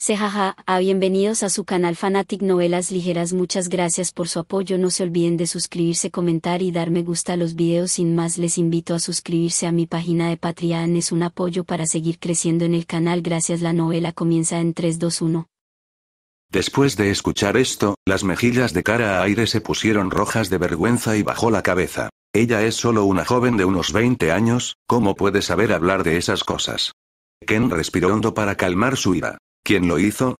jaja a ah, bienvenidos a su canal Fanatic Novelas Ligeras muchas gracias por su apoyo no se olviden de suscribirse comentar y dar me gusta a los videos sin más les invito a suscribirse a mi página de Patreon es un apoyo para seguir creciendo en el canal gracias la novela comienza en 321 Después de escuchar esto, las mejillas de cara a aire se pusieron rojas de vergüenza y bajó la cabeza. Ella es solo una joven de unos 20 años, ¿cómo puede saber hablar de esas cosas? Ken respiró hondo para calmar su ira. ¿Quién lo hizo?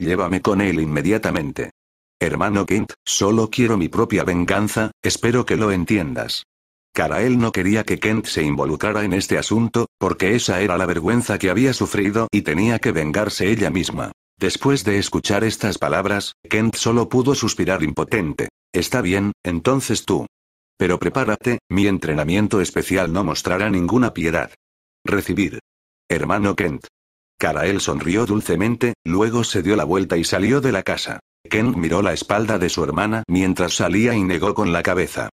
Llévame con él inmediatamente. Hermano Kent, solo quiero mi propia venganza, espero que lo entiendas. él no quería que Kent se involucrara en este asunto, porque esa era la vergüenza que había sufrido y tenía que vengarse ella misma. Después de escuchar estas palabras, Kent solo pudo suspirar impotente. Está bien, entonces tú. Pero prepárate, mi entrenamiento especial no mostrará ninguna piedad. Recibir. Hermano Kent, Karael sonrió dulcemente, luego se dio la vuelta y salió de la casa. Ken miró la espalda de su hermana mientras salía y negó con la cabeza.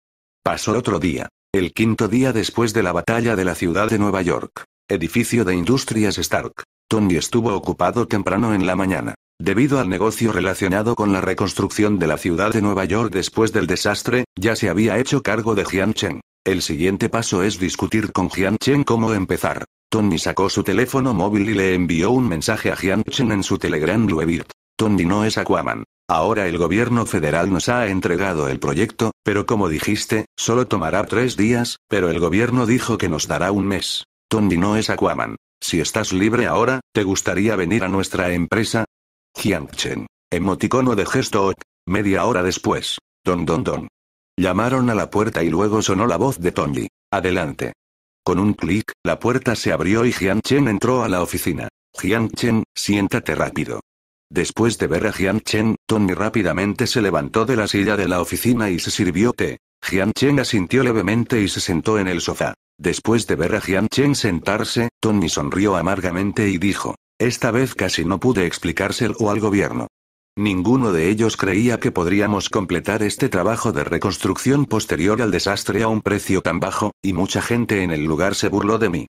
Pasó otro día. El quinto día después de la batalla de la ciudad de Nueva York. Edificio de Industrias Stark. Tony estuvo ocupado temprano en la mañana. Debido al negocio relacionado con la reconstrucción de la ciudad de Nueva York después del desastre, ya se había hecho cargo de Jian El siguiente paso es discutir con Jian cómo empezar. Tony sacó su teléfono móvil y le envió un mensaje a Chen en su Telegram Bluebird. Tony no es Aquaman. Ahora el gobierno federal nos ha entregado el proyecto, pero como dijiste, solo tomará tres días, pero el gobierno dijo que nos dará un mes. Tony no es Aquaman. Si estás libre ahora, ¿te gustaría venir a nuestra empresa? Chen. Emoticono de gesto Media hora después. Don don don. Llamaron a la puerta y luego sonó la voz de Tony. Adelante. Con un clic, la puerta se abrió y Jian Chen entró a la oficina. Jian Chen, siéntate rápido. Después de ver a Jian Chen, Tony rápidamente se levantó de la silla de la oficina y se sirvió té. Jian Chen asintió levemente y se sentó en el sofá. Después de ver a Jian Chen sentarse, Tony sonrió amargamente y dijo, esta vez casi no pude explicárselo al gobierno. Ninguno de ellos creía que podríamos completar este trabajo de reconstrucción posterior al desastre a un precio tan bajo, y mucha gente en el lugar se burló de mí.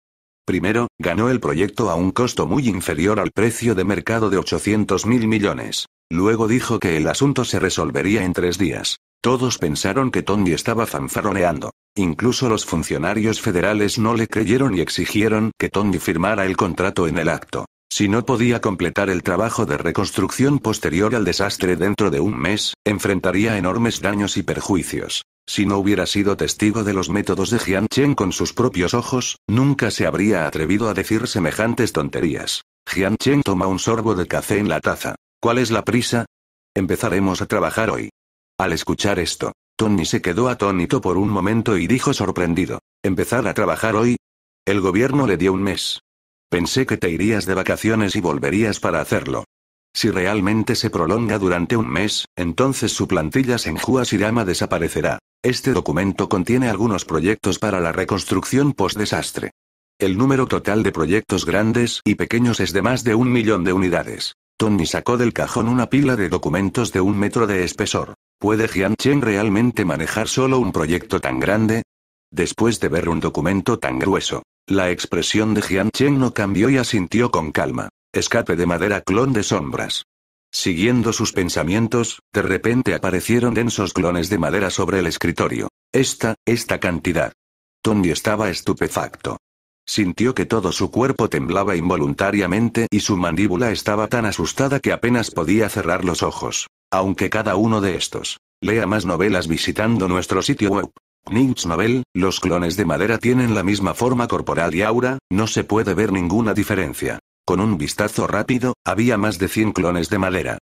Primero, ganó el proyecto a un costo muy inferior al precio de mercado de 800 mil millones. Luego dijo que el asunto se resolvería en tres días. Todos pensaron que Tony estaba fanfarroneando. Incluso los funcionarios federales no le creyeron y exigieron que Tony firmara el contrato en el acto. Si no podía completar el trabajo de reconstrucción posterior al desastre dentro de un mes, enfrentaría enormes daños y perjuicios. Si no hubiera sido testigo de los métodos de Jian Chen con sus propios ojos, nunca se habría atrevido a decir semejantes tonterías. Jian Chen toma un sorbo de café en la taza. ¿Cuál es la prisa? Empezaremos a trabajar hoy. Al escuchar esto, Tony se quedó atónito por un momento y dijo sorprendido. ¿Empezar a trabajar hoy? El gobierno le dio un mes. Pensé que te irías de vacaciones y volverías para hacerlo. Si realmente se prolonga durante un mes, entonces su plantilla Senju Sirama desaparecerá. Este documento contiene algunos proyectos para la reconstrucción post-desastre. El número total de proyectos grandes y pequeños es de más de un millón de unidades. Tony sacó del cajón una pila de documentos de un metro de espesor. ¿Puede Jiancheng realmente manejar solo un proyecto tan grande? Después de ver un documento tan grueso, la expresión de Jian no cambió y asintió con calma. Escape de madera clon de sombras. Siguiendo sus pensamientos, de repente aparecieron densos clones de madera sobre el escritorio. Esta, esta cantidad. Tony estaba estupefacto. Sintió que todo su cuerpo temblaba involuntariamente y su mandíbula estaba tan asustada que apenas podía cerrar los ojos. Aunque cada uno de estos. Lea más novelas visitando nuestro sitio web. Ninch Novel, los clones de madera tienen la misma forma corporal y aura, no se puede ver ninguna diferencia. Con un vistazo rápido, había más de 100 clones de madera.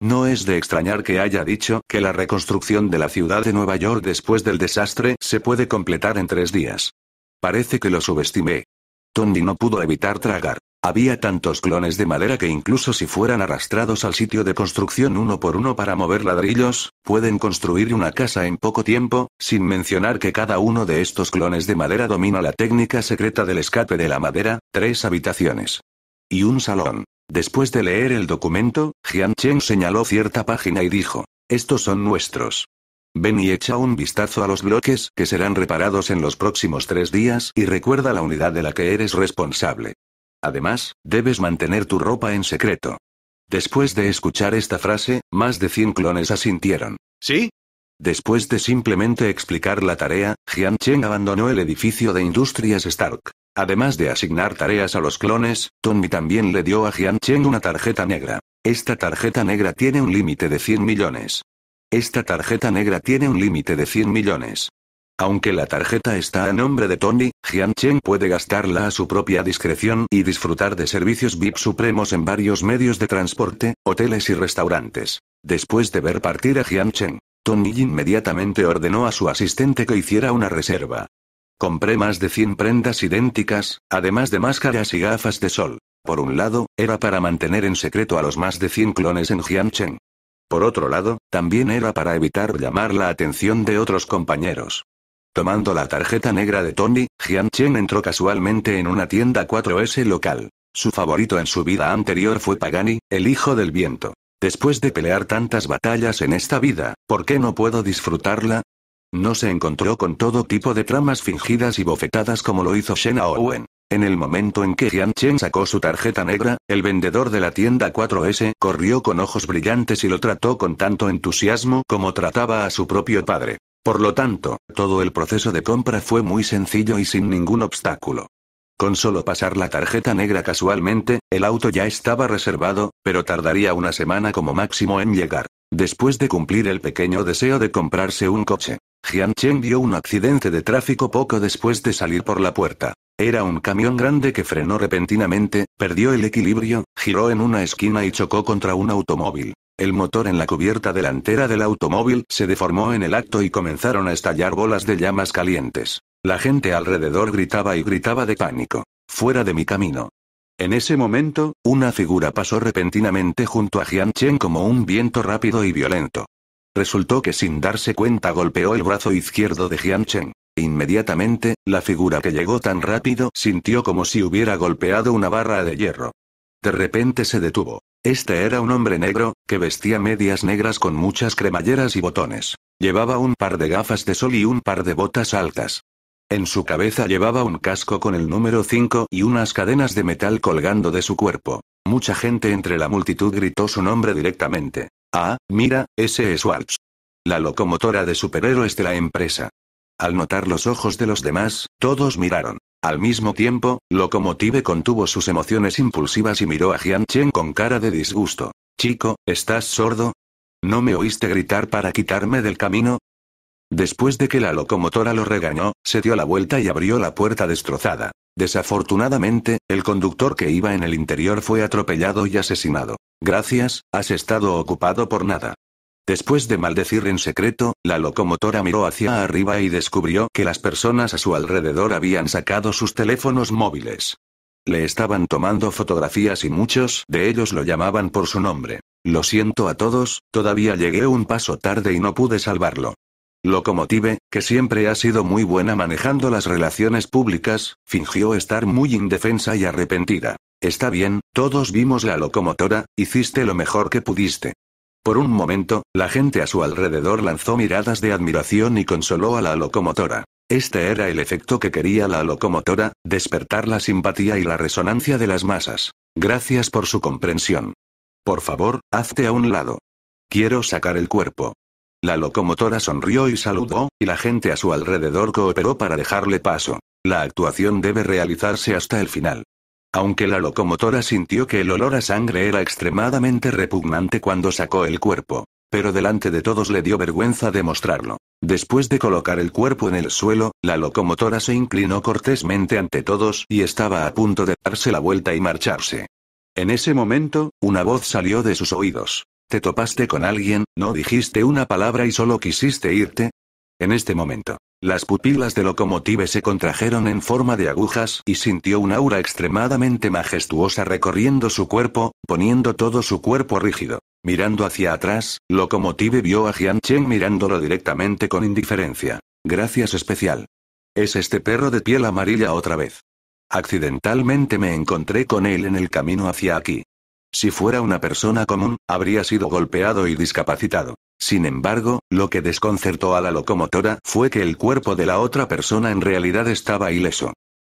No es de extrañar que haya dicho que la reconstrucción de la ciudad de Nueva York después del desastre se puede completar en tres días. Parece que lo subestimé. Tony no pudo evitar tragar. Había tantos clones de madera que incluso si fueran arrastrados al sitio de construcción uno por uno para mover ladrillos, pueden construir una casa en poco tiempo, sin mencionar que cada uno de estos clones de madera domina la técnica secreta del escape de la madera, tres habitaciones. Y un salón. Después de leer el documento, Jian señaló cierta página y dijo, estos son nuestros. Ven y echa un vistazo a los bloques que serán reparados en los próximos tres días y recuerda la unidad de la que eres responsable. Además, debes mantener tu ropa en secreto. Después de escuchar esta frase, más de 100 clones asintieron. ¿Sí? Después de simplemente explicar la tarea, Jian Cheng abandonó el edificio de Industrias Stark. Además de asignar tareas a los clones, Tony también le dio a Jian Cheng una tarjeta negra. Esta tarjeta negra tiene un límite de 100 millones. Esta tarjeta negra tiene un límite de 100 millones. Aunque la tarjeta está a nombre de Tony, Jian Chen puede gastarla a su propia discreción y disfrutar de servicios VIP supremos en varios medios de transporte, hoteles y restaurantes. Después de ver partir a Jian Chen, Tony inmediatamente ordenó a su asistente que hiciera una reserva. Compré más de 100 prendas idénticas, además de máscaras y gafas de sol. Por un lado, era para mantener en secreto a los más de 100 clones en Jiancheng. Por otro lado, también era para evitar llamar la atención de otros compañeros. Tomando la tarjeta negra de Tony, Jian Chen entró casualmente en una tienda 4S local. Su favorito en su vida anterior fue Pagani, el hijo del viento. Después de pelear tantas batallas en esta vida, ¿por qué no puedo disfrutarla? No se encontró con todo tipo de tramas fingidas y bofetadas como lo hizo Shen Owen. En el momento en que Jian Chen sacó su tarjeta negra, el vendedor de la tienda 4S corrió con ojos brillantes y lo trató con tanto entusiasmo como trataba a su propio padre. Por lo tanto, todo el proceso de compra fue muy sencillo y sin ningún obstáculo. Con solo pasar la tarjeta negra casualmente, el auto ya estaba reservado, pero tardaría una semana como máximo en llegar. Después de cumplir el pequeño deseo de comprarse un coche, Jian Cheng vio un accidente de tráfico poco después de salir por la puerta. Era un camión grande que frenó repentinamente, perdió el equilibrio, giró en una esquina y chocó contra un automóvil. El motor en la cubierta delantera del automóvil se deformó en el acto y comenzaron a estallar bolas de llamas calientes. La gente alrededor gritaba y gritaba de pánico. Fuera de mi camino. En ese momento, una figura pasó repentinamente junto a Jian Chen como un viento rápido y violento. Resultó que sin darse cuenta golpeó el brazo izquierdo de Jian Chen. Inmediatamente, la figura que llegó tan rápido sintió como si hubiera golpeado una barra de hierro. De repente se detuvo. Este era un hombre negro, que vestía medias negras con muchas cremalleras y botones. Llevaba un par de gafas de sol y un par de botas altas. En su cabeza llevaba un casco con el número 5 y unas cadenas de metal colgando de su cuerpo. Mucha gente entre la multitud gritó su nombre directamente. Ah, mira, ese es Walsh. La locomotora de superhéroes de la empresa. Al notar los ojos de los demás, todos miraron. Al mismo tiempo, Locomotive contuvo sus emociones impulsivas y miró a Jianchen con cara de disgusto. Chico, ¿estás sordo? ¿No me oíste gritar para quitarme del camino? Después de que la locomotora lo regañó, se dio la vuelta y abrió la puerta destrozada. Desafortunadamente, el conductor que iba en el interior fue atropellado y asesinado. Gracias, has estado ocupado por nada. Después de maldecir en secreto, la locomotora miró hacia arriba y descubrió que las personas a su alrededor habían sacado sus teléfonos móviles. Le estaban tomando fotografías y muchos de ellos lo llamaban por su nombre. Lo siento a todos, todavía llegué un paso tarde y no pude salvarlo. Locomotive, que siempre ha sido muy buena manejando las relaciones públicas, fingió estar muy indefensa y arrepentida. Está bien, todos vimos la locomotora, hiciste lo mejor que pudiste. Por un momento, la gente a su alrededor lanzó miradas de admiración y consoló a la locomotora. Este era el efecto que quería la locomotora, despertar la simpatía y la resonancia de las masas. Gracias por su comprensión. Por favor, hazte a un lado. Quiero sacar el cuerpo. La locomotora sonrió y saludó, y la gente a su alrededor cooperó para dejarle paso. La actuación debe realizarse hasta el final. Aunque la locomotora sintió que el olor a sangre era extremadamente repugnante cuando sacó el cuerpo. Pero delante de todos le dio vergüenza demostrarlo. Después de colocar el cuerpo en el suelo, la locomotora se inclinó cortésmente ante todos y estaba a punto de darse la vuelta y marcharse. En ese momento, una voz salió de sus oídos. ¿Te topaste con alguien, no dijiste una palabra y solo quisiste irte? En este momento, las pupilas de Locomotive se contrajeron en forma de agujas y sintió un aura extremadamente majestuosa recorriendo su cuerpo, poniendo todo su cuerpo rígido. Mirando hacia atrás, Locomotive vio a Jian mirándolo directamente con indiferencia. Gracias especial. Es este perro de piel amarilla otra vez. Accidentalmente me encontré con él en el camino hacia aquí. Si fuera una persona común, habría sido golpeado y discapacitado. Sin embargo, lo que desconcertó a la locomotora fue que el cuerpo de la otra persona en realidad estaba ileso.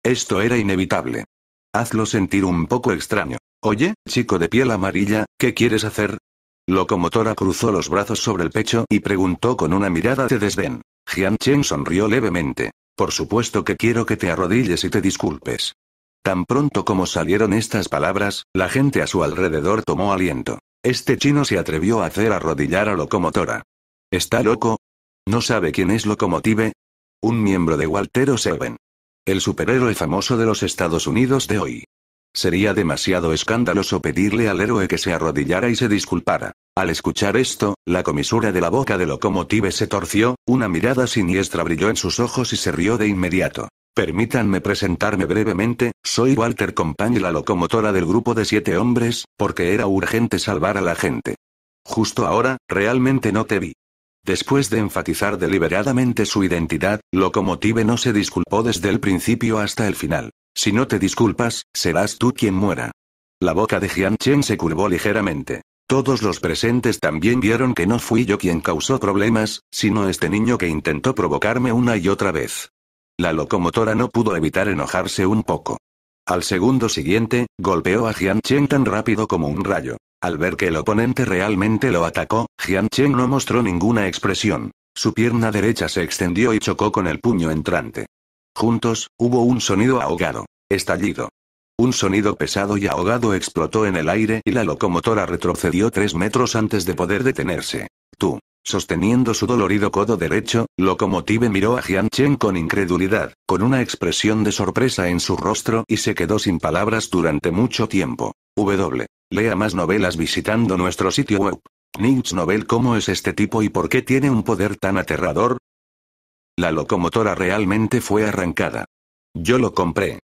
Esto era inevitable. Hazlo sentir un poco extraño. Oye, chico de piel amarilla, ¿qué quieres hacer? Locomotora cruzó los brazos sobre el pecho y preguntó con una mirada de desdén. Jian Chen sonrió levemente. Por supuesto que quiero que te arrodilles y te disculpes. Tan pronto como salieron estas palabras, la gente a su alrededor tomó aliento. Este chino se atrevió a hacer arrodillar a Locomotora. ¿Está loco? ¿No sabe quién es Locomotive? Un miembro de Walter Seven. El superhéroe famoso de los Estados Unidos de hoy. Sería demasiado escandaloso pedirle al héroe que se arrodillara y se disculpara. Al escuchar esto, la comisura de la boca de Locomotive se torció, una mirada siniestra brilló en sus ojos y se rió de inmediato. Permítanme presentarme brevemente, soy Walter Company, la locomotora del grupo de siete hombres, porque era urgente salvar a la gente. Justo ahora, realmente no te vi. Después de enfatizar deliberadamente su identidad, Locomotive no se disculpó desde el principio hasta el final. Si no te disculpas, serás tú quien muera. La boca de Jian Chen se curvó ligeramente. Todos los presentes también vieron que no fui yo quien causó problemas, sino este niño que intentó provocarme una y otra vez. La locomotora no pudo evitar enojarse un poco. Al segundo siguiente, golpeó a Jian Cheng tan rápido como un rayo. Al ver que el oponente realmente lo atacó, Jian Cheng no mostró ninguna expresión. Su pierna derecha se extendió y chocó con el puño entrante. Juntos, hubo un sonido ahogado. Estallido. Un sonido pesado y ahogado explotó en el aire y la locomotora retrocedió tres metros antes de poder detenerse. Tú. Sosteniendo su dolorido codo derecho, Locomotive miró a Jiang Chen con incredulidad, con una expresión de sorpresa en su rostro y se quedó sin palabras durante mucho tiempo. W. Lea más novelas visitando nuestro sitio web. Ninch Novel ¿Cómo es este tipo y por qué tiene un poder tan aterrador? La locomotora realmente fue arrancada. Yo lo compré.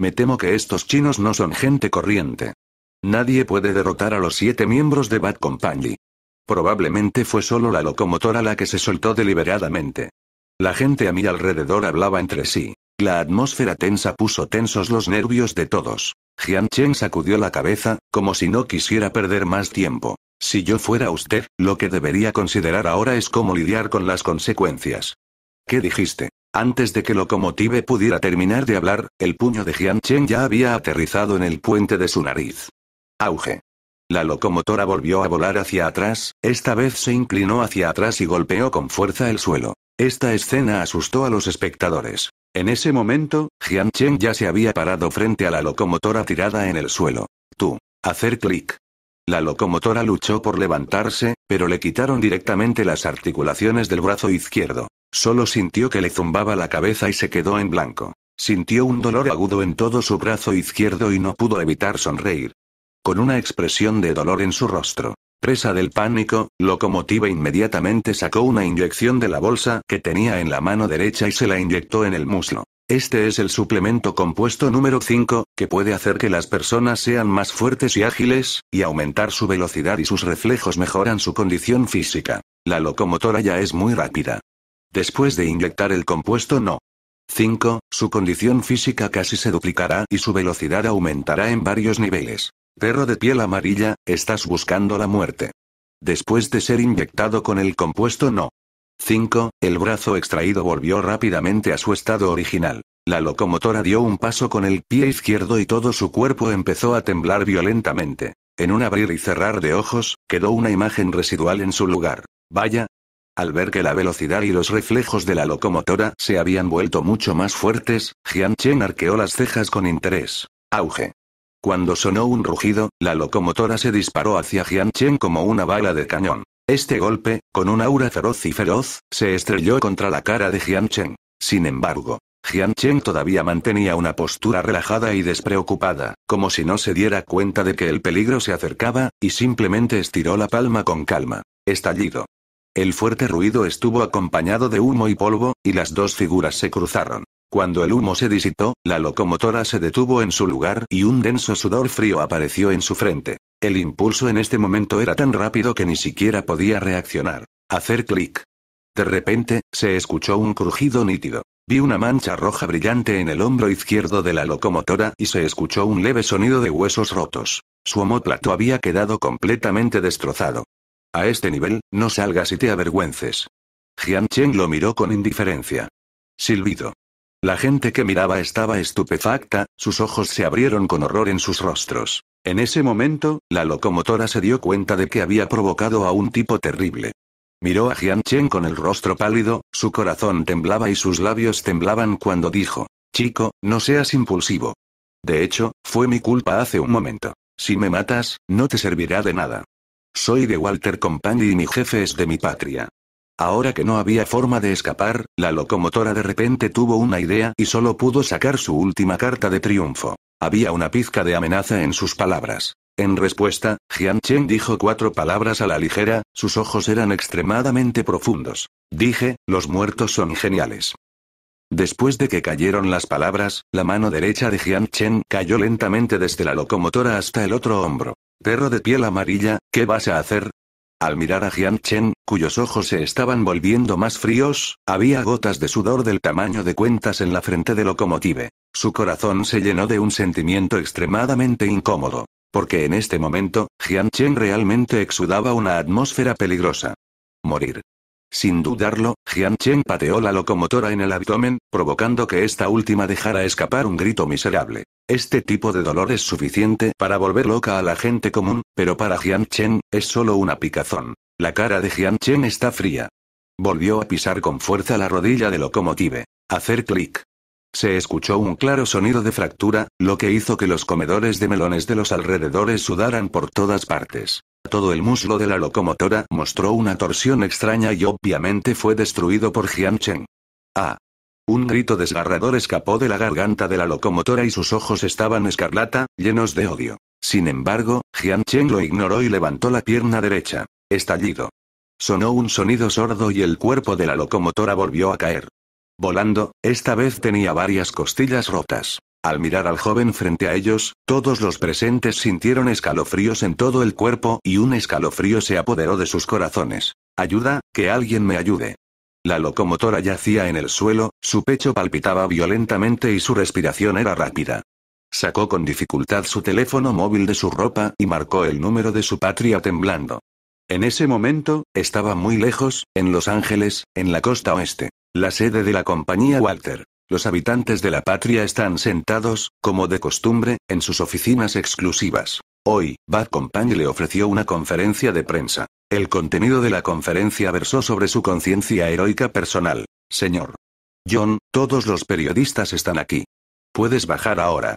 Me temo que estos chinos no son gente corriente. Nadie puede derrotar a los siete miembros de Bad Company. Probablemente fue solo la locomotora la que se soltó deliberadamente. La gente a mi alrededor hablaba entre sí. La atmósfera tensa puso tensos los nervios de todos. Jian sacudió la cabeza, como si no quisiera perder más tiempo. Si yo fuera usted, lo que debería considerar ahora es cómo lidiar con las consecuencias. ¿Qué dijiste? Antes de que Locomotive pudiera terminar de hablar, el puño de Jian ya había aterrizado en el puente de su nariz. Auge. La locomotora volvió a volar hacia atrás, esta vez se inclinó hacia atrás y golpeó con fuerza el suelo. Esta escena asustó a los espectadores. En ese momento, Jian ya se había parado frente a la locomotora tirada en el suelo. Tú. Hacer clic. La locomotora luchó por levantarse, pero le quitaron directamente las articulaciones del brazo izquierdo. Solo sintió que le zumbaba la cabeza y se quedó en blanco. Sintió un dolor agudo en todo su brazo izquierdo y no pudo evitar sonreír con una expresión de dolor en su rostro. Presa del pánico, Locomotiva inmediatamente sacó una inyección de la bolsa que tenía en la mano derecha y se la inyectó en el muslo. Este es el suplemento compuesto número 5, que puede hacer que las personas sean más fuertes y ágiles, y aumentar su velocidad y sus reflejos mejoran su condición física. La locomotora ya es muy rápida. Después de inyectar el compuesto no. 5. Su condición física casi se duplicará y su velocidad aumentará en varios niveles. Perro de piel amarilla, estás buscando la muerte. Después de ser inyectado con el compuesto no. 5. El brazo extraído volvió rápidamente a su estado original. La locomotora dio un paso con el pie izquierdo y todo su cuerpo empezó a temblar violentamente. En un abrir y cerrar de ojos, quedó una imagen residual en su lugar. Vaya. Al ver que la velocidad y los reflejos de la locomotora se habían vuelto mucho más fuertes, Jian arqueó las cejas con interés. Auge. Cuando sonó un rugido, la locomotora se disparó hacia Jianchen como una bala de cañón. Este golpe, con un aura feroz y feroz, se estrelló contra la cara de Jianchen. Sin embargo, Jianchen todavía mantenía una postura relajada y despreocupada, como si no se diera cuenta de que el peligro se acercaba, y simplemente estiró la palma con calma. Estallido. El fuerte ruido estuvo acompañado de humo y polvo, y las dos figuras se cruzaron. Cuando el humo se disipó, la locomotora se detuvo en su lugar y un denso sudor frío apareció en su frente. El impulso en este momento era tan rápido que ni siquiera podía reaccionar. Hacer clic. De repente, se escuchó un crujido nítido. Vi una mancha roja brillante en el hombro izquierdo de la locomotora y se escuchó un leve sonido de huesos rotos. Su homóplato había quedado completamente destrozado. A este nivel, no salgas y te avergüences. Jian lo miró con indiferencia. Silbido. La gente que miraba estaba estupefacta, sus ojos se abrieron con horror en sus rostros. En ese momento, la locomotora se dio cuenta de que había provocado a un tipo terrible. Miró a Jian Chen con el rostro pálido, su corazón temblaba y sus labios temblaban cuando dijo, Chico, no seas impulsivo. De hecho, fue mi culpa hace un momento. Si me matas, no te servirá de nada. Soy de Walter Company y mi jefe es de mi patria. Ahora que no había forma de escapar, la locomotora de repente tuvo una idea y solo pudo sacar su última carta de triunfo. Había una pizca de amenaza en sus palabras. En respuesta, Jian Chen dijo cuatro palabras a la ligera, sus ojos eran extremadamente profundos. Dije, los muertos son geniales. Después de que cayeron las palabras, la mano derecha de Jian Chen cayó lentamente desde la locomotora hasta el otro hombro. Perro de piel amarilla, ¿qué vas a hacer? Al mirar a Jian Chen, cuyos ojos se estaban volviendo más fríos, había gotas de sudor del tamaño de cuentas en la frente de locomotive. Su corazón se llenó de un sentimiento extremadamente incómodo. Porque en este momento, Jian Chen realmente exudaba una atmósfera peligrosa. Morir. Sin dudarlo, Jian pateó la locomotora en el abdomen, provocando que esta última dejara escapar un grito miserable. Este tipo de dolor es suficiente para volver loca a la gente común, pero para Jian es solo una picazón. La cara de Jian está fría. Volvió a pisar con fuerza la rodilla de locomotive. Hacer clic. Se escuchó un claro sonido de fractura, lo que hizo que los comedores de melones de los alrededores sudaran por todas partes. Todo el muslo de la locomotora mostró una torsión extraña y obviamente fue destruido por Jian Chen. ¡Ah! Un grito desgarrador escapó de la garganta de la locomotora y sus ojos estaban escarlata, llenos de odio. Sin embargo, Jian Chen lo ignoró y levantó la pierna derecha. Estallido. Sonó un sonido sordo y el cuerpo de la locomotora volvió a caer. Volando, esta vez tenía varias costillas rotas. Al mirar al joven frente a ellos, todos los presentes sintieron escalofríos en todo el cuerpo y un escalofrío se apoderó de sus corazones. Ayuda, que alguien me ayude. La locomotora yacía en el suelo, su pecho palpitaba violentamente y su respiración era rápida. Sacó con dificultad su teléfono móvil de su ropa y marcó el número de su patria temblando. En ese momento, estaba muy lejos, en Los Ángeles, en la costa oeste. La sede de la compañía Walter. Los habitantes de la patria están sentados, como de costumbre, en sus oficinas exclusivas. Hoy, Bad Company le ofreció una conferencia de prensa. El contenido de la conferencia versó sobre su conciencia heroica personal. Señor. John, todos los periodistas están aquí. Puedes bajar ahora.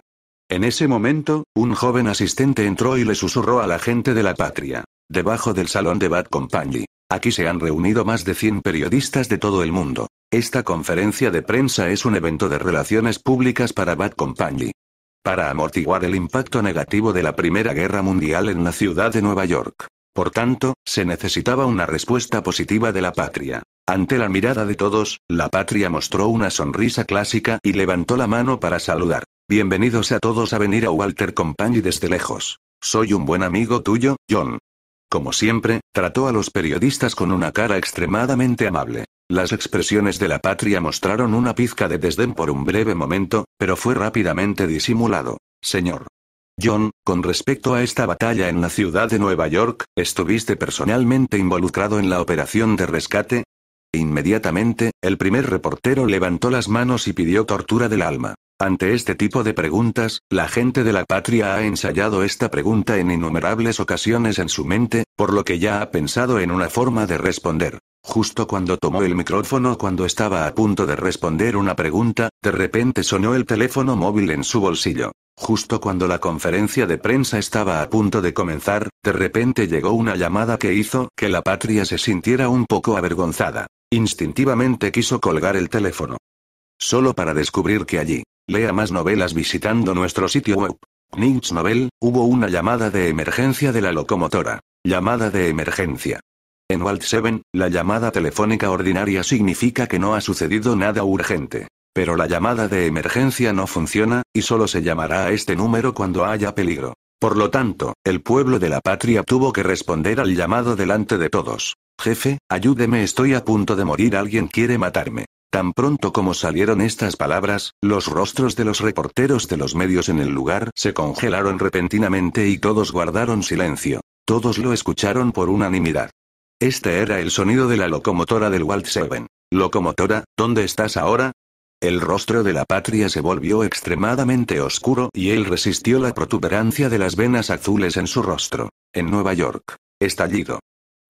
En ese momento, un joven asistente entró y le susurró a la gente de la patria. Debajo del salón de Bad Company. Aquí se han reunido más de 100 periodistas de todo el mundo. Esta conferencia de prensa es un evento de relaciones públicas para Bad Company. Para amortiguar el impacto negativo de la Primera Guerra Mundial en la ciudad de Nueva York. Por tanto, se necesitaba una respuesta positiva de la patria. Ante la mirada de todos, la patria mostró una sonrisa clásica y levantó la mano para saludar. Bienvenidos a todos a venir a Walter Company desde lejos. Soy un buen amigo tuyo, John. Como siempre, trató a los periodistas con una cara extremadamente amable. Las expresiones de la patria mostraron una pizca de desdén por un breve momento, pero fue rápidamente disimulado. Señor. John, con respecto a esta batalla en la ciudad de Nueva York, ¿estuviste personalmente involucrado en la operación de rescate? Inmediatamente, el primer reportero levantó las manos y pidió tortura del alma. Ante este tipo de preguntas, la gente de la patria ha ensayado esta pregunta en innumerables ocasiones en su mente, por lo que ya ha pensado en una forma de responder. Justo cuando tomó el micrófono cuando estaba a punto de responder una pregunta, de repente sonó el teléfono móvil en su bolsillo. Justo cuando la conferencia de prensa estaba a punto de comenzar, de repente llegó una llamada que hizo que la patria se sintiera un poco avergonzada. Instintivamente quiso colgar el teléfono. Solo para descubrir que allí, lea más novelas visitando nuestro sitio web. Nix Novel, hubo una llamada de emergencia de la locomotora. Llamada de emergencia. En Walt 7, la llamada telefónica ordinaria significa que no ha sucedido nada urgente. Pero la llamada de emergencia no funciona, y solo se llamará a este número cuando haya peligro. Por lo tanto, el pueblo de la patria tuvo que responder al llamado delante de todos. Jefe, ayúdeme, estoy a punto de morir, alguien quiere matarme. Tan pronto como salieron estas palabras, los rostros de los reporteros de los medios en el lugar se congelaron repentinamente y todos guardaron silencio. Todos lo escucharon por unanimidad. Este era el sonido de la locomotora del Walt 7. Locomotora, ¿dónde estás ahora? El rostro de la patria se volvió extremadamente oscuro y él resistió la protuberancia de las venas azules en su rostro. En Nueva York. Estallido.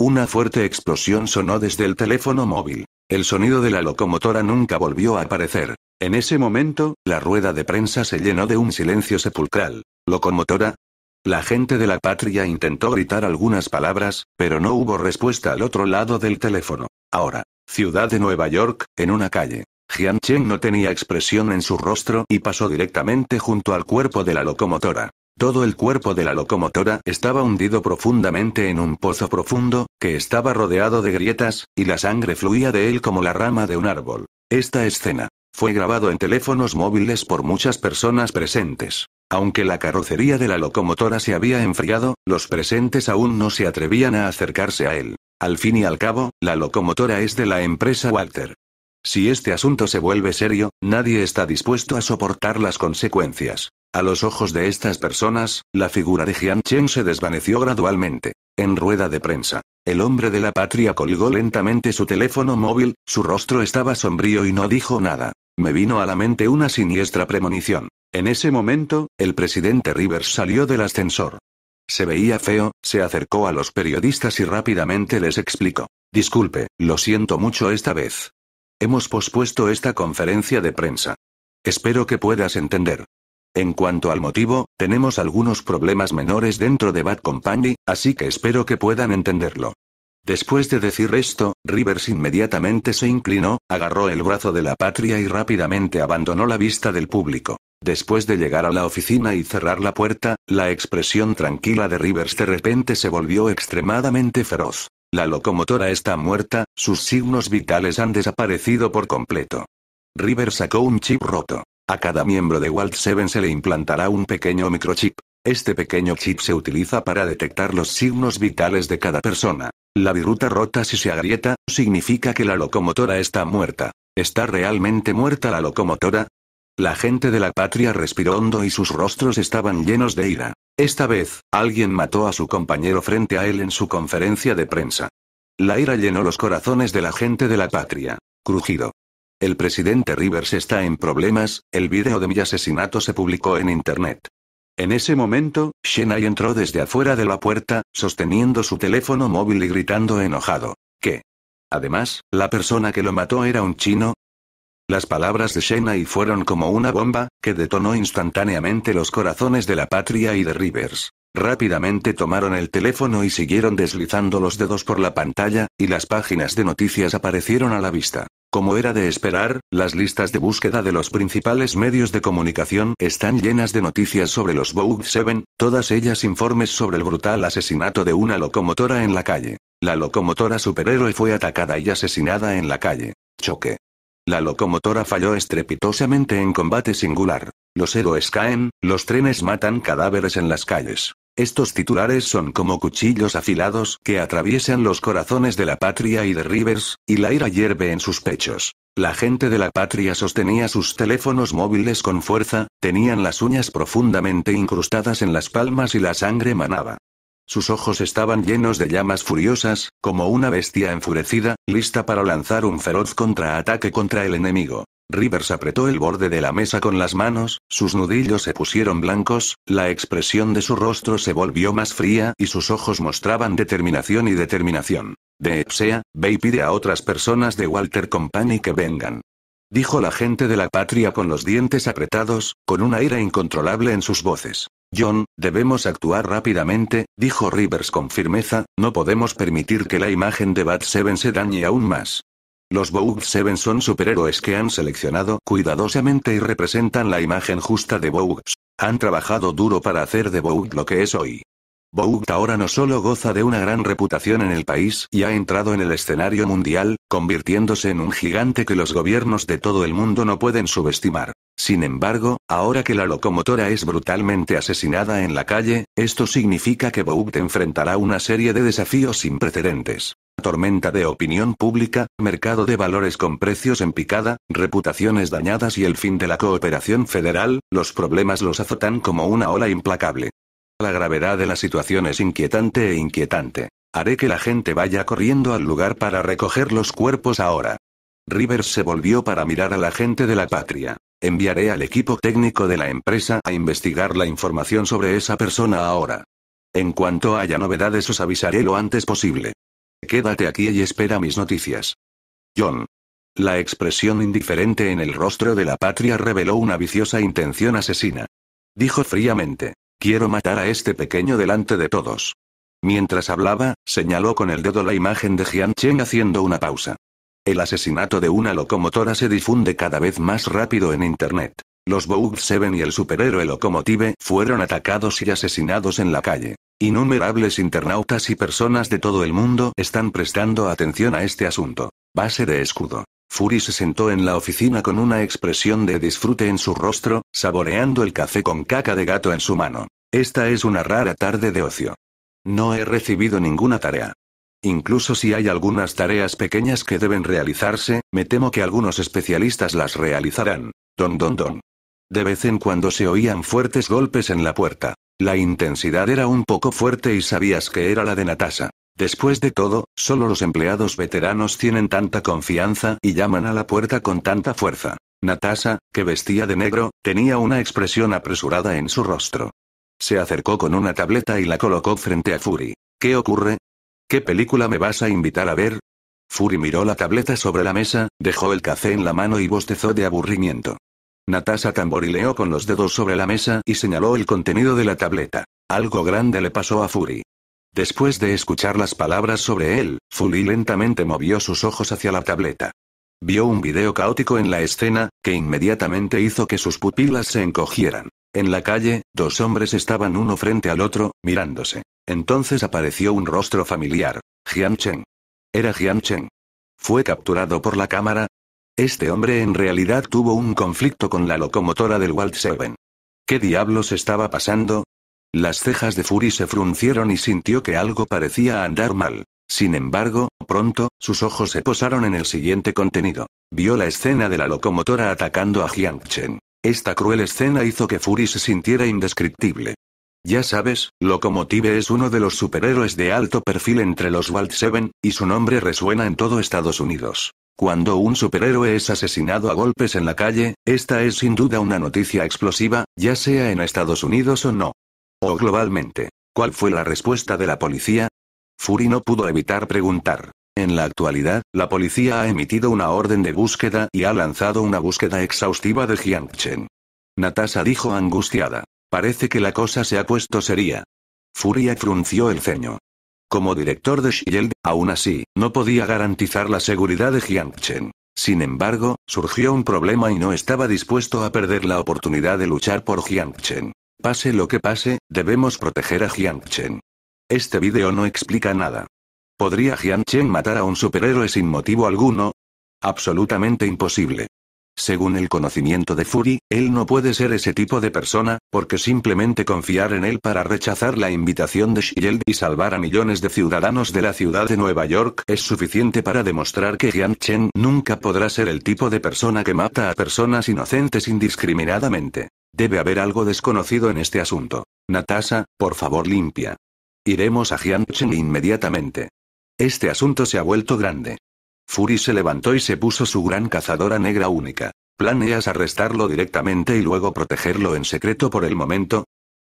Una fuerte explosión sonó desde el teléfono móvil. El sonido de la locomotora nunca volvió a aparecer. En ese momento, la rueda de prensa se llenó de un silencio sepulcral. ¿Locomotora? La gente de la patria intentó gritar algunas palabras, pero no hubo respuesta al otro lado del teléfono. Ahora, ciudad de Nueva York, en una calle. Jian Cheng no tenía expresión en su rostro y pasó directamente junto al cuerpo de la locomotora. Todo el cuerpo de la locomotora estaba hundido profundamente en un pozo profundo, que estaba rodeado de grietas, y la sangre fluía de él como la rama de un árbol. Esta escena fue grabado en teléfonos móviles por muchas personas presentes. Aunque la carrocería de la locomotora se había enfriado, los presentes aún no se atrevían a acercarse a él. Al fin y al cabo, la locomotora es de la empresa Walter. Si este asunto se vuelve serio, nadie está dispuesto a soportar las consecuencias. A los ojos de estas personas, la figura de Jian Chen se desvaneció gradualmente. En rueda de prensa, el hombre de la patria colgó lentamente su teléfono móvil, su rostro estaba sombrío y no dijo nada. Me vino a la mente una siniestra premonición. En ese momento, el presidente Rivers salió del ascensor. Se veía feo, se acercó a los periodistas y rápidamente les explicó. Disculpe, lo siento mucho esta vez. Hemos pospuesto esta conferencia de prensa. Espero que puedas entender. En cuanto al motivo, tenemos algunos problemas menores dentro de Bad Company, así que espero que puedan entenderlo. Después de decir esto, Rivers inmediatamente se inclinó, agarró el brazo de la patria y rápidamente abandonó la vista del público. Después de llegar a la oficina y cerrar la puerta, la expresión tranquila de Rivers de repente se volvió extremadamente feroz. La locomotora está muerta, sus signos vitales han desaparecido por completo. River sacó un chip roto. A cada miembro de Walt Seven se le implantará un pequeño microchip. Este pequeño chip se utiliza para detectar los signos vitales de cada persona. La viruta rota si se agrieta, significa que la locomotora está muerta. ¿Está realmente muerta la locomotora? La gente de la patria respiró hondo y sus rostros estaban llenos de ira. Esta vez, alguien mató a su compañero frente a él en su conferencia de prensa. La ira llenó los corazones de la gente de la patria. Crujido. El presidente Rivers está en problemas, el video de mi asesinato se publicó en Internet. En ese momento, Shenai entró desde afuera de la puerta, sosteniendo su teléfono móvil y gritando enojado. ¿Qué? Además, la persona que lo mató era un chino, las palabras de y fueron como una bomba, que detonó instantáneamente los corazones de la patria y de Rivers. Rápidamente tomaron el teléfono y siguieron deslizando los dedos por la pantalla, y las páginas de noticias aparecieron a la vista. Como era de esperar, las listas de búsqueda de los principales medios de comunicación están llenas de noticias sobre los Vogue 7, todas ellas informes sobre el brutal asesinato de una locomotora en la calle. La locomotora superhéroe fue atacada y asesinada en la calle. Choque. La locomotora falló estrepitosamente en combate singular. Los héroes caen, los trenes matan cadáveres en las calles. Estos titulares son como cuchillos afilados que atraviesan los corazones de la patria y de Rivers, y la ira hierve en sus pechos. La gente de la patria sostenía sus teléfonos móviles con fuerza, tenían las uñas profundamente incrustadas en las palmas y la sangre manaba. Sus ojos estaban llenos de llamas furiosas, como una bestia enfurecida, lista para lanzar un feroz contraataque contra el enemigo. Rivers apretó el borde de la mesa con las manos, sus nudillos se pusieron blancos, la expresión de su rostro se volvió más fría y sus ojos mostraban determinación y determinación. De Epsea, ve pide a otras personas de Walter Company que vengan. Dijo la gente de la patria con los dientes apretados, con una ira incontrolable en sus voces. John, debemos actuar rápidamente, dijo Rivers con firmeza, no podemos permitir que la imagen de Bat Seven se dañe aún más. Los Bow Seven son superhéroes que han seleccionado cuidadosamente y representan la imagen justa de Bogues. Han trabajado duro para hacer de Bogue lo que es hoy. Bogue ahora no solo goza de una gran reputación en el país y ha entrado en el escenario mundial, convirtiéndose en un gigante que los gobiernos de todo el mundo no pueden subestimar. Sin embargo, ahora que la locomotora es brutalmente asesinada en la calle, esto significa que Vogt enfrentará una serie de desafíos sin precedentes. Tormenta de opinión pública, mercado de valores con precios en picada, reputaciones dañadas y el fin de la cooperación federal, los problemas los azotan como una ola implacable. La gravedad de la situación es inquietante e inquietante. Haré que la gente vaya corriendo al lugar para recoger los cuerpos ahora. Rivers se volvió para mirar a la gente de la patria. Enviaré al equipo técnico de la empresa a investigar la información sobre esa persona ahora. En cuanto haya novedades os avisaré lo antes posible. Quédate aquí y espera mis noticias. John. La expresión indiferente en el rostro de la patria reveló una viciosa intención asesina. Dijo fríamente, quiero matar a este pequeño delante de todos. Mientras hablaba, señaló con el dedo la imagen de Jian Cheng haciendo una pausa. El asesinato de una locomotora se difunde cada vez más rápido en Internet. Los Vogue Seven y el superhéroe Locomotive fueron atacados y asesinados en la calle. Innumerables internautas y personas de todo el mundo están prestando atención a este asunto. Base de escudo. Fury se sentó en la oficina con una expresión de disfrute en su rostro, saboreando el café con caca de gato en su mano. Esta es una rara tarde de ocio. No he recibido ninguna tarea. Incluso si hay algunas tareas pequeñas que deben realizarse, me temo que algunos especialistas las realizarán. Don don don. De vez en cuando se oían fuertes golpes en la puerta. La intensidad era un poco fuerte y sabías que era la de Natasha. Después de todo, solo los empleados veteranos tienen tanta confianza y llaman a la puerta con tanta fuerza. Natasha, que vestía de negro, tenía una expresión apresurada en su rostro. Se acercó con una tableta y la colocó frente a Fury. ¿Qué ocurre? ¿Qué película me vas a invitar a ver? Fury miró la tableta sobre la mesa, dejó el café en la mano y bostezó de aburrimiento. Natasha tamborileó con los dedos sobre la mesa y señaló el contenido de la tableta. Algo grande le pasó a Fury. Después de escuchar las palabras sobre él, Fury lentamente movió sus ojos hacia la tableta. Vio un video caótico en la escena, que inmediatamente hizo que sus pupilas se encogieran. En la calle, dos hombres estaban uno frente al otro, mirándose. Entonces apareció un rostro familiar. Jian Chen. Era Jian Chen. Fue capturado por la cámara. Este hombre en realidad tuvo un conflicto con la locomotora del Walt 7. ¿Qué diablos estaba pasando? Las cejas de Fury se fruncieron y sintió que algo parecía andar mal. Sin embargo, pronto, sus ojos se posaron en el siguiente contenido. Vio la escena de la locomotora atacando a Jiang esta cruel escena hizo que Fury se sintiera indescriptible. Ya sabes, Locomotive es uno de los superhéroes de alto perfil entre los Walt Seven, y su nombre resuena en todo Estados Unidos. Cuando un superhéroe es asesinado a golpes en la calle, esta es sin duda una noticia explosiva, ya sea en Estados Unidos o no. O globalmente. ¿Cuál fue la respuesta de la policía? Fury no pudo evitar preguntar. En la actualidad, la policía ha emitido una orden de búsqueda y ha lanzado una búsqueda exhaustiva de Jiangchen. Natasha dijo angustiada. Parece que la cosa se ha puesto seria. Furia frunció el ceño. Como director de Shield, aún así, no podía garantizar la seguridad de Jiangchen. Sin embargo, surgió un problema y no estaba dispuesto a perder la oportunidad de luchar por Jiangchen. Pase lo que pase, debemos proteger a Jiangchen. Este video no explica nada. ¿Podría Jian Chen matar a un superhéroe sin motivo alguno? Absolutamente imposible. Según el conocimiento de Fury, él no puede ser ese tipo de persona, porque simplemente confiar en él para rechazar la invitación de Shield y salvar a millones de ciudadanos de la ciudad de Nueva York es suficiente para demostrar que Jian Chen nunca podrá ser el tipo de persona que mata a personas inocentes indiscriminadamente. Debe haber algo desconocido en este asunto. Natasha, por favor limpia. Iremos a Jian Chen inmediatamente. Este asunto se ha vuelto grande. Fury se levantó y se puso su gran cazadora negra única. ¿Planeas arrestarlo directamente y luego protegerlo en secreto por el momento?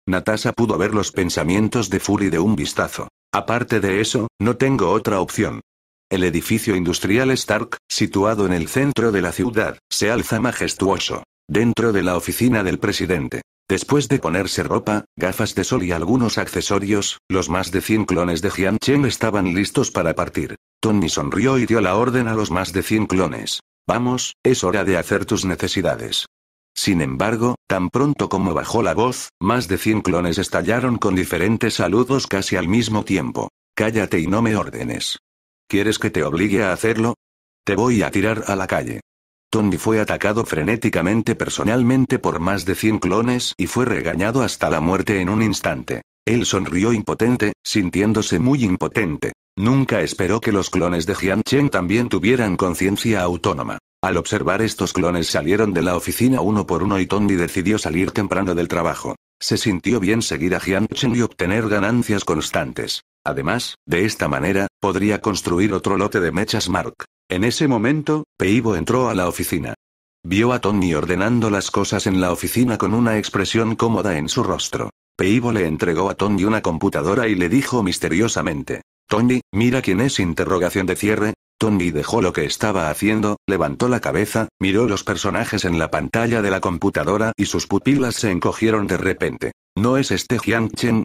Natasha pudo ver los pensamientos de Fury de un vistazo. Aparte de eso, no tengo otra opción. El edificio industrial Stark, situado en el centro de la ciudad, se alza majestuoso. Dentro de la oficina del presidente, Después de ponerse ropa, gafas de sol y algunos accesorios, los más de 100 clones de Jian Chen estaban listos para partir. Tony sonrió y dio la orden a los más de 100 clones. Vamos, es hora de hacer tus necesidades. Sin embargo, tan pronto como bajó la voz, más de 100 clones estallaron con diferentes saludos casi al mismo tiempo. Cállate y no me ordenes. ¿Quieres que te obligue a hacerlo? Te voy a tirar a la calle. Tony fue atacado frenéticamente personalmente por más de 100 clones y fue regañado hasta la muerte en un instante. Él sonrió impotente, sintiéndose muy impotente. Nunca esperó que los clones de Jian también tuvieran conciencia autónoma. Al observar estos clones salieron de la oficina uno por uno y Tony decidió salir temprano del trabajo. Se sintió bien seguir a Jiang y obtener ganancias constantes. Además, de esta manera, podría construir otro lote de mechas Mark. En ese momento, Peibo entró a la oficina. Vio a Tony ordenando las cosas en la oficina con una expresión cómoda en su rostro. Peibo le entregó a Tony una computadora y le dijo misteriosamente. Tony, mira quién es interrogación de cierre. Tony dejó lo que estaba haciendo, levantó la cabeza, miró los personajes en la pantalla de la computadora y sus pupilas se encogieron de repente. ¿No es este Jiang Chen?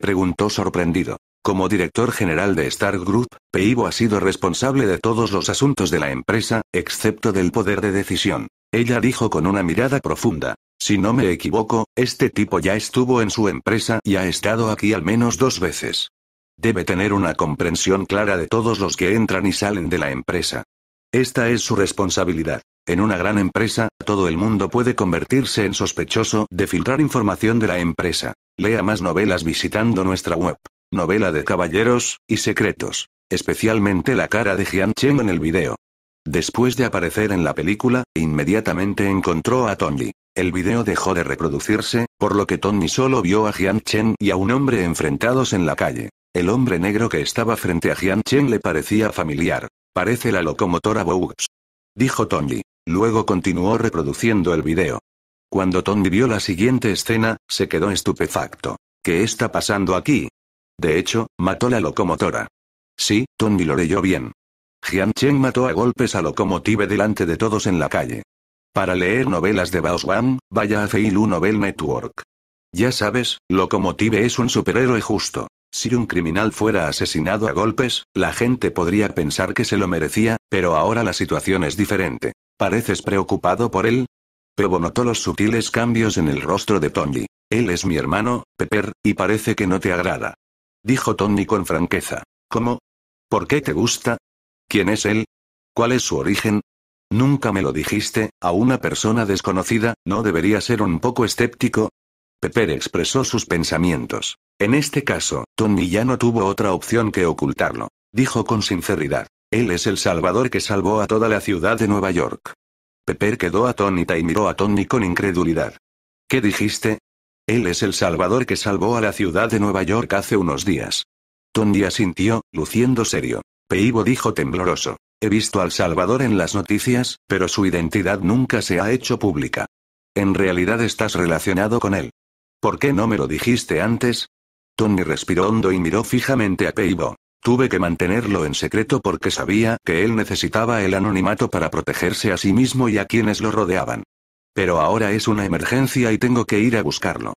Preguntó sorprendido. Como director general de Star Group, Peibo ha sido responsable de todos los asuntos de la empresa, excepto del poder de decisión. Ella dijo con una mirada profunda. Si no me equivoco, este tipo ya estuvo en su empresa y ha estado aquí al menos dos veces. Debe tener una comprensión clara de todos los que entran y salen de la empresa. Esta es su responsabilidad. En una gran empresa, todo el mundo puede convertirse en sospechoso de filtrar información de la empresa. Lea más novelas visitando nuestra web novela de caballeros y secretos, especialmente la cara de Jian Chen en el video. Después de aparecer en la película, inmediatamente encontró a Tony. El video dejó de reproducirse, por lo que Tony solo vio a Jian Chen y a un hombre enfrentados en la calle. El hombre negro que estaba frente a Jian Chen le parecía familiar. Parece la locomotora Bugs. Dijo Tony. Luego continuó reproduciendo el video. Cuando Tony vio la siguiente escena, se quedó estupefacto. ¿Qué está pasando aquí? De hecho, mató la locomotora. Sí, Tony lo leyó bien. Jian Cheng mató a golpes a Locomotive delante de todos en la calle. Para leer novelas de Bao vaya a Feilu Novel Network. Ya sabes, Locomotive es un superhéroe justo. Si un criminal fuera asesinado a golpes, la gente podría pensar que se lo merecía, pero ahora la situación es diferente. ¿Pareces preocupado por él? Pebo notó los sutiles cambios en el rostro de Tony. Él es mi hermano, Pepper, y parece que no te agrada dijo Tony con franqueza. ¿Cómo? ¿Por qué te gusta? ¿Quién es él? ¿Cuál es su origen? Nunca me lo dijiste, a una persona desconocida, ¿no debería ser un poco escéptico? Pepper expresó sus pensamientos. En este caso, Tony ya no tuvo otra opción que ocultarlo. Dijo con sinceridad. Él es el salvador que salvó a toda la ciudad de Nueva York. Pepper quedó atónita y miró a Tony con incredulidad. ¿Qué dijiste? Él es el Salvador que salvó a la ciudad de Nueva York hace unos días. Tony asintió, luciendo serio. Peibo dijo tembloroso. He visto al Salvador en las noticias, pero su identidad nunca se ha hecho pública. En realidad estás relacionado con él. ¿Por qué no me lo dijiste antes? Tony respiró hondo y miró fijamente a Peibo. Tuve que mantenerlo en secreto porque sabía que él necesitaba el anonimato para protegerse a sí mismo y a quienes lo rodeaban. Pero ahora es una emergencia y tengo que ir a buscarlo.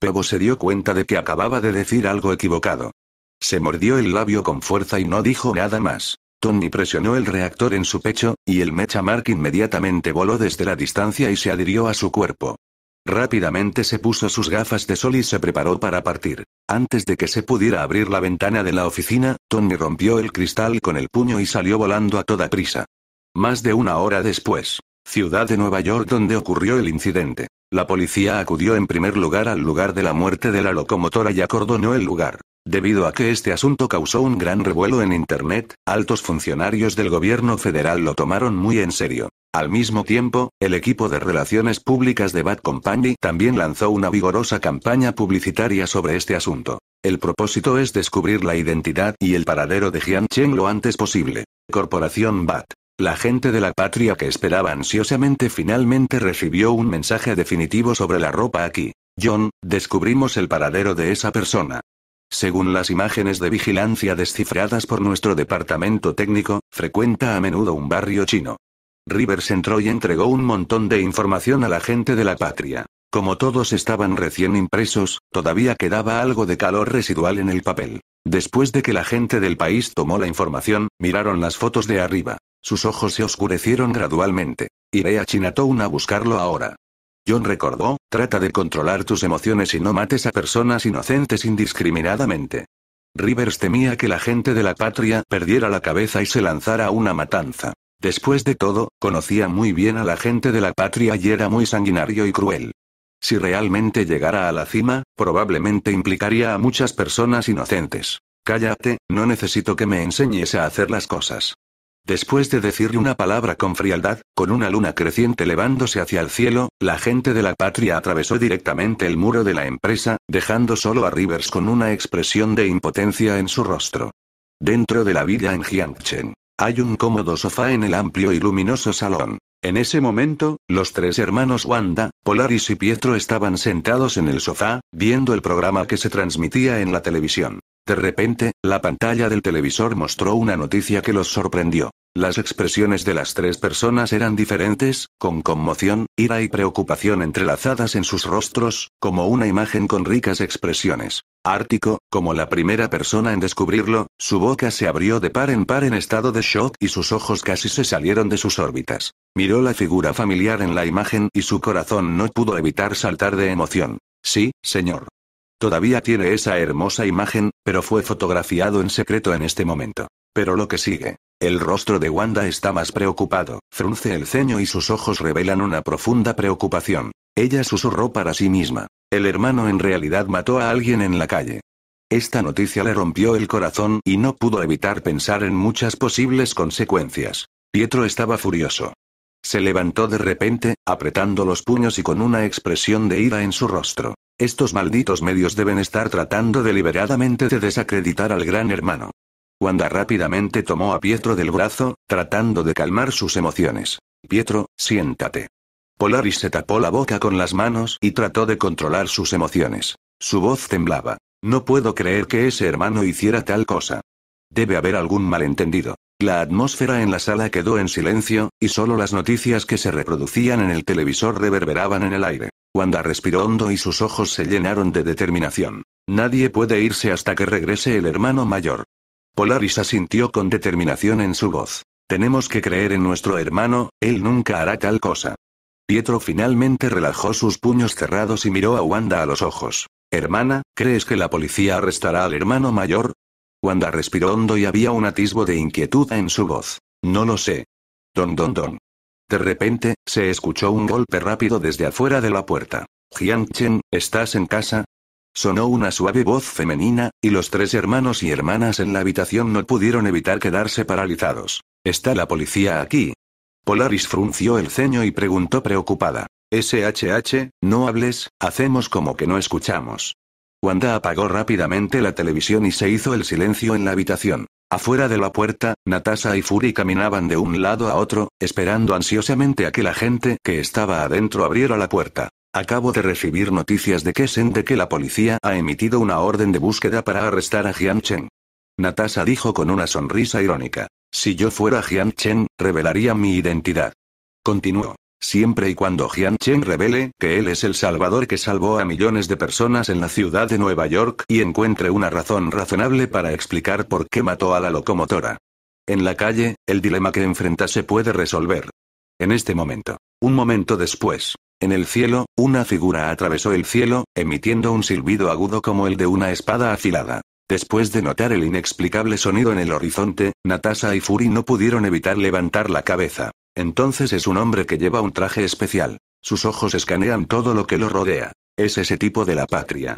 Pebo se dio cuenta de que acababa de decir algo equivocado. Se mordió el labio con fuerza y no dijo nada más. Tony presionó el reactor en su pecho, y el mecha Mark inmediatamente voló desde la distancia y se adhirió a su cuerpo. Rápidamente se puso sus gafas de sol y se preparó para partir. Antes de que se pudiera abrir la ventana de la oficina, Tony rompió el cristal con el puño y salió volando a toda prisa. Más de una hora después, ciudad de Nueva York donde ocurrió el incidente. La policía acudió en primer lugar al lugar de la muerte de la locomotora y acordonó el lugar. Debido a que este asunto causó un gran revuelo en Internet, altos funcionarios del gobierno federal lo tomaron muy en serio. Al mismo tiempo, el equipo de relaciones públicas de BAT Company también lanzó una vigorosa campaña publicitaria sobre este asunto. El propósito es descubrir la identidad y el paradero de Jian Cheng lo antes posible. Corporación Bat. La gente de la patria que esperaba ansiosamente finalmente recibió un mensaje definitivo sobre la ropa aquí. John, descubrimos el paradero de esa persona. Según las imágenes de vigilancia descifradas por nuestro departamento técnico, frecuenta a menudo un barrio chino. Rivers entró y entregó un montón de información a la gente de la patria. Como todos estaban recién impresos, todavía quedaba algo de calor residual en el papel. Después de que la gente del país tomó la información, miraron las fotos de arriba. Sus ojos se oscurecieron gradualmente. Iré a Chinatown a buscarlo ahora. John recordó, trata de controlar tus emociones y no mates a personas inocentes indiscriminadamente. Rivers temía que la gente de la patria perdiera la cabeza y se lanzara a una matanza. Después de todo, conocía muy bien a la gente de la patria y era muy sanguinario y cruel. Si realmente llegara a la cima, probablemente implicaría a muchas personas inocentes. Cállate, no necesito que me enseñes a hacer las cosas. Después de decirle una palabra con frialdad, con una luna creciente elevándose hacia el cielo, la gente de la patria atravesó directamente el muro de la empresa, dejando solo a Rivers con una expresión de impotencia en su rostro. Dentro de la villa en Jiangchen. Hay un cómodo sofá en el amplio y luminoso salón. En ese momento, los tres hermanos Wanda, Polaris y Pietro estaban sentados en el sofá, viendo el programa que se transmitía en la televisión. De repente, la pantalla del televisor mostró una noticia que los sorprendió. Las expresiones de las tres personas eran diferentes, con conmoción, ira y preocupación entrelazadas en sus rostros, como una imagen con ricas expresiones. Ártico, como la primera persona en descubrirlo, su boca se abrió de par en par en estado de shock y sus ojos casi se salieron de sus órbitas. Miró la figura familiar en la imagen y su corazón no pudo evitar saltar de emoción. Sí, señor. Todavía tiene esa hermosa imagen, pero fue fotografiado en secreto en este momento. Pero lo que sigue. El rostro de Wanda está más preocupado, frunce el ceño y sus ojos revelan una profunda preocupación. Ella susurró para sí misma. El hermano en realidad mató a alguien en la calle. Esta noticia le rompió el corazón y no pudo evitar pensar en muchas posibles consecuencias. Pietro estaba furioso. Se levantó de repente, apretando los puños y con una expresión de ira en su rostro. Estos malditos medios deben estar tratando deliberadamente de desacreditar al gran hermano. Wanda rápidamente tomó a Pietro del brazo, tratando de calmar sus emociones. Pietro, siéntate. Polaris se tapó la boca con las manos y trató de controlar sus emociones. Su voz temblaba. No puedo creer que ese hermano hiciera tal cosa. Debe haber algún malentendido. La atmósfera en la sala quedó en silencio, y solo las noticias que se reproducían en el televisor reverberaban en el aire. Wanda respiró hondo y sus ojos se llenaron de determinación. Nadie puede irse hasta que regrese el hermano mayor. Polaris asintió con determinación en su voz. Tenemos que creer en nuestro hermano, él nunca hará tal cosa. Pietro finalmente relajó sus puños cerrados y miró a Wanda a los ojos. Hermana, ¿crees que la policía arrestará al hermano mayor? Wanda respiró hondo y había un atisbo de inquietud en su voz. No lo sé. Don don don. De repente, se escuchó un golpe rápido desde afuera de la puerta. Jian Chen, ¿estás en casa? Sonó una suave voz femenina, y los tres hermanos y hermanas en la habitación no pudieron evitar quedarse paralizados. ¿Está la policía aquí? Polaris frunció el ceño y preguntó preocupada. SHH, no hables, hacemos como que no escuchamos. Wanda apagó rápidamente la televisión y se hizo el silencio en la habitación. Afuera de la puerta, Natasha y Fury caminaban de un lado a otro, esperando ansiosamente a que la gente que estaba adentro abriera la puerta. Acabo de recibir noticias de que de que la policía ha emitido una orden de búsqueda para arrestar a Jian Chen. Natasha dijo con una sonrisa irónica. Si yo fuera Jian revelaría mi identidad. Continuó. Siempre y cuando Jian Chen revele que él es el salvador que salvó a millones de personas en la ciudad de Nueva York y encuentre una razón razonable para explicar por qué mató a la locomotora. En la calle, el dilema que enfrenta se puede resolver. En este momento. Un momento después. En el cielo, una figura atravesó el cielo, emitiendo un silbido agudo como el de una espada afilada. Después de notar el inexplicable sonido en el horizonte, Natasha y Fury no pudieron evitar levantar la cabeza. Entonces es un hombre que lleva un traje especial. Sus ojos escanean todo lo que lo rodea. Es ese tipo de la patria.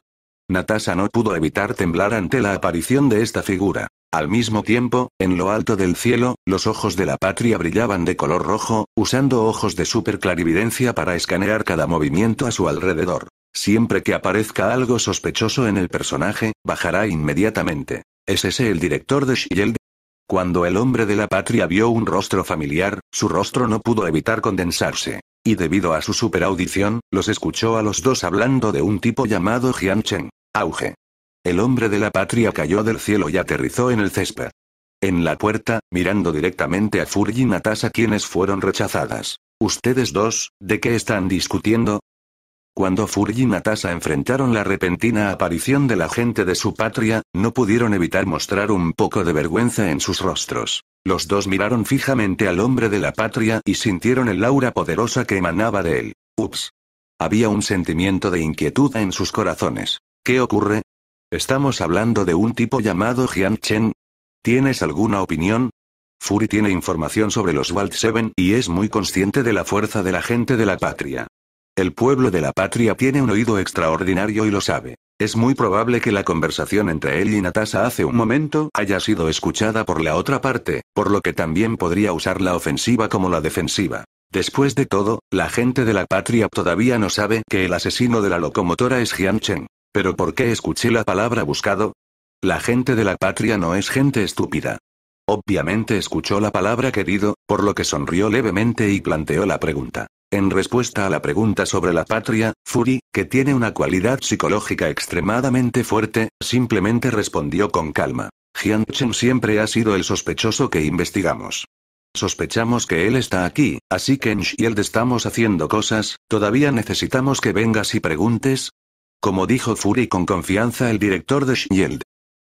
Natasha no pudo evitar temblar ante la aparición de esta figura. Al mismo tiempo, en lo alto del cielo, los ojos de la patria brillaban de color rojo, usando ojos de super clarividencia para escanear cada movimiento a su alrededor. Siempre que aparezca algo sospechoso en el personaje, bajará inmediatamente. ¿Es ese el director de Shield cuando el hombre de la patria vio un rostro familiar, su rostro no pudo evitar condensarse. Y debido a su superaudición, los escuchó a los dos hablando de un tipo llamado Jian Auge. El hombre de la patria cayó del cielo y aterrizó en el césped. En la puerta, mirando directamente a y Natasa quienes fueron rechazadas. Ustedes dos, ¿de qué están discutiendo? Cuando Fury y Natasa enfrentaron la repentina aparición de la gente de su patria, no pudieron evitar mostrar un poco de vergüenza en sus rostros. Los dos miraron fijamente al hombre de la patria y sintieron el aura poderosa que emanaba de él. Ups. Había un sentimiento de inquietud en sus corazones. ¿Qué ocurre? ¿Estamos hablando de un tipo llamado Jian Chen? ¿Tienes alguna opinión? Fury tiene información sobre los Wald Seven y es muy consciente de la fuerza de la gente de la patria. El pueblo de la patria tiene un oído extraordinario y lo sabe. Es muy probable que la conversación entre él y Natasha hace un momento haya sido escuchada por la otra parte, por lo que también podría usar la ofensiva como la defensiva. Después de todo, la gente de la patria todavía no sabe que el asesino de la locomotora es Jian Chen. ¿Pero por qué escuché la palabra buscado? La gente de la patria no es gente estúpida. Obviamente escuchó la palabra querido, por lo que sonrió levemente y planteó la pregunta. En respuesta a la pregunta sobre la patria, Fury, que tiene una cualidad psicológica extremadamente fuerte, simplemente respondió con calma. Jian Chen siempre ha sido el sospechoso que investigamos. Sospechamos que él está aquí, así que en Shield estamos haciendo cosas, todavía necesitamos que vengas y preguntes. Como dijo Fury con confianza el director de Shield.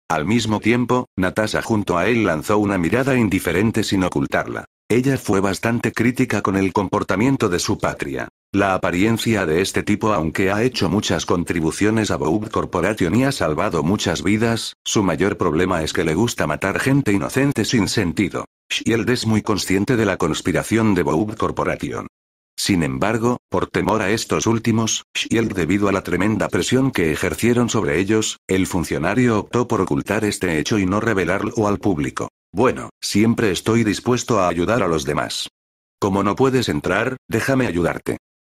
Al mismo tiempo, Natasha junto a él lanzó una mirada indiferente sin ocultarla. Ella fue bastante crítica con el comportamiento de su patria. La apariencia de este tipo aunque ha hecho muchas contribuciones a Boub Corporation y ha salvado muchas vidas, su mayor problema es que le gusta matar gente inocente sin sentido. Shield es muy consciente de la conspiración de Boub Corporation. Sin embargo, por temor a estos últimos, Shield debido a la tremenda presión que ejercieron sobre ellos, el funcionario optó por ocultar este hecho y no revelarlo al público. Bueno, siempre estoy dispuesto a ayudar a los demás. Como no puedes entrar, déjame ayudarte.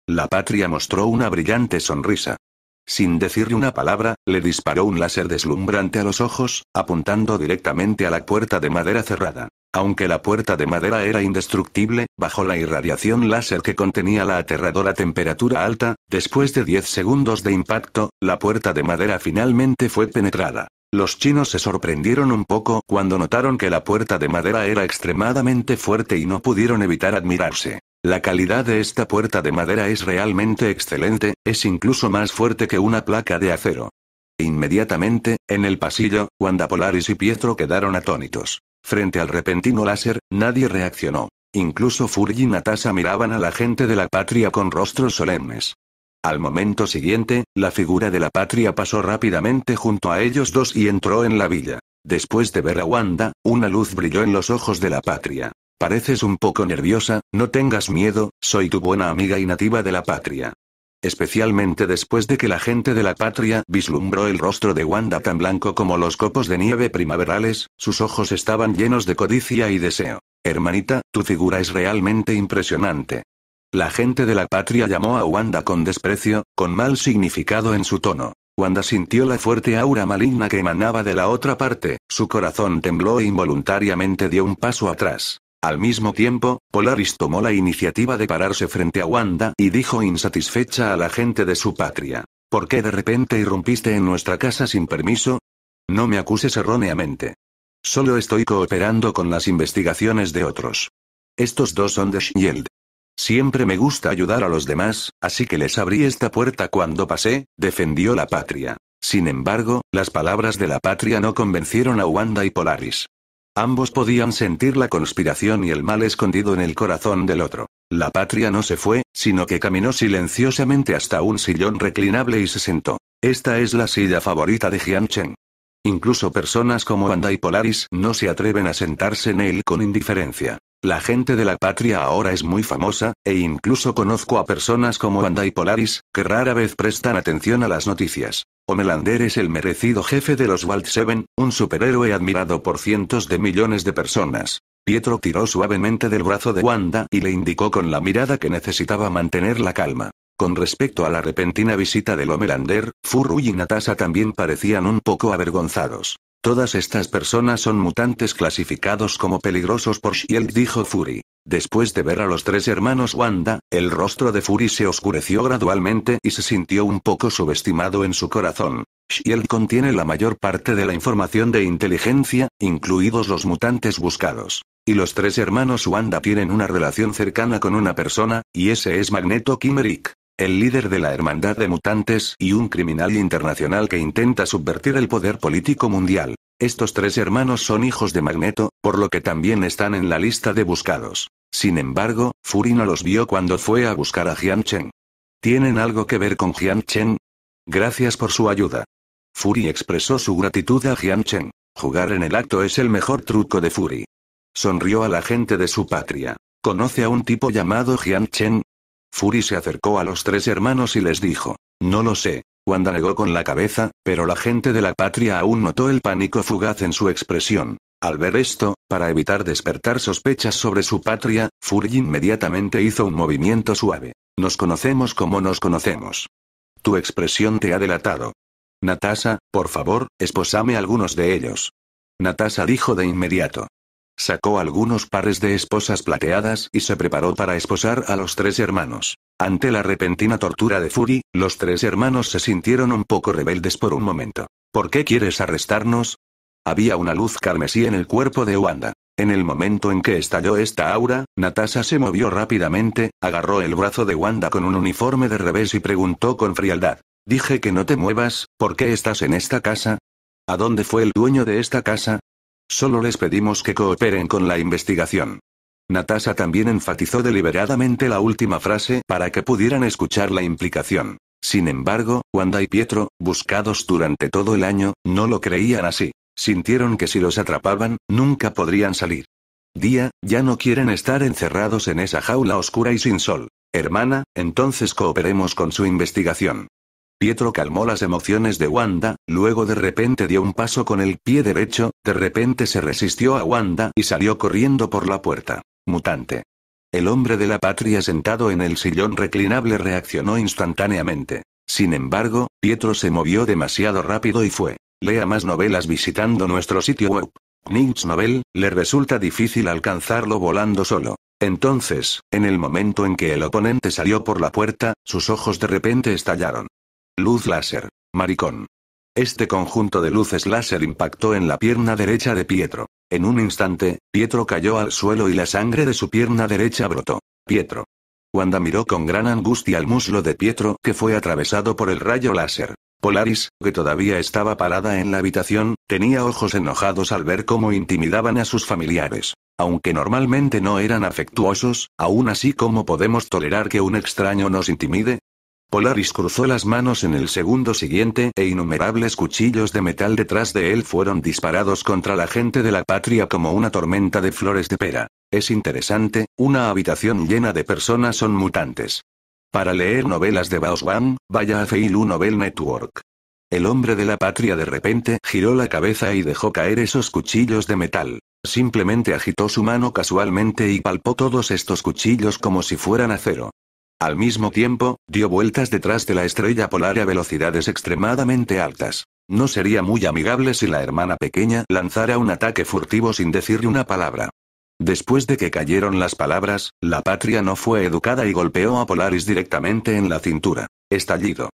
La patria mostró una brillante sonrisa. Sin decirle una palabra, le disparó un láser deslumbrante a los ojos, apuntando directamente a la puerta de madera cerrada. Aunque la puerta de madera era indestructible, bajo la irradiación láser que contenía la aterradora temperatura alta, después de 10 segundos de impacto, la puerta de madera finalmente fue penetrada. Los chinos se sorprendieron un poco cuando notaron que la puerta de madera era extremadamente fuerte y no pudieron evitar admirarse. La calidad de esta puerta de madera es realmente excelente, es incluso más fuerte que una placa de acero. Inmediatamente, en el pasillo, Wanda Polaris y Pietro quedaron atónitos. Frente al repentino láser, nadie reaccionó. Incluso Furji y Natasa miraban a la gente de la patria con rostros solemnes. Al momento siguiente, la figura de la patria pasó rápidamente junto a ellos dos y entró en la villa. Después de ver a Wanda, una luz brilló en los ojos de la patria. Pareces un poco nerviosa, no tengas miedo, soy tu buena amiga y nativa de la patria. Especialmente después de que la gente de la patria vislumbró el rostro de Wanda tan blanco como los copos de nieve primaverales, sus ojos estaban llenos de codicia y deseo. Hermanita, tu figura es realmente impresionante. La gente de la patria llamó a Wanda con desprecio, con mal significado en su tono. Wanda sintió la fuerte aura maligna que emanaba de la otra parte, su corazón tembló e involuntariamente dio un paso atrás. Al mismo tiempo, Polaris tomó la iniciativa de pararse frente a Wanda y dijo insatisfecha a la gente de su patria. ¿Por qué de repente irrumpiste en nuestra casa sin permiso? No me acuses erróneamente. Solo estoy cooperando con las investigaciones de otros. Estos dos son de Shield. Siempre me gusta ayudar a los demás, así que les abrí esta puerta cuando pasé, defendió la patria. Sin embargo, las palabras de la patria no convencieron a Wanda y Polaris. Ambos podían sentir la conspiración y el mal escondido en el corazón del otro. La patria no se fue, sino que caminó silenciosamente hasta un sillón reclinable y se sentó. Esta es la silla favorita de Jian Incluso personas como Wanda y Polaris no se atreven a sentarse en él con indiferencia. La gente de la patria ahora es muy famosa, e incluso conozco a personas como Wanda y Polaris, que rara vez prestan atención a las noticias. Homelander es el merecido jefe de los Walt Seven, un superhéroe admirado por cientos de millones de personas. Pietro tiró suavemente del brazo de Wanda y le indicó con la mirada que necesitaba mantener la calma. Con respecto a la repentina visita del Homelander, Furu y Natasha también parecían un poco avergonzados. Todas estas personas son mutantes clasificados como peligrosos por Shield, dijo Fury. Después de ver a los tres hermanos Wanda, el rostro de Fury se oscureció gradualmente y se sintió un poco subestimado en su corazón. Shield contiene la mayor parte de la información de inteligencia, incluidos los mutantes buscados. Y los tres hermanos Wanda tienen una relación cercana con una persona, y ese es Magneto Kimerick el líder de la Hermandad de Mutantes y un criminal internacional que intenta subvertir el poder político mundial. Estos tres hermanos son hijos de Magneto, por lo que también están en la lista de buscados. Sin embargo, Fury no los vio cuando fue a buscar a Jian ¿Tienen algo que ver con Jian Chen? Gracias por su ayuda. Fury expresó su gratitud a Jian Jugar en el acto es el mejor truco de Fury. Sonrió a la gente de su patria. Conoce a un tipo llamado Jian Fury se acercó a los tres hermanos y les dijo. No lo sé. Wanda negó con la cabeza, pero la gente de la patria aún notó el pánico fugaz en su expresión. Al ver esto, para evitar despertar sospechas sobre su patria, Fury inmediatamente hizo un movimiento suave. Nos conocemos como nos conocemos. Tu expresión te ha delatado. Natasha, por favor, esposame algunos de ellos. Natasha dijo de inmediato. Sacó algunos pares de esposas plateadas y se preparó para esposar a los tres hermanos. Ante la repentina tortura de Fury, los tres hermanos se sintieron un poco rebeldes por un momento. ¿Por qué quieres arrestarnos? Había una luz carmesí en el cuerpo de Wanda. En el momento en que estalló esta aura, Natasha se movió rápidamente, agarró el brazo de Wanda con un uniforme de revés y preguntó con frialdad. Dije que no te muevas, ¿por qué estás en esta casa? ¿A dónde fue el dueño de esta casa? Solo les pedimos que cooperen con la investigación. Natasha también enfatizó deliberadamente la última frase para que pudieran escuchar la implicación. Sin embargo, Wanda y Pietro, buscados durante todo el año, no lo creían así. Sintieron que si los atrapaban, nunca podrían salir. Día, ya no quieren estar encerrados en esa jaula oscura y sin sol. Hermana, entonces cooperemos con su investigación. Pietro calmó las emociones de Wanda, luego de repente dio un paso con el pie derecho, de repente se resistió a Wanda y salió corriendo por la puerta. Mutante. El hombre de la patria sentado en el sillón reclinable reaccionó instantáneamente. Sin embargo, Pietro se movió demasiado rápido y fue. Lea más novelas visitando nuestro sitio web. Knicks Novel, le resulta difícil alcanzarlo volando solo. Entonces, en el momento en que el oponente salió por la puerta, sus ojos de repente estallaron. Luz láser. Maricón. Este conjunto de luces láser impactó en la pierna derecha de Pietro. En un instante, Pietro cayó al suelo y la sangre de su pierna derecha brotó. Pietro. Wanda miró con gran angustia al muslo de Pietro que fue atravesado por el rayo láser. Polaris, que todavía estaba parada en la habitación, tenía ojos enojados al ver cómo intimidaban a sus familiares. Aunque normalmente no eran afectuosos, aún así ¿cómo podemos tolerar que un extraño nos intimide? Polaris cruzó las manos en el segundo siguiente e innumerables cuchillos de metal detrás de él fueron disparados contra la gente de la patria como una tormenta de flores de pera. Es interesante, una habitación llena de personas son mutantes. Para leer novelas de Bauswan, vaya a Feilu Novel Network. El hombre de la patria de repente giró la cabeza y dejó caer esos cuchillos de metal. Simplemente agitó su mano casualmente y palpó todos estos cuchillos como si fueran acero. Al mismo tiempo, dio vueltas detrás de la estrella polar a velocidades extremadamente altas. No sería muy amigable si la hermana pequeña lanzara un ataque furtivo sin decirle una palabra. Después de que cayeron las palabras, la patria no fue educada y golpeó a Polaris directamente en la cintura. Estallido.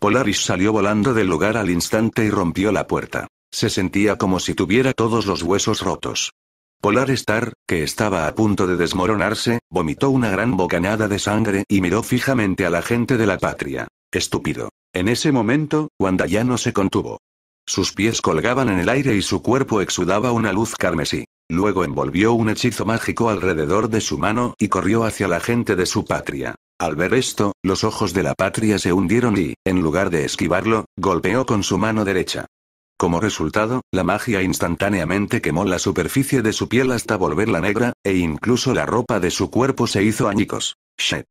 Polaris salió volando del lugar al instante y rompió la puerta. Se sentía como si tuviera todos los huesos rotos. Polar Star, que estaba a punto de desmoronarse, vomitó una gran bocanada de sangre y miró fijamente a la gente de la patria. Estúpido. En ese momento, Wanda ya no se contuvo. Sus pies colgaban en el aire y su cuerpo exudaba una luz carmesí. Luego envolvió un hechizo mágico alrededor de su mano y corrió hacia la gente de su patria. Al ver esto, los ojos de la patria se hundieron y, en lugar de esquivarlo, golpeó con su mano derecha. Como resultado, la magia instantáneamente quemó la superficie de su piel hasta volverla negra, e incluso la ropa de su cuerpo se hizo añicos. Shet.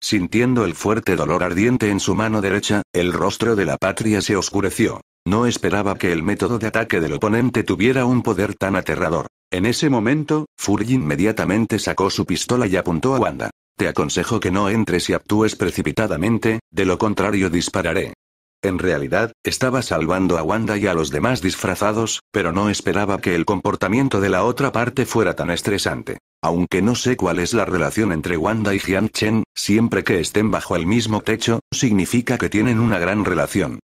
Sintiendo el fuerte dolor ardiente en su mano derecha, el rostro de la patria se oscureció. No esperaba que el método de ataque del oponente tuviera un poder tan aterrador. En ese momento, Fury inmediatamente sacó su pistola y apuntó a Wanda. Te aconsejo que no entres y actúes precipitadamente, de lo contrario dispararé. En realidad, estaba salvando a Wanda y a los demás disfrazados, pero no esperaba que el comportamiento de la otra parte fuera tan estresante. Aunque no sé cuál es la relación entre Wanda y Jian Chen, siempre que estén bajo el mismo techo, significa que tienen una gran relación.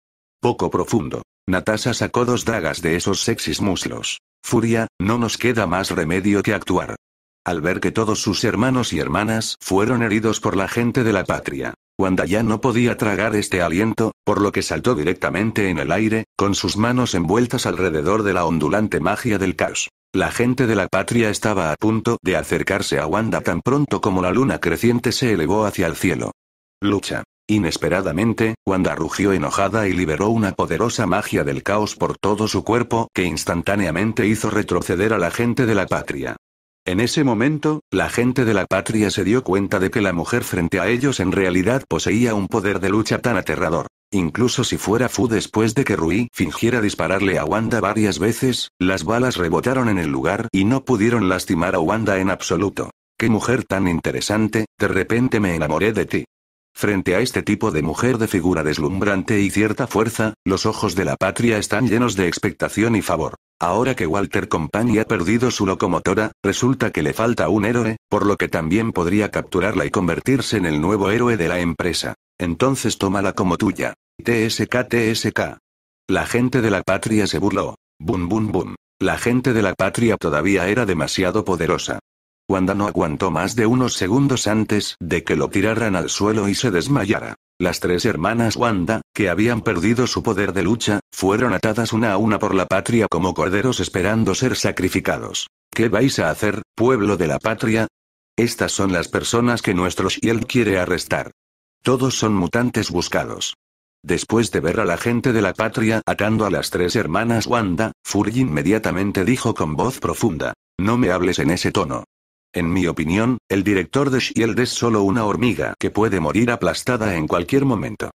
Poco profundo. Natasha sacó dos dagas de esos sexys muslos. Furia, no nos queda más remedio que actuar. Al ver que todos sus hermanos y hermanas fueron heridos por la gente de la patria, Wanda ya no podía tragar este aliento, por lo que saltó directamente en el aire, con sus manos envueltas alrededor de la ondulante magia del caos. La gente de la patria estaba a punto de acercarse a Wanda tan pronto como la luna creciente se elevó hacia el cielo. Lucha. Inesperadamente, Wanda rugió enojada y liberó una poderosa magia del caos por todo su cuerpo que instantáneamente hizo retroceder a la gente de la patria. En ese momento, la gente de la patria se dio cuenta de que la mujer frente a ellos en realidad poseía un poder de lucha tan aterrador. Incluso si fuera Fu después de que Rui fingiera dispararle a Wanda varias veces, las balas rebotaron en el lugar y no pudieron lastimar a Wanda en absoluto. ¡Qué mujer tan interesante! De repente me enamoré de ti. Frente a este tipo de mujer de figura deslumbrante y cierta fuerza, los ojos de la patria están llenos de expectación y favor. Ahora que Walter Company ha perdido su locomotora, resulta que le falta un héroe, por lo que también podría capturarla y convertirse en el nuevo héroe de la empresa. Entonces tómala como tuya. TSK TSK. La gente de la patria se burló. Bum bum bum. La gente de la patria todavía era demasiado poderosa. Wanda no aguantó más de unos segundos antes de que lo tiraran al suelo y se desmayara. Las tres hermanas Wanda, que habían perdido su poder de lucha, fueron atadas una a una por la patria como corderos esperando ser sacrificados. ¿Qué vais a hacer, pueblo de la patria? Estas son las personas que nuestro Shiel quiere arrestar. Todos son mutantes buscados. Después de ver a la gente de la patria atando a las tres hermanas Wanda, Fury inmediatamente dijo con voz profunda. No me hables en ese tono. En mi opinión, el director de Shield es solo una hormiga que puede morir aplastada en cualquier momento.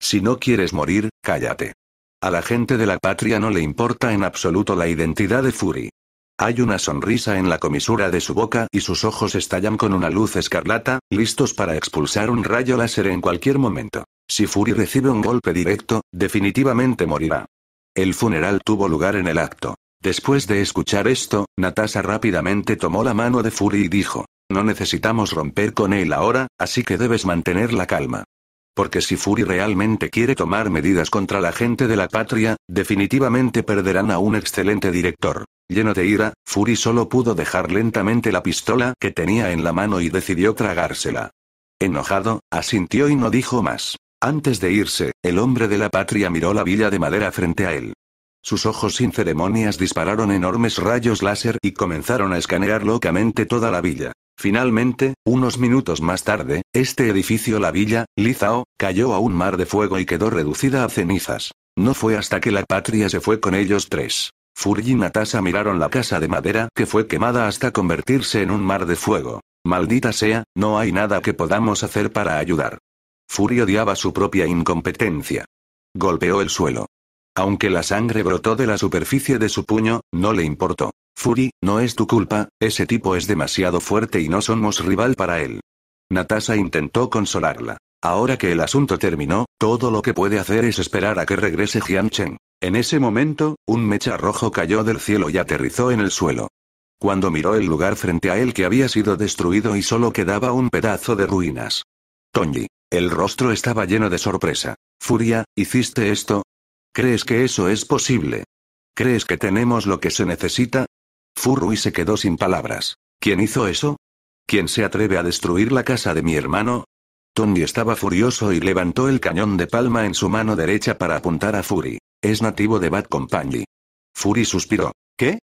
Si no quieres morir, cállate. A la gente de la patria no le importa en absoluto la identidad de Fury. Hay una sonrisa en la comisura de su boca y sus ojos estallan con una luz escarlata, listos para expulsar un rayo láser en cualquier momento. Si Fury recibe un golpe directo, definitivamente morirá. El funeral tuvo lugar en el acto. Después de escuchar esto, Natasha rápidamente tomó la mano de Fury y dijo, no necesitamos romper con él ahora, así que debes mantener la calma. Porque si Fury realmente quiere tomar medidas contra la gente de la patria, definitivamente perderán a un excelente director. Lleno de ira, Fury solo pudo dejar lentamente la pistola que tenía en la mano y decidió tragársela. Enojado, asintió y no dijo más. Antes de irse, el hombre de la patria miró la villa de madera frente a él. Sus ojos sin ceremonias dispararon enormes rayos láser y comenzaron a escanear locamente toda la villa. Finalmente, unos minutos más tarde, este edificio la villa, Lizao, cayó a un mar de fuego y quedó reducida a cenizas. No fue hasta que la patria se fue con ellos tres. Fury y Natasa miraron la casa de madera que fue quemada hasta convertirse en un mar de fuego. Maldita sea, no hay nada que podamos hacer para ayudar. Fury odiaba su propia incompetencia. Golpeó el suelo. Aunque la sangre brotó de la superficie de su puño, no le importó. Fury, no es tu culpa, ese tipo es demasiado fuerte y no somos rival para él. Natasha intentó consolarla. Ahora que el asunto terminó, todo lo que puede hacer es esperar a que regrese Jianchen. En ese momento, un mecha rojo cayó del cielo y aterrizó en el suelo. Cuando miró el lugar frente a él que había sido destruido y solo quedaba un pedazo de ruinas. Tony. El rostro estaba lleno de sorpresa. Furia, ¿hiciste esto? ¿Crees que eso es posible? ¿Crees que tenemos lo que se necesita? Furui se quedó sin palabras. ¿Quién hizo eso? ¿Quién se atreve a destruir la casa de mi hermano? Tony estaba furioso y levantó el cañón de palma en su mano derecha para apuntar a Fury. Es nativo de Bad Company. Fury suspiró. ¿Qué?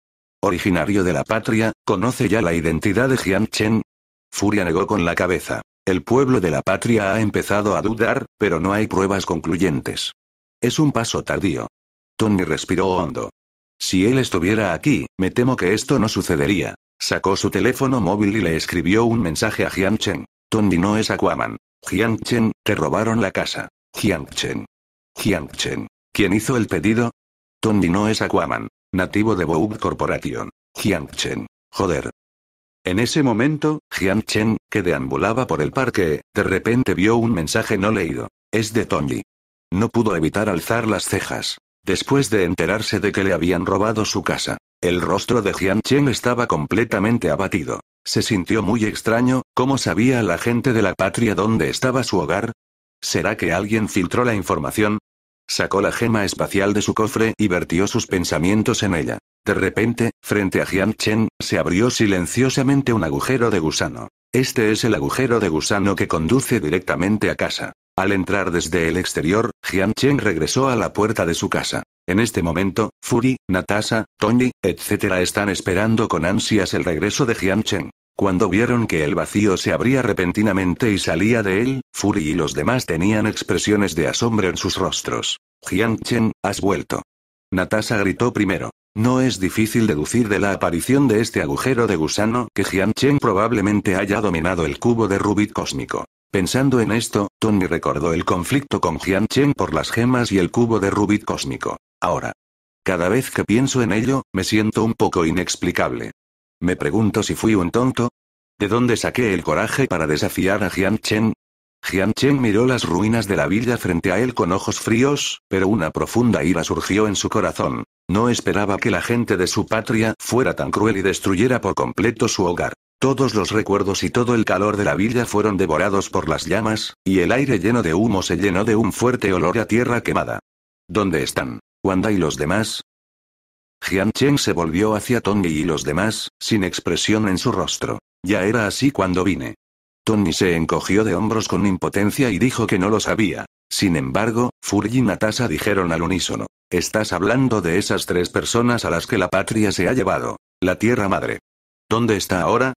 Originario de la patria, ¿conoce ya la identidad de Jian Chen? negó con la cabeza. El pueblo de la patria ha empezado a dudar, pero no hay pruebas concluyentes. Es un paso tardío. Tony respiró hondo. Si él estuviera aquí, me temo que esto no sucedería. Sacó su teléfono móvil y le escribió un mensaje a Jiang Chen. Tony no es Aquaman. Jiang Chen, te robaron la casa. Jiang Chen. Chen. ¿Quién hizo el pedido? Tony no es Aquaman. Nativo de Vogue Corporation. Jiang Chen. Joder. En ese momento, Jiang Chen, que deambulaba por el parque, de repente vio un mensaje no leído. Es de Tony. No pudo evitar alzar las cejas. Después de enterarse de que le habían robado su casa, el rostro de Jian Chen estaba completamente abatido. Se sintió muy extraño, ¿cómo sabía la gente de la patria dónde estaba su hogar? ¿Será que alguien filtró la información? Sacó la gema espacial de su cofre y vertió sus pensamientos en ella. De repente, frente a Jian Chen, se abrió silenciosamente un agujero de gusano. Este es el agujero de gusano que conduce directamente a casa. Al entrar desde el exterior, Jiang regresó a la puerta de su casa. En este momento, Fury, Natasha, Tony, etc. están esperando con ansias el regreso de Jiang Cuando vieron que el vacío se abría repentinamente y salía de él, Fury y los demás tenían expresiones de asombro en sus rostros. jianchen has vuelto. Natasha gritó primero. No es difícil deducir de la aparición de este agujero de gusano que Jiang probablemente haya dominado el cubo de Rubik cósmico. Pensando en esto, Tony recordó el conflicto con Jian Chen por las gemas y el cubo de Rubik cósmico. Ahora. Cada vez que pienso en ello, me siento un poco inexplicable. Me pregunto si fui un tonto. ¿De dónde saqué el coraje para desafiar a Jian Chen? Jian Chen miró las ruinas de la villa frente a él con ojos fríos, pero una profunda ira surgió en su corazón. No esperaba que la gente de su patria fuera tan cruel y destruyera por completo su hogar. Todos los recuerdos y todo el calor de la villa fueron devorados por las llamas, y el aire lleno de humo se llenó de un fuerte olor a tierra quemada. ¿Dónde están? ¿Wanda y los demás? Jian Cheng se volvió hacia Tony y los demás, sin expresión en su rostro. Ya era así cuando vine. Tony se encogió de hombros con impotencia y dijo que no lo sabía. Sin embargo, Fury y Natasa dijeron al unísono. Estás hablando de esas tres personas a las que la patria se ha llevado. La Tierra Madre. ¿Dónde está ahora?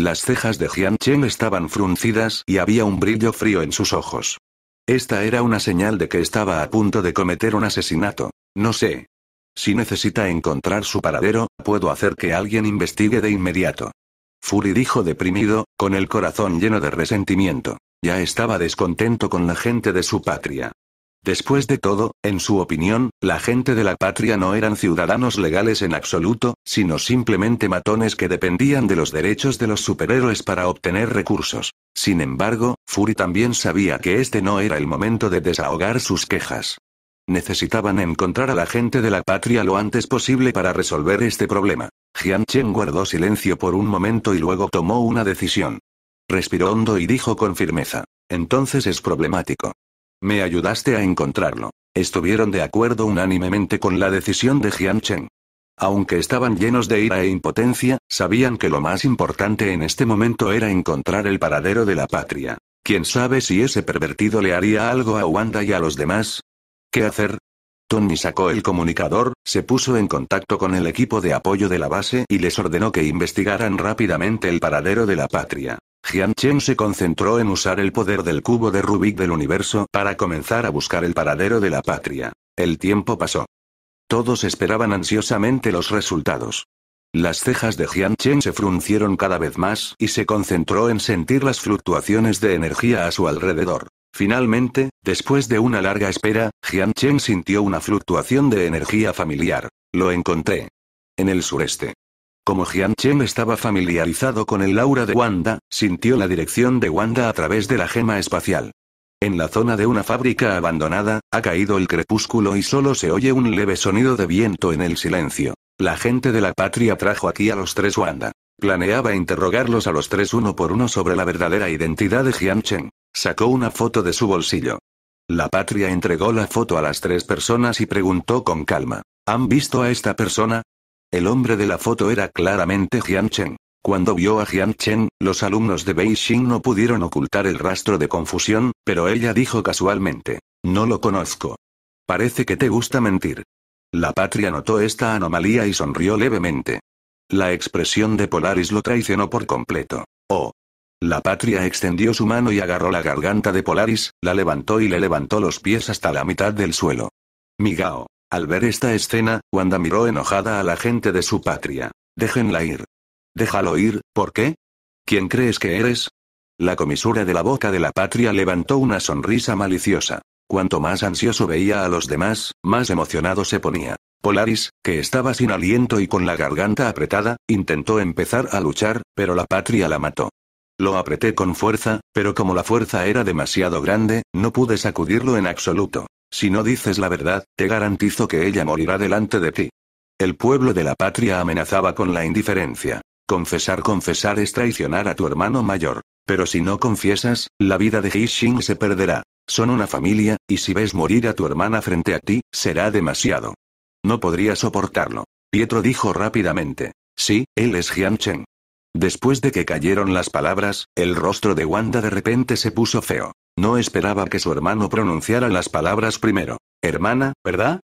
Las cejas de Jian Chen estaban fruncidas y había un brillo frío en sus ojos. Esta era una señal de que estaba a punto de cometer un asesinato. No sé. Si necesita encontrar su paradero, puedo hacer que alguien investigue de inmediato. Fury dijo deprimido, con el corazón lleno de resentimiento. Ya estaba descontento con la gente de su patria. Después de todo, en su opinión, la gente de la patria no eran ciudadanos legales en absoluto, sino simplemente matones que dependían de los derechos de los superhéroes para obtener recursos. Sin embargo, Fury también sabía que este no era el momento de desahogar sus quejas. Necesitaban encontrar a la gente de la patria lo antes posible para resolver este problema. Jian guardó silencio por un momento y luego tomó una decisión. Respiró hondo y dijo con firmeza. Entonces es problemático. Me ayudaste a encontrarlo. Estuvieron de acuerdo unánimemente con la decisión de Jian Aunque estaban llenos de ira e impotencia, sabían que lo más importante en este momento era encontrar el paradero de la patria. ¿Quién sabe si ese pervertido le haría algo a Wanda y a los demás? ¿Qué hacer? Tony sacó el comunicador, se puso en contacto con el equipo de apoyo de la base y les ordenó que investigaran rápidamente el paradero de la patria. Jian Chen se concentró en usar el poder del cubo de Rubik del universo para comenzar a buscar el paradero de la patria. El tiempo pasó. Todos esperaban ansiosamente los resultados. Las cejas de Jian Chen se fruncieron cada vez más y se concentró en sentir las fluctuaciones de energía a su alrededor. Finalmente, después de una larga espera, Jian Chen sintió una fluctuación de energía familiar. Lo encontré. En el sureste. Como Jian Chen estaba familiarizado con el aura de Wanda, sintió la dirección de Wanda a través de la gema espacial. En la zona de una fábrica abandonada, ha caído el crepúsculo y solo se oye un leve sonido de viento en el silencio. La gente de la patria trajo aquí a los tres Wanda. Planeaba interrogarlos a los tres uno por uno sobre la verdadera identidad de Jian Chen. Sacó una foto de su bolsillo. La patria entregó la foto a las tres personas y preguntó con calma. ¿Han visto a esta persona? El hombre de la foto era claramente Jiang Cuando vio a Jiang los alumnos de Beijing no pudieron ocultar el rastro de confusión, pero ella dijo casualmente, no lo conozco. Parece que te gusta mentir. La patria notó esta anomalía y sonrió levemente. La expresión de Polaris lo traicionó por completo. Oh. La patria extendió su mano y agarró la garganta de Polaris, la levantó y le levantó los pies hasta la mitad del suelo. Migao. Al ver esta escena, Wanda miró enojada a la gente de su patria. Déjenla ir. Déjalo ir, ¿por qué? ¿Quién crees que eres? La comisura de la boca de la patria levantó una sonrisa maliciosa. Cuanto más ansioso veía a los demás, más emocionado se ponía. Polaris, que estaba sin aliento y con la garganta apretada, intentó empezar a luchar, pero la patria la mató. Lo apreté con fuerza, pero como la fuerza era demasiado grande, no pude sacudirlo en absoluto. Si no dices la verdad, te garantizo que ella morirá delante de ti. El pueblo de la patria amenazaba con la indiferencia. Confesar, confesar es traicionar a tu hermano mayor. Pero si no confiesas, la vida de Xing se perderá. Son una familia, y si ves morir a tu hermana frente a ti, será demasiado. No podría soportarlo. Pietro dijo rápidamente. Sí, él es Jiancheng. Después de que cayeron las palabras, el rostro de Wanda de repente se puso feo. No esperaba que su hermano pronunciara las palabras primero. Hermana, ¿verdad?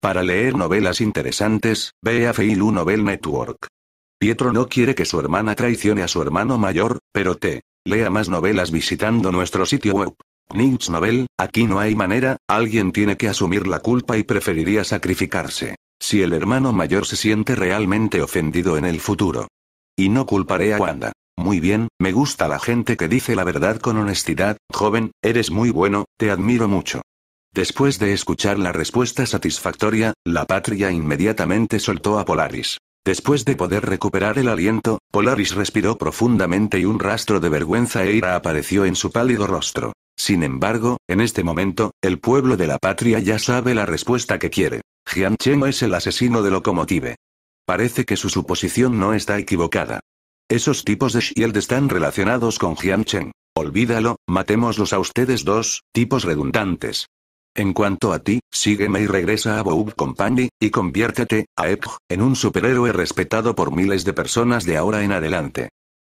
Para leer novelas interesantes, ve a Feilu Novel Network. Pietro no quiere que su hermana traicione a su hermano mayor, pero te. Lea más novelas visitando nuestro sitio web. Knicks Novel, aquí no hay manera, alguien tiene que asumir la culpa y preferiría sacrificarse. Si el hermano mayor se siente realmente ofendido en el futuro. Y no culparé a Wanda. Muy bien, me gusta la gente que dice la verdad con honestidad, joven, eres muy bueno, te admiro mucho. Después de escuchar la respuesta satisfactoria, la patria inmediatamente soltó a Polaris. Después de poder recuperar el aliento, Polaris respiró profundamente y un rastro de vergüenza e ira apareció en su pálido rostro. Sin embargo, en este momento, el pueblo de la patria ya sabe la respuesta que quiere. Jian es el asesino de Locomotive. Parece que su suposición no está equivocada. Esos tipos de Shield están relacionados con Jianchen. Olvídalo, matémoslos a ustedes dos, tipos redundantes. En cuanto a ti, sígueme y regresa a Boub Company, y conviértete, a en un superhéroe respetado por miles de personas de ahora en adelante.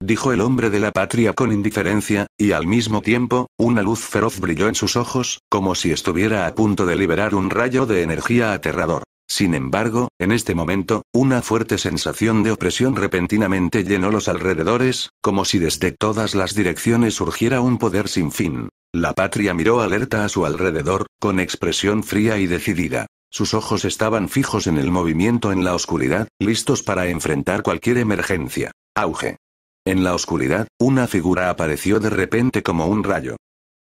Dijo el hombre de la patria con indiferencia, y al mismo tiempo, una luz feroz brilló en sus ojos, como si estuviera a punto de liberar un rayo de energía aterrador. Sin embargo, en este momento, una fuerte sensación de opresión repentinamente llenó los alrededores, como si desde todas las direcciones surgiera un poder sin fin. La patria miró alerta a su alrededor, con expresión fría y decidida. Sus ojos estaban fijos en el movimiento en la oscuridad, listos para enfrentar cualquier emergencia. Auge. En la oscuridad, una figura apareció de repente como un rayo.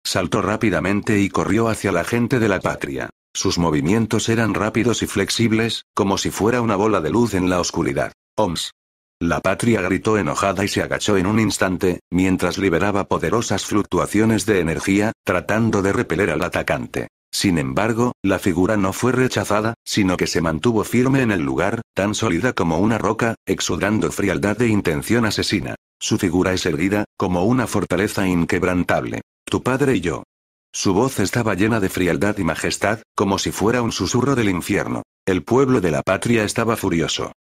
Saltó rápidamente y corrió hacia la gente de la patria. Sus movimientos eran rápidos y flexibles, como si fuera una bola de luz en la oscuridad. OMS. La patria gritó enojada y se agachó en un instante, mientras liberaba poderosas fluctuaciones de energía, tratando de repeler al atacante. Sin embargo, la figura no fue rechazada, sino que se mantuvo firme en el lugar, tan sólida como una roca, exudando frialdad de intención asesina. Su figura es erguida, como una fortaleza inquebrantable. Tu padre y yo. Su voz estaba llena de frialdad y majestad, como si fuera un susurro del infierno. El pueblo de la patria estaba furioso.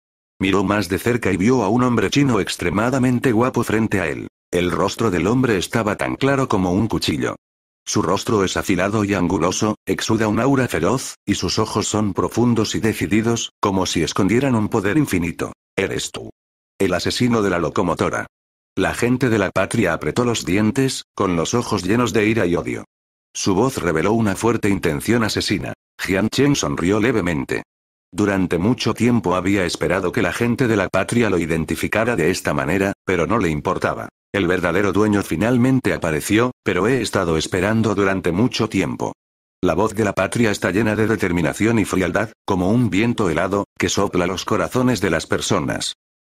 Miró más de cerca y vio a un hombre chino extremadamente guapo frente a él. El rostro del hombre estaba tan claro como un cuchillo. Su rostro es afilado y anguloso, exuda un aura feroz, y sus ojos son profundos y decididos, como si escondieran un poder infinito. Eres tú. El asesino de la locomotora. La gente de la patria apretó los dientes, con los ojos llenos de ira y odio. Su voz reveló una fuerte intención asesina. Jian Chen sonrió levemente. Durante mucho tiempo había esperado que la gente de la patria lo identificara de esta manera, pero no le importaba. El verdadero dueño finalmente apareció, pero he estado esperando durante mucho tiempo. La voz de la patria está llena de determinación y frialdad, como un viento helado, que sopla los corazones de las personas.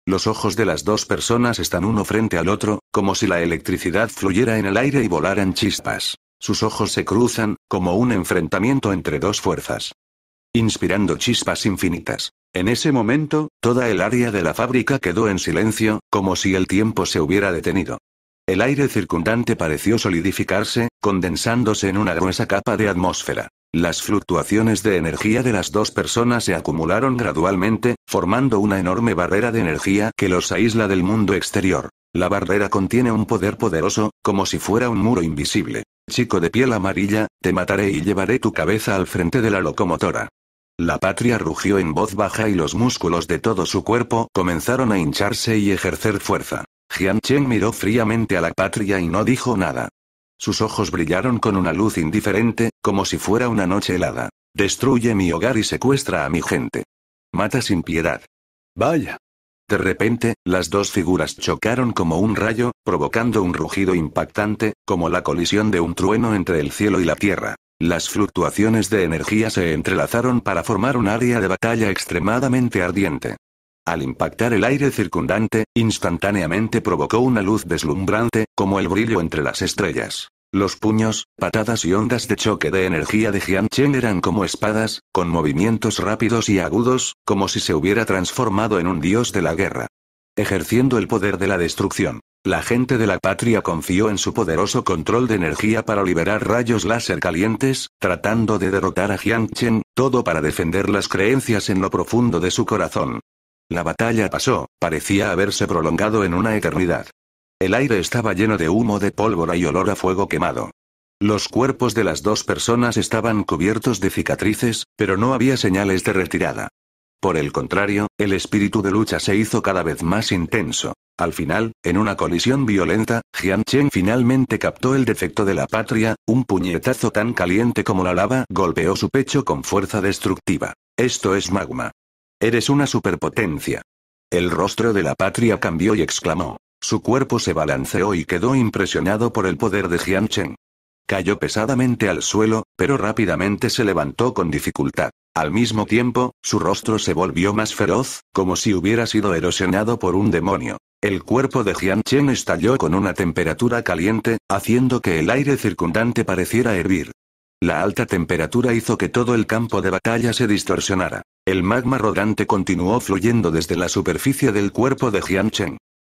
Los ojos de las dos personas están uno frente al otro, como si la electricidad fluyera en el aire y volaran chispas. Sus ojos se cruzan, como un enfrentamiento entre dos fuerzas. Inspirando chispas infinitas. En ese momento, toda el área de la fábrica quedó en silencio, como si el tiempo se hubiera detenido. El aire circundante pareció solidificarse, condensándose en una gruesa capa de atmósfera. Las fluctuaciones de energía de las dos personas se acumularon gradualmente, formando una enorme barrera de energía que los aísla del mundo exterior. La barrera contiene un poder poderoso, como si fuera un muro invisible. Chico de piel amarilla, te mataré y llevaré tu cabeza al frente de la locomotora. La patria rugió en voz baja y los músculos de todo su cuerpo comenzaron a hincharse y ejercer fuerza. Jian miró fríamente a la patria y no dijo nada. Sus ojos brillaron con una luz indiferente, como si fuera una noche helada. Destruye mi hogar y secuestra a mi gente. Mata sin piedad. Vaya, de repente, las dos figuras chocaron como un rayo, provocando un rugido impactante, como la colisión de un trueno entre el cielo y la tierra. Las fluctuaciones de energía se entrelazaron para formar un área de batalla extremadamente ardiente. Al impactar el aire circundante, instantáneamente provocó una luz deslumbrante, como el brillo entre las estrellas. Los puños, patadas y ondas de choque de energía de Jian Chen eran como espadas, con movimientos rápidos y agudos, como si se hubiera transformado en un dios de la guerra. Ejerciendo el poder de la destrucción. La gente de la patria confió en su poderoso control de energía para liberar rayos láser calientes, tratando de derrotar a Chen, todo para defender las creencias en lo profundo de su corazón. La batalla pasó, parecía haberse prolongado en una eternidad. El aire estaba lleno de humo de pólvora y olor a fuego quemado. Los cuerpos de las dos personas estaban cubiertos de cicatrices, pero no había señales de retirada. Por el contrario, el espíritu de lucha se hizo cada vez más intenso. Al final, en una colisión violenta, Jian Chen finalmente captó el defecto de la patria, un puñetazo tan caliente como la lava golpeó su pecho con fuerza destructiva. Esto es magma. Eres una superpotencia. El rostro de la patria cambió y exclamó. Su cuerpo se balanceó y quedó impresionado por el poder de Jian Chen. Cayó pesadamente al suelo, pero rápidamente se levantó con dificultad. Al mismo tiempo, su rostro se volvió más feroz, como si hubiera sido erosionado por un demonio. El cuerpo de Jian Chen estalló con una temperatura caliente, haciendo que el aire circundante pareciera hervir. La alta temperatura hizo que todo el campo de batalla se distorsionara. El magma rodante continuó fluyendo desde la superficie del cuerpo de Jian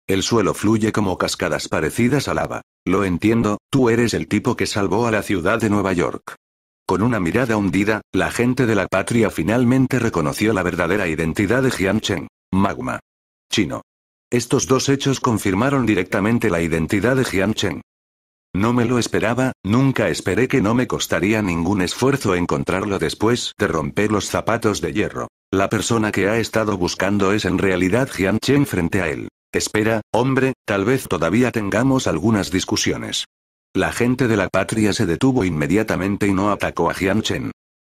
el suelo fluye como cascadas parecidas a lava. Lo entiendo, tú eres el tipo que salvó a la ciudad de Nueva York. Con una mirada hundida, la gente de la patria finalmente reconoció la verdadera identidad de Jian Magma. Chino. Estos dos hechos confirmaron directamente la identidad de Jian No me lo esperaba, nunca esperé que no me costaría ningún esfuerzo encontrarlo después de romper los zapatos de hierro. La persona que ha estado buscando es en realidad Jian frente a él. Espera, hombre, tal vez todavía tengamos algunas discusiones. La gente de la patria se detuvo inmediatamente y no atacó a Jian Chen.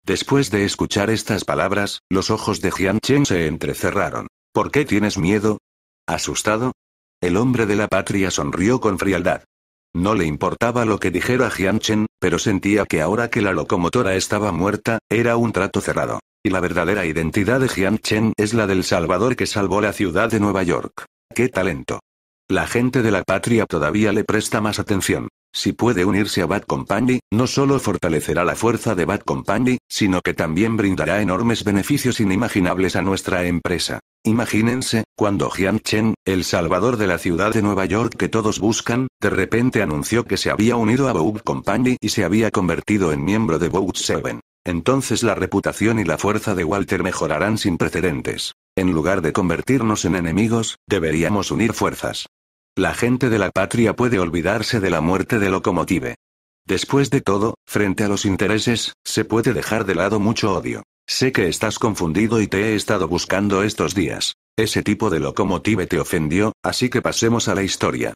Después de escuchar estas palabras, los ojos de Jian Chen se entrecerraron. ¿Por qué tienes miedo? ¿Asustado? El hombre de la patria sonrió con frialdad. No le importaba lo que dijera Jian Chen, pero sentía que ahora que la locomotora estaba muerta, era un trato cerrado. Y la verdadera identidad de Jian Chen es la del Salvador que salvó la ciudad de Nueva York. ¡Qué talento! La gente de la patria todavía le presta más atención. Si puede unirse a Bad Company, no solo fortalecerá la fuerza de Bad Company, sino que también brindará enormes beneficios inimaginables a nuestra empresa. Imagínense, cuando Jian Chen, el salvador de la ciudad de Nueva York que todos buscan, de repente anunció que se había unido a Vogue Company y se había convertido en miembro de Vogue7. Entonces la reputación y la fuerza de Walter mejorarán sin precedentes. En lugar de convertirnos en enemigos, deberíamos unir fuerzas. La gente de la patria puede olvidarse de la muerte de Locomotive. Después de todo, frente a los intereses, se puede dejar de lado mucho odio. Sé que estás confundido y te he estado buscando estos días. Ese tipo de Locomotive te ofendió, así que pasemos a la historia.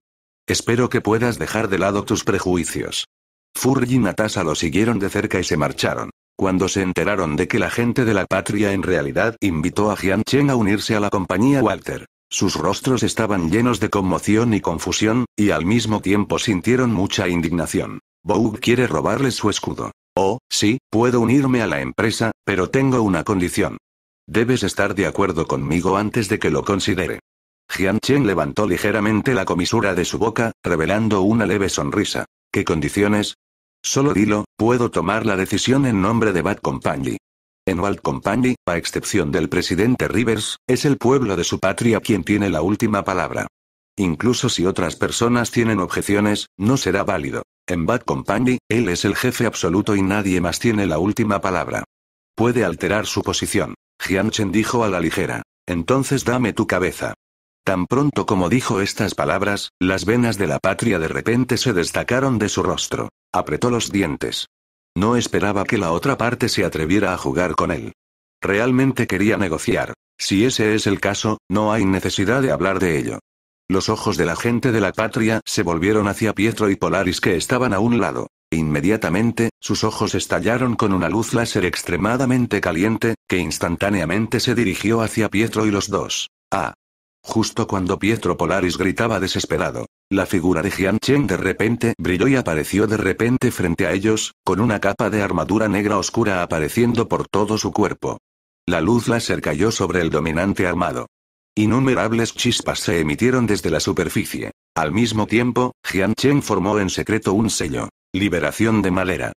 Espero que puedas dejar de lado tus prejuicios. Furry y Natasa lo siguieron de cerca y se marcharon. Cuando se enteraron de que la gente de la patria en realidad invitó a Jian a unirse a la compañía Walter, sus rostros estaban llenos de conmoción y confusión, y al mismo tiempo sintieron mucha indignación. Boug quiere robarle su escudo. Oh, sí, puedo unirme a la empresa, pero tengo una condición. Debes estar de acuerdo conmigo antes de que lo considere. Jian levantó ligeramente la comisura de su boca, revelando una leve sonrisa. ¿Qué condiciones? Solo dilo, puedo tomar la decisión en nombre de Bad Company. En Bad Company, a excepción del presidente Rivers, es el pueblo de su patria quien tiene la última palabra. Incluso si otras personas tienen objeciones, no será válido. En Bad Company, él es el jefe absoluto y nadie más tiene la última palabra. Puede alterar su posición. Jianchen dijo a la ligera. Entonces dame tu cabeza. Tan pronto como dijo estas palabras, las venas de la patria de repente se destacaron de su rostro. Apretó los dientes. No esperaba que la otra parte se atreviera a jugar con él. Realmente quería negociar. Si ese es el caso, no hay necesidad de hablar de ello. Los ojos de la gente de la patria se volvieron hacia Pietro y Polaris que estaban a un lado. Inmediatamente, sus ojos estallaron con una luz láser extremadamente caliente, que instantáneamente se dirigió hacia Pietro y los dos. Ah. Justo cuando Pietro Polaris gritaba desesperado. La figura de Jian de repente brilló y apareció de repente frente a ellos, con una capa de armadura negra oscura apareciendo por todo su cuerpo. La luz láser cayó sobre el dominante armado. Innumerables chispas se emitieron desde la superficie. Al mismo tiempo, Jian formó en secreto un sello. Liberación de Malera.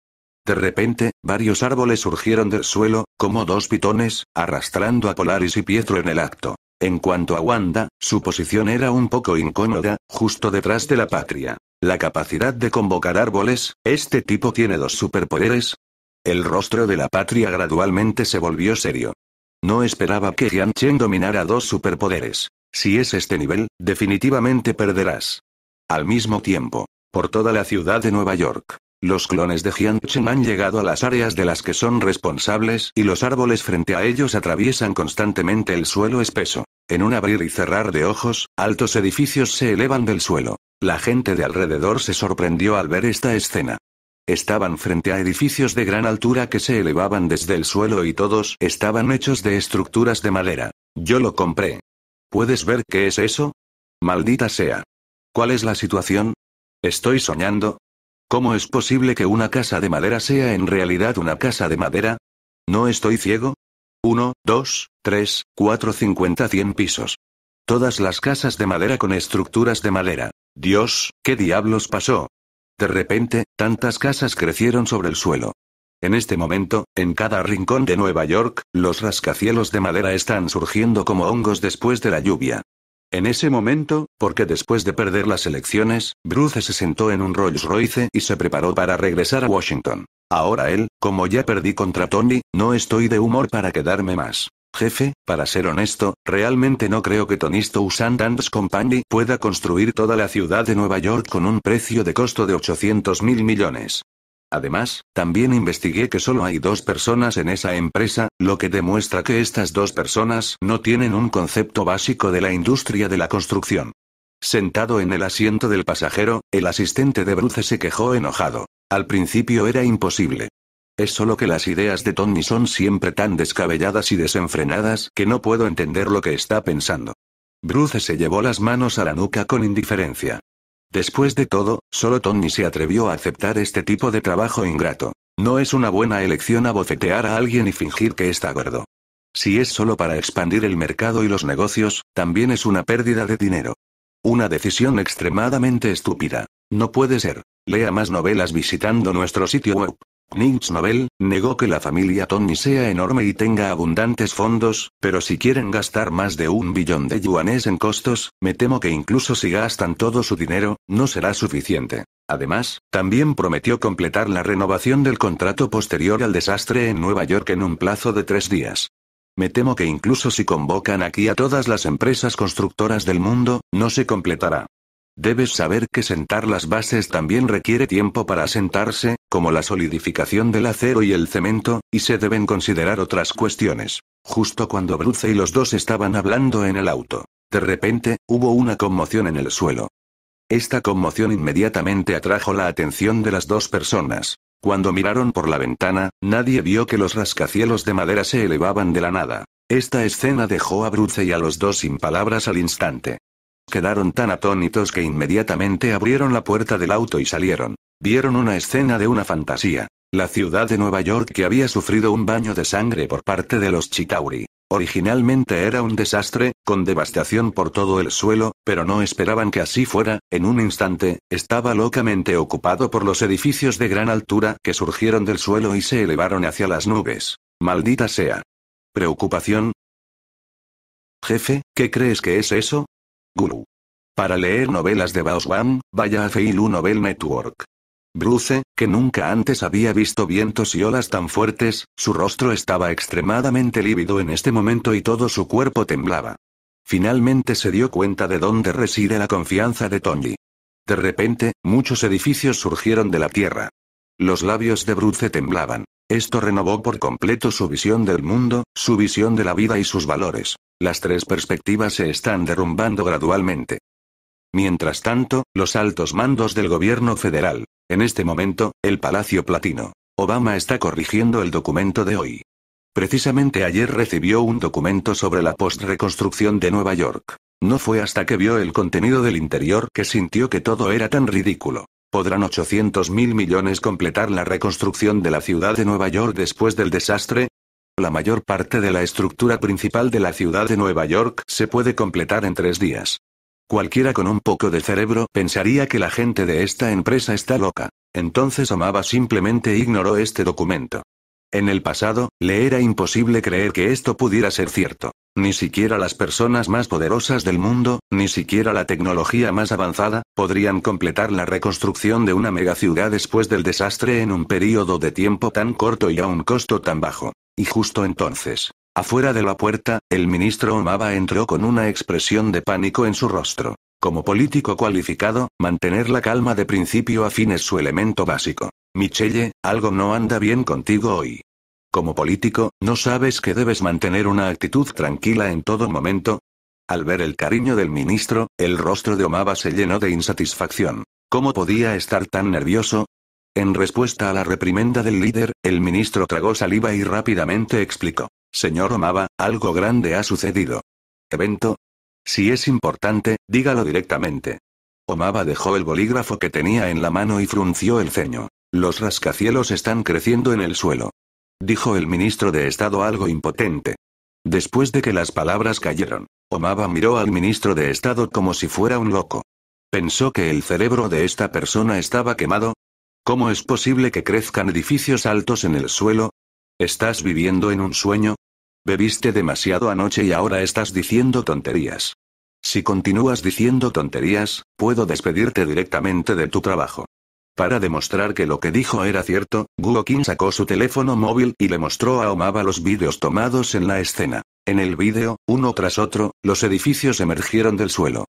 De repente, varios árboles surgieron del suelo, como dos pitones, arrastrando a Polaris y Pietro en el acto. En cuanto a Wanda, su posición era un poco incómoda, justo detrás de la patria. La capacidad de convocar árboles, este tipo tiene dos superpoderes. El rostro de la patria gradualmente se volvió serio. No esperaba que Jian Chen dominara dos superpoderes. Si es este nivel, definitivamente perderás. Al mismo tiempo, por toda la ciudad de Nueva York, los clones de Jiangchen han llegado a las áreas de las que son responsables y los árboles frente a ellos atraviesan constantemente el suelo espeso. En un abrir y cerrar de ojos, altos edificios se elevan del suelo. La gente de alrededor se sorprendió al ver esta escena. Estaban frente a edificios de gran altura que se elevaban desde el suelo y todos estaban hechos de estructuras de madera. Yo lo compré. ¿Puedes ver qué es eso? Maldita sea. ¿Cuál es la situación? ¿Estoy soñando? ¿Cómo es posible que una casa de madera sea en realidad una casa de madera? ¿No estoy ciego? 1, 2, 3, 4, 50, 100 pisos. Todas las casas de madera con estructuras de madera. Dios, ¿qué diablos pasó? De repente, tantas casas crecieron sobre el suelo. En este momento, en cada rincón de Nueva York, los rascacielos de madera están surgiendo como hongos después de la lluvia. En ese momento, porque después de perder las elecciones, Bruce se sentó en un Rolls Royce y se preparó para regresar a Washington. Ahora él, como ya perdí contra Tony, no estoy de humor para quedarme más. Jefe, para ser honesto, realmente no creo que Tonisto's and Company pueda construir toda la ciudad de Nueva York con un precio de costo de 800 mil millones. Además, también investigué que solo hay dos personas en esa empresa, lo que demuestra que estas dos personas no tienen un concepto básico de la industria de la construcción. Sentado en el asiento del pasajero, el asistente de Bruce se quejó enojado. Al principio era imposible. Es solo que las ideas de Tony son siempre tan descabelladas y desenfrenadas que no puedo entender lo que está pensando. Bruce se llevó las manos a la nuca con indiferencia. Después de todo, solo Tony se atrevió a aceptar este tipo de trabajo ingrato. No es una buena elección abofetear a alguien y fingir que está gordo. Si es solo para expandir el mercado y los negocios, también es una pérdida de dinero. Una decisión extremadamente estúpida. No puede ser. Lea más novelas visitando nuestro sitio web. Ninch Nobel, negó que la familia Tony sea enorme y tenga abundantes fondos, pero si quieren gastar más de un billón de yuanes en costos, me temo que incluso si gastan todo su dinero, no será suficiente. Además, también prometió completar la renovación del contrato posterior al desastre en Nueva York en un plazo de tres días. Me temo que incluso si convocan aquí a todas las empresas constructoras del mundo, no se completará. Debes saber que sentar las bases también requiere tiempo para sentarse, como la solidificación del acero y el cemento, y se deben considerar otras cuestiones. Justo cuando Bruce y los dos estaban hablando en el auto. De repente, hubo una conmoción en el suelo. Esta conmoción inmediatamente atrajo la atención de las dos personas. Cuando miraron por la ventana, nadie vio que los rascacielos de madera se elevaban de la nada. Esta escena dejó a Bruce y a los dos sin palabras al instante. Quedaron tan atónitos que inmediatamente abrieron la puerta del auto y salieron. Vieron una escena de una fantasía. La ciudad de Nueva York que había sufrido un baño de sangre por parte de los Chitauri. Originalmente era un desastre, con devastación por todo el suelo, pero no esperaban que así fuera, en un instante, estaba locamente ocupado por los edificios de gran altura que surgieron del suelo y se elevaron hacia las nubes. Maldita sea. Preocupación. Jefe, ¿qué crees que es eso? Guru. Para leer novelas de Baoswan, vaya a Feilu Novel Network. Bruce, que nunca antes había visto vientos y olas tan fuertes, su rostro estaba extremadamente lívido en este momento y todo su cuerpo temblaba. Finalmente se dio cuenta de dónde reside la confianza de Tony. De repente, muchos edificios surgieron de la tierra. Los labios de Bruce temblaban. Esto renovó por completo su visión del mundo, su visión de la vida y sus valores. Las tres perspectivas se están derrumbando gradualmente. Mientras tanto, los altos mandos del gobierno federal, en este momento, el Palacio Platino, Obama está corrigiendo el documento de hoy. Precisamente ayer recibió un documento sobre la postreconstrucción de Nueva York. No fue hasta que vio el contenido del interior que sintió que todo era tan ridículo. ¿Podrán 800 mil millones completar la reconstrucción de la ciudad de Nueva York después del desastre? La mayor parte de la estructura principal de la ciudad de Nueva York se puede completar en tres días. Cualquiera con un poco de cerebro pensaría que la gente de esta empresa está loca. Entonces Amaba simplemente ignoró este documento. En el pasado, le era imposible creer que esto pudiera ser cierto. Ni siquiera las personas más poderosas del mundo, ni siquiera la tecnología más avanzada, podrían completar la reconstrucción de una megaciudad después del desastre en un periodo de tiempo tan corto y a un costo tan bajo. Y justo entonces, afuera de la puerta, el ministro Omaba entró con una expresión de pánico en su rostro. Como político cualificado, mantener la calma de principio a fin es su elemento básico. Michelle, algo no anda bien contigo hoy. Como político, ¿no sabes que debes mantener una actitud tranquila en todo momento? Al ver el cariño del ministro, el rostro de Omaba se llenó de insatisfacción. ¿Cómo podía estar tan nervioso? En respuesta a la reprimenda del líder, el ministro tragó saliva y rápidamente explicó. Señor Omaba, algo grande ha sucedido. ¿Evento? Si es importante, dígalo directamente. Omaba dejó el bolígrafo que tenía en la mano y frunció el ceño. Los rascacielos están creciendo en el suelo dijo el ministro de Estado algo impotente. Después de que las palabras cayeron, Omaba miró al ministro de Estado como si fuera un loco. ¿Pensó que el cerebro de esta persona estaba quemado? ¿Cómo es posible que crezcan edificios altos en el suelo? ¿Estás viviendo en un sueño? Bebiste demasiado anoche y ahora estás diciendo tonterías. Si continúas diciendo tonterías, puedo despedirte directamente de tu trabajo. Para demostrar que lo que dijo era cierto, Guo Qin sacó su teléfono móvil y le mostró a Omaba los vídeos tomados en la escena. En el vídeo, uno tras otro, los edificios emergieron del suelo.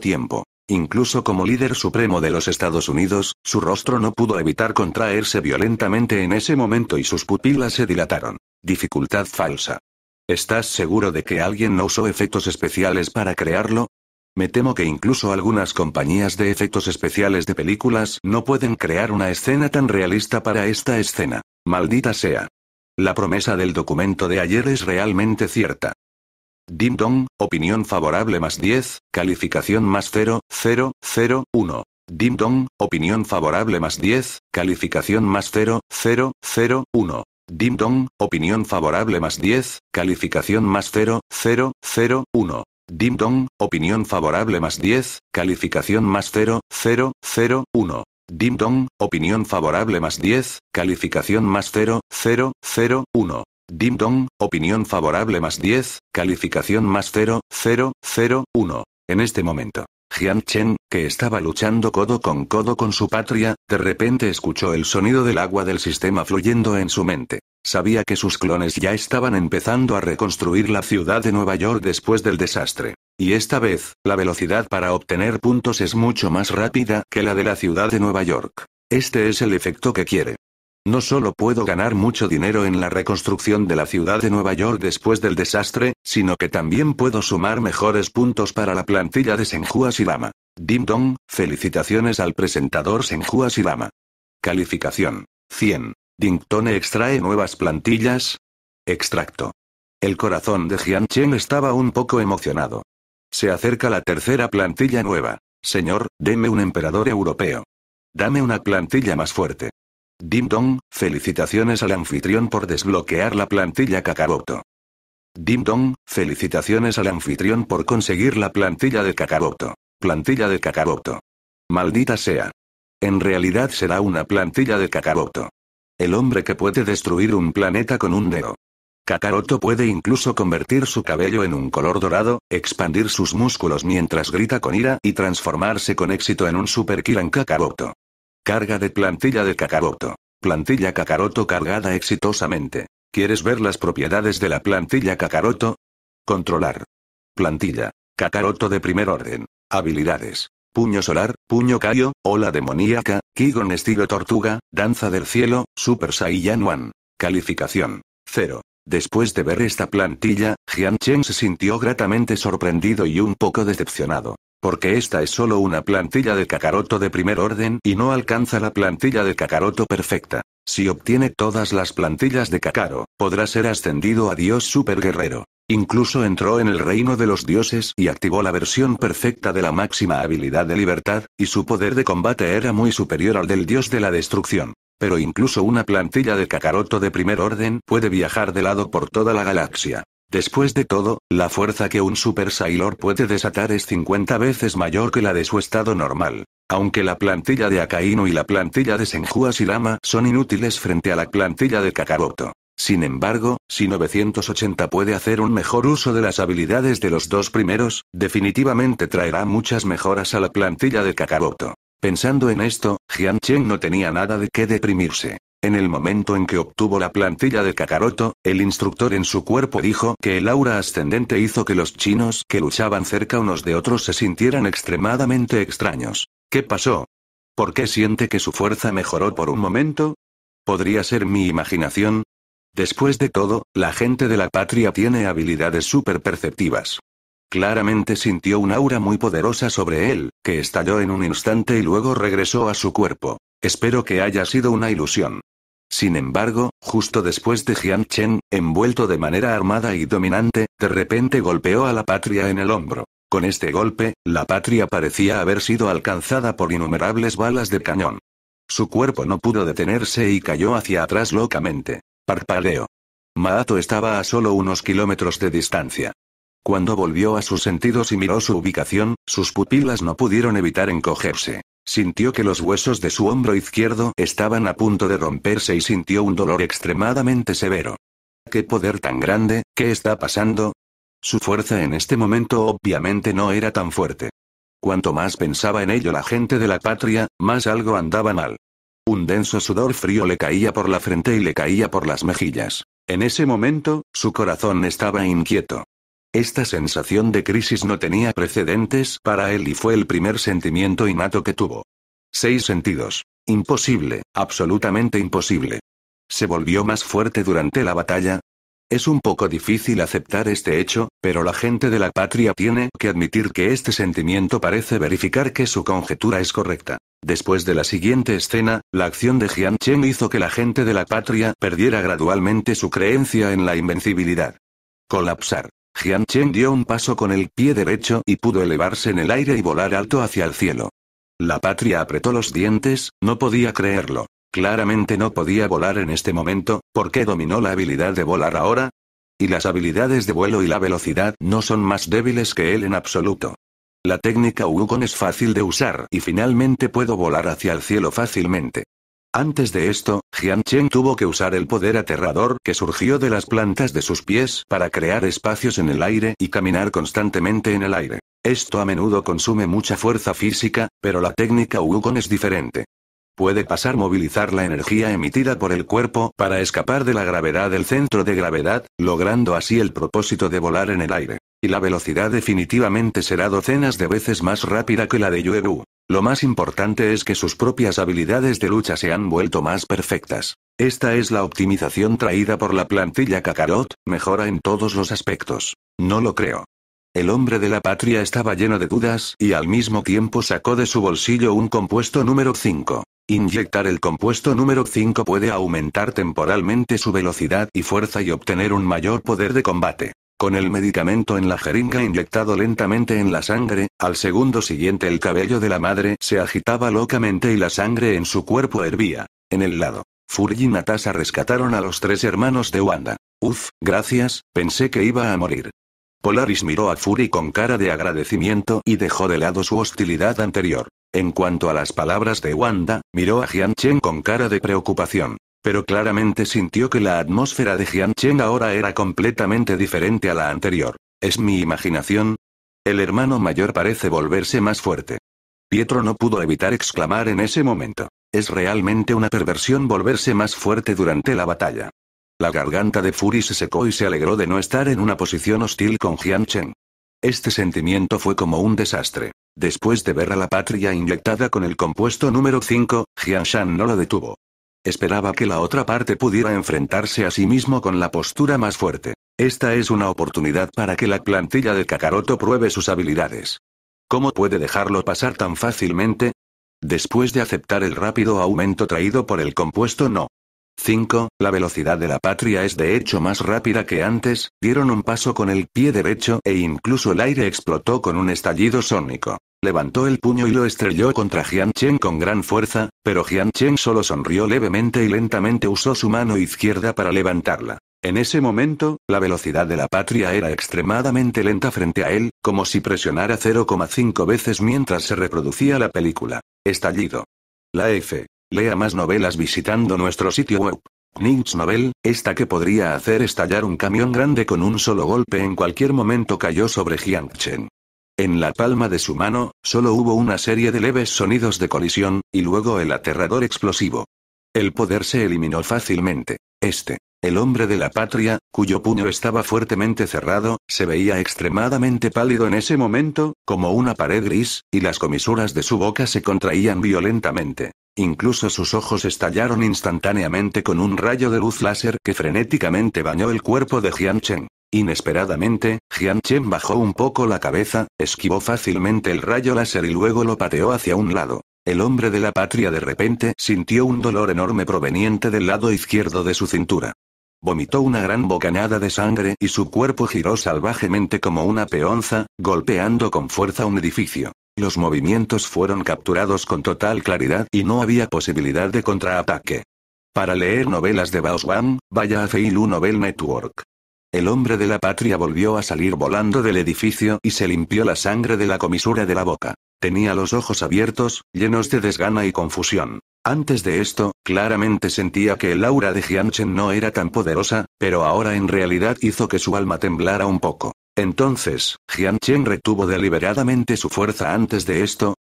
Tiempo. Incluso como líder supremo de los Estados Unidos, su rostro no pudo evitar contraerse violentamente en ese momento y sus pupilas se dilataron. Dificultad falsa. ¿Estás seguro de que alguien no usó efectos especiales para crearlo? Me temo que incluso algunas compañías de efectos especiales de películas no pueden crear una escena tan realista para esta escena. Maldita sea. La promesa del documento de ayer es realmente cierta. Dim Dong, opinión favorable más 10, calificación más 0, 0, 0, 1. Dim Dong, opinión favorable más 10, calificación más 0, 0, 0, 1. Dim Dong, opinión favorable más 10, calificación más 0, 0, 0, 1. Dim Dong, opinión favorable más 10, calificación más 0, 0, 0, 1. Dim Dong, opinión favorable más 10, calificación más 0, 0, 0, 1. Dim opinión favorable más 10, calificación más 0, 0, 0, 1. En este momento, Jian Chen, que estaba luchando codo con codo con su patria, de repente escuchó el sonido del agua del sistema fluyendo en su mente. Sabía que sus clones ya estaban empezando a reconstruir la ciudad de Nueva York después del desastre. Y esta vez, la velocidad para obtener puntos es mucho más rápida que la de la ciudad de Nueva York. Este es el efecto que quiere. No solo puedo ganar mucho dinero en la reconstrucción de la ciudad de Nueva York después del desastre, sino que también puedo sumar mejores puntos para la plantilla de senjuas Silama. Dim Dong, felicitaciones al presentador y Lama. Calificación. 100. Dingtone extrae nuevas plantillas. Extracto. El corazón de Jian estaba un poco emocionado. Se acerca la tercera plantilla nueva. Señor, deme un emperador europeo. Dame una plantilla más fuerte. Ding felicitaciones al anfitrión por desbloquear la plantilla Kakaroto. Ding felicitaciones al anfitrión por conseguir la plantilla de Kakaroto. Plantilla de Kakaroto. Maldita sea. En realidad será una plantilla de Kakaroto. El hombre que puede destruir un planeta con un dedo. Kakaroto puede incluso convertir su cabello en un color dorado, expandir sus músculos mientras grita con ira y transformarse con éxito en un Super Kiran Kakaroto. Carga de plantilla de Kakaroto. Plantilla Kakaroto cargada exitosamente. ¿Quieres ver las propiedades de la plantilla Kakaroto? Controlar. Plantilla. Kakaroto de primer orden. Habilidades. Puño solar, puño Cayo, ola demoníaca, Kigon estilo tortuga, danza del cielo, Super Saiyan 1. Calificación. 0. Después de ver esta plantilla, Jian Cheng se sintió gratamente sorprendido y un poco decepcionado. Porque esta es solo una plantilla de Kakaroto de primer orden y no alcanza la plantilla de Kakaroto perfecta. Si obtiene todas las plantillas de Kakaro, podrá ser ascendido a Dios Super Guerrero. Incluso entró en el reino de los dioses y activó la versión perfecta de la máxima habilidad de libertad, y su poder de combate era muy superior al del dios de la destrucción. Pero incluso una plantilla de Kakaroto de primer orden puede viajar de lado por toda la galaxia. Después de todo, la fuerza que un Super Sailor puede desatar es 50 veces mayor que la de su estado normal. Aunque la plantilla de Akainu y la plantilla de Senju Silama son inútiles frente a la plantilla de Kakaroto. Sin embargo, si 980 puede hacer un mejor uso de las habilidades de los dos primeros, definitivamente traerá muchas mejoras a la plantilla de Kakaroto. Pensando en esto, Jian Chen no tenía nada de qué deprimirse. En el momento en que obtuvo la plantilla de Kakaroto, el instructor en su cuerpo dijo que el aura ascendente hizo que los chinos que luchaban cerca unos de otros se sintieran extremadamente extraños. ¿Qué pasó? ¿Por qué siente que su fuerza mejoró por un momento? ¿Podría ser mi imaginación? Después de todo, la gente de la patria tiene habilidades súper perceptivas. Claramente sintió un aura muy poderosa sobre él, que estalló en un instante y luego regresó a su cuerpo. Espero que haya sido una ilusión. Sin embargo, justo después de Jian Chen, envuelto de manera armada y dominante, de repente golpeó a la patria en el hombro. Con este golpe, la patria parecía haber sido alcanzada por innumerables balas de cañón. Su cuerpo no pudo detenerse y cayó hacia atrás locamente. Parpadeo. Maato estaba a solo unos kilómetros de distancia. Cuando volvió a sus sentidos y miró su ubicación, sus pupilas no pudieron evitar encogerse. Sintió que los huesos de su hombro izquierdo estaban a punto de romperse y sintió un dolor extremadamente severo. ¿Qué poder tan grande? ¿Qué está pasando? Su fuerza en este momento obviamente no era tan fuerte. Cuanto más pensaba en ello la gente de la patria, más algo andaba mal. Un denso sudor frío le caía por la frente y le caía por las mejillas. En ese momento, su corazón estaba inquieto. Esta sensación de crisis no tenía precedentes para él y fue el primer sentimiento innato que tuvo. Seis sentidos. Imposible, absolutamente imposible. ¿Se volvió más fuerte durante la batalla? Es un poco difícil aceptar este hecho, pero la gente de la patria tiene que admitir que este sentimiento parece verificar que su conjetura es correcta. Después de la siguiente escena, la acción de Jian Chen hizo que la gente de la patria perdiera gradualmente su creencia en la invencibilidad. Colapsar. Jian Chen dio un paso con el pie derecho y pudo elevarse en el aire y volar alto hacia el cielo. La patria apretó los dientes, no podía creerlo. Claramente no podía volar en este momento, ¿por qué dominó la habilidad de volar ahora? Y las habilidades de vuelo y la velocidad no son más débiles que él en absoluto. La técnica Wukong es fácil de usar y finalmente puedo volar hacia el cielo fácilmente. Antes de esto, Jian tuvo que usar el poder aterrador que surgió de las plantas de sus pies para crear espacios en el aire y caminar constantemente en el aire. Esto a menudo consume mucha fuerza física, pero la técnica Wukong es diferente. Puede pasar movilizar la energía emitida por el cuerpo para escapar de la gravedad del centro de gravedad, logrando así el propósito de volar en el aire y la velocidad definitivamente será docenas de veces más rápida que la de Yuebu. Lo más importante es que sus propias habilidades de lucha se han vuelto más perfectas. Esta es la optimización traída por la plantilla Kakarot, mejora en todos los aspectos. No lo creo. El hombre de la patria estaba lleno de dudas y al mismo tiempo sacó de su bolsillo un compuesto número 5. Inyectar el compuesto número 5 puede aumentar temporalmente su velocidad y fuerza y obtener un mayor poder de combate. Con el medicamento en la jeringa inyectado lentamente en la sangre, al segundo siguiente el cabello de la madre se agitaba locamente y la sangre en su cuerpo hervía. En el lado. Fury y Natasha rescataron a los tres hermanos de Wanda. Uf, gracias, pensé que iba a morir. Polaris miró a Fury con cara de agradecimiento y dejó de lado su hostilidad anterior. En cuanto a las palabras de Wanda, miró a Jianchen con cara de preocupación. Pero claramente sintió que la atmósfera de Chen ahora era completamente diferente a la anterior. ¿Es mi imaginación? El hermano mayor parece volverse más fuerte. Pietro no pudo evitar exclamar en ese momento. Es realmente una perversión volverse más fuerte durante la batalla. La garganta de Fury se secó y se alegró de no estar en una posición hostil con Jian Chen. Este sentimiento fue como un desastre. Después de ver a la patria inyectada con el compuesto número 5, Jian Shan no lo detuvo. Esperaba que la otra parte pudiera enfrentarse a sí mismo con la postura más fuerte. Esta es una oportunidad para que la plantilla de Kakaroto pruebe sus habilidades. ¿Cómo puede dejarlo pasar tan fácilmente? Después de aceptar el rápido aumento traído por el compuesto no. 5. La velocidad de la patria es de hecho más rápida que antes, dieron un paso con el pie derecho e incluso el aire explotó con un estallido sónico. Levantó el puño y lo estrelló contra Jian Chen con gran fuerza, pero Jian Chen solo sonrió levemente y lentamente usó su mano izquierda para levantarla. En ese momento, la velocidad de la patria era extremadamente lenta frente a él, como si presionara 0,5 veces mientras se reproducía la película. Estallido. La F. Lea más novelas visitando nuestro sitio web. Ninch Novel, esta que podría hacer estallar un camión grande con un solo golpe en cualquier momento cayó sobre Jiang Chen. En la palma de su mano, solo hubo una serie de leves sonidos de colisión, y luego el aterrador explosivo. El poder se eliminó fácilmente. Este, el hombre de la patria, cuyo puño estaba fuertemente cerrado, se veía extremadamente pálido en ese momento, como una pared gris, y las comisuras de su boca se contraían violentamente. Incluso sus ojos estallaron instantáneamente con un rayo de luz láser que frenéticamente bañó el cuerpo de Jian Chen. Inesperadamente, Jian Chen bajó un poco la cabeza, esquivó fácilmente el rayo láser y luego lo pateó hacia un lado. El hombre de la patria de repente sintió un dolor enorme proveniente del lado izquierdo de su cintura. Vomitó una gran bocanada de sangre y su cuerpo giró salvajemente como una peonza, golpeando con fuerza un edificio. Los movimientos fueron capturados con total claridad y no había posibilidad de contraataque. Para leer novelas de Baoswan, vaya a Feilu Novel Network. El hombre de la patria volvió a salir volando del edificio y se limpió la sangre de la comisura de la boca. Tenía los ojos abiertos, llenos de desgana y confusión. Antes de esto, claramente sentía que el aura de Jianchen no era tan poderosa, pero ahora en realidad hizo que su alma temblara un poco. Entonces, Jianchen retuvo deliberadamente su fuerza antes de esto.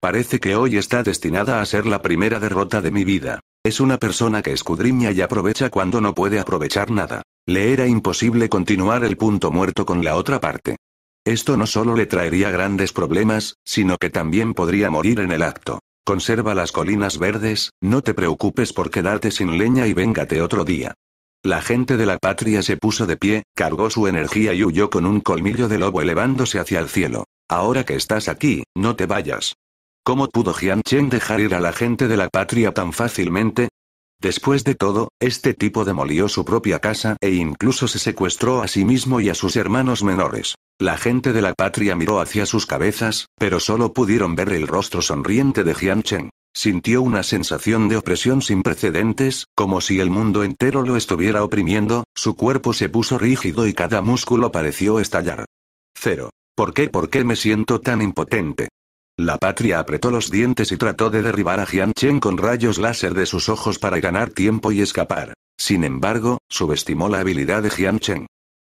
Parece que hoy está destinada a ser la primera derrota de mi vida. Es una persona que escudriña y aprovecha cuando no puede aprovechar nada. Le era imposible continuar el punto muerto con la otra parte. Esto no solo le traería grandes problemas, sino que también podría morir en el acto. Conserva las colinas verdes, no te preocupes por quedarte sin leña y véngate otro día. La gente de la patria se puso de pie, cargó su energía y huyó con un colmillo de lobo elevándose hacia el cielo. Ahora que estás aquí, no te vayas. ¿Cómo pudo Jian dejar ir a la gente de la patria tan fácilmente? Después de todo, este tipo demolió su propia casa e incluso se secuestró a sí mismo y a sus hermanos menores. La gente de la patria miró hacia sus cabezas, pero solo pudieron ver el rostro sonriente de Jian Sintió una sensación de opresión sin precedentes, como si el mundo entero lo estuviera oprimiendo, su cuerpo se puso rígido y cada músculo pareció estallar. Cero. ¿Por qué? ¿Por qué me siento tan impotente? La patria apretó los dientes y trató de derribar a Jianchen con rayos láser de sus ojos para ganar tiempo y escapar. Sin embargo, subestimó la habilidad de Jianchen.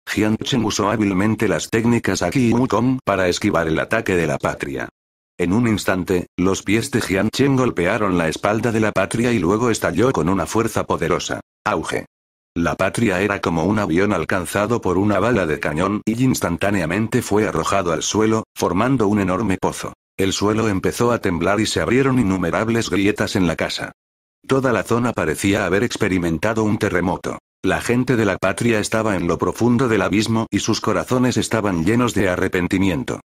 Jianchen usó hábilmente las técnicas Aki y Wukong para esquivar el ataque de la patria. En un instante, los pies de Jianchen golpearon la espalda de la patria y luego estalló con una fuerza poderosa. Auge. La patria era como un avión alcanzado por una bala de cañón y instantáneamente fue arrojado al suelo, formando un enorme pozo. El suelo empezó a temblar y se abrieron innumerables grietas en la casa. Toda la zona parecía haber experimentado un terremoto. La gente de la patria estaba en lo profundo del abismo y sus corazones estaban llenos de arrepentimiento.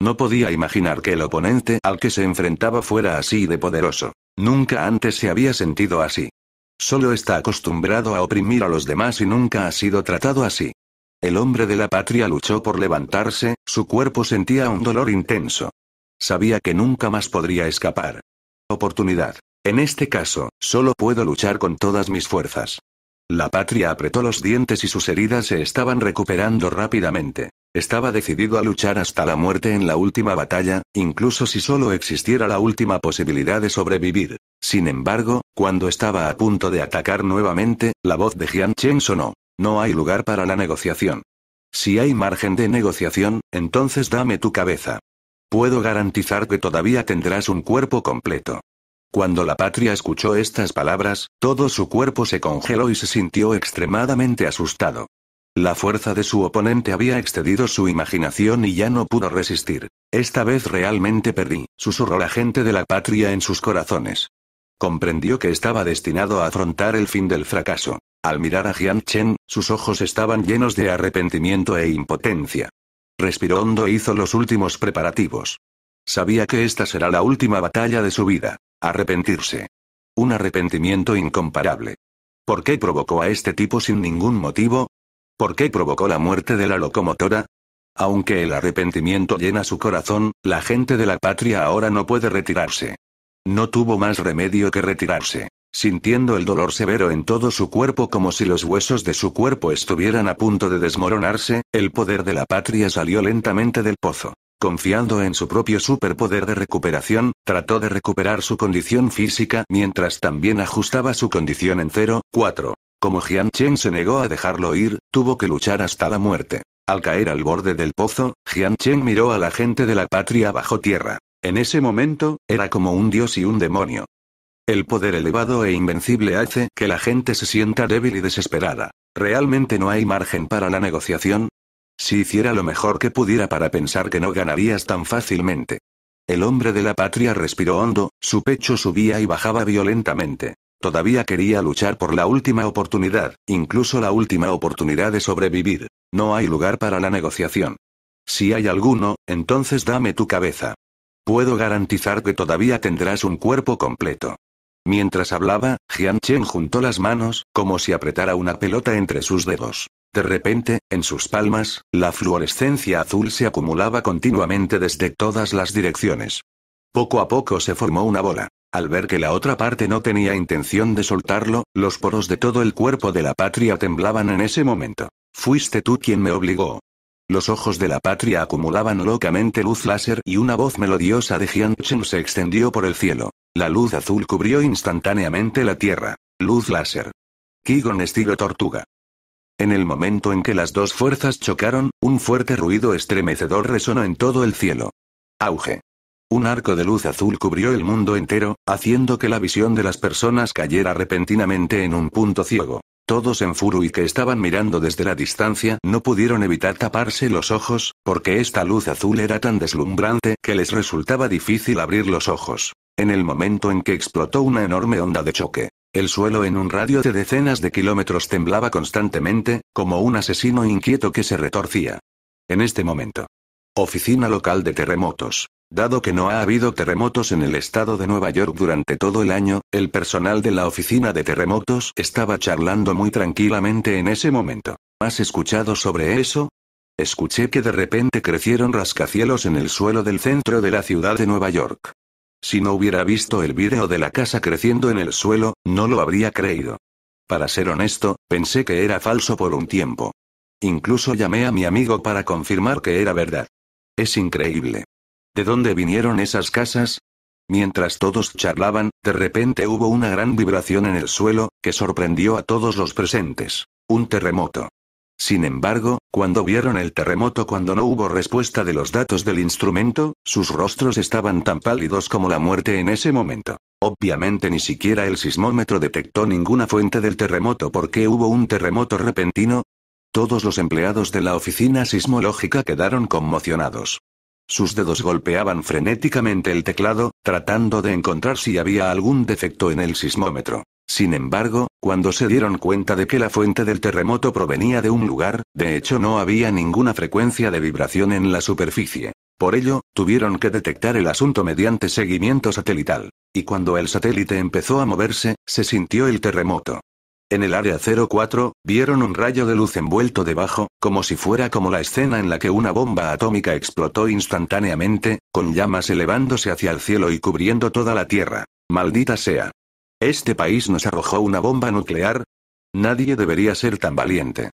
No podía imaginar que el oponente al que se enfrentaba fuera así de poderoso. Nunca antes se había sentido así. Solo está acostumbrado a oprimir a los demás y nunca ha sido tratado así. El hombre de la patria luchó por levantarse, su cuerpo sentía un dolor intenso, Sabía que nunca más podría escapar. Oportunidad. En este caso, solo puedo luchar con todas mis fuerzas. La patria apretó los dientes y sus heridas se estaban recuperando rápidamente. Estaba decidido a luchar hasta la muerte en la última batalla, incluso si solo existiera la última posibilidad de sobrevivir. Sin embargo, cuando estaba a punto de atacar nuevamente, la voz de Jian Chen sonó. No hay lugar para la negociación. Si hay margen de negociación, entonces dame tu cabeza puedo garantizar que todavía tendrás un cuerpo completo. Cuando la patria escuchó estas palabras, todo su cuerpo se congeló y se sintió extremadamente asustado. La fuerza de su oponente había excedido su imaginación y ya no pudo resistir. Esta vez realmente perdí, susurró la gente de la patria en sus corazones. Comprendió que estaba destinado a afrontar el fin del fracaso. Al mirar a Jian Chen, sus ojos estaban llenos de arrepentimiento e impotencia. Respiró hondo e hizo los últimos preparativos. Sabía que esta será la última batalla de su vida. Arrepentirse. Un arrepentimiento incomparable. ¿Por qué provocó a este tipo sin ningún motivo? ¿Por qué provocó la muerte de la locomotora? Aunque el arrepentimiento llena su corazón, la gente de la patria ahora no puede retirarse. No tuvo más remedio que retirarse sintiendo el dolor severo en todo su cuerpo como si los huesos de su cuerpo estuvieran a punto de desmoronarse, el poder de la patria salió lentamente del pozo. Confiando en su propio superpoder de recuperación, trató de recuperar su condición física mientras también ajustaba su condición en 0,4. Como Jian Chen se negó a dejarlo ir, tuvo que luchar hasta la muerte. Al caer al borde del pozo, Jian miró a la gente de la patria bajo tierra. En ese momento, era como un dios y un demonio. El poder elevado e invencible hace que la gente se sienta débil y desesperada. ¿Realmente no hay margen para la negociación? Si hiciera lo mejor que pudiera para pensar que no ganarías tan fácilmente. El hombre de la patria respiró hondo, su pecho subía y bajaba violentamente. Todavía quería luchar por la última oportunidad, incluso la última oportunidad de sobrevivir. No hay lugar para la negociación. Si hay alguno, entonces dame tu cabeza. Puedo garantizar que todavía tendrás un cuerpo completo. Mientras hablaba, Jian Chen juntó las manos, como si apretara una pelota entre sus dedos. De repente, en sus palmas, la fluorescencia azul se acumulaba continuamente desde todas las direcciones. Poco a poco se formó una bola. Al ver que la otra parte no tenía intención de soltarlo, los poros de todo el cuerpo de la patria temblaban en ese momento. Fuiste tú quien me obligó. Los ojos de la patria acumulaban locamente luz láser y una voz melodiosa de Jian Chen se extendió por el cielo. La luz azul cubrió instantáneamente la Tierra. Luz láser. Kigon estilo tortuga. En el momento en que las dos fuerzas chocaron, un fuerte ruido estremecedor resonó en todo el cielo. Auge. Un arco de luz azul cubrió el mundo entero, haciendo que la visión de las personas cayera repentinamente en un punto ciego. Todos en Furu y que estaban mirando desde la distancia no pudieron evitar taparse los ojos, porque esta luz azul era tan deslumbrante que les resultaba difícil abrir los ojos. En el momento en que explotó una enorme onda de choque, el suelo en un radio de decenas de kilómetros temblaba constantemente, como un asesino inquieto que se retorcía. En este momento. Oficina local de terremotos. Dado que no ha habido terremotos en el estado de Nueva York durante todo el año, el personal de la oficina de terremotos estaba charlando muy tranquilamente en ese momento. ¿Has escuchado sobre eso? Escuché que de repente crecieron rascacielos en el suelo del centro de la ciudad de Nueva York. Si no hubiera visto el video de la casa creciendo en el suelo, no lo habría creído. Para ser honesto, pensé que era falso por un tiempo. Incluso llamé a mi amigo para confirmar que era verdad. Es increíble. ¿De dónde vinieron esas casas? Mientras todos charlaban, de repente hubo una gran vibración en el suelo, que sorprendió a todos los presentes. Un terremoto. Sin embargo, cuando vieron el terremoto cuando no hubo respuesta de los datos del instrumento, sus rostros estaban tan pálidos como la muerte en ese momento. Obviamente ni siquiera el sismómetro detectó ninguna fuente del terremoto porque hubo un terremoto repentino. Todos los empleados de la oficina sismológica quedaron conmocionados. Sus dedos golpeaban frenéticamente el teclado, tratando de encontrar si había algún defecto en el sismómetro. Sin embargo, cuando se dieron cuenta de que la fuente del terremoto provenía de un lugar, de hecho no había ninguna frecuencia de vibración en la superficie. Por ello, tuvieron que detectar el asunto mediante seguimiento satelital. Y cuando el satélite empezó a moverse, se sintió el terremoto. En el área 04, vieron un rayo de luz envuelto debajo, como si fuera como la escena en la que una bomba atómica explotó instantáneamente, con llamas elevándose hacia el cielo y cubriendo toda la Tierra. Maldita sea. ¿Este país nos arrojó una bomba nuclear? Nadie debería ser tan valiente.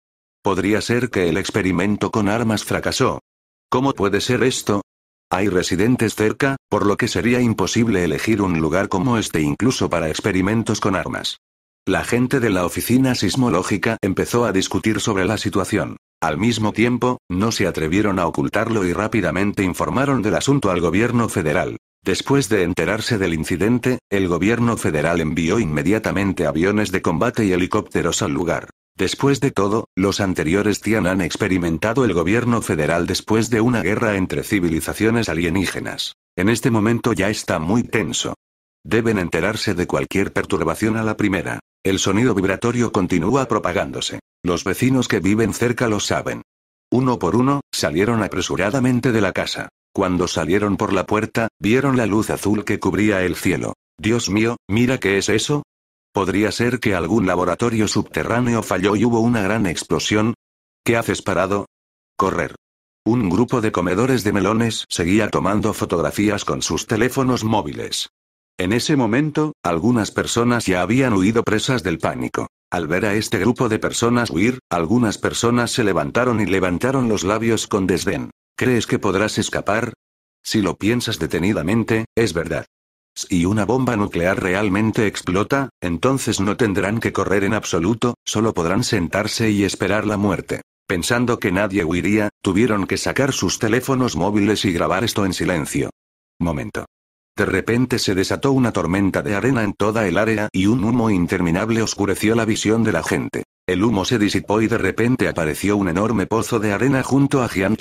Podría ser que el experimento con armas fracasó. ¿Cómo puede ser esto? Hay residentes cerca, por lo que sería imposible elegir un lugar como este incluso para experimentos con armas. La gente de la oficina sismológica empezó a discutir sobre la situación. Al mismo tiempo, no se atrevieron a ocultarlo y rápidamente informaron del asunto al gobierno federal. Después de enterarse del incidente, el gobierno federal envió inmediatamente aviones de combate y helicópteros al lugar. Después de todo, los anteriores Tian han experimentado el gobierno federal después de una guerra entre civilizaciones alienígenas. En este momento ya está muy tenso. Deben enterarse de cualquier perturbación a la primera. El sonido vibratorio continúa propagándose. Los vecinos que viven cerca lo saben. Uno por uno, salieron apresuradamente de la casa. Cuando salieron por la puerta, vieron la luz azul que cubría el cielo. Dios mío, mira qué es eso. Podría ser que algún laboratorio subterráneo falló y hubo una gran explosión. ¿Qué haces parado? Correr. Un grupo de comedores de melones seguía tomando fotografías con sus teléfonos móviles. En ese momento, algunas personas ya habían huido presas del pánico. Al ver a este grupo de personas huir, algunas personas se levantaron y levantaron los labios con desdén. ¿Crees que podrás escapar? Si lo piensas detenidamente, es verdad. Si una bomba nuclear realmente explota, entonces no tendrán que correr en absoluto, solo podrán sentarse y esperar la muerte. Pensando que nadie huiría, tuvieron que sacar sus teléfonos móviles y grabar esto en silencio. Momento. De repente se desató una tormenta de arena en toda el área y un humo interminable oscureció la visión de la gente. El humo se disipó y de repente apareció un enorme pozo de arena junto a Jian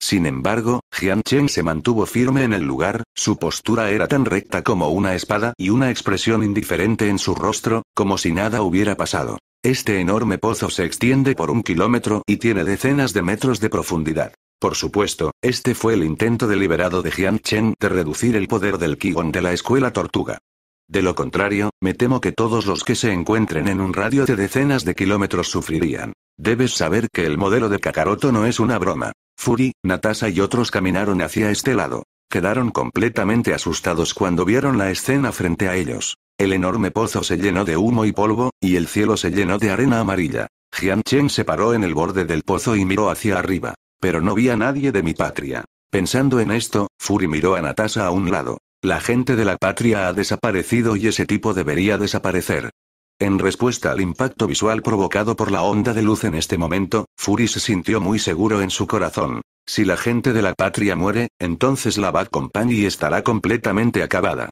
Sin embargo, Jian se mantuvo firme en el lugar, su postura era tan recta como una espada y una expresión indiferente en su rostro, como si nada hubiera pasado. Este enorme pozo se extiende por un kilómetro y tiene decenas de metros de profundidad. Por supuesto, este fue el intento deliberado de Jian Chen de reducir el poder del Qigong de la escuela tortuga. De lo contrario, me temo que todos los que se encuentren en un radio de decenas de kilómetros sufrirían. Debes saber que el modelo de Kakaroto no es una broma. Furi, Natasha y otros caminaron hacia este lado. Quedaron completamente asustados cuando vieron la escena frente a ellos. El enorme pozo se llenó de humo y polvo, y el cielo se llenó de arena amarilla. Jian Chen se paró en el borde del pozo y miró hacia arriba. Pero no vi a nadie de mi patria. Pensando en esto, Fury miró a Natasha a un lado. La gente de la patria ha desaparecido y ese tipo debería desaparecer. En respuesta al impacto visual provocado por la onda de luz en este momento, Fury se sintió muy seguro en su corazón. Si la gente de la patria muere, entonces la Bad Company estará completamente acabada.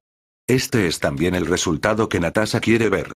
Este es también el resultado que Natasha quiere ver.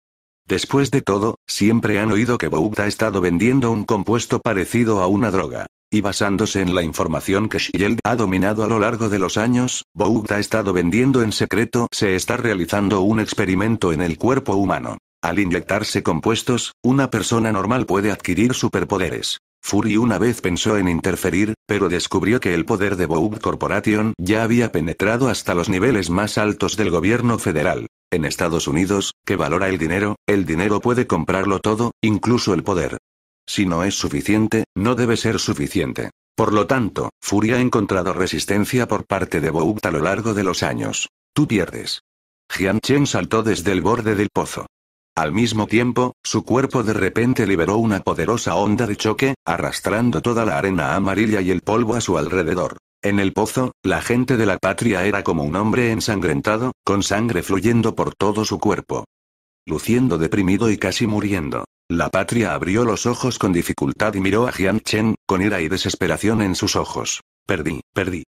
Después de todo, siempre han oído que Bouta ha estado vendiendo un compuesto parecido a una droga. Y basándose en la información que Shield ha dominado a lo largo de los años, Vogue ha estado vendiendo en secreto, se está realizando un experimento en el cuerpo humano. Al inyectarse compuestos, una persona normal puede adquirir superpoderes. Fury una vez pensó en interferir, pero descubrió que el poder de Vogue Corporation ya había penetrado hasta los niveles más altos del gobierno federal. En Estados Unidos, que valora el dinero, el dinero puede comprarlo todo, incluso el poder. Si no es suficiente, no debe ser suficiente. Por lo tanto, Furia ha encontrado resistencia por parte de Bouta a lo largo de los años. Tú pierdes. Jian Chen saltó desde el borde del pozo. Al mismo tiempo, su cuerpo de repente liberó una poderosa onda de choque, arrastrando toda la arena amarilla y el polvo a su alrededor. En el pozo, la gente de la patria era como un hombre ensangrentado, con sangre fluyendo por todo su cuerpo luciendo deprimido y casi muriendo. La patria abrió los ojos con dificultad y miró a Jian Chen, con ira y desesperación en sus ojos. Perdí, perdí.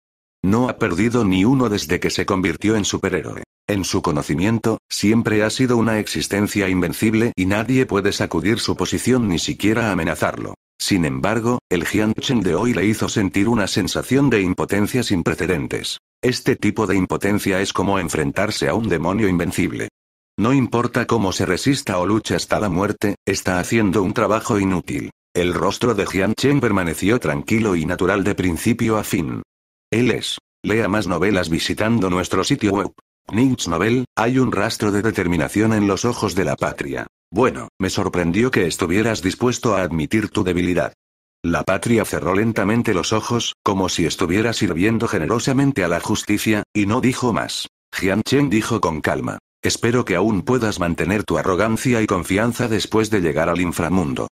No ha perdido ni uno desde que se convirtió en superhéroe. En su conocimiento, siempre ha sido una existencia invencible y nadie puede sacudir su posición ni siquiera amenazarlo. Sin embargo, el Chen de hoy le hizo sentir una sensación de impotencia sin precedentes. Este tipo de impotencia es como enfrentarse a un demonio invencible. No importa cómo se resista o lucha hasta la muerte, está haciendo un trabajo inútil. El rostro de Jian Chen permaneció tranquilo y natural de principio a fin. Él es. Lea más novelas visitando nuestro sitio web. Ninch Novel, hay un rastro de determinación en los ojos de la patria. Bueno, me sorprendió que estuvieras dispuesto a admitir tu debilidad. La patria cerró lentamente los ojos, como si estuviera sirviendo generosamente a la justicia, y no dijo más. Jian Chen dijo con calma. Espero que aún puedas mantener tu arrogancia y confianza después de llegar al inframundo.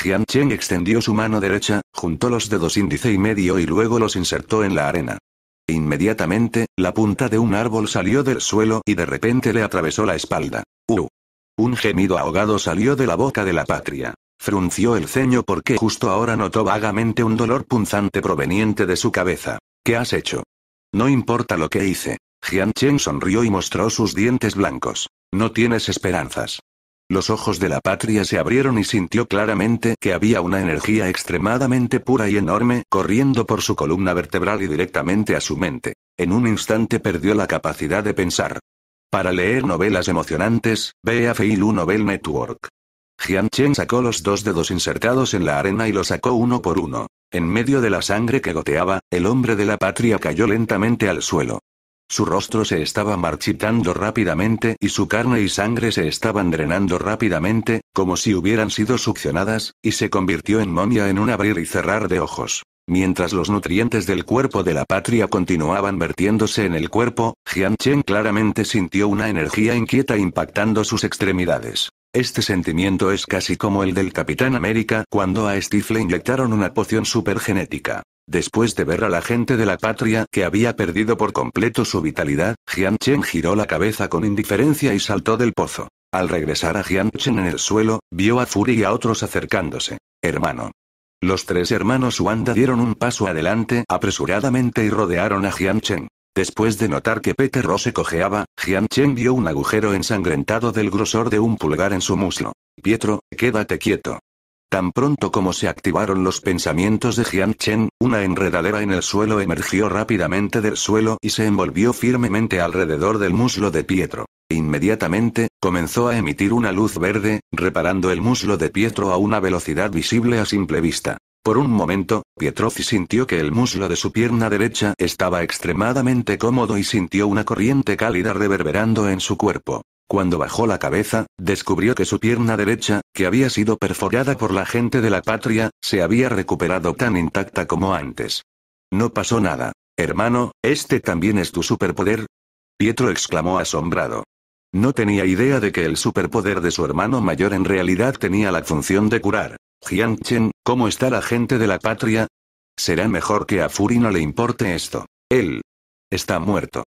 Jian Cheng extendió su mano derecha, juntó los dedos índice y medio y luego los insertó en la arena. E inmediatamente, la punta de un árbol salió del suelo y de repente le atravesó la espalda. ¡Uh! Un gemido ahogado salió de la boca de la patria. Frunció el ceño porque justo ahora notó vagamente un dolor punzante proveniente de su cabeza. ¿Qué has hecho? No importa lo que hice. Jian Chen sonrió y mostró sus dientes blancos. No tienes esperanzas. Los ojos de la patria se abrieron y sintió claramente que había una energía extremadamente pura y enorme corriendo por su columna vertebral y directamente a su mente. En un instante perdió la capacidad de pensar. Para leer novelas emocionantes, ve a Feilu Novel Network. Jian Chen sacó los dos dedos insertados en la arena y los sacó uno por uno. En medio de la sangre que goteaba, el hombre de la patria cayó lentamente al suelo. Su rostro se estaba marchitando rápidamente y su carne y sangre se estaban drenando rápidamente, como si hubieran sido succionadas, y se convirtió en momia en un abrir y cerrar de ojos. Mientras los nutrientes del cuerpo de la patria continuaban vertiéndose en el cuerpo, Jian Chen claramente sintió una energía inquieta impactando sus extremidades. Este sentimiento es casi como el del Capitán América cuando a Steve le inyectaron una poción supergenética. Después de ver a la gente de la patria que había perdido por completo su vitalidad, Jian Chen giró la cabeza con indiferencia y saltó del pozo. Al regresar a Jian Chen en el suelo, vio a Furi y a otros acercándose. Hermano. Los tres hermanos Wanda dieron un paso adelante apresuradamente y rodearon a Jian Chen. Después de notar que Peter Rose cojeaba, Jian Chen vio un agujero ensangrentado del grosor de un pulgar en su muslo. Pietro, quédate quieto. Tan pronto como se activaron los pensamientos de Jian Chen, una enredadera en el suelo emergió rápidamente del suelo y se envolvió firmemente alrededor del muslo de Pietro. Inmediatamente, comenzó a emitir una luz verde, reparando el muslo de Pietro a una velocidad visible a simple vista. Por un momento, Pietro sintió que el muslo de su pierna derecha estaba extremadamente cómodo y sintió una corriente cálida reverberando en su cuerpo. Cuando bajó la cabeza, descubrió que su pierna derecha, que había sido perforada por la gente de la patria, se había recuperado tan intacta como antes. No pasó nada. Hermano, ¿este también es tu superpoder? Pietro exclamó asombrado. No tenía idea de que el superpoder de su hermano mayor en realidad tenía la función de curar. Jianchen, ¿cómo está la gente de la patria? Será mejor que a Furi no le importe esto. Él. Está muerto.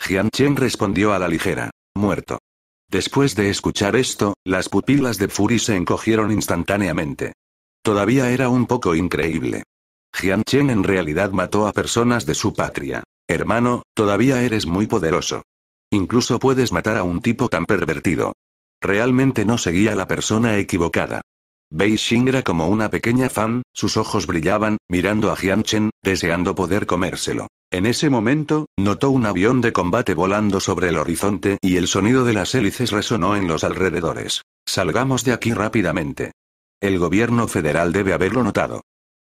Jianchen respondió a la ligera. Muerto. Después de escuchar esto, las pupilas de Fury se encogieron instantáneamente. Todavía era un poco increíble. Jian Chen en realidad mató a personas de su patria. Hermano, todavía eres muy poderoso. Incluso puedes matar a un tipo tan pervertido. Realmente no seguía a la persona equivocada. Bei Xing era como una pequeña fan, sus ojos brillaban, mirando a Jianchen, deseando poder comérselo. En ese momento, notó un avión de combate volando sobre el horizonte y el sonido de las hélices resonó en los alrededores. Salgamos de aquí rápidamente. El gobierno federal debe haberlo notado.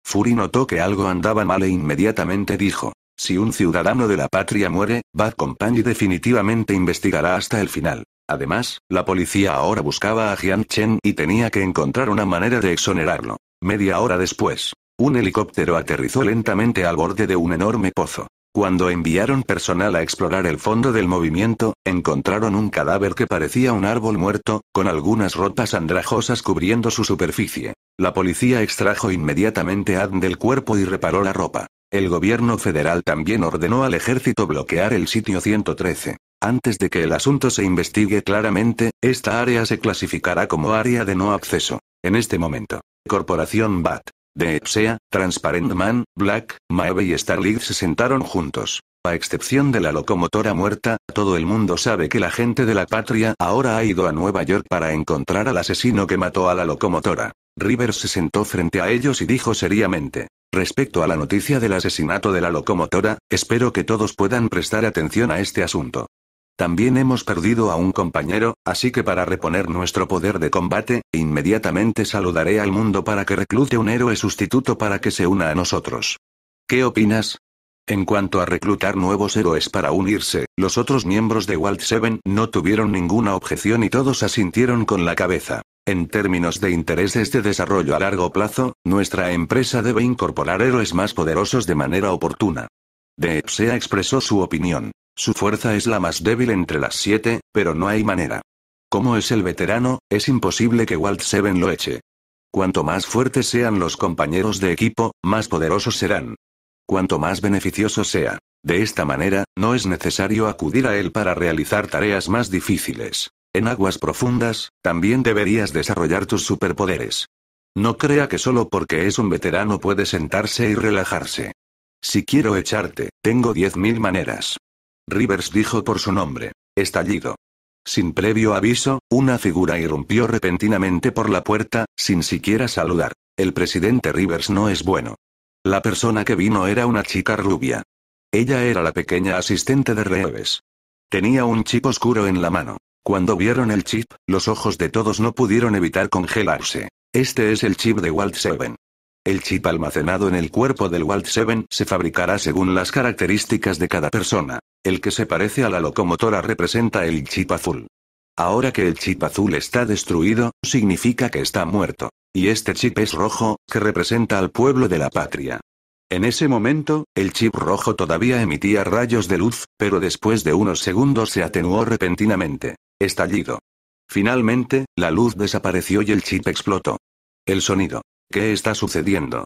Fury notó que algo andaba mal e inmediatamente dijo. Si un ciudadano de la patria muere, Bad Company definitivamente investigará hasta el final. Además, la policía ahora buscaba a Jian Chen y tenía que encontrar una manera de exonerarlo. Media hora después, un helicóptero aterrizó lentamente al borde de un enorme pozo. Cuando enviaron personal a explorar el fondo del movimiento, encontraron un cadáver que parecía un árbol muerto, con algunas ropas andrajosas cubriendo su superficie. La policía extrajo inmediatamente a Adn del cuerpo y reparó la ropa. El gobierno federal también ordenó al ejército bloquear el sitio 113. Antes de que el asunto se investigue claramente, esta área se clasificará como área de no acceso. En este momento, Corporación BAT, Epsea, Transparent Man, Black, Maeve y Starlight se sentaron juntos. A excepción de la locomotora muerta, todo el mundo sabe que la gente de la patria ahora ha ido a Nueva York para encontrar al asesino que mató a la locomotora. Rivers se sentó frente a ellos y dijo seriamente, respecto a la noticia del asesinato de la locomotora, espero que todos puedan prestar atención a este asunto. También hemos perdido a un compañero, así que para reponer nuestro poder de combate, inmediatamente saludaré al mundo para que reclute un héroe sustituto para que se una a nosotros. ¿Qué opinas? En cuanto a reclutar nuevos héroes para unirse, los otros miembros de Walt Seven no tuvieron ninguna objeción y todos asintieron con la cabeza. En términos de intereses de desarrollo a largo plazo, nuestra empresa debe incorporar héroes más poderosos de manera oportuna. Deepsea expresó su opinión. Su fuerza es la más débil entre las siete, pero no hay manera. Como es el veterano, es imposible que Walt Seven lo eche. Cuanto más fuertes sean los compañeros de equipo, más poderosos serán. Cuanto más beneficioso sea. De esta manera, no es necesario acudir a él para realizar tareas más difíciles. En aguas profundas, también deberías desarrollar tus superpoderes. No crea que solo porque es un veterano puede sentarse y relajarse. Si quiero echarte, tengo diez mil maneras. Rivers dijo por su nombre. Estallido. Sin previo aviso, una figura irrumpió repentinamente por la puerta, sin siquiera saludar. El presidente Rivers no es bueno. La persona que vino era una chica rubia. Ella era la pequeña asistente de Reves. Tenía un chip oscuro en la mano. Cuando vieron el chip, los ojos de todos no pudieron evitar congelarse. Este es el chip de Walt Seven. El chip almacenado en el cuerpo del Walt Seven se fabricará según las características de cada persona. El que se parece a la locomotora representa el chip azul. Ahora que el chip azul está destruido, significa que está muerto. Y este chip es rojo, que representa al pueblo de la patria. En ese momento, el chip rojo todavía emitía rayos de luz, pero después de unos segundos se atenuó repentinamente. Estallido. Finalmente, la luz desapareció y el chip explotó. El sonido. ¿Qué está sucediendo?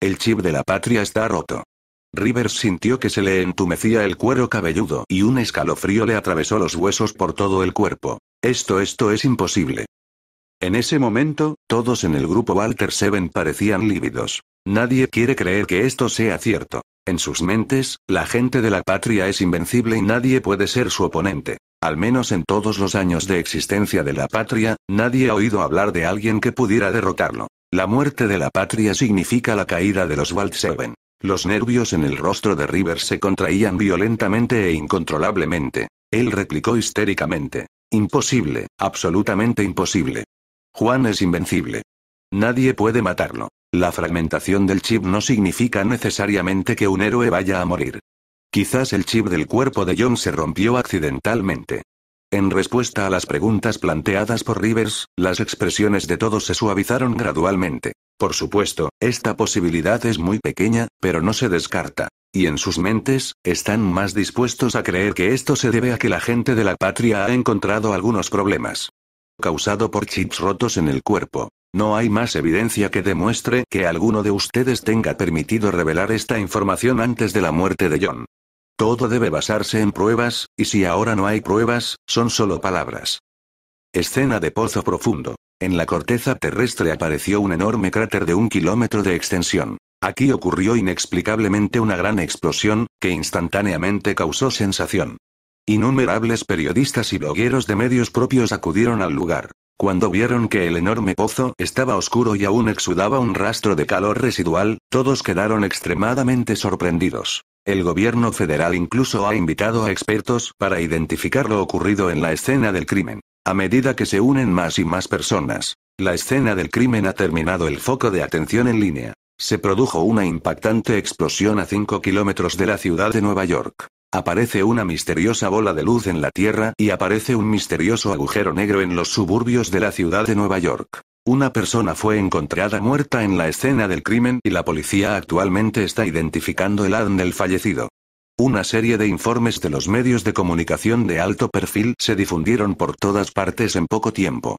El chip de la patria está roto. Rivers sintió que se le entumecía el cuero cabelludo y un escalofrío le atravesó los huesos por todo el cuerpo. Esto, esto es imposible. En ese momento, todos en el grupo Walter Seven parecían lívidos. Nadie quiere creer que esto sea cierto. En sus mentes, la gente de la patria es invencible y nadie puede ser su oponente. Al menos en todos los años de existencia de la patria, nadie ha oído hablar de alguien que pudiera derrotarlo. La muerte de la patria significa la caída de los Walter Seven. Los nervios en el rostro de Rivers se contraían violentamente e incontrolablemente. Él replicó histéricamente. Imposible, absolutamente imposible. Juan es invencible. Nadie puede matarlo. La fragmentación del chip no significa necesariamente que un héroe vaya a morir. Quizás el chip del cuerpo de John se rompió accidentalmente. En respuesta a las preguntas planteadas por Rivers, las expresiones de todos se suavizaron gradualmente. Por supuesto, esta posibilidad es muy pequeña, pero no se descarta. Y en sus mentes, están más dispuestos a creer que esto se debe a que la gente de la patria ha encontrado algunos problemas. Causado por chips rotos en el cuerpo. No hay más evidencia que demuestre que alguno de ustedes tenga permitido revelar esta información antes de la muerte de John. Todo debe basarse en pruebas, y si ahora no hay pruebas, son solo palabras. Escena de pozo profundo. En la corteza terrestre apareció un enorme cráter de un kilómetro de extensión. Aquí ocurrió inexplicablemente una gran explosión, que instantáneamente causó sensación. Innumerables periodistas y blogueros de medios propios acudieron al lugar. Cuando vieron que el enorme pozo estaba oscuro y aún exudaba un rastro de calor residual, todos quedaron extremadamente sorprendidos. El gobierno federal incluso ha invitado a expertos para identificar lo ocurrido en la escena del crimen. A medida que se unen más y más personas, la escena del crimen ha terminado el foco de atención en línea. Se produjo una impactante explosión a 5 kilómetros de la ciudad de Nueva York. Aparece una misteriosa bola de luz en la Tierra y aparece un misterioso agujero negro en los suburbios de la ciudad de Nueva York. Una persona fue encontrada muerta en la escena del crimen y la policía actualmente está identificando el ADN del fallecido. Una serie de informes de los medios de comunicación de alto perfil se difundieron por todas partes en poco tiempo.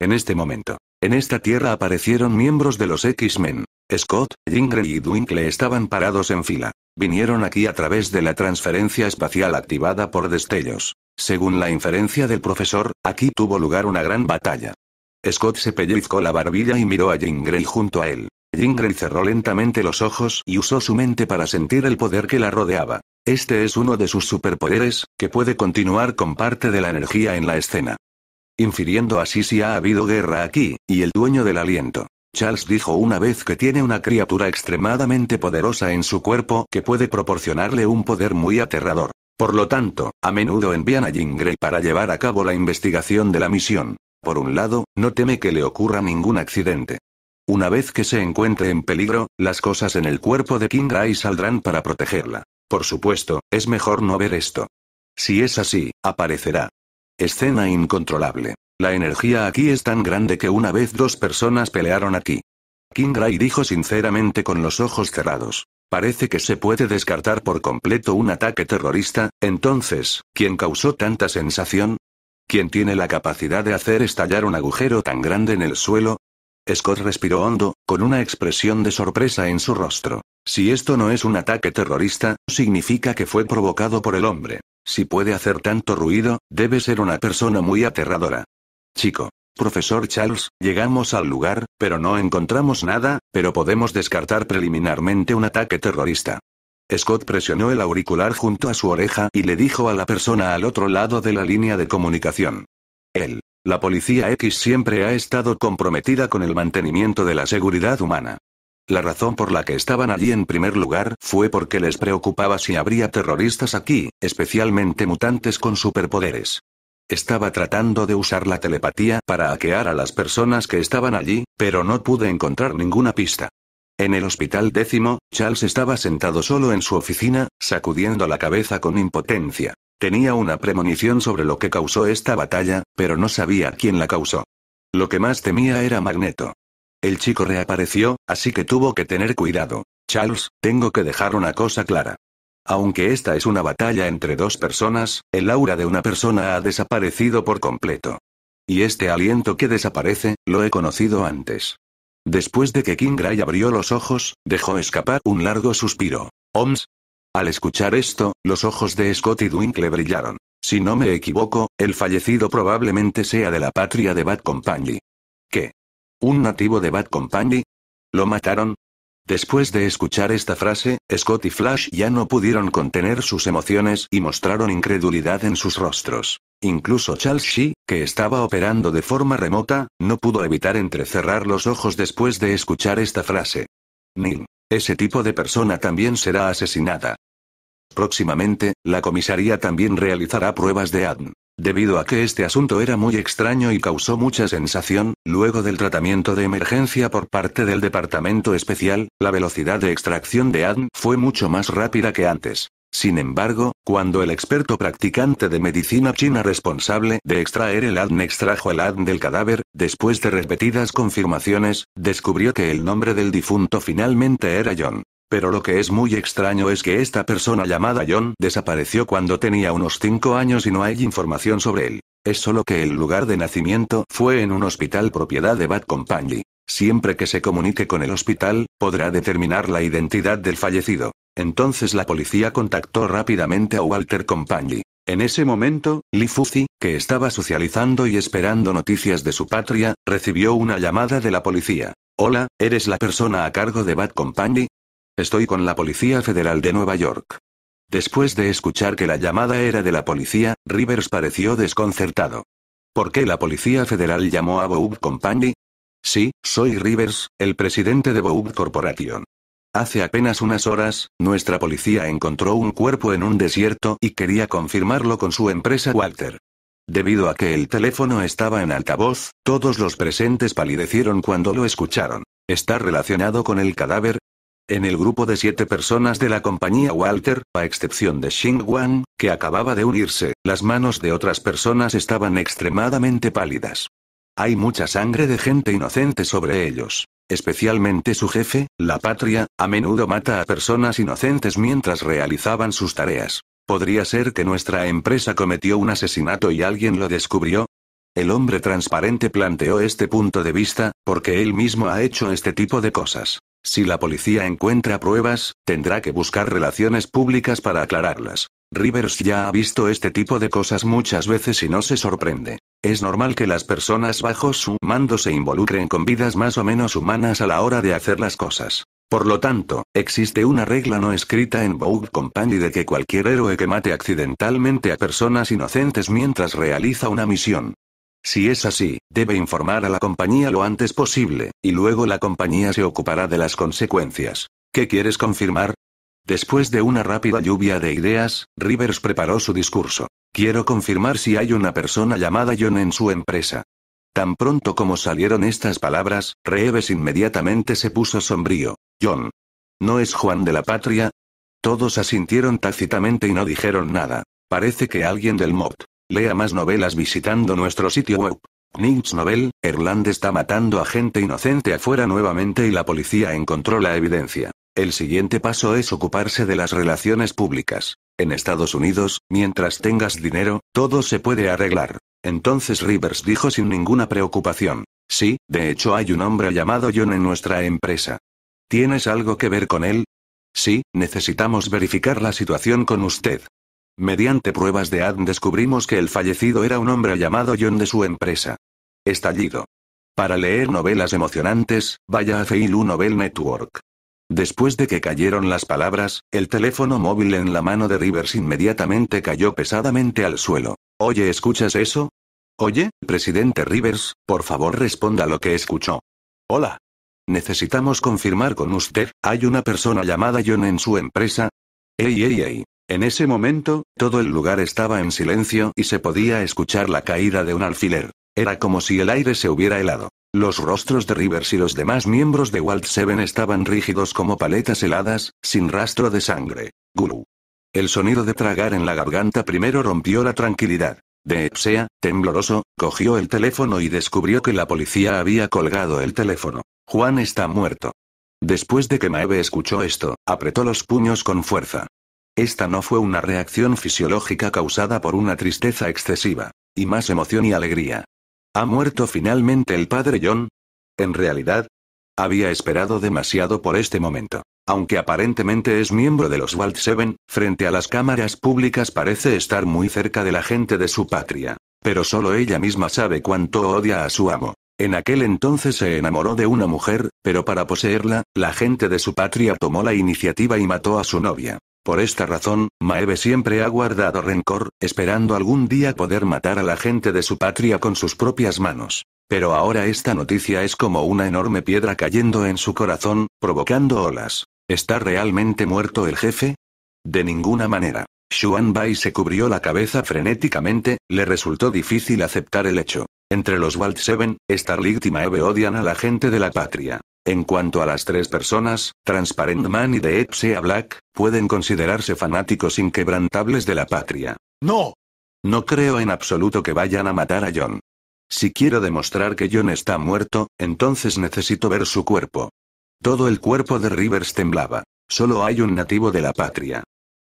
En este momento, en esta tierra aparecieron miembros de los X-Men. Scott, Jingre y Dwinkle estaban parados en fila. Vinieron aquí a través de la transferencia espacial activada por destellos. Según la inferencia del profesor, aquí tuvo lugar una gran batalla. Scott se pellizcó la barbilla y miró a Jingre junto a él. Jingre cerró lentamente los ojos y usó su mente para sentir el poder que la rodeaba. Este es uno de sus superpoderes, que puede continuar con parte de la energía en la escena. Infiriendo así si ha habido guerra aquí, y el dueño del aliento. Charles dijo una vez que tiene una criatura extremadamente poderosa en su cuerpo que puede proporcionarle un poder muy aterrador. Por lo tanto, a menudo envían a Jean para llevar a cabo la investigación de la misión. Por un lado, no teme que le ocurra ningún accidente. Una vez que se encuentre en peligro, las cosas en el cuerpo de King saldrán para protegerla. Por supuesto, es mejor no ver esto. Si es así, aparecerá. Escena incontrolable. La energía aquí es tan grande que una vez dos personas pelearon aquí. King dijo sinceramente con los ojos cerrados. Parece que se puede descartar por completo un ataque terrorista, entonces, ¿quién causó tanta sensación? ¿Quién tiene la capacidad de hacer estallar un agujero tan grande en el suelo? Scott respiró hondo, con una expresión de sorpresa en su rostro. Si esto no es un ataque terrorista, significa que fue provocado por el hombre. Si puede hacer tanto ruido, debe ser una persona muy aterradora. Chico. Profesor Charles, llegamos al lugar, pero no encontramos nada, pero podemos descartar preliminarmente un ataque terrorista. Scott presionó el auricular junto a su oreja y le dijo a la persona al otro lado de la línea de comunicación. Él. La Policía X siempre ha estado comprometida con el mantenimiento de la seguridad humana. La razón por la que estaban allí en primer lugar fue porque les preocupaba si habría terroristas aquí, especialmente mutantes con superpoderes. Estaba tratando de usar la telepatía para hackear a las personas que estaban allí, pero no pude encontrar ninguna pista. En el hospital décimo, Charles estaba sentado solo en su oficina, sacudiendo la cabeza con impotencia. Tenía una premonición sobre lo que causó esta batalla, pero no sabía quién la causó. Lo que más temía era Magneto. El chico reapareció, así que tuvo que tener cuidado. Charles, tengo que dejar una cosa clara. Aunque esta es una batalla entre dos personas, el aura de una persona ha desaparecido por completo. Y este aliento que desaparece, lo he conocido antes. Después de que King Gray abrió los ojos, dejó escapar un largo suspiro. Oms, al escuchar esto, los ojos de Scott y Dwinkle brillaron. Si no me equivoco, el fallecido probablemente sea de la patria de Bad Company. ¿Qué? ¿Un nativo de Bad Company? ¿Lo mataron? Después de escuchar esta frase, Scott y Flash ya no pudieron contener sus emociones y mostraron incredulidad en sus rostros. Incluso Charles Shee, que estaba operando de forma remota, no pudo evitar entrecerrar los ojos después de escuchar esta frase. Ning. Ese tipo de persona también será asesinada. Próximamente, la comisaría también realizará pruebas de ADN. Debido a que este asunto era muy extraño y causó mucha sensación, luego del tratamiento de emergencia por parte del Departamento Especial, la velocidad de extracción de ADN fue mucho más rápida que antes. Sin embargo, cuando el experto practicante de medicina china responsable de extraer el ADN extrajo el ADN del cadáver, después de repetidas confirmaciones, descubrió que el nombre del difunto finalmente era John. Pero lo que es muy extraño es que esta persona llamada John desapareció cuando tenía unos 5 años y no hay información sobre él. Es solo que el lugar de nacimiento fue en un hospital propiedad de Bad Company. Siempre que se comunique con el hospital, podrá determinar la identidad del fallecido. Entonces la policía contactó rápidamente a Walter Compagni. En ese momento, Lee Fuzi, que estaba socializando y esperando noticias de su patria, recibió una llamada de la policía. Hola, ¿eres la persona a cargo de Bad Company? Estoy con la Policía Federal de Nueva York. Después de escuchar que la llamada era de la policía, Rivers pareció desconcertado. ¿Por qué la Policía Federal llamó a Boub Company? Sí, soy Rivers, el presidente de Boub Corporation. Hace apenas unas horas, nuestra policía encontró un cuerpo en un desierto y quería confirmarlo con su empresa Walter. Debido a que el teléfono estaba en altavoz, todos los presentes palidecieron cuando lo escucharon. ¿Está relacionado con el cadáver? En el grupo de siete personas de la compañía Walter, a excepción de Xing Wang, que acababa de unirse, las manos de otras personas estaban extremadamente pálidas. Hay mucha sangre de gente inocente sobre ellos especialmente su jefe, la patria, a menudo mata a personas inocentes mientras realizaban sus tareas. ¿Podría ser que nuestra empresa cometió un asesinato y alguien lo descubrió? El hombre transparente planteó este punto de vista, porque él mismo ha hecho este tipo de cosas. Si la policía encuentra pruebas, tendrá que buscar relaciones públicas para aclararlas. Rivers ya ha visto este tipo de cosas muchas veces y no se sorprende. Es normal que las personas bajo su mando se involucren con vidas más o menos humanas a la hora de hacer las cosas. Por lo tanto, existe una regla no escrita en Vogue Company de que cualquier héroe que mate accidentalmente a personas inocentes mientras realiza una misión. Si es así, debe informar a la compañía lo antes posible, y luego la compañía se ocupará de las consecuencias. ¿Qué quieres confirmar? Después de una rápida lluvia de ideas, Rivers preparó su discurso. Quiero confirmar si hay una persona llamada John en su empresa. Tan pronto como salieron estas palabras, Reeves inmediatamente se puso sombrío. John. ¿No es Juan de la Patria? Todos asintieron tácitamente y no dijeron nada. Parece que alguien del MOD. Lea más novelas visitando nuestro sitio web. Ninch Novel, Erland está matando a gente inocente afuera nuevamente y la policía encontró la evidencia. El siguiente paso es ocuparse de las relaciones públicas. En Estados Unidos, mientras tengas dinero, todo se puede arreglar. Entonces Rivers dijo sin ninguna preocupación. Sí, de hecho hay un hombre llamado John en nuestra empresa. ¿Tienes algo que ver con él? Sí, necesitamos verificar la situación con usted. Mediante pruebas de ADN descubrimos que el fallecido era un hombre llamado John de su empresa. Estallido. Para leer novelas emocionantes, vaya a Feilu Novel Network. Después de que cayeron las palabras, el teléfono móvil en la mano de Rivers inmediatamente cayó pesadamente al suelo. Oye, ¿escuchas eso? Oye, presidente Rivers, por favor responda lo que escuchó. Hola. Necesitamos confirmar con usted, ¿hay una persona llamada John en su empresa? Ey, ey, ey. En ese momento, todo el lugar estaba en silencio y se podía escuchar la caída de un alfiler. Era como si el aire se hubiera helado. Los rostros de Rivers y los demás miembros de Walt Seven estaban rígidos como paletas heladas, sin rastro de sangre. Gulu. El sonido de tragar en la garganta primero rompió la tranquilidad. De tembloroso, cogió el teléfono y descubrió que la policía había colgado el teléfono. Juan está muerto. Después de que Maeve escuchó esto, apretó los puños con fuerza. Esta no fue una reacción fisiológica causada por una tristeza excesiva, y más emoción y alegría. ¿Ha muerto finalmente el padre John? En realidad, había esperado demasiado por este momento. Aunque aparentemente es miembro de los Walt Seven, frente a las cámaras públicas parece estar muy cerca de la gente de su patria. Pero solo ella misma sabe cuánto odia a su amo. En aquel entonces se enamoró de una mujer, pero para poseerla, la gente de su patria tomó la iniciativa y mató a su novia. Por esta razón, Maeve siempre ha guardado rencor, esperando algún día poder matar a la gente de su patria con sus propias manos. Pero ahora esta noticia es como una enorme piedra cayendo en su corazón, provocando olas. ¿Está realmente muerto el jefe? De ninguna manera. Xuan Bai se cubrió la cabeza frenéticamente, le resultó difícil aceptar el hecho. Entre los Walt Seven, Starlight y Maeve odian a la gente de la patria. En cuanto a las tres personas, Transparent Man y The Sea Black, pueden considerarse fanáticos inquebrantables de la patria. ¡No! No creo en absoluto que vayan a matar a John. Si quiero demostrar que John está muerto, entonces necesito ver su cuerpo. Todo el cuerpo de Rivers temblaba. Solo hay un nativo de la patria.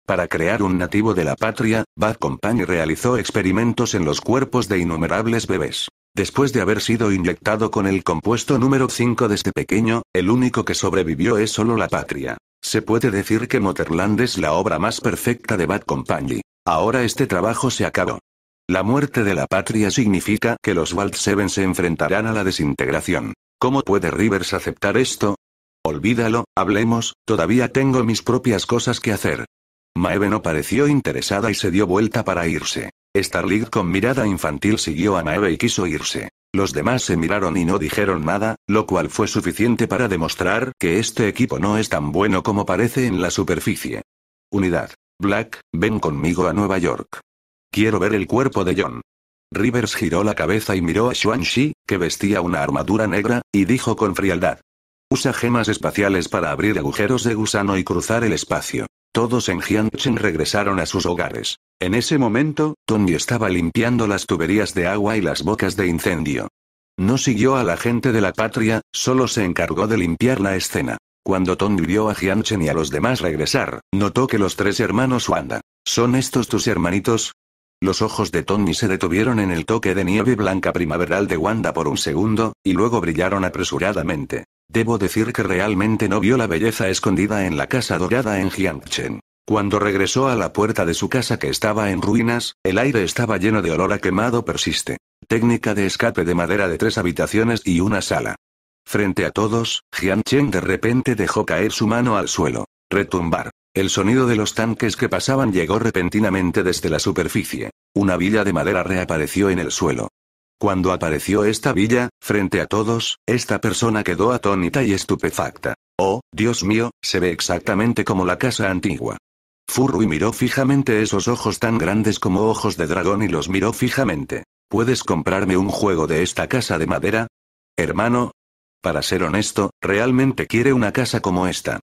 Para crear un nativo de la patria, Bad Company realizó experimentos en los cuerpos de innumerables bebés. Después de haber sido inyectado con el compuesto número 5 de este pequeño, el único que sobrevivió es solo la patria. Se puede decir que Motherland es la obra más perfecta de Bad Company. Ahora este trabajo se acabó. La muerte de la patria significa que los Walt Seven se enfrentarán a la desintegración. ¿Cómo puede Rivers aceptar esto? Olvídalo, hablemos, todavía tengo mis propias cosas que hacer. Maeve no pareció interesada y se dio vuelta para irse. Starlight con mirada infantil siguió a Maeve y quiso irse. Los demás se miraron y no dijeron nada, lo cual fue suficiente para demostrar que este equipo no es tan bueno como parece en la superficie. Unidad. Black, ven conmigo a Nueva York. Quiero ver el cuerpo de John. Rivers giró la cabeza y miró a Xuanxi, que vestía una armadura negra, y dijo con frialdad. Usa gemas espaciales para abrir agujeros de gusano y cruzar el espacio. Todos en Jiangchen regresaron a sus hogares. En ese momento, Tony estaba limpiando las tuberías de agua y las bocas de incendio. No siguió a la gente de la patria, solo se encargó de limpiar la escena. Cuando Tony vio a Jiangchen y a los demás regresar, notó que los tres hermanos Wanda. ¿Son estos tus hermanitos? Los ojos de Tony se detuvieron en el toque de nieve blanca primaveral de Wanda por un segundo, y luego brillaron apresuradamente. Debo decir que realmente no vio la belleza escondida en la casa dorada en Jiangchen. Cuando regresó a la puerta de su casa que estaba en ruinas, el aire estaba lleno de olor a quemado persiste. Técnica de escape de madera de tres habitaciones y una sala. Frente a todos, Jian de repente dejó caer su mano al suelo. Retumbar. El sonido de los tanques que pasaban llegó repentinamente desde la superficie. Una villa de madera reapareció en el suelo. Cuando apareció esta villa, frente a todos, esta persona quedó atónita y estupefacta. Oh, Dios mío, se ve exactamente como la casa antigua. y miró fijamente esos ojos tan grandes como ojos de dragón y los miró fijamente. ¿Puedes comprarme un juego de esta casa de madera? Hermano. Para ser honesto, realmente quiere una casa como esta.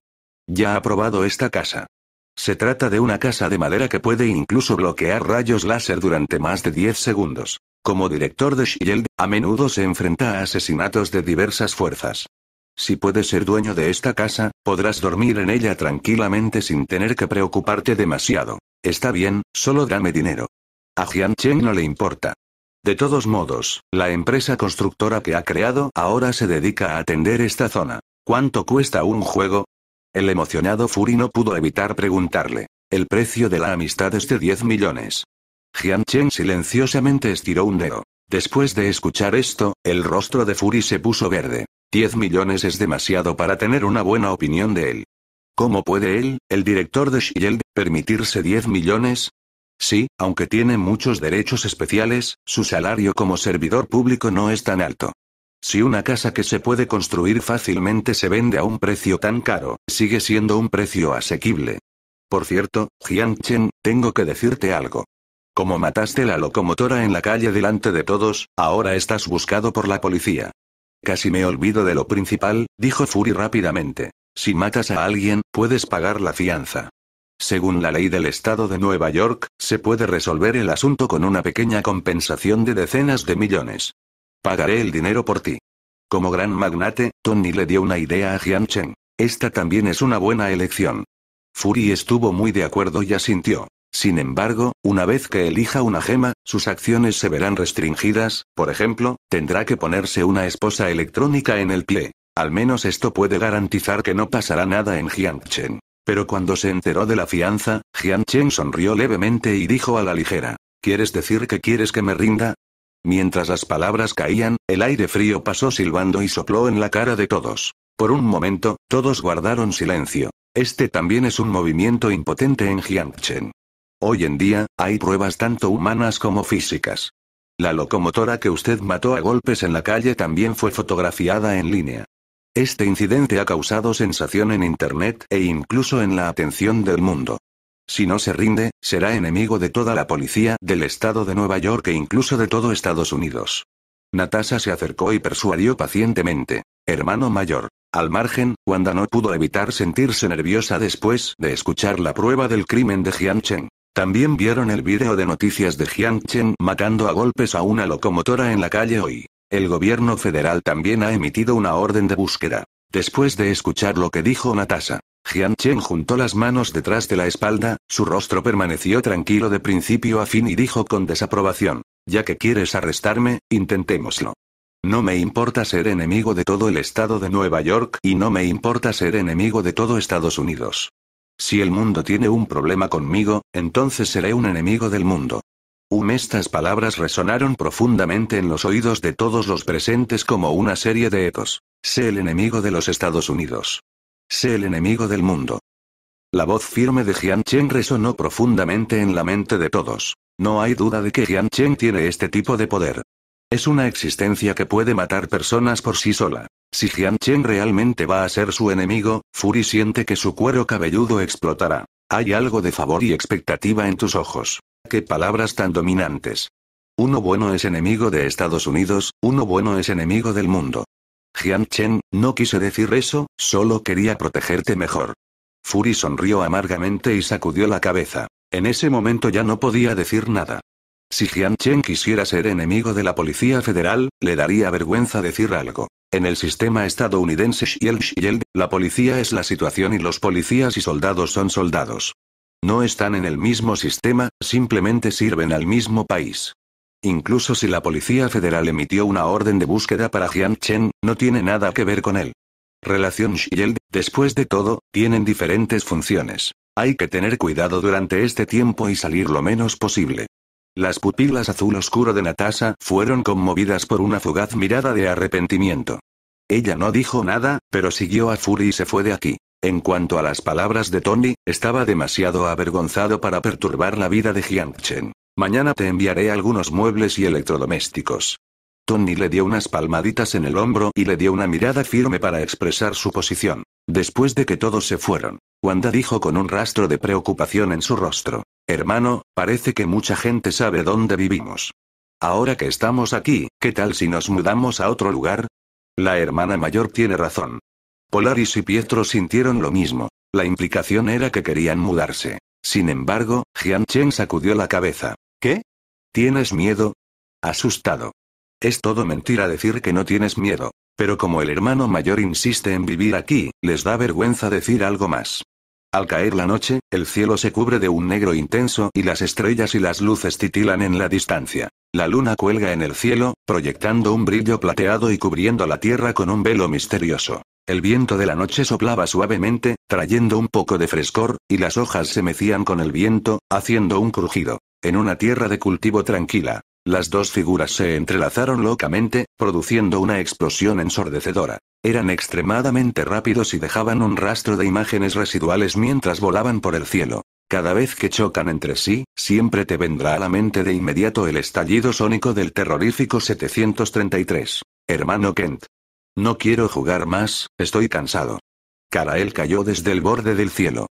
Ya ha probado esta casa. Se trata de una casa de madera que puede incluso bloquear rayos láser durante más de 10 segundos. Como director de Shield, a menudo se enfrenta a asesinatos de diversas fuerzas. Si puedes ser dueño de esta casa, podrás dormir en ella tranquilamente sin tener que preocuparte demasiado. Está bien, solo dame dinero. A Jian Cheng no le importa. De todos modos, la empresa constructora que ha creado ahora se dedica a atender esta zona. ¿Cuánto cuesta un juego? El emocionado Fury no pudo evitar preguntarle. El precio de la amistad es de 10 millones. Jian Chen silenciosamente estiró un dedo. Después de escuchar esto, el rostro de Fury se puso verde. 10 millones es demasiado para tener una buena opinión de él. ¿Cómo puede él, el director de Shield, permitirse 10 millones? Sí, aunque tiene muchos derechos especiales, su salario como servidor público no es tan alto. Si una casa que se puede construir fácilmente se vende a un precio tan caro, sigue siendo un precio asequible. Por cierto, Chen, tengo que decirte algo. Como mataste la locomotora en la calle delante de todos, ahora estás buscado por la policía. Casi me olvido de lo principal, dijo Fury rápidamente. Si matas a alguien, puedes pagar la fianza. Según la ley del estado de Nueva York, se puede resolver el asunto con una pequeña compensación de decenas de millones. Pagaré el dinero por ti. Como gran magnate, Tony le dio una idea a Jian Chen. Esta también es una buena elección. Fury estuvo muy de acuerdo y asintió. Sin embargo, una vez que elija una gema, sus acciones se verán restringidas, por ejemplo, tendrá que ponerse una esposa electrónica en el pie. Al menos esto puede garantizar que no pasará nada en Jiangchen. Pero cuando se enteró de la fianza, Chen sonrió levemente y dijo a la ligera, ¿quieres decir que quieres que me rinda? Mientras las palabras caían, el aire frío pasó silbando y sopló en la cara de todos. Por un momento, todos guardaron silencio. Este también es un movimiento impotente en Jiangchen. Hoy en día, hay pruebas tanto humanas como físicas. La locomotora que usted mató a golpes en la calle también fue fotografiada en línea. Este incidente ha causado sensación en Internet e incluso en la atención del mundo. Si no se rinde, será enemigo de toda la policía del estado de Nueva York e incluso de todo Estados Unidos. Natasha se acercó y persuadió pacientemente. Hermano mayor. Al margen, Wanda no pudo evitar sentirse nerviosa después de escuchar la prueba del crimen de Chen. También vieron el vídeo de noticias de Chen matando a golpes a una locomotora en la calle hoy. El gobierno federal también ha emitido una orden de búsqueda. Después de escuchar lo que dijo Natasha, Jian Chen juntó las manos detrás de la espalda, su rostro permaneció tranquilo de principio a fin y dijo con desaprobación, ya que quieres arrestarme, intentémoslo. No me importa ser enemigo de todo el estado de Nueva York y no me importa ser enemigo de todo Estados Unidos. Si el mundo tiene un problema conmigo, entonces seré un enemigo del mundo. Um, estas palabras resonaron profundamente en los oídos de todos los presentes como una serie de ecos. Sé el enemigo de los Estados Unidos. Sé el enemigo del mundo. La voz firme de Jian Chen resonó profundamente en la mente de todos. No hay duda de que Jian Chen tiene este tipo de poder. Es una existencia que puede matar personas por sí sola. Si Jian Chen realmente va a ser su enemigo, Fury siente que su cuero cabelludo explotará. Hay algo de favor y expectativa en tus ojos. Qué palabras tan dominantes. Uno bueno es enemigo de Estados Unidos, uno bueno es enemigo del mundo. Jian Chen, no quise decir eso, solo quería protegerte mejor. Fury sonrió amargamente y sacudió la cabeza. En ese momento ya no podía decir nada. Si Jian Chen quisiera ser enemigo de la Policía Federal, le daría vergüenza decir algo. En el sistema estadounidense la policía es la situación y los policías y soldados son soldados. No están en el mismo sistema, simplemente sirven al mismo país. Incluso si la Policía Federal emitió una orden de búsqueda para Jiang Chen, no tiene nada que ver con él. Relación Shield, después de todo, tienen diferentes funciones. Hay que tener cuidado durante este tiempo y salir lo menos posible. Las pupilas azul oscuro de Natasha fueron conmovidas por una fugaz mirada de arrepentimiento. Ella no dijo nada, pero siguió a Fury y se fue de aquí. En cuanto a las palabras de Tony, estaba demasiado avergonzado para perturbar la vida de Jiang Chen. Mañana te enviaré algunos muebles y electrodomésticos. Tony le dio unas palmaditas en el hombro y le dio una mirada firme para expresar su posición. Después de que todos se fueron, Wanda dijo con un rastro de preocupación en su rostro. Hermano, parece que mucha gente sabe dónde vivimos. Ahora que estamos aquí, ¿qué tal si nos mudamos a otro lugar? La hermana mayor tiene razón. Polaris y Pietro sintieron lo mismo. La implicación era que querían mudarse. Sin embargo, Jian sacudió la cabeza. ¿Qué? ¿Tienes miedo? Asustado. Es todo mentira decir que no tienes miedo, pero como el hermano mayor insiste en vivir aquí, les da vergüenza decir algo más. Al caer la noche, el cielo se cubre de un negro intenso y las estrellas y las luces titilan en la distancia. La luna cuelga en el cielo, proyectando un brillo plateado y cubriendo la tierra con un velo misterioso. El viento de la noche soplaba suavemente, trayendo un poco de frescor, y las hojas se mecían con el viento, haciendo un crujido. En una tierra de cultivo tranquila, las dos figuras se entrelazaron locamente, produciendo una explosión ensordecedora. Eran extremadamente rápidos y dejaban un rastro de imágenes residuales mientras volaban por el cielo. Cada vez que chocan entre sí, siempre te vendrá a la mente de inmediato el estallido sónico del terrorífico 733. Hermano Kent. No quiero jugar más, estoy cansado. Karael cayó desde el borde del cielo.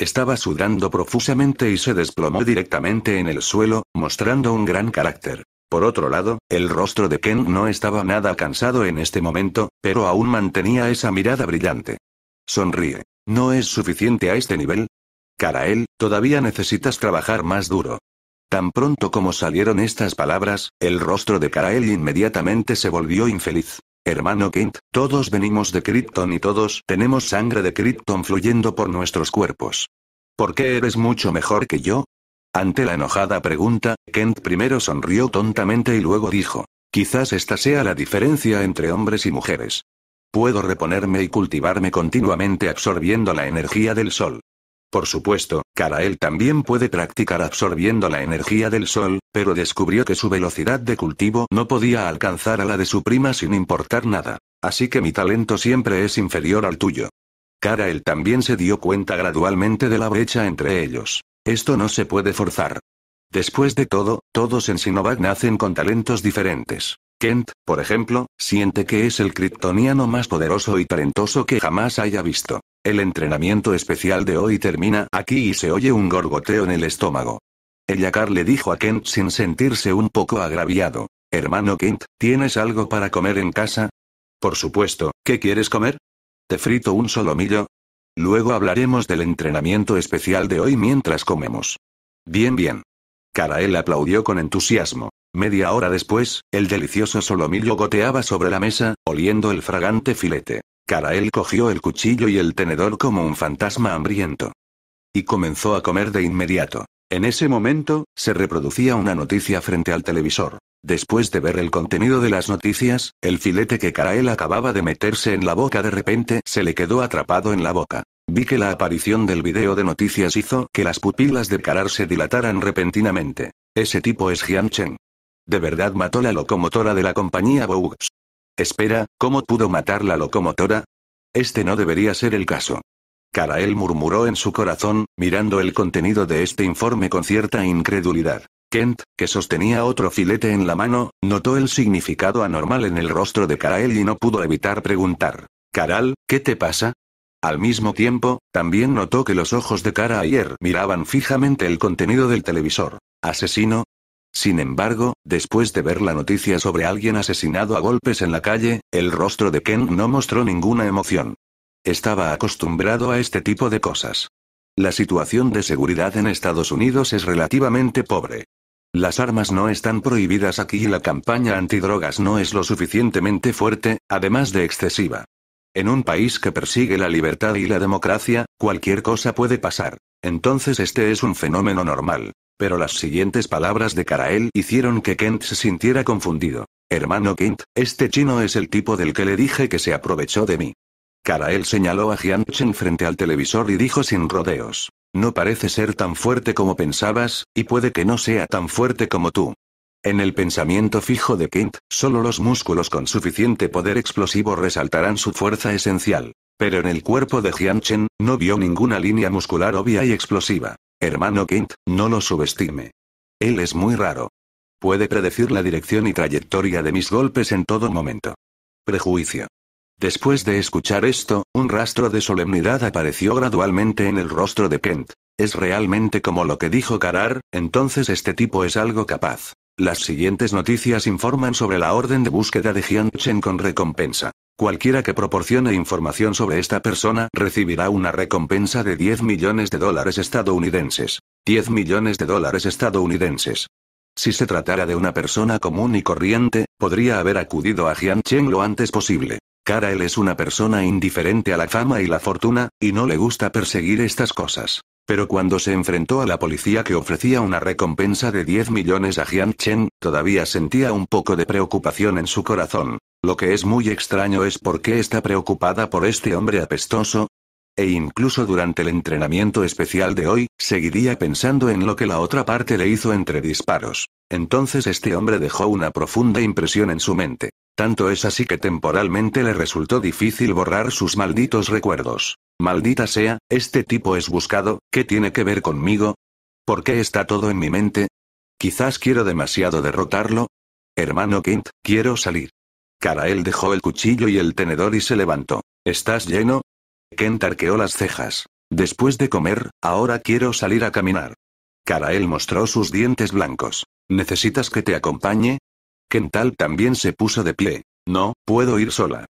Estaba sudando profusamente y se desplomó directamente en el suelo, mostrando un gran carácter. Por otro lado, el rostro de Ken no estaba nada cansado en este momento, pero aún mantenía esa mirada brillante. Sonríe. ¿No es suficiente a este nivel? Karael, todavía necesitas trabajar más duro. Tan pronto como salieron estas palabras, el rostro de Karael inmediatamente se volvió infeliz. Hermano Kent, todos venimos de Krypton y todos tenemos sangre de Krypton fluyendo por nuestros cuerpos. ¿Por qué eres mucho mejor que yo? Ante la enojada pregunta, Kent primero sonrió tontamente y luego dijo, quizás esta sea la diferencia entre hombres y mujeres. Puedo reponerme y cultivarme continuamente absorbiendo la energía del sol. Por supuesto, Karael también puede practicar absorbiendo la energía del sol, pero descubrió que su velocidad de cultivo no podía alcanzar a la de su prima sin importar nada. Así que mi talento siempre es inferior al tuyo. Karael también se dio cuenta gradualmente de la brecha entre ellos. Esto no se puede forzar. Después de todo, todos en Sinovac nacen con talentos diferentes. Kent, por ejemplo, siente que es el kryptoniano más poderoso y talentoso que jamás haya visto. El entrenamiento especial de hoy termina aquí y se oye un gorgoteo en el estómago. Yakar le dijo a Kent sin sentirse un poco agraviado. Hermano Kent, ¿tienes algo para comer en casa? Por supuesto, ¿qué quieres comer? ¿Te frito un solomillo? Luego hablaremos del entrenamiento especial de hoy mientras comemos. Bien, bien. Karael aplaudió con entusiasmo. Media hora después, el delicioso solomillo goteaba sobre la mesa, oliendo el fragante filete. Karael cogió el cuchillo y el tenedor como un fantasma hambriento. Y comenzó a comer de inmediato. En ese momento, se reproducía una noticia frente al televisor. Después de ver el contenido de las noticias, el filete que Karael acababa de meterse en la boca de repente se le quedó atrapado en la boca. Vi que la aparición del video de noticias hizo que las pupilas de Karar se dilataran repentinamente. Ese tipo es Jian De verdad mató la locomotora de la compañía Bougs. Espera, ¿cómo pudo matar la locomotora? Este no debería ser el caso. Karael murmuró en su corazón, mirando el contenido de este informe con cierta incredulidad. Kent, que sostenía otro filete en la mano, notó el significado anormal en el rostro de Karael y no pudo evitar preguntar. Karal, ¿qué te pasa? Al mismo tiempo, también notó que los ojos de cara ayer miraban fijamente el contenido del televisor. Asesino, sin embargo, después de ver la noticia sobre alguien asesinado a golpes en la calle, el rostro de Ken no mostró ninguna emoción. Estaba acostumbrado a este tipo de cosas. La situación de seguridad en Estados Unidos es relativamente pobre. Las armas no están prohibidas aquí y la campaña antidrogas no es lo suficientemente fuerte, además de excesiva. En un país que persigue la libertad y la democracia, cualquier cosa puede pasar. Entonces este es un fenómeno normal. Pero las siguientes palabras de Karael hicieron que Kent se sintiera confundido. Hermano Kent, este chino es el tipo del que le dije que se aprovechó de mí. Karael señaló a Jian Chen frente al televisor y dijo sin rodeos. No parece ser tan fuerte como pensabas, y puede que no sea tan fuerte como tú. En el pensamiento fijo de Kent, solo los músculos con suficiente poder explosivo resaltarán su fuerza esencial. Pero en el cuerpo de Jian Chen, no vio ninguna línea muscular obvia y explosiva. Hermano Kent, no lo subestime. Él es muy raro. Puede predecir la dirección y trayectoria de mis golpes en todo momento. Prejuicio. Después de escuchar esto, un rastro de solemnidad apareció gradualmente en el rostro de Kent. Es realmente como lo que dijo Karar, entonces este tipo es algo capaz. Las siguientes noticias informan sobre la orden de búsqueda de Chen con recompensa. Cualquiera que proporcione información sobre esta persona recibirá una recompensa de 10 millones de dólares estadounidenses. 10 millones de dólares estadounidenses. Si se tratara de una persona común y corriente, podría haber acudido a Cheng lo antes posible. Cara él es una persona indiferente a la fama y la fortuna, y no le gusta perseguir estas cosas. Pero cuando se enfrentó a la policía que ofrecía una recompensa de 10 millones a Jian Chen, todavía sentía un poco de preocupación en su corazón. Lo que es muy extraño es por qué está preocupada por este hombre apestoso. E incluso durante el entrenamiento especial de hoy, seguiría pensando en lo que la otra parte le hizo entre disparos. Entonces este hombre dejó una profunda impresión en su mente. Tanto es así que temporalmente le resultó difícil borrar sus malditos recuerdos. Maldita sea, este tipo es buscado, ¿qué tiene que ver conmigo? ¿Por qué está todo en mi mente? Quizás quiero demasiado derrotarlo. Hermano Kent, quiero salir. Karael dejó el cuchillo y el tenedor y se levantó. ¿Estás lleno? Kent arqueó las cejas. Después de comer, ahora quiero salir a caminar. Karael mostró sus dientes blancos. ¿Necesitas que te acompañe? Kental también se puso de pie. No, puedo ir sola.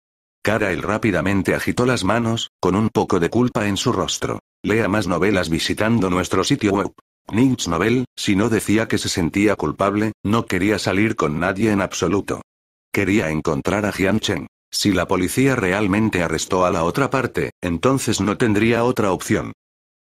Karael rápidamente agitó las manos, con un poco de culpa en su rostro. Lea más novelas visitando nuestro sitio web. Ninch Novel, si no decía que se sentía culpable, no quería salir con nadie en absoluto. Quería encontrar a Jian Si la policía realmente arrestó a la otra parte, entonces no tendría otra opción.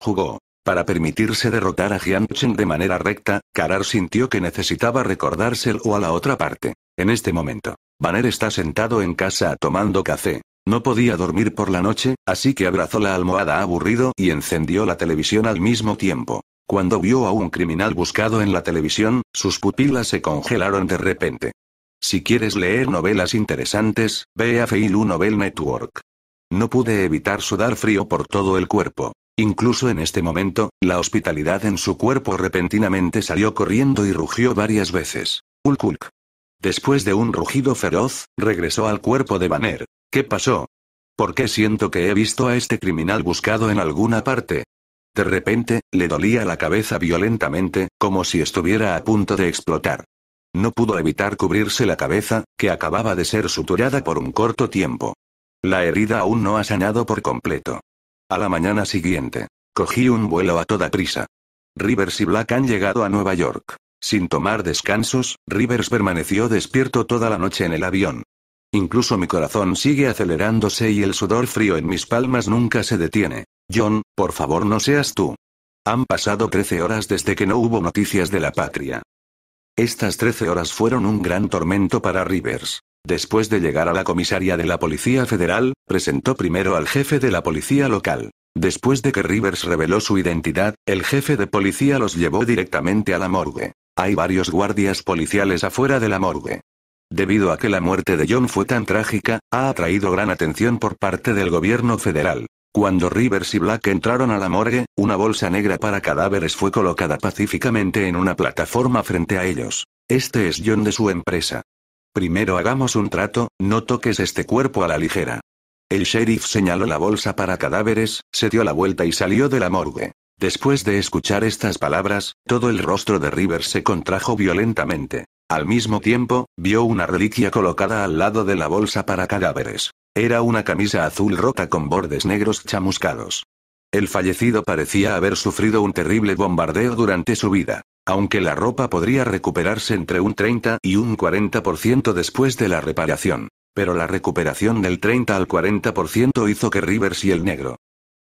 Jugó. Para permitirse derrotar a Jiang de manera recta, Karar sintió que necesitaba recordárselo a la otra parte. En este momento, Banner está sentado en casa tomando café. No podía dormir por la noche, así que abrazó la almohada aburrido y encendió la televisión al mismo tiempo. Cuando vio a un criminal buscado en la televisión, sus pupilas se congelaron de repente. Si quieres leer novelas interesantes, ve a Feilu Novel Network. No pude evitar sudar frío por todo el cuerpo. Incluso en este momento, la hospitalidad en su cuerpo repentinamente salió corriendo y rugió varias veces. Ulkulk. Después de un rugido feroz, regresó al cuerpo de Banner. ¿Qué pasó? ¿Por qué siento que he visto a este criminal buscado en alguna parte? De repente, le dolía la cabeza violentamente, como si estuviera a punto de explotar. No pudo evitar cubrirse la cabeza, que acababa de ser suturada por un corto tiempo. La herida aún no ha sanado por completo. A la mañana siguiente. Cogí un vuelo a toda prisa. Rivers y Black han llegado a Nueva York. Sin tomar descansos, Rivers permaneció despierto toda la noche en el avión. Incluso mi corazón sigue acelerándose y el sudor frío en mis palmas nunca se detiene. John, por favor no seas tú. Han pasado 13 horas desde que no hubo noticias de la patria. Estas 13 horas fueron un gran tormento para Rivers. Después de llegar a la comisaría de la Policía Federal, presentó primero al jefe de la policía local. Después de que Rivers reveló su identidad, el jefe de policía los llevó directamente a la morgue. Hay varios guardias policiales afuera de la morgue. Debido a que la muerte de John fue tan trágica, ha atraído gran atención por parte del gobierno federal. Cuando Rivers y Black entraron a la morgue, una bolsa negra para cadáveres fue colocada pacíficamente en una plataforma frente a ellos. Este es John de su empresa. Primero hagamos un trato, no toques este cuerpo a la ligera. El sheriff señaló la bolsa para cadáveres, se dio la vuelta y salió de la morgue. Después de escuchar estas palabras, todo el rostro de Rivers se contrajo violentamente. Al mismo tiempo, vio una reliquia colocada al lado de la bolsa para cadáveres. Era una camisa azul rota con bordes negros chamuscados. El fallecido parecía haber sufrido un terrible bombardeo durante su vida. Aunque la ropa podría recuperarse entre un 30 y un 40% después de la reparación. Pero la recuperación del 30 al 40% hizo que Rivers y el negro.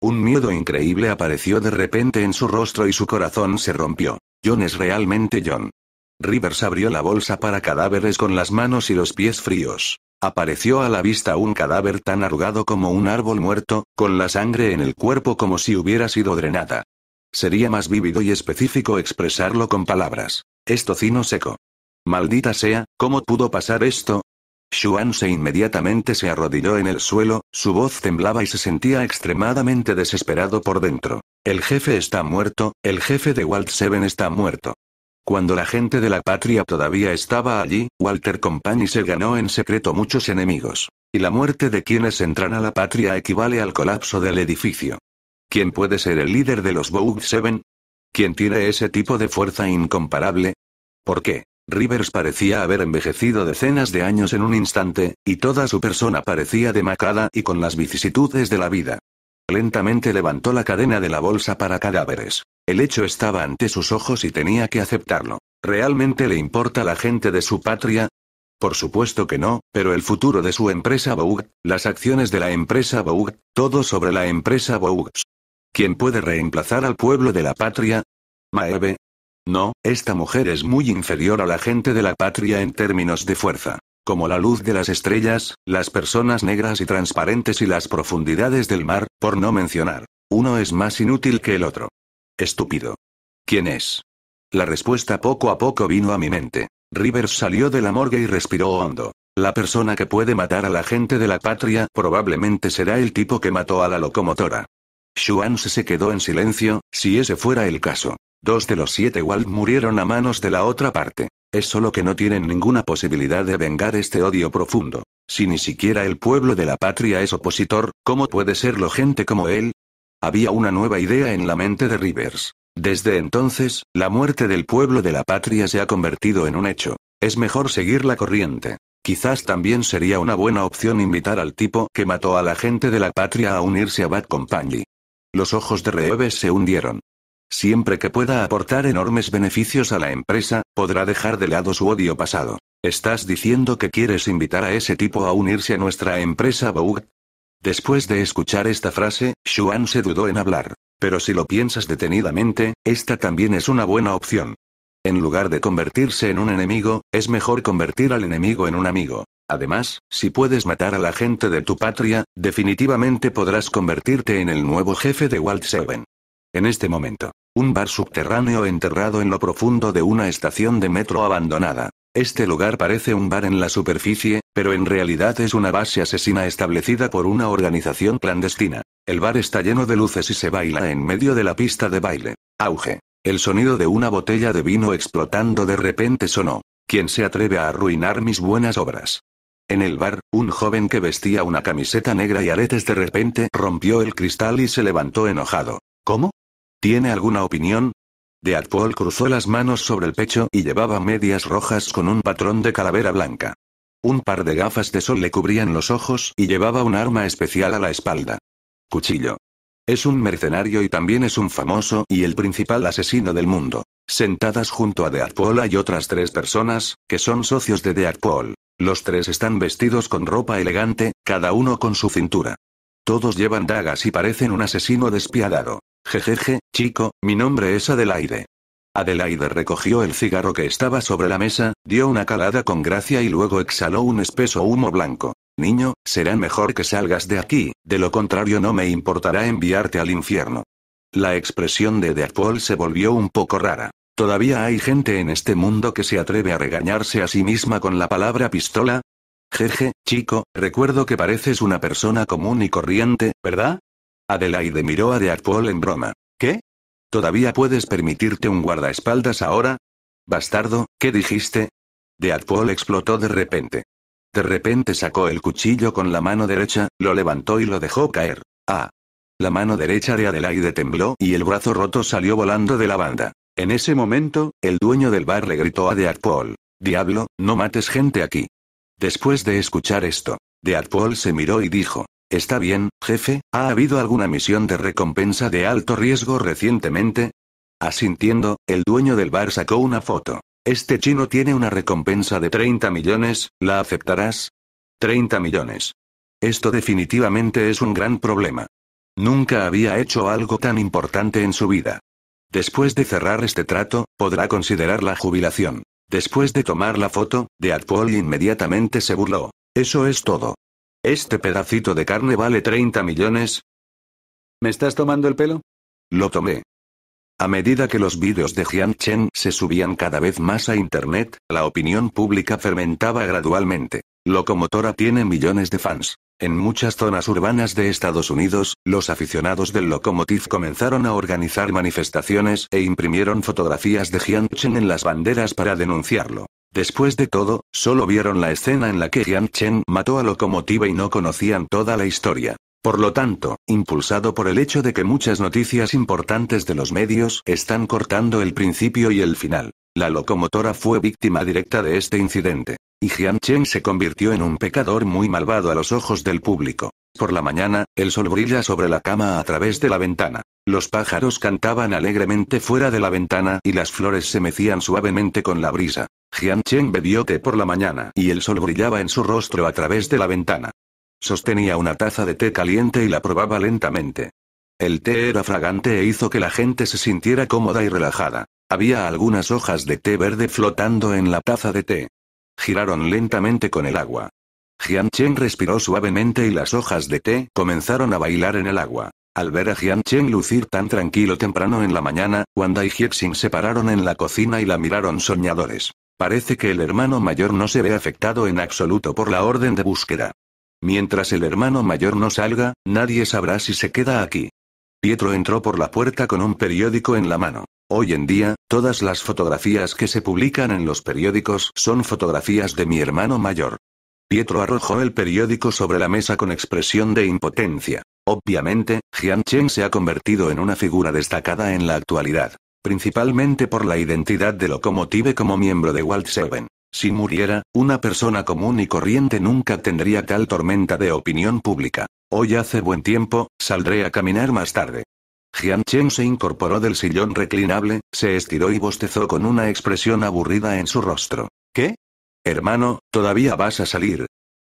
Un miedo increíble apareció de repente en su rostro y su corazón se rompió. John es realmente John. Rivers abrió la bolsa para cadáveres con las manos y los pies fríos. Apareció a la vista un cadáver tan arrugado como un árbol muerto, con la sangre en el cuerpo como si hubiera sido drenada. Sería más vívido y específico expresarlo con palabras. Es tocino seco. Maldita sea, ¿cómo pudo pasar esto? Xuan se inmediatamente se arrodilló en el suelo, su voz temblaba y se sentía extremadamente desesperado por dentro. El jefe está muerto, el jefe de Walt Seven está muerto. Cuando la gente de la patria todavía estaba allí, Walter Company se ganó en secreto muchos enemigos. Y la muerte de quienes entran a la patria equivale al colapso del edificio. ¿Quién puede ser el líder de los Vogue Seven? ¿Quién tiene ese tipo de fuerza incomparable? ¿Por qué? Rivers parecía haber envejecido decenas de años en un instante, y toda su persona parecía demacrada y con las vicisitudes de la vida. Lentamente levantó la cadena de la bolsa para cadáveres. El hecho estaba ante sus ojos y tenía que aceptarlo. ¿Realmente le importa la gente de su patria? Por supuesto que no, pero el futuro de su empresa Vogue, las acciones de la empresa Vogue, todo sobre la empresa Vogue, ¿Quién puede reemplazar al pueblo de la patria? Maeve. No, esta mujer es muy inferior a la gente de la patria en términos de fuerza. Como la luz de las estrellas, las personas negras y transparentes y las profundidades del mar, por no mencionar. Uno es más inútil que el otro. Estúpido. ¿Quién es? La respuesta poco a poco vino a mi mente. Rivers salió de la morgue y respiró hondo. La persona que puede matar a la gente de la patria probablemente será el tipo que mató a la locomotora. Shuan se quedó en silencio, si ese fuera el caso. Dos de los siete Walt murieron a manos de la otra parte. Es solo que no tienen ninguna posibilidad de vengar este odio profundo. Si ni siquiera el pueblo de la patria es opositor, ¿cómo puede serlo gente como él? Había una nueva idea en la mente de Rivers. Desde entonces, la muerte del pueblo de la patria se ha convertido en un hecho. Es mejor seguir la corriente. Quizás también sería una buena opción invitar al tipo que mató a la gente de la patria a unirse a Bad Company. Los ojos de Reeves se hundieron. Siempre que pueda aportar enormes beneficios a la empresa, podrá dejar de lado su odio pasado. ¿Estás diciendo que quieres invitar a ese tipo a unirse a nuestra empresa Boug? Después de escuchar esta frase, Xuan se dudó en hablar. Pero si lo piensas detenidamente, esta también es una buena opción. En lugar de convertirse en un enemigo, es mejor convertir al enemigo en un amigo. Además, si puedes matar a la gente de tu patria, definitivamente podrás convertirte en el nuevo jefe de Walt Seven. En este momento, un bar subterráneo enterrado en lo profundo de una estación de metro abandonada. Este lugar parece un bar en la superficie, pero en realidad es una base asesina establecida por una organización clandestina. El bar está lleno de luces y se baila en medio de la pista de baile. Auge. El sonido de una botella de vino explotando de repente sonó. ¿Quién se atreve a arruinar mis buenas obras? En el bar, un joven que vestía una camiseta negra y aretes de repente rompió el cristal y se levantó enojado. ¿Cómo? ¿Tiene alguna opinión? Deadpool cruzó las manos sobre el pecho y llevaba medias rojas con un patrón de calavera blanca. Un par de gafas de sol le cubrían los ojos y llevaba un arma especial a la espalda. Cuchillo. Es un mercenario y también es un famoso y el principal asesino del mundo. Sentadas junto a Deadpool hay otras tres personas, que son socios de Deadpool. Los tres están vestidos con ropa elegante, cada uno con su cintura. Todos llevan dagas y parecen un asesino despiadado. Jejeje, chico, mi nombre es Adelaide. Adelaide recogió el cigarro que estaba sobre la mesa, dio una calada con gracia y luego exhaló un espeso humo blanco. Niño, será mejor que salgas de aquí, de lo contrario no me importará enviarte al infierno. La expresión de Deadpool se volvió un poco rara. ¿Todavía hay gente en este mundo que se atreve a regañarse a sí misma con la palabra pistola? Jeje, chico, recuerdo que pareces una persona común y corriente, ¿verdad? Adelaide miró a Deadpool en broma. ¿Qué? ¿Todavía puedes permitirte un guardaespaldas ahora? Bastardo, ¿qué dijiste? Deadpool explotó de repente. De repente sacó el cuchillo con la mano derecha, lo levantó y lo dejó caer. Ah. La mano derecha de Adelaide tembló y el brazo roto salió volando de la banda. En ese momento, el dueño del bar le gritó a Deadpool. Diablo, no mates gente aquí. Después de escuchar esto, Deadpool se miró y dijo. Está bien, jefe, ¿ha habido alguna misión de recompensa de alto riesgo recientemente? Asintiendo, el dueño del bar sacó una foto. Este chino tiene una recompensa de 30 millones, ¿la aceptarás? 30 millones. Esto definitivamente es un gran problema. Nunca había hecho algo tan importante en su vida. Después de cerrar este trato, podrá considerar la jubilación. Después de tomar la foto, de Deadpool inmediatamente se burló. Eso es todo. ¿Este pedacito de carne vale 30 millones? ¿Me estás tomando el pelo? Lo tomé. A medida que los vídeos de Jian Chen se subían cada vez más a Internet, la opinión pública fermentaba gradualmente. Locomotora tiene millones de fans. En muchas zonas urbanas de Estados Unidos, los aficionados del Locomotive comenzaron a organizar manifestaciones e imprimieron fotografías de Chen en las banderas para denunciarlo. Después de todo, solo vieron la escena en la que Chen mató a locomotiva y no conocían toda la historia. Por lo tanto, impulsado por el hecho de que muchas noticias importantes de los medios están cortando el principio y el final. La locomotora fue víctima directa de este incidente. Y Jian se convirtió en un pecador muy malvado a los ojos del público. Por la mañana, el sol brilla sobre la cama a través de la ventana. Los pájaros cantaban alegremente fuera de la ventana y las flores se mecían suavemente con la brisa. Jian Cheng bebió té por la mañana y el sol brillaba en su rostro a través de la ventana. Sostenía una taza de té caliente y la probaba lentamente. El té era fragante e hizo que la gente se sintiera cómoda y relajada. Había algunas hojas de té verde flotando en la taza de té. Giraron lentamente con el agua. Jian respiró suavemente y las hojas de té comenzaron a bailar en el agua. Al ver a Jian lucir tan tranquilo temprano en la mañana, Wanda y Jiexing se pararon en la cocina y la miraron soñadores. Parece que el hermano mayor no se ve afectado en absoluto por la orden de búsqueda. Mientras el hermano mayor no salga, nadie sabrá si se queda aquí. Pietro entró por la puerta con un periódico en la mano. Hoy en día, todas las fotografías que se publican en los periódicos son fotografías de mi hermano mayor. Pietro arrojó el periódico sobre la mesa con expresión de impotencia. Obviamente, Jian se ha convertido en una figura destacada en la actualidad, principalmente por la identidad de Locomotive como miembro de Walt Seven. Si muriera, una persona común y corriente nunca tendría tal tormenta de opinión pública. Hoy hace buen tiempo, saldré a caminar más tarde. Chen se incorporó del sillón reclinable, se estiró y bostezó con una expresión aburrida en su rostro. ¿Qué? Hermano, todavía vas a salir.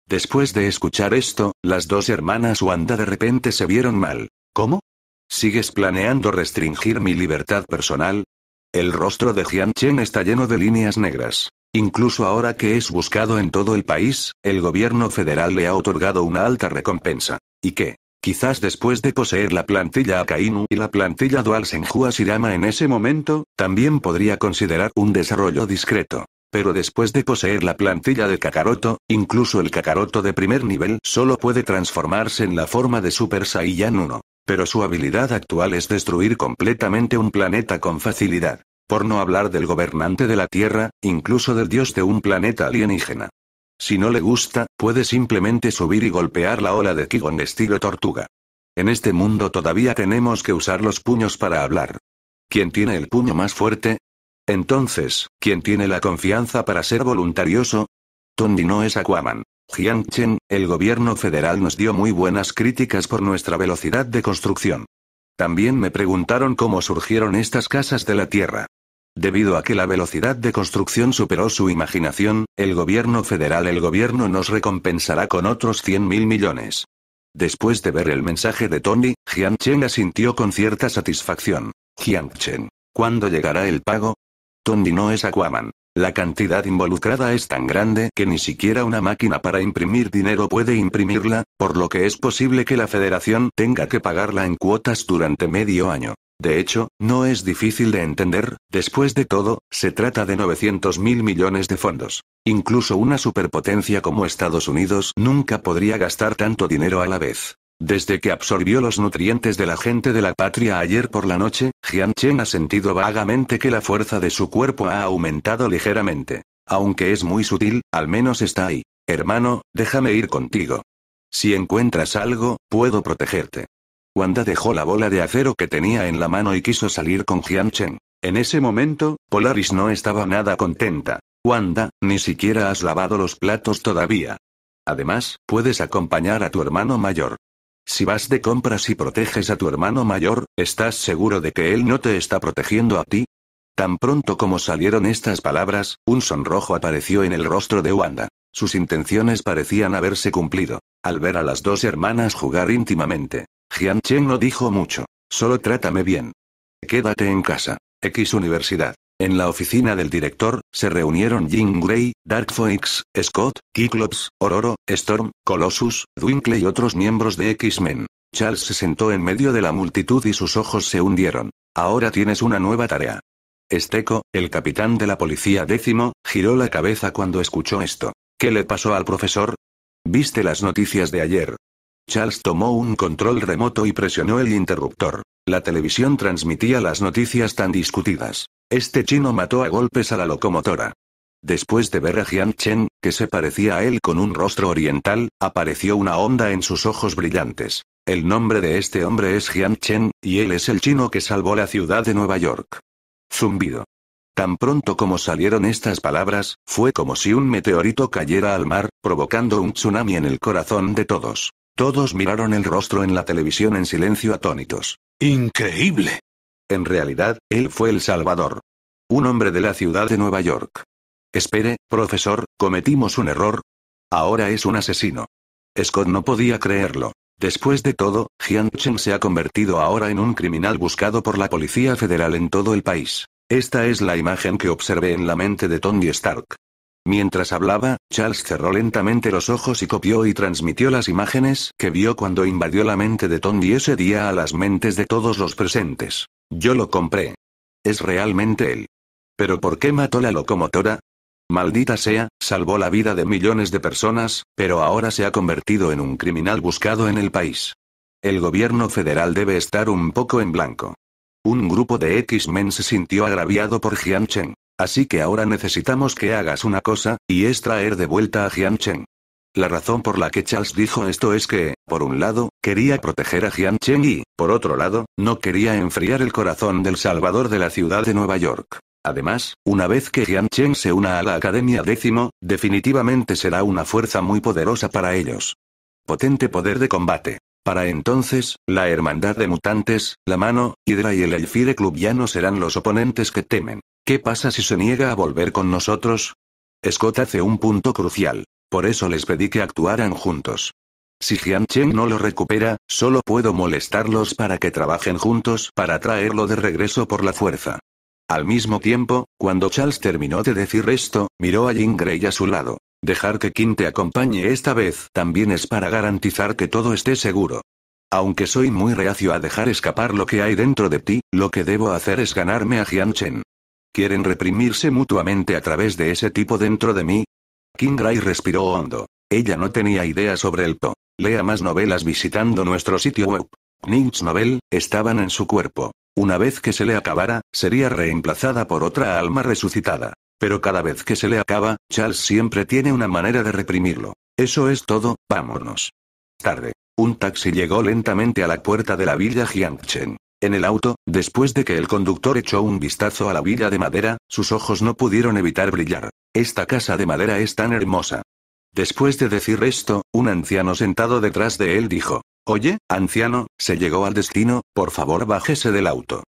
Después de escuchar esto, las dos hermanas Wanda de repente se vieron mal. ¿Cómo? ¿Sigues planeando restringir mi libertad personal? El rostro de Chen está lleno de líneas negras. Incluso ahora que es buscado en todo el país, el gobierno federal le ha otorgado una alta recompensa. ¿Y qué? Quizás después de poseer la plantilla Akainu y la plantilla dual Senju Asirama en ese momento, también podría considerar un desarrollo discreto. Pero después de poseer la plantilla de Kakaroto, incluso el Kakaroto de primer nivel solo puede transformarse en la forma de Super Saiyan 1. Pero su habilidad actual es destruir completamente un planeta con facilidad. Por no hablar del gobernante de la Tierra, incluso del dios de un planeta alienígena. Si no le gusta, puede simplemente subir y golpear la ola de Kigon estilo tortuga. En este mundo todavía tenemos que usar los puños para hablar. ¿Quién tiene el puño más fuerte? Entonces, ¿quién tiene la confianza para ser voluntarioso? Tony no es Aquaman. Jiangchen, el gobierno federal nos dio muy buenas críticas por nuestra velocidad de construcción. También me preguntaron cómo surgieron estas casas de la Tierra. Debido a que la velocidad de construcción superó su imaginación, el gobierno federal el gobierno nos recompensará con otros 100 mil millones. Después de ver el mensaje de Tony, Jiang Chen asintió con cierta satisfacción. Jiang ¿cuándo llegará el pago? Tony no es Aquaman. La cantidad involucrada es tan grande que ni siquiera una máquina para imprimir dinero puede imprimirla, por lo que es posible que la federación tenga que pagarla en cuotas durante medio año. De hecho, no es difícil de entender, después de todo, se trata de 900 mil millones de fondos. Incluso una superpotencia como Estados Unidos nunca podría gastar tanto dinero a la vez. Desde que absorbió los nutrientes de la gente de la patria ayer por la noche, Jian Chen ha sentido vagamente que la fuerza de su cuerpo ha aumentado ligeramente. Aunque es muy sutil, al menos está ahí. Hermano, déjame ir contigo. Si encuentras algo, puedo protegerte. Wanda dejó la bola de acero que tenía en la mano y quiso salir con Jianchen. En ese momento, Polaris no estaba nada contenta. Wanda, ni siquiera has lavado los platos todavía. Además, puedes acompañar a tu hermano mayor. Si vas de compras y proteges a tu hermano mayor, ¿estás seguro de que él no te está protegiendo a ti? Tan pronto como salieron estas palabras, un sonrojo apareció en el rostro de Wanda. Sus intenciones parecían haberse cumplido, al ver a las dos hermanas jugar íntimamente. Cheng no dijo mucho. Solo trátame bien. Quédate en casa. X Universidad. En la oficina del director, se reunieron Jean Grey, Dark Phoenix, Scott, Cyclops, Ororo, Storm, Colossus, Dwinkle y otros miembros de X-Men. Charles se sentó en medio de la multitud y sus ojos se hundieron. Ahora tienes una nueva tarea. Esteco, el capitán de la policía décimo, giró la cabeza cuando escuchó esto. ¿Qué le pasó al profesor? ¿Viste las noticias de ayer? Charles tomó un control remoto y presionó el interruptor. La televisión transmitía las noticias tan discutidas. Este chino mató a golpes a la locomotora. Después de ver a Jian Chen, que se parecía a él con un rostro oriental, apareció una onda en sus ojos brillantes. El nombre de este hombre es Jian Chen, y él es el chino que salvó la ciudad de Nueva York. Zumbido. Tan pronto como salieron estas palabras, fue como si un meteorito cayera al mar, provocando un tsunami en el corazón de todos. Todos miraron el rostro en la televisión en silencio atónitos. Increíble. En realidad, él fue el Salvador. Un hombre de la ciudad de Nueva York. Espere, profesor, cometimos un error. Ahora es un asesino. Scott no podía creerlo. Después de todo, Jian Chen se ha convertido ahora en un criminal buscado por la Policía Federal en todo el país. Esta es la imagen que observé en la mente de Tony Stark. Mientras hablaba, Charles cerró lentamente los ojos y copió y transmitió las imágenes que vio cuando invadió la mente de Tony ese día a las mentes de todos los presentes. Yo lo compré. Es realmente él. Pero ¿por qué mató la locomotora? Maldita sea, salvó la vida de millones de personas, pero ahora se ha convertido en un criminal buscado en el país. El gobierno federal debe estar un poco en blanco. Un grupo de X-Men se sintió agraviado por Jian Cheng. Así que ahora necesitamos que hagas una cosa, y es traer de vuelta a Jian Cheng. La razón por la que Charles dijo esto es que, por un lado, quería proteger a Jian Cheng y, por otro lado, no quería enfriar el corazón del Salvador de la ciudad de Nueva York. Además, una vez que Jian Chen se una a la Academia Décimo, definitivamente será una fuerza muy poderosa para ellos. Potente poder de combate. Para entonces, la Hermandad de Mutantes, la Mano, Hidra y el Elfire Club ya no serán los oponentes que temen. ¿Qué pasa si se niega a volver con nosotros? Scott hace un punto crucial. Por eso les pedí que actuaran juntos. Si Jian no lo recupera, solo puedo molestarlos para que trabajen juntos para traerlo de regreso por la fuerza. Al mismo tiempo, cuando Charles terminó de decir esto, miró a Jean Grey a su lado. Dejar que Kim te acompañe esta vez también es para garantizar que todo esté seguro. Aunque soy muy reacio a dejar escapar lo que hay dentro de ti, lo que debo hacer es ganarme a Jian ¿Quieren reprimirse mutuamente a través de ese tipo dentro de mí? Kingray respiró hondo. Ella no tenía idea sobre el to. Lea más novelas visitando nuestro sitio web. Knicks Novel, estaban en su cuerpo. Una vez que se le acabara, sería reemplazada por otra alma resucitada. Pero cada vez que se le acaba, Charles siempre tiene una manera de reprimirlo. Eso es todo, vámonos. Tarde. Un taxi llegó lentamente a la puerta de la villa Jiangchen. En el auto, después de que el conductor echó un vistazo a la villa de madera, sus ojos no pudieron evitar brillar. Esta casa de madera es tan hermosa. Después de decir esto, un anciano sentado detrás de él dijo, Oye, anciano, se llegó al destino, por favor bájese del auto.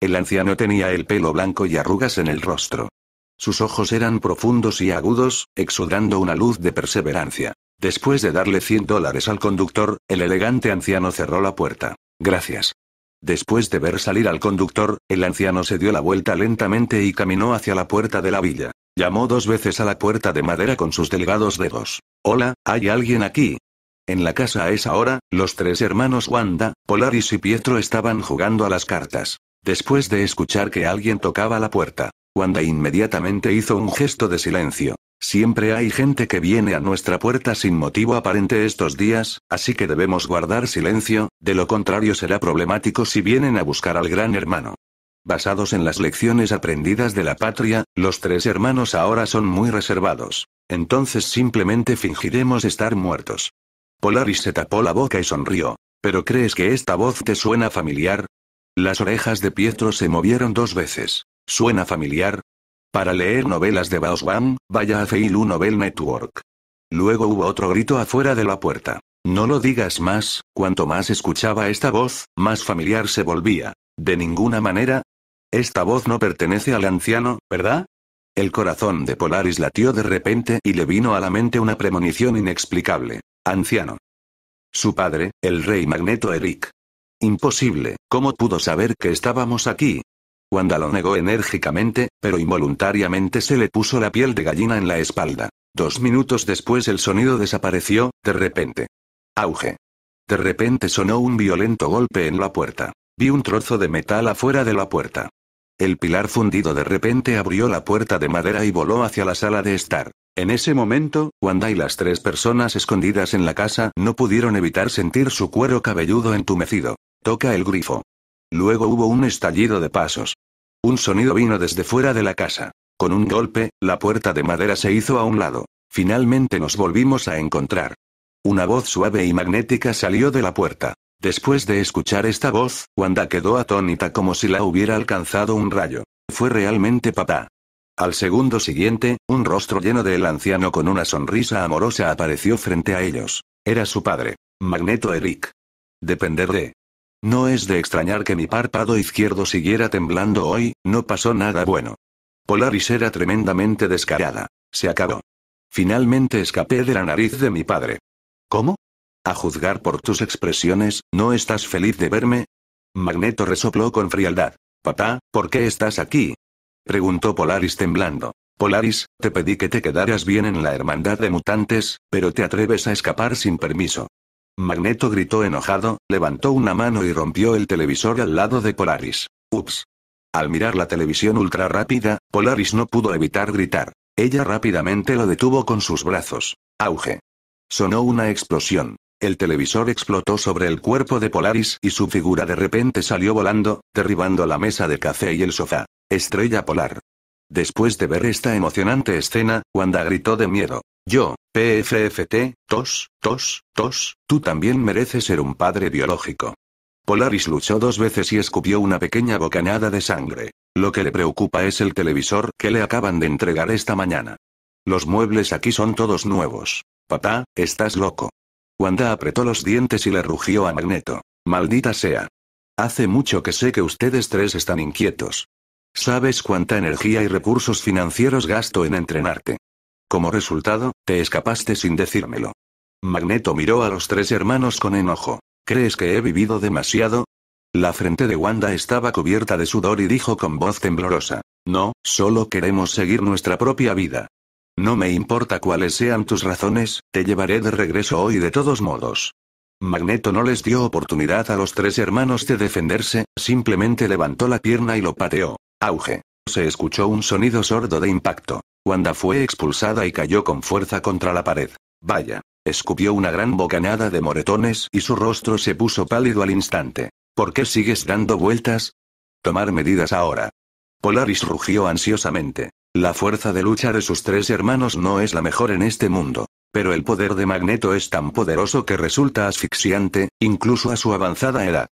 El anciano tenía el pelo blanco y arrugas en el rostro. Sus ojos eran profundos y agudos, exudando una luz de perseverancia. Después de darle 100 dólares al conductor, el elegante anciano cerró la puerta. Gracias. Después de ver salir al conductor, el anciano se dio la vuelta lentamente y caminó hacia la puerta de la villa. Llamó dos veces a la puerta de madera con sus delgados dedos. Hola, ¿hay alguien aquí? En la casa a esa hora, los tres hermanos Wanda, Polaris y Pietro estaban jugando a las cartas. Después de escuchar que alguien tocaba la puerta, Wanda inmediatamente hizo un gesto de silencio. Siempre hay gente que viene a nuestra puerta sin motivo aparente estos días, así que debemos guardar silencio, de lo contrario será problemático si vienen a buscar al gran hermano. Basados en las lecciones aprendidas de la patria, los tres hermanos ahora son muy reservados. Entonces simplemente fingiremos estar muertos. Polaris se tapó la boca y sonrió. ¿Pero crees que esta voz te suena familiar? Las orejas de Pietro se movieron dos veces. ¿Suena familiar? Para leer novelas de Baoswam, vaya a Feilu Novel Network. Luego hubo otro grito afuera de la puerta. No lo digas más, cuanto más escuchaba esta voz, más familiar se volvía. De ninguna manera. Esta voz no pertenece al anciano, ¿verdad? El corazón de Polaris latió de repente y le vino a la mente una premonición inexplicable. Anciano. Su padre, el rey Magneto Eric. Imposible, ¿cómo pudo saber que estábamos aquí? Wanda lo negó enérgicamente, pero involuntariamente se le puso la piel de gallina en la espalda. Dos minutos después el sonido desapareció, de repente. Auge. De repente sonó un violento golpe en la puerta. Vi un trozo de metal afuera de la puerta. El pilar fundido de repente abrió la puerta de madera y voló hacia la sala de estar. En ese momento, Wanda y las tres personas escondidas en la casa no pudieron evitar sentir su cuero cabelludo entumecido. Toca el grifo. Luego hubo un estallido de pasos. Un sonido vino desde fuera de la casa. Con un golpe, la puerta de madera se hizo a un lado. Finalmente nos volvimos a encontrar. Una voz suave y magnética salió de la puerta. Después de escuchar esta voz, Wanda quedó atónita como si la hubiera alcanzado un rayo. Fue realmente papá. Al segundo siguiente, un rostro lleno del anciano con una sonrisa amorosa apareció frente a ellos. Era su padre. Magneto Eric. Depender de. No es de extrañar que mi párpado izquierdo siguiera temblando hoy, no pasó nada bueno. Polaris era tremendamente descarada. Se acabó. Finalmente escapé de la nariz de mi padre. ¿Cómo? A juzgar por tus expresiones, ¿no estás feliz de verme? Magneto resopló con frialdad. Papá, ¿por qué estás aquí? Preguntó Polaris temblando. Polaris, te pedí que te quedaras bien en la Hermandad de Mutantes, pero te atreves a escapar sin permiso. Magneto gritó enojado, levantó una mano y rompió el televisor al lado de Polaris. Ups. Al mirar la televisión ultra rápida, Polaris no pudo evitar gritar. Ella rápidamente lo detuvo con sus brazos. Auge. Sonó una explosión. El televisor explotó sobre el cuerpo de Polaris y su figura de repente salió volando, derribando la mesa de café y el sofá. Estrella polar. Después de ver esta emocionante escena, Wanda gritó de miedo. Yo, PFFT, tos, tos, tos, tú también mereces ser un padre biológico. Polaris luchó dos veces y escupió una pequeña bocanada de sangre. Lo que le preocupa es el televisor que le acaban de entregar esta mañana. Los muebles aquí son todos nuevos. Papá, estás loco. Wanda apretó los dientes y le rugió a Magneto. Maldita sea. Hace mucho que sé que ustedes tres están inquietos. Sabes cuánta energía y recursos financieros gasto en entrenarte. Como resultado, te escapaste sin decírmelo. Magneto miró a los tres hermanos con enojo. ¿Crees que he vivido demasiado? La frente de Wanda estaba cubierta de sudor y dijo con voz temblorosa. No, solo queremos seguir nuestra propia vida. No me importa cuáles sean tus razones, te llevaré de regreso hoy de todos modos. Magneto no les dio oportunidad a los tres hermanos de defenderse, simplemente levantó la pierna y lo pateó. Auge. Se escuchó un sonido sordo de impacto. Wanda fue expulsada y cayó con fuerza contra la pared. Vaya. Escupió una gran bocanada de moretones y su rostro se puso pálido al instante. ¿Por qué sigues dando vueltas? Tomar medidas ahora. Polaris rugió ansiosamente. La fuerza de lucha de sus tres hermanos no es la mejor en este mundo. Pero el poder de Magneto es tan poderoso que resulta asfixiante, incluso a su avanzada edad.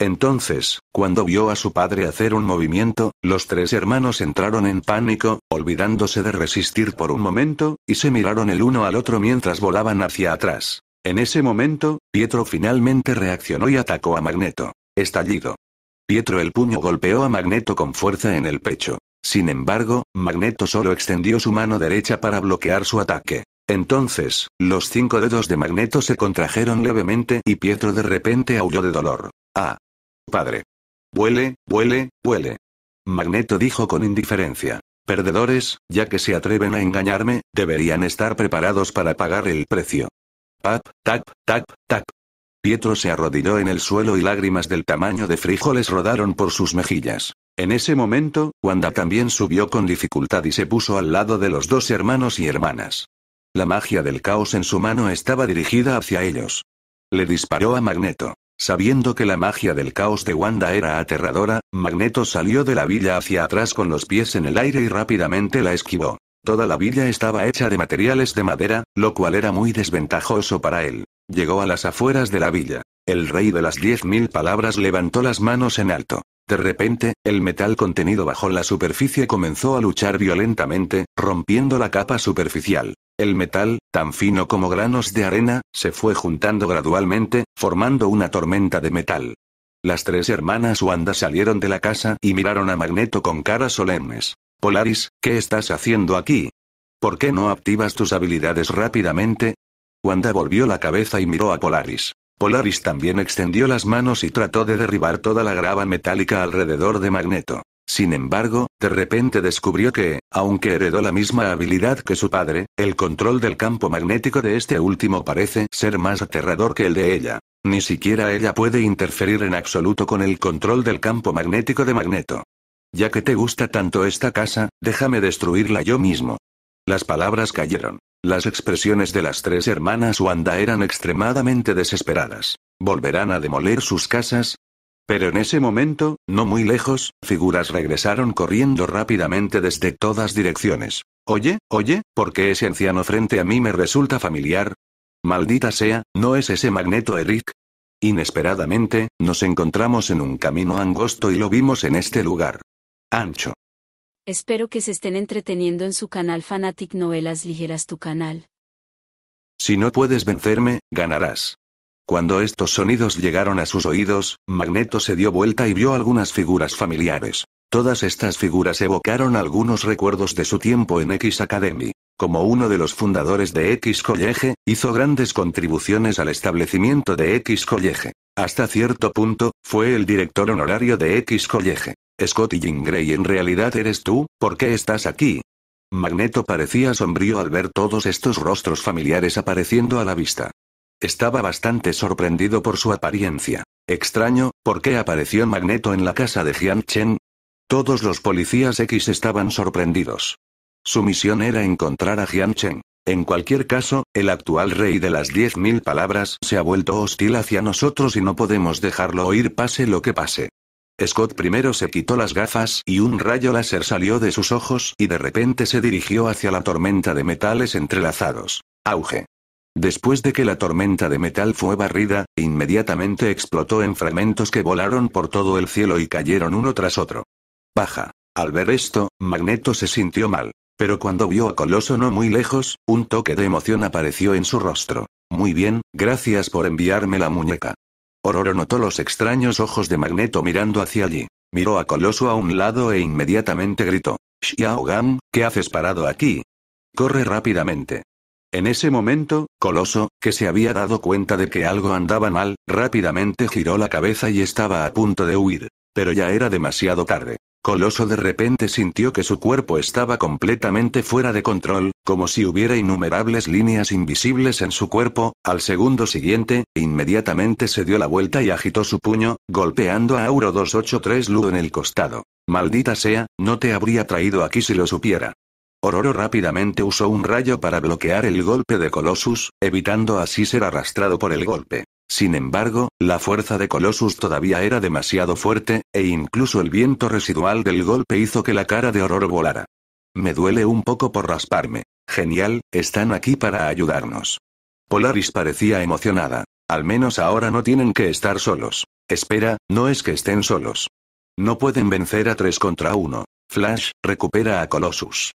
Entonces, cuando vio a su padre hacer un movimiento, los tres hermanos entraron en pánico, olvidándose de resistir por un momento, y se miraron el uno al otro mientras volaban hacia atrás. En ese momento, Pietro finalmente reaccionó y atacó a Magneto. Estallido. Pietro el puño golpeó a Magneto con fuerza en el pecho. Sin embargo, Magneto solo extendió su mano derecha para bloquear su ataque. Entonces, los cinco dedos de Magneto se contrajeron levemente y Pietro de repente aulló de dolor. Ah, padre. Huele, huele, huele. Magneto dijo con indiferencia. Perdedores, ya que se atreven a engañarme, deberían estar preparados para pagar el precio. Pap, tap, tap, tap. Pietro se arrodilló en el suelo y lágrimas del tamaño de frijoles rodaron por sus mejillas. En ese momento, Wanda también subió con dificultad y se puso al lado de los dos hermanos y hermanas. La magia del caos en su mano estaba dirigida hacia ellos. Le disparó a Magneto. Sabiendo que la magia del caos de Wanda era aterradora, Magneto salió de la villa hacia atrás con los pies en el aire y rápidamente la esquivó. Toda la villa estaba hecha de materiales de madera, lo cual era muy desventajoso para él. Llegó a las afueras de la villa. El rey de las diez mil palabras levantó las manos en alto. De repente, el metal contenido bajo la superficie comenzó a luchar violentamente, rompiendo la capa superficial. El metal, tan fino como granos de arena, se fue juntando gradualmente, formando una tormenta de metal. Las tres hermanas Wanda salieron de la casa y miraron a Magneto con caras solemnes. Polaris, ¿qué estás haciendo aquí? ¿Por qué no activas tus habilidades rápidamente? Wanda volvió la cabeza y miró a Polaris. Polaris también extendió las manos y trató de derribar toda la grava metálica alrededor de Magneto. Sin embargo, de repente descubrió que, aunque heredó la misma habilidad que su padre, el control del campo magnético de este último parece ser más aterrador que el de ella. Ni siquiera ella puede interferir en absoluto con el control del campo magnético de Magneto. Ya que te gusta tanto esta casa, déjame destruirla yo mismo. Las palabras cayeron. Las expresiones de las tres hermanas Wanda eran extremadamente desesperadas. ¿Volverán a demoler sus casas? Pero en ese momento, no muy lejos, figuras regresaron corriendo rápidamente desde todas direcciones. Oye, oye, ¿por qué ese anciano frente a mí me resulta familiar? Maldita sea, ¿no es ese magneto Eric? Inesperadamente, nos encontramos en un camino angosto y lo vimos en este lugar. Ancho. Espero que se estén entreteniendo en su canal Fanatic Novelas Ligeras tu canal. Si no puedes vencerme, ganarás. Cuando estos sonidos llegaron a sus oídos, Magneto se dio vuelta y vio algunas figuras familiares. Todas estas figuras evocaron algunos recuerdos de su tiempo en X Academy. Como uno de los fundadores de X College, hizo grandes contribuciones al establecimiento de X College. Hasta cierto punto, fue el director honorario de X College. Scott y Jean en realidad eres tú, ¿por qué estás aquí? Magneto parecía sombrío al ver todos estos rostros familiares apareciendo a la vista. Estaba bastante sorprendido por su apariencia. Extraño, ¿por qué apareció Magneto en la casa de Jian Chen? Todos los policías X estaban sorprendidos. Su misión era encontrar a Jian Chen. En cualquier caso, el actual rey de las 10.000 palabras se ha vuelto hostil hacia nosotros y no podemos dejarlo oír pase lo que pase. Scott primero se quitó las gafas y un rayo láser salió de sus ojos y de repente se dirigió hacia la tormenta de metales entrelazados. Auge. Después de que la tormenta de metal fue barrida, inmediatamente explotó en fragmentos que volaron por todo el cielo y cayeron uno tras otro. Baja. Al ver esto, Magneto se sintió mal. Pero cuando vio a Coloso no muy lejos, un toque de emoción apareció en su rostro. Muy bien, gracias por enviarme la muñeca. Ororo notó los extraños ojos de Magneto mirando hacia allí. Miró a Coloso a un lado e inmediatamente gritó. Gam! ¿qué haces parado aquí? Corre rápidamente. En ese momento, Coloso, que se había dado cuenta de que algo andaba mal, rápidamente giró la cabeza y estaba a punto de huir. Pero ya era demasiado tarde. Coloso de repente sintió que su cuerpo estaba completamente fuera de control, como si hubiera innumerables líneas invisibles en su cuerpo, al segundo siguiente, inmediatamente se dio la vuelta y agitó su puño, golpeando a Auro 283 Ludo en el costado. Maldita sea, no te habría traído aquí si lo supiera. Ororo rápidamente usó un rayo para bloquear el golpe de Colossus, evitando así ser arrastrado por el golpe. Sin embargo, la fuerza de Colossus todavía era demasiado fuerte, e incluso el viento residual del golpe hizo que la cara de Ororo volara. Me duele un poco por rasparme. Genial, están aquí para ayudarnos. Polaris parecía emocionada. Al menos ahora no tienen que estar solos. Espera, no es que estén solos. No pueden vencer a tres contra uno. Flash, recupera a Colossus.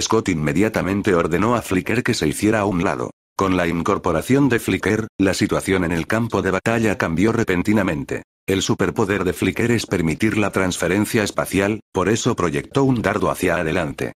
Scott inmediatamente ordenó a Flicker que se hiciera a un lado. Con la incorporación de Flicker, la situación en el campo de batalla cambió repentinamente. El superpoder de Flicker es permitir la transferencia espacial, por eso proyectó un dardo hacia adelante.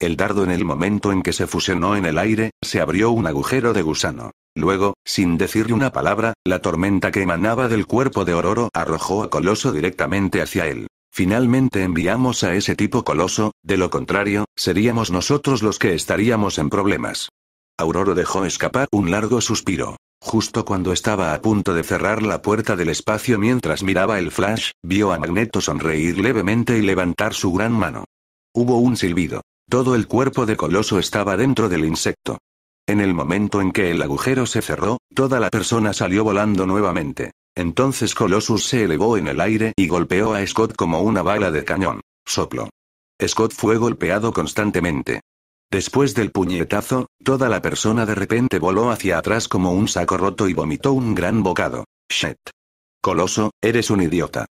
El dardo en el momento en que se fusionó en el aire, se abrió un agujero de gusano. Luego, sin decirle una palabra, la tormenta que emanaba del cuerpo de Ororo arrojó a Coloso directamente hacia él. Finalmente enviamos a ese tipo coloso, de lo contrario, seríamos nosotros los que estaríamos en problemas. Auroro dejó escapar un largo suspiro. Justo cuando estaba a punto de cerrar la puerta del espacio mientras miraba el flash, vio a Magneto sonreír levemente y levantar su gran mano. Hubo un silbido. Todo el cuerpo de Coloso estaba dentro del insecto. En el momento en que el agujero se cerró, toda la persona salió volando nuevamente. Entonces Colossus se elevó en el aire y golpeó a Scott como una bala de cañón. Soplo. Scott fue golpeado constantemente. Después del puñetazo, toda la persona de repente voló hacia atrás como un saco roto y vomitó un gran bocado. Shit. Coloso, eres un idiota.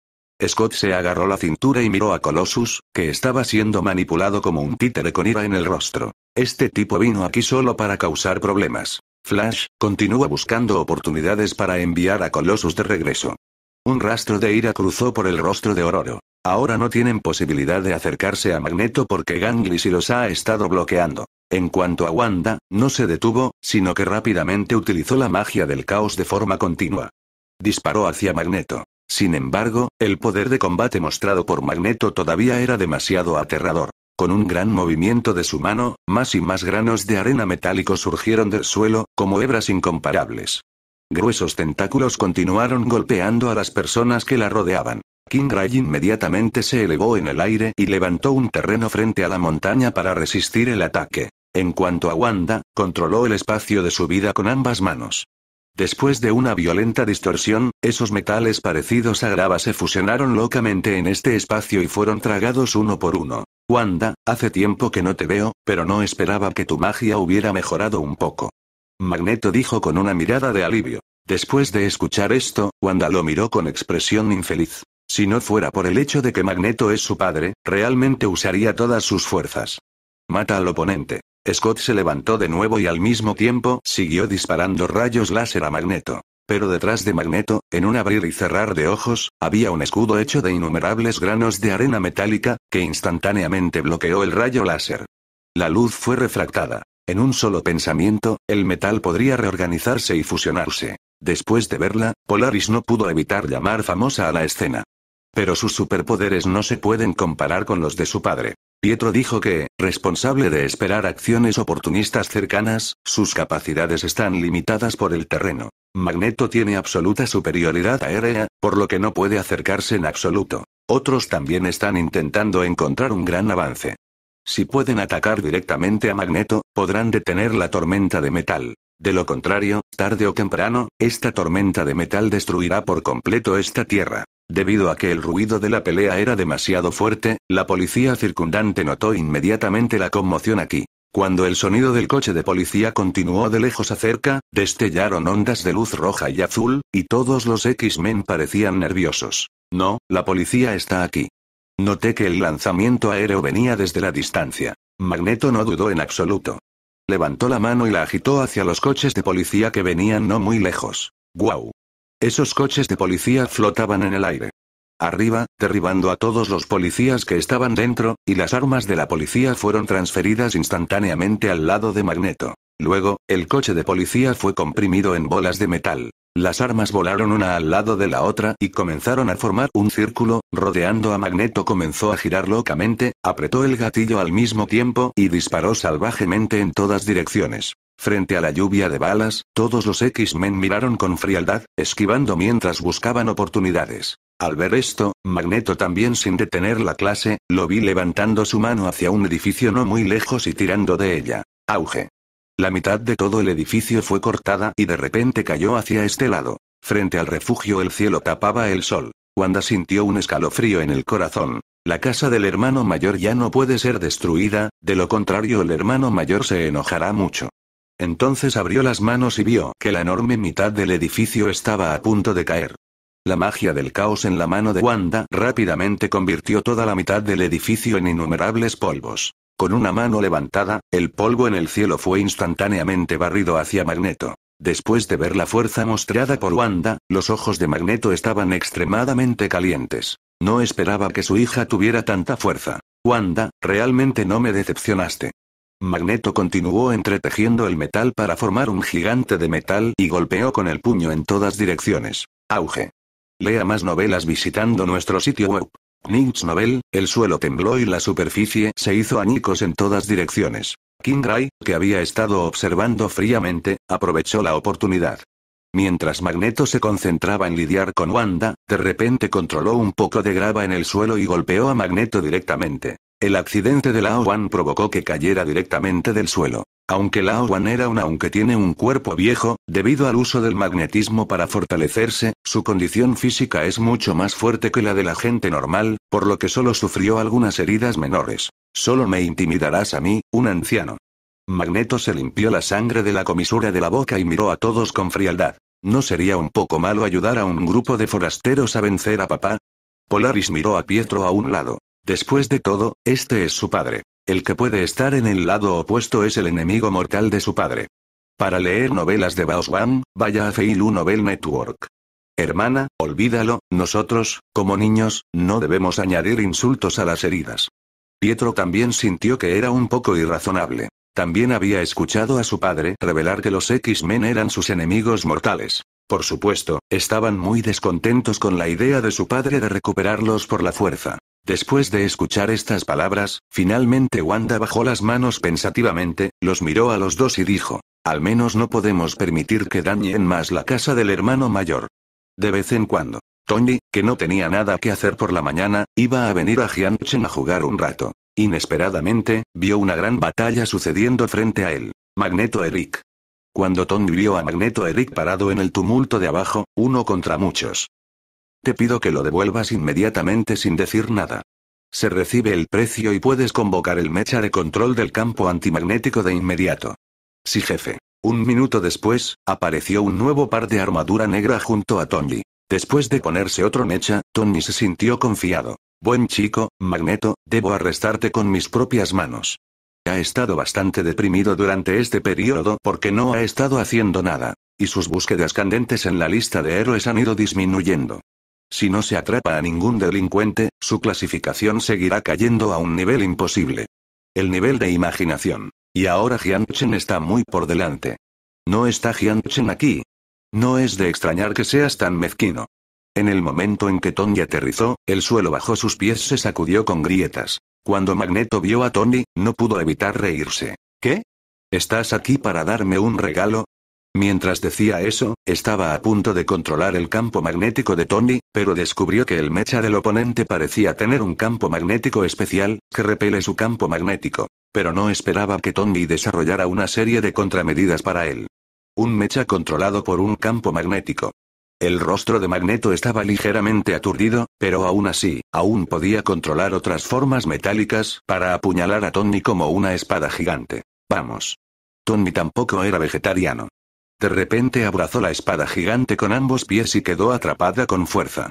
Scott se agarró la cintura y miró a Colossus, que estaba siendo manipulado como un títere con ira en el rostro. Este tipo vino aquí solo para causar problemas. Flash, continúa buscando oportunidades para enviar a Colossus de regreso. Un rastro de ira cruzó por el rostro de Ororo. Ahora no tienen posibilidad de acercarse a Magneto porque Ganglis y los ha estado bloqueando. En cuanto a Wanda, no se detuvo, sino que rápidamente utilizó la magia del caos de forma continua. Disparó hacia Magneto. Sin embargo, el poder de combate mostrado por Magneto todavía era demasiado aterrador. Con un gran movimiento de su mano, más y más granos de arena metálico surgieron del suelo, como hebras incomparables. Gruesos tentáculos continuaron golpeando a las personas que la rodeaban. King Ray inmediatamente se elevó en el aire y levantó un terreno frente a la montaña para resistir el ataque. En cuanto a Wanda, controló el espacio de su vida con ambas manos. Después de una violenta distorsión, esos metales parecidos a grava se fusionaron locamente en este espacio y fueron tragados uno por uno. Wanda, hace tiempo que no te veo, pero no esperaba que tu magia hubiera mejorado un poco. Magneto dijo con una mirada de alivio. Después de escuchar esto, Wanda lo miró con expresión infeliz. Si no fuera por el hecho de que Magneto es su padre, realmente usaría todas sus fuerzas. Mata al oponente. Scott se levantó de nuevo y al mismo tiempo siguió disparando rayos láser a Magneto. Pero detrás de Magneto, en un abrir y cerrar de ojos, había un escudo hecho de innumerables granos de arena metálica, que instantáneamente bloqueó el rayo láser. La luz fue refractada. En un solo pensamiento, el metal podría reorganizarse y fusionarse. Después de verla, Polaris no pudo evitar llamar famosa a la escena. Pero sus superpoderes no se pueden comparar con los de su padre. Pietro dijo que, responsable de esperar acciones oportunistas cercanas, sus capacidades están limitadas por el terreno. Magneto tiene absoluta superioridad aérea, por lo que no puede acercarse en absoluto. Otros también están intentando encontrar un gran avance. Si pueden atacar directamente a Magneto, podrán detener la tormenta de metal. De lo contrario, tarde o temprano, esta tormenta de metal destruirá por completo esta tierra. Debido a que el ruido de la pelea era demasiado fuerte, la policía circundante notó inmediatamente la conmoción aquí. Cuando el sonido del coche de policía continuó de lejos a cerca, destellaron ondas de luz roja y azul, y todos los X-Men parecían nerviosos. No, la policía está aquí. Noté que el lanzamiento aéreo venía desde la distancia. Magneto no dudó en absoluto. Levantó la mano y la agitó hacia los coches de policía que venían no muy lejos. ¡Guau! Esos coches de policía flotaban en el aire. Arriba, derribando a todos los policías que estaban dentro, y las armas de la policía fueron transferidas instantáneamente al lado de Magneto. Luego, el coche de policía fue comprimido en bolas de metal. Las armas volaron una al lado de la otra y comenzaron a formar un círculo, rodeando a Magneto comenzó a girar locamente, apretó el gatillo al mismo tiempo y disparó salvajemente en todas direcciones. Frente a la lluvia de balas, todos los X-Men miraron con frialdad, esquivando mientras buscaban oportunidades. Al ver esto, Magneto también sin detener la clase, lo vi levantando su mano hacia un edificio no muy lejos y tirando de ella. Auge. La mitad de todo el edificio fue cortada y de repente cayó hacia este lado. Frente al refugio el cielo tapaba el sol. Wanda sintió un escalofrío en el corazón. La casa del hermano mayor ya no puede ser destruida, de lo contrario el hermano mayor se enojará mucho. Entonces abrió las manos y vio que la enorme mitad del edificio estaba a punto de caer. La magia del caos en la mano de Wanda rápidamente convirtió toda la mitad del edificio en innumerables polvos. Con una mano levantada, el polvo en el cielo fue instantáneamente barrido hacia Magneto. Después de ver la fuerza mostrada por Wanda, los ojos de Magneto estaban extremadamente calientes. No esperaba que su hija tuviera tanta fuerza. Wanda, realmente no me decepcionaste. Magneto continuó entretejiendo el metal para formar un gigante de metal y golpeó con el puño en todas direcciones. Auge. Lea más novelas visitando nuestro sitio web. News Nobel, el suelo tembló y la superficie se hizo añicos en todas direcciones. Kingray, que había estado observando fríamente, aprovechó la oportunidad. Mientras Magneto se concentraba en lidiar con Wanda, de repente controló un poco de grava en el suelo y golpeó a Magneto directamente. El accidente de la Wan provocó que cayera directamente del suelo. Aunque Lao Wan era un aunque tiene un cuerpo viejo, debido al uso del magnetismo para fortalecerse, su condición física es mucho más fuerte que la de la gente normal, por lo que solo sufrió algunas heridas menores. Solo me intimidarás a mí, un anciano. Magneto se limpió la sangre de la comisura de la boca y miró a todos con frialdad. ¿No sería un poco malo ayudar a un grupo de forasteros a vencer a papá? Polaris miró a Pietro a un lado. Después de todo, este es su padre. El que puede estar en el lado opuesto es el enemigo mortal de su padre. Para leer novelas de Baoswan, vaya a Feilu Novel Network. Hermana, olvídalo, nosotros, como niños, no debemos añadir insultos a las heridas. Pietro también sintió que era un poco irrazonable. También había escuchado a su padre revelar que los X-Men eran sus enemigos mortales. Por supuesto, estaban muy descontentos con la idea de su padre de recuperarlos por la fuerza. Después de escuchar estas palabras, finalmente Wanda bajó las manos pensativamente, los miró a los dos y dijo, al menos no podemos permitir que dañen más la casa del hermano mayor. De vez en cuando, Tony, que no tenía nada que hacer por la mañana, iba a venir a Jianchen a jugar un rato. Inesperadamente, vio una gran batalla sucediendo frente a él. Magneto Eric. Cuando Tony vio a Magneto Eric parado en el tumulto de abajo, uno contra muchos, te pido que lo devuelvas inmediatamente sin decir nada. Se recibe el precio y puedes convocar el mecha de control del campo antimagnético de inmediato. Sí, jefe. Un minuto después, apareció un nuevo par de armadura negra junto a Tony. Después de ponerse otro mecha, Tony se sintió confiado. Buen chico, Magneto, debo arrestarte con mis propias manos. Ha estado bastante deprimido durante este periodo porque no ha estado haciendo nada, y sus búsquedas candentes en la lista de héroes han ido disminuyendo. Si no se atrapa a ningún delincuente, su clasificación seguirá cayendo a un nivel imposible. El nivel de imaginación. Y ahora Chen está muy por delante. No está Chen aquí. No es de extrañar que seas tan mezquino. En el momento en que Tony aterrizó, el suelo bajo sus pies se sacudió con grietas. Cuando Magneto vio a Tony, no pudo evitar reírse. ¿Qué? ¿Estás aquí para darme un regalo? Mientras decía eso, estaba a punto de controlar el campo magnético de Tony, pero descubrió que el mecha del oponente parecía tener un campo magnético especial, que repele su campo magnético. Pero no esperaba que Tony desarrollara una serie de contramedidas para él. Un mecha controlado por un campo magnético. El rostro de Magneto estaba ligeramente aturdido, pero aún así, aún podía controlar otras formas metálicas para apuñalar a Tony como una espada gigante. Vamos. Tony tampoco era vegetariano. De repente abrazó la espada gigante con ambos pies y quedó atrapada con fuerza.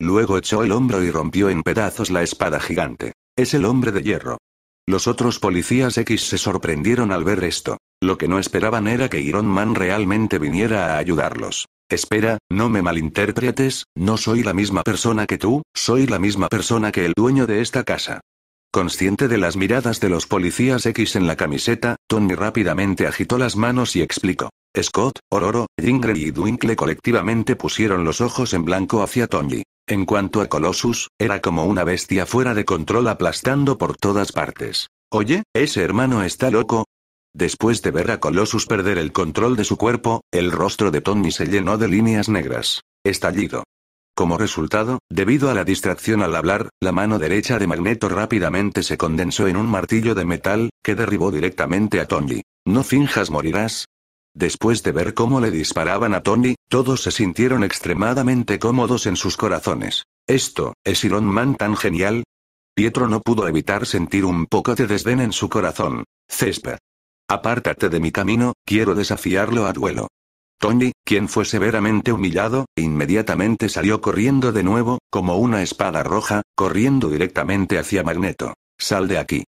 Luego echó el hombro y rompió en pedazos la espada gigante. Es el hombre de hierro. Los otros policías X se sorprendieron al ver esto. Lo que no esperaban era que Iron Man realmente viniera a ayudarlos. Espera, no me malinterpretes, no soy la misma persona que tú, soy la misma persona que el dueño de esta casa. Consciente de las miradas de los policías X en la camiseta, Tony rápidamente agitó las manos y explicó. Scott, Ororo, Ingrid y Dwinkle colectivamente pusieron los ojos en blanco hacia Tony. En cuanto a Colossus, era como una bestia fuera de control aplastando por todas partes. Oye, ese hermano está loco. Después de ver a Colossus perder el control de su cuerpo, el rostro de Tony se llenó de líneas negras. Estallido. Como resultado, debido a la distracción al hablar, la mano derecha de Magneto rápidamente se condensó en un martillo de metal, que derribó directamente a Tony. No finjas morirás, Después de ver cómo le disparaban a Tony, todos se sintieron extremadamente cómodos en sus corazones. Esto, ¿es Iron Man tan genial? Pietro no pudo evitar sentir un poco de desdén en su corazón. Césped. Apártate de mi camino, quiero desafiarlo a duelo. Tony, quien fue severamente humillado, inmediatamente salió corriendo de nuevo, como una espada roja, corriendo directamente hacia Magneto. Sal de aquí.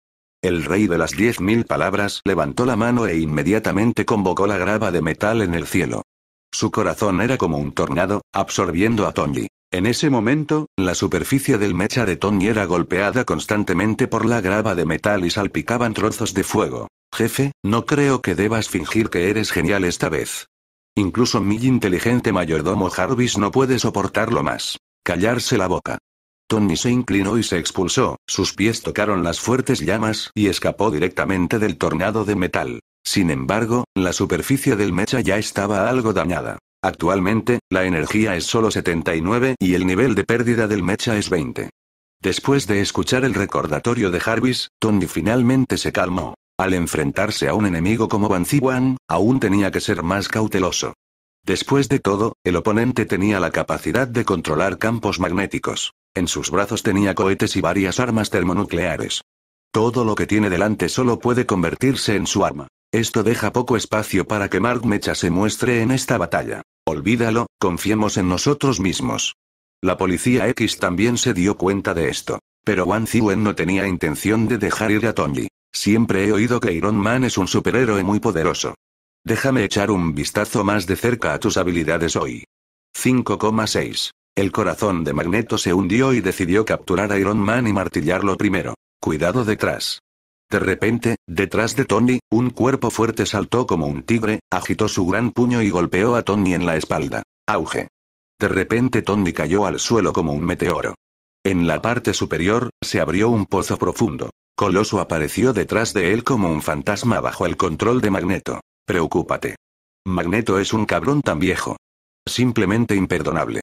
El rey de las diez mil palabras levantó la mano e inmediatamente convocó la grava de metal en el cielo. Su corazón era como un tornado, absorbiendo a Tony. En ese momento, la superficie del mecha de Tony era golpeada constantemente por la grava de metal y salpicaban trozos de fuego. Jefe, no creo que debas fingir que eres genial esta vez. Incluso mi inteligente mayordomo Jarvis no puede soportarlo más. Callarse la boca. Tony se inclinó y se expulsó, sus pies tocaron las fuertes llamas y escapó directamente del tornado de metal. Sin embargo, la superficie del mecha ya estaba algo dañada. Actualmente, la energía es solo 79 y el nivel de pérdida del mecha es 20. Después de escuchar el recordatorio de Jarvis, Tony finalmente se calmó. Al enfrentarse a un enemigo como Van Wan, aún tenía que ser más cauteloso. Después de todo, el oponente tenía la capacidad de controlar campos magnéticos. En sus brazos tenía cohetes y varias armas termonucleares. Todo lo que tiene delante solo puede convertirse en su arma. Esto deja poco espacio para que Mark Mecha se muestre en esta batalla. Olvídalo, confiemos en nosotros mismos. La policía X también se dio cuenta de esto. Pero Wan Ziwen no tenía intención de dejar ir a Tony. Siempre he oído que Iron Man es un superhéroe muy poderoso. Déjame echar un vistazo más de cerca a tus habilidades hoy. 5,6. El corazón de Magneto se hundió y decidió capturar a Iron Man y martillarlo primero. Cuidado detrás. De repente, detrás de Tony, un cuerpo fuerte saltó como un tigre, agitó su gran puño y golpeó a Tony en la espalda. Auge. De repente Tony cayó al suelo como un meteoro. En la parte superior, se abrió un pozo profundo. Coloso apareció detrás de él como un fantasma bajo el control de Magneto. Preocúpate. Magneto es un cabrón tan viejo. Simplemente imperdonable.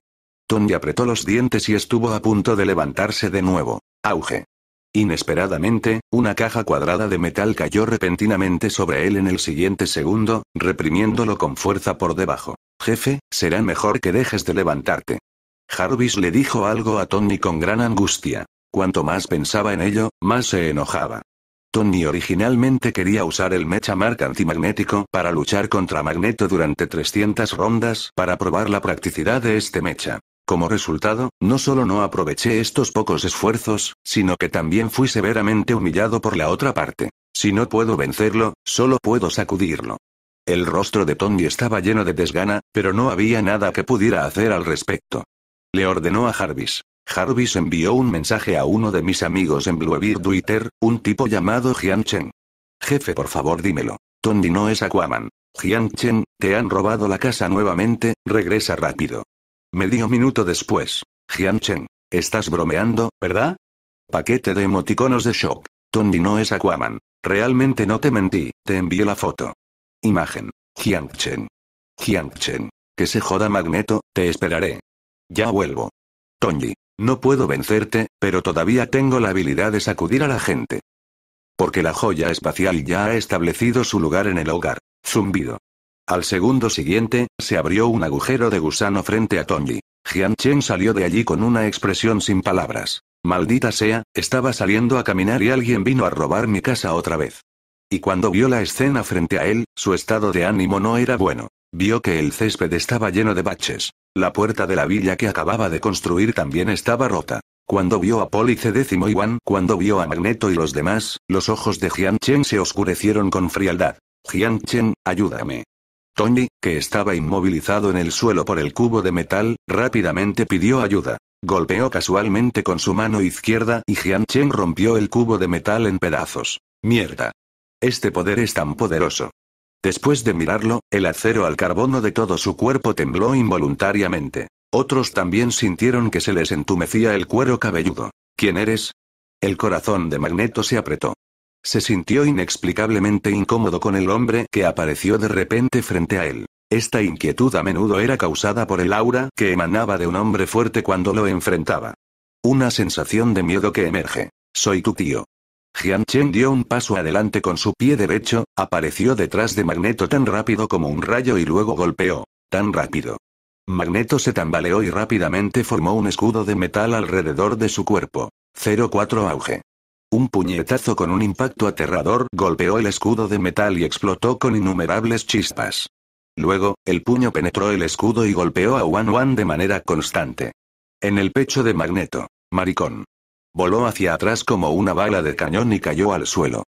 Tony apretó los dientes y estuvo a punto de levantarse de nuevo. Auge. Inesperadamente, una caja cuadrada de metal cayó repentinamente sobre él en el siguiente segundo, reprimiéndolo con fuerza por debajo. Jefe, será mejor que dejes de levantarte. Jarvis le dijo algo a Tony con gran angustia. Cuanto más pensaba en ello, más se enojaba. Tony originalmente quería usar el mecha marca antimagnético para luchar contra Magneto durante 300 rondas para probar la practicidad de este mecha. Como resultado, no solo no aproveché estos pocos esfuerzos, sino que también fui severamente humillado por la otra parte. Si no puedo vencerlo, solo puedo sacudirlo. El rostro de Tony estaba lleno de desgana, pero no había nada que pudiera hacer al respecto. Le ordenó a Jarvis. Jarvis envió un mensaje a uno de mis amigos en Bluebeard Twitter, un tipo llamado Jian Jefe, por favor, dímelo. Tony no es Aquaman. Jian te han robado la casa nuevamente, regresa rápido. Medio minuto después. Jian Chen. Estás bromeando, ¿verdad? Paquete de emoticonos de shock. Tony no es Aquaman. Realmente no te mentí, te envié la foto. Imagen. Jian Chen. Chen. Que se joda Magneto, te esperaré. Ya vuelvo. Tony. No puedo vencerte, pero todavía tengo la habilidad de sacudir a la gente. Porque la joya espacial ya ha establecido su lugar en el hogar. Zumbido. Al segundo siguiente, se abrió un agujero de gusano frente a Tony. Jian Chen salió de allí con una expresión sin palabras. Maldita sea, estaba saliendo a caminar y alguien vino a robar mi casa otra vez. Y cuando vio la escena frente a él, su estado de ánimo no era bueno. Vio que el césped estaba lleno de baches. La puerta de la villa que acababa de construir también estaba rota. Cuando vio a Pólice décimo y cuando vio a Magneto y los demás, los ojos de Jian Chen se oscurecieron con frialdad. Jian Chen, ayúdame. Tony, que estaba inmovilizado en el suelo por el cubo de metal, rápidamente pidió ayuda. Golpeó casualmente con su mano izquierda y Jian rompió el cubo de metal en pedazos. Mierda. Este poder es tan poderoso. Después de mirarlo, el acero al carbono de todo su cuerpo tembló involuntariamente. Otros también sintieron que se les entumecía el cuero cabelludo. ¿Quién eres? El corazón de Magneto se apretó. Se sintió inexplicablemente incómodo con el hombre que apareció de repente frente a él. Esta inquietud a menudo era causada por el aura que emanaba de un hombre fuerte cuando lo enfrentaba. Una sensación de miedo que emerge. Soy tu tío. Jian dio un paso adelante con su pie derecho, apareció detrás de Magneto tan rápido como un rayo y luego golpeó. Tan rápido. Magneto se tambaleó y rápidamente formó un escudo de metal alrededor de su cuerpo. 04 auge. Un puñetazo con un impacto aterrador golpeó el escudo de metal y explotó con innumerables chispas. Luego, el puño penetró el escudo y golpeó a Wan Wan de manera constante. En el pecho de Magneto. Maricón. Voló hacia atrás como una bala de cañón y cayó al suelo.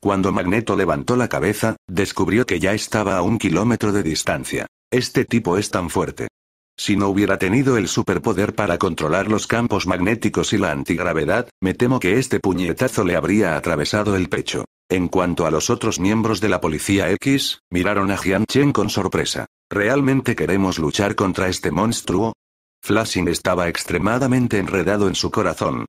Cuando Magneto levantó la cabeza, descubrió que ya estaba a un kilómetro de distancia. Este tipo es tan fuerte. Si no hubiera tenido el superpoder para controlar los campos magnéticos y la antigravedad, me temo que este puñetazo le habría atravesado el pecho. En cuanto a los otros miembros de la policía X, miraron a Jian Chen con sorpresa. ¿Realmente queremos luchar contra este monstruo? Flashing estaba extremadamente enredado en su corazón.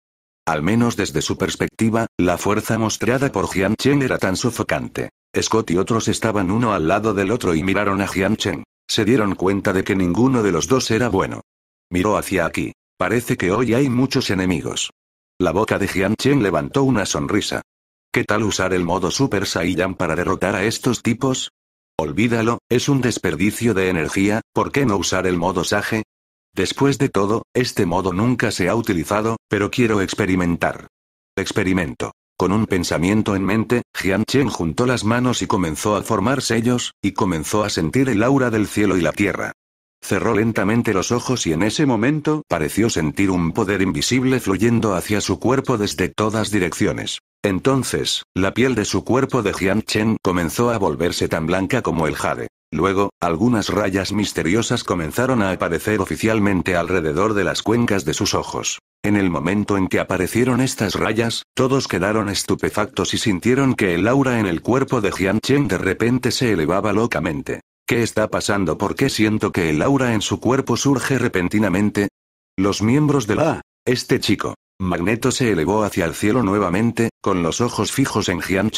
Al menos desde su perspectiva, la fuerza mostrada por Jian Chen era tan sofocante. Scott y otros estaban uno al lado del otro y miraron a Jian Chen. Se dieron cuenta de que ninguno de los dos era bueno. Miró hacia aquí. Parece que hoy hay muchos enemigos. La boca de Jian Chen levantó una sonrisa. ¿Qué tal usar el modo Super Saiyan para derrotar a estos tipos? Olvídalo, es un desperdicio de energía, ¿por qué no usar el modo Sage? Después de todo, este modo nunca se ha utilizado, pero quiero experimentar. Experimento. Con un pensamiento en mente, Jian Chen juntó las manos y comenzó a formar sellos, y comenzó a sentir el aura del cielo y la tierra. Cerró lentamente los ojos y en ese momento pareció sentir un poder invisible fluyendo hacia su cuerpo desde todas direcciones. Entonces, la piel de su cuerpo de Jian Chen comenzó a volverse tan blanca como el jade. Luego, algunas rayas misteriosas comenzaron a aparecer oficialmente alrededor de las cuencas de sus ojos. En el momento en que aparecieron estas rayas, todos quedaron estupefactos y sintieron que el aura en el cuerpo de Jian de repente se elevaba locamente. ¿Qué está pasando? ¿Por qué siento que el aura en su cuerpo surge repentinamente? Los miembros de la Este chico. Magneto se elevó hacia el cielo nuevamente, con los ojos fijos en Jian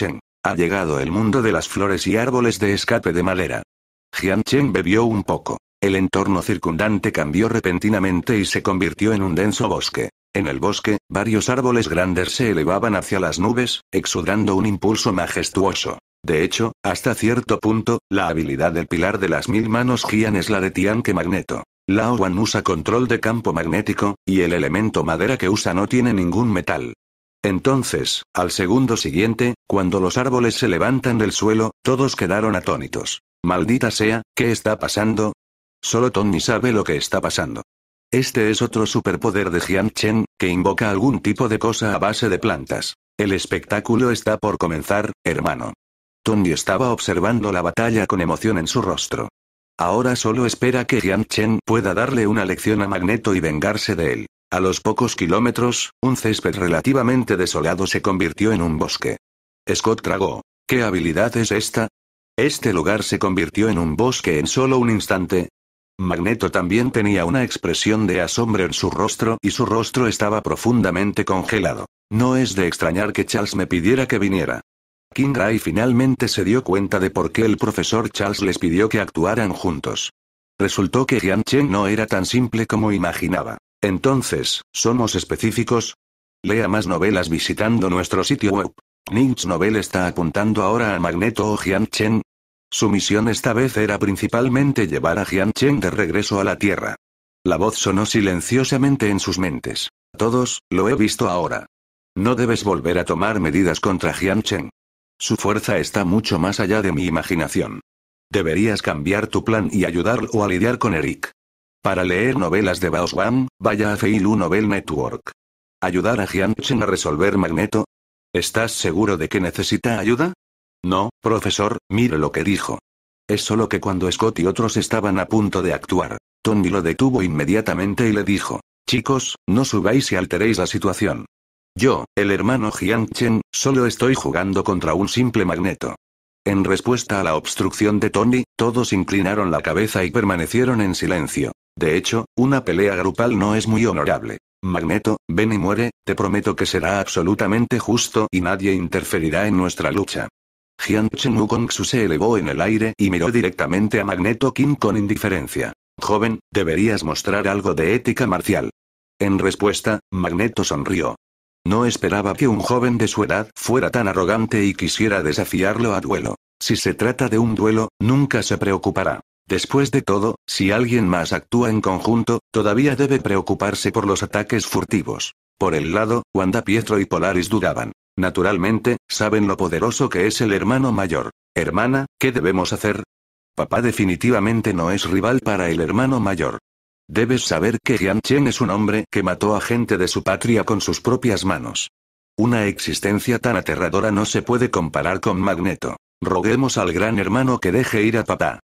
Ha llegado el mundo de las flores y árboles de escape de madera. Jianchen Chen bebió un poco. El entorno circundante cambió repentinamente y se convirtió en un denso bosque. En el bosque, varios árboles grandes se elevaban hacia las nubes, exudando un impulso majestuoso. De hecho, hasta cierto punto, la habilidad del pilar de las mil manos Jian es la de que Magneto. Lao Wan usa control de campo magnético, y el elemento madera que usa no tiene ningún metal. Entonces, al segundo siguiente, cuando los árboles se levantan del suelo, todos quedaron atónitos. Maldita sea, ¿qué está pasando? Solo Tony sabe lo que está pasando. Este es otro superpoder de Jian Chen, que invoca algún tipo de cosa a base de plantas. El espectáculo está por comenzar, hermano. Tony estaba observando la batalla con emoción en su rostro. Ahora solo espera que Jian Chen pueda darle una lección a Magneto y vengarse de él. A los pocos kilómetros, un césped relativamente desolado se convirtió en un bosque. Scott tragó. ¿Qué habilidad es esta? Este lugar se convirtió en un bosque en solo un instante. Magneto también tenía una expresión de asombro en su rostro y su rostro estaba profundamente congelado. No es de extrañar que Charles me pidiera que viniera. King Ray finalmente se dio cuenta de por qué el profesor Charles les pidió que actuaran juntos. Resultó que Jian no era tan simple como imaginaba. Entonces, ¿somos específicos? Lea más novelas visitando nuestro sitio web. Ninch Novel está apuntando ahora a Magneto o Jian Chen. Su misión esta vez era principalmente llevar a Jian Chen de regreso a la Tierra. La voz sonó silenciosamente en sus mentes. Todos, lo he visto ahora. No debes volver a tomar medidas contra Jian Chen. Su fuerza está mucho más allá de mi imaginación. Deberías cambiar tu plan y ayudarlo a lidiar con Eric. Para leer novelas de Baoswam, vaya a Feilu Novel Network. Ayudar a Jianchen a resolver Magneto. ¿Estás seguro de que necesita ayuda? No, profesor, mire lo que dijo. Es solo que cuando Scott y otros estaban a punto de actuar, Tony lo detuvo inmediatamente y le dijo, chicos, no subáis y alteréis la situación. Yo, el hermano Jianchen, solo estoy jugando contra un simple magneto. En respuesta a la obstrucción de Tony, todos inclinaron la cabeza y permanecieron en silencio. De hecho, una pelea grupal no es muy honorable. Magneto, ven y muere, te prometo que será absolutamente justo y nadie interferirá en nuestra lucha. Jian Chen Su se elevó en el aire y miró directamente a Magneto King con indiferencia. Joven, deberías mostrar algo de ética marcial. En respuesta, Magneto sonrió. No esperaba que un joven de su edad fuera tan arrogante y quisiera desafiarlo a duelo. Si se trata de un duelo, nunca se preocupará. Después de todo, si alguien más actúa en conjunto, todavía debe preocuparse por los ataques furtivos. Por el lado, Wanda Pietro y Polaris dudaban. Naturalmente, saben lo poderoso que es el hermano mayor. Hermana, ¿qué debemos hacer? Papá definitivamente no es rival para el hermano mayor. Debes saber que Jian es un hombre que mató a gente de su patria con sus propias manos. Una existencia tan aterradora no se puede comparar con Magneto. Roguemos al gran hermano que deje ir a papá.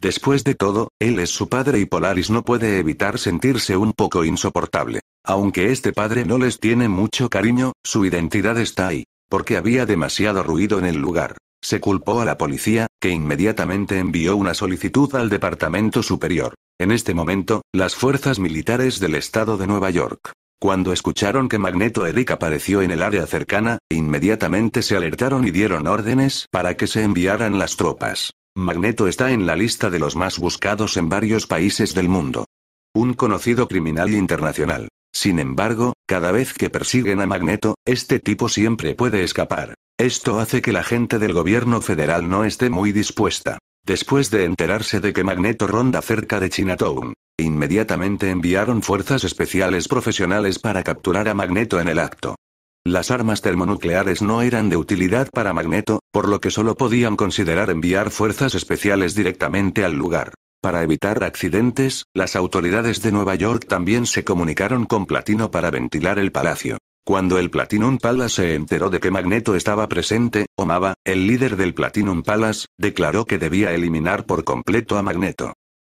Después de todo, él es su padre y Polaris no puede evitar sentirse un poco insoportable. Aunque este padre no les tiene mucho cariño, su identidad está ahí, porque había demasiado ruido en el lugar. Se culpó a la policía, que inmediatamente envió una solicitud al Departamento Superior. En este momento, las fuerzas militares del estado de Nueva York. Cuando escucharon que Magneto Eric apareció en el área cercana, inmediatamente se alertaron y dieron órdenes para que se enviaran las tropas. Magneto está en la lista de los más buscados en varios países del mundo. Un conocido criminal internacional. Sin embargo, cada vez que persiguen a Magneto, este tipo siempre puede escapar. Esto hace que la gente del gobierno federal no esté muy dispuesta. Después de enterarse de que Magneto ronda cerca de Chinatown, inmediatamente enviaron fuerzas especiales profesionales para capturar a Magneto en el acto. Las armas termonucleares no eran de utilidad para Magneto, por lo que solo podían considerar enviar fuerzas especiales directamente al lugar. Para evitar accidentes, las autoridades de Nueva York también se comunicaron con Platino para ventilar el palacio. Cuando el Platinum Palace se enteró de que Magneto estaba presente, Omaba, el líder del Platinum Palace, declaró que debía eliminar por completo a Magneto.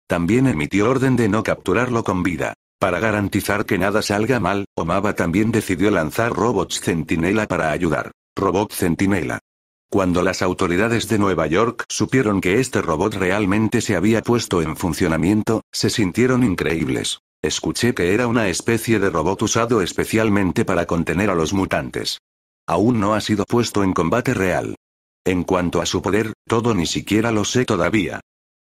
También emitió orden de no capturarlo con vida. Para garantizar que nada salga mal, Omaba también decidió lanzar robots centinela para ayudar. Robot centinela. Cuando las autoridades de Nueva York supieron que este robot realmente se había puesto en funcionamiento, se sintieron increíbles. Escuché que era una especie de robot usado especialmente para contener a los mutantes. Aún no ha sido puesto en combate real. En cuanto a su poder, todo ni siquiera lo sé todavía.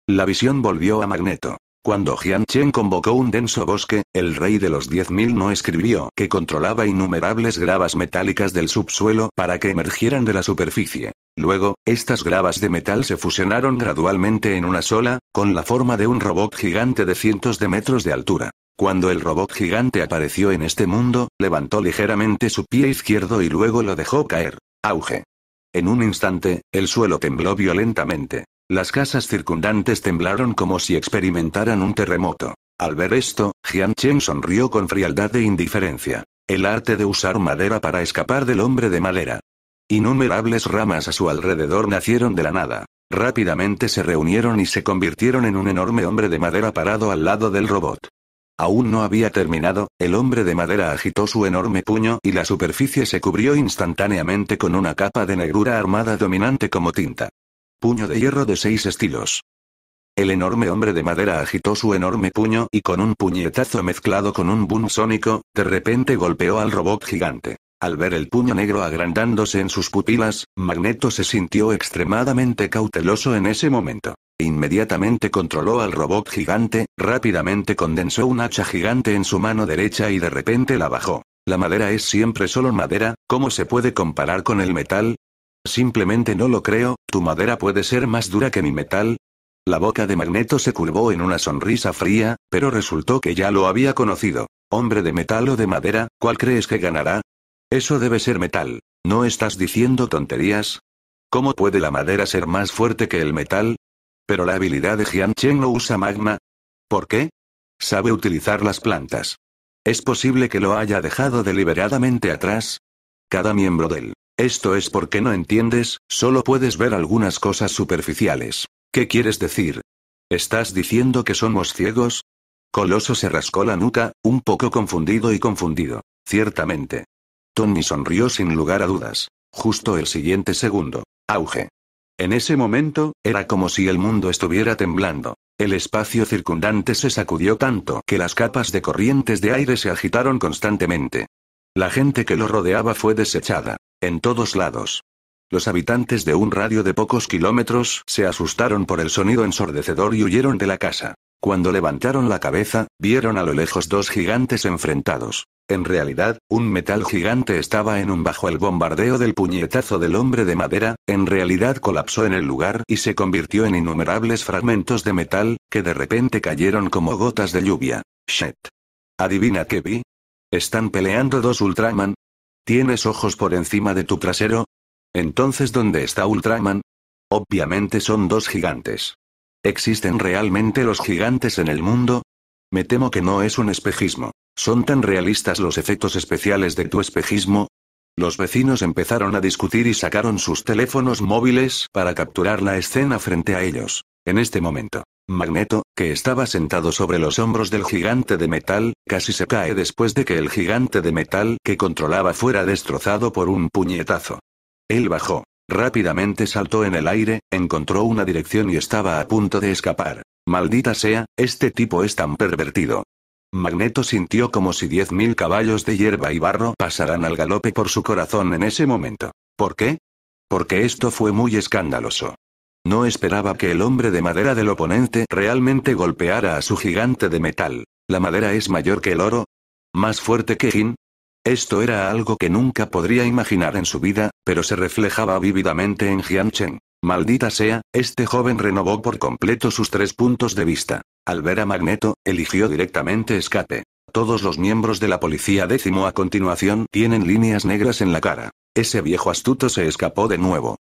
La visión volvió a Magneto. Cuando Jian Chen convocó un denso bosque, el rey de los diez mil no escribió que controlaba innumerables gravas metálicas del subsuelo para que emergieran de la superficie. Luego, estas gravas de metal se fusionaron gradualmente en una sola, con la forma de un robot gigante de cientos de metros de altura. Cuando el robot gigante apareció en este mundo, levantó ligeramente su pie izquierdo y luego lo dejó caer. Auge. En un instante, el suelo tembló violentamente. Las casas circundantes temblaron como si experimentaran un terremoto. Al ver esto, Jian Chen sonrió con frialdad e indiferencia. El arte de usar madera para escapar del hombre de madera. Innumerables ramas a su alrededor nacieron de la nada. Rápidamente se reunieron y se convirtieron en un enorme hombre de madera parado al lado del robot. Aún no había terminado, el hombre de madera agitó su enorme puño y la superficie se cubrió instantáneamente con una capa de negrura armada dominante como tinta. Puño de hierro de seis estilos. El enorme hombre de madera agitó su enorme puño y con un puñetazo mezclado con un boom sónico, de repente golpeó al robot gigante. Al ver el puño negro agrandándose en sus pupilas, Magneto se sintió extremadamente cauteloso en ese momento. Inmediatamente controló al robot gigante, rápidamente condensó un hacha gigante en su mano derecha y de repente la bajó. La madera es siempre solo madera, ¿cómo se puede comparar con el metal? Simplemente no lo creo, tu madera puede ser más dura que mi metal. La boca de Magneto se curvó en una sonrisa fría, pero resultó que ya lo había conocido. Hombre de metal o de madera, ¿cuál crees que ganará? Eso debe ser metal. ¿No estás diciendo tonterías? ¿Cómo puede la madera ser más fuerte que el metal? Pero la habilidad de Jian no usa magma. ¿Por qué? Sabe utilizar las plantas. Es posible que lo haya dejado deliberadamente atrás. Cada miembro del esto es porque no entiendes, solo puedes ver algunas cosas superficiales. ¿Qué quieres decir? ¿Estás diciendo que somos ciegos? Coloso se rascó la nuca, un poco confundido y confundido. Ciertamente. Tony sonrió sin lugar a dudas. Justo el siguiente segundo. Auge. En ese momento, era como si el mundo estuviera temblando. El espacio circundante se sacudió tanto que las capas de corrientes de aire se agitaron constantemente. La gente que lo rodeaba fue desechada. En todos lados. Los habitantes de un radio de pocos kilómetros se asustaron por el sonido ensordecedor y huyeron de la casa. Cuando levantaron la cabeza, vieron a lo lejos dos gigantes enfrentados. En realidad, un metal gigante estaba en un bajo el bombardeo del puñetazo del hombre de madera, en realidad colapsó en el lugar y se convirtió en innumerables fragmentos de metal, que de repente cayeron como gotas de lluvia. Shit. ¿Adivina qué vi? Están peleando dos Ultraman, ¿Tienes ojos por encima de tu trasero? Entonces, ¿dónde está Ultraman? Obviamente son dos gigantes. ¿Existen realmente los gigantes en el mundo? Me temo que no es un espejismo. ¿Son tan realistas los efectos especiales de tu espejismo? Los vecinos empezaron a discutir y sacaron sus teléfonos móviles para capturar la escena frente a ellos. En este momento, Magneto, que estaba sentado sobre los hombros del gigante de metal, casi se cae después de que el gigante de metal que controlaba fuera destrozado por un puñetazo. Él bajó. Rápidamente saltó en el aire, encontró una dirección y estaba a punto de escapar. Maldita sea, este tipo es tan pervertido. Magneto sintió como si diez mil caballos de hierba y barro pasaran al galope por su corazón en ese momento. ¿Por qué? Porque esto fue muy escandaloso. No esperaba que el hombre de madera del oponente realmente golpeara a su gigante de metal. ¿La madera es mayor que el oro? ¿Más fuerte que Jin? Esto era algo que nunca podría imaginar en su vida, pero se reflejaba vívidamente en Chen. Maldita sea, este joven renovó por completo sus tres puntos de vista. Al ver a Magneto, eligió directamente escape. Todos los miembros de la policía décimo a continuación tienen líneas negras en la cara. Ese viejo astuto se escapó de nuevo.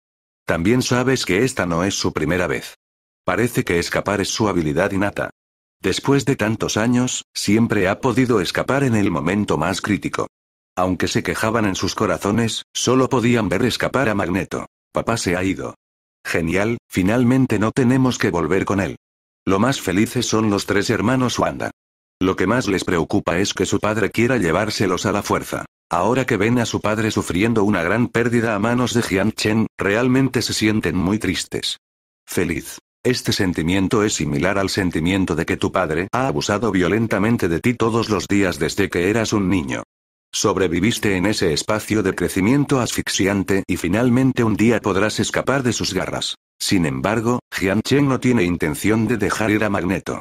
También sabes que esta no es su primera vez. Parece que escapar es su habilidad innata. Después de tantos años, siempre ha podido escapar en el momento más crítico. Aunque se quejaban en sus corazones, solo podían ver escapar a Magneto. Papá se ha ido. Genial, finalmente no tenemos que volver con él. Lo más felices son los tres hermanos Wanda. Lo que más les preocupa es que su padre quiera llevárselos a la fuerza. Ahora que ven a su padre sufriendo una gran pérdida a manos de Jian Chen, realmente se sienten muy tristes. Feliz. Este sentimiento es similar al sentimiento de que tu padre ha abusado violentamente de ti todos los días desde que eras un niño. Sobreviviste en ese espacio de crecimiento asfixiante y finalmente un día podrás escapar de sus garras. Sin embargo, Jian Chen no tiene intención de dejar ir a Magneto.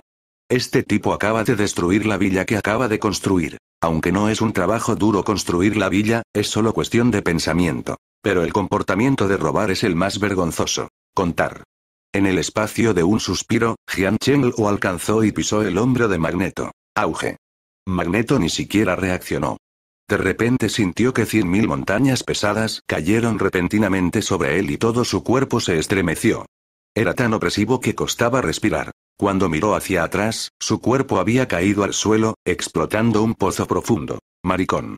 Este tipo acaba de destruir la villa que acaba de construir. Aunque no es un trabajo duro construir la villa, es solo cuestión de pensamiento. Pero el comportamiento de robar es el más vergonzoso. Contar. En el espacio de un suspiro, Jian Cheng lo alcanzó y pisó el hombro de Magneto. Auge. Magneto ni siquiera reaccionó. De repente sintió que cien mil montañas pesadas cayeron repentinamente sobre él y todo su cuerpo se estremeció. Era tan opresivo que costaba respirar. Cuando miró hacia atrás, su cuerpo había caído al suelo, explotando un pozo profundo. Maricón.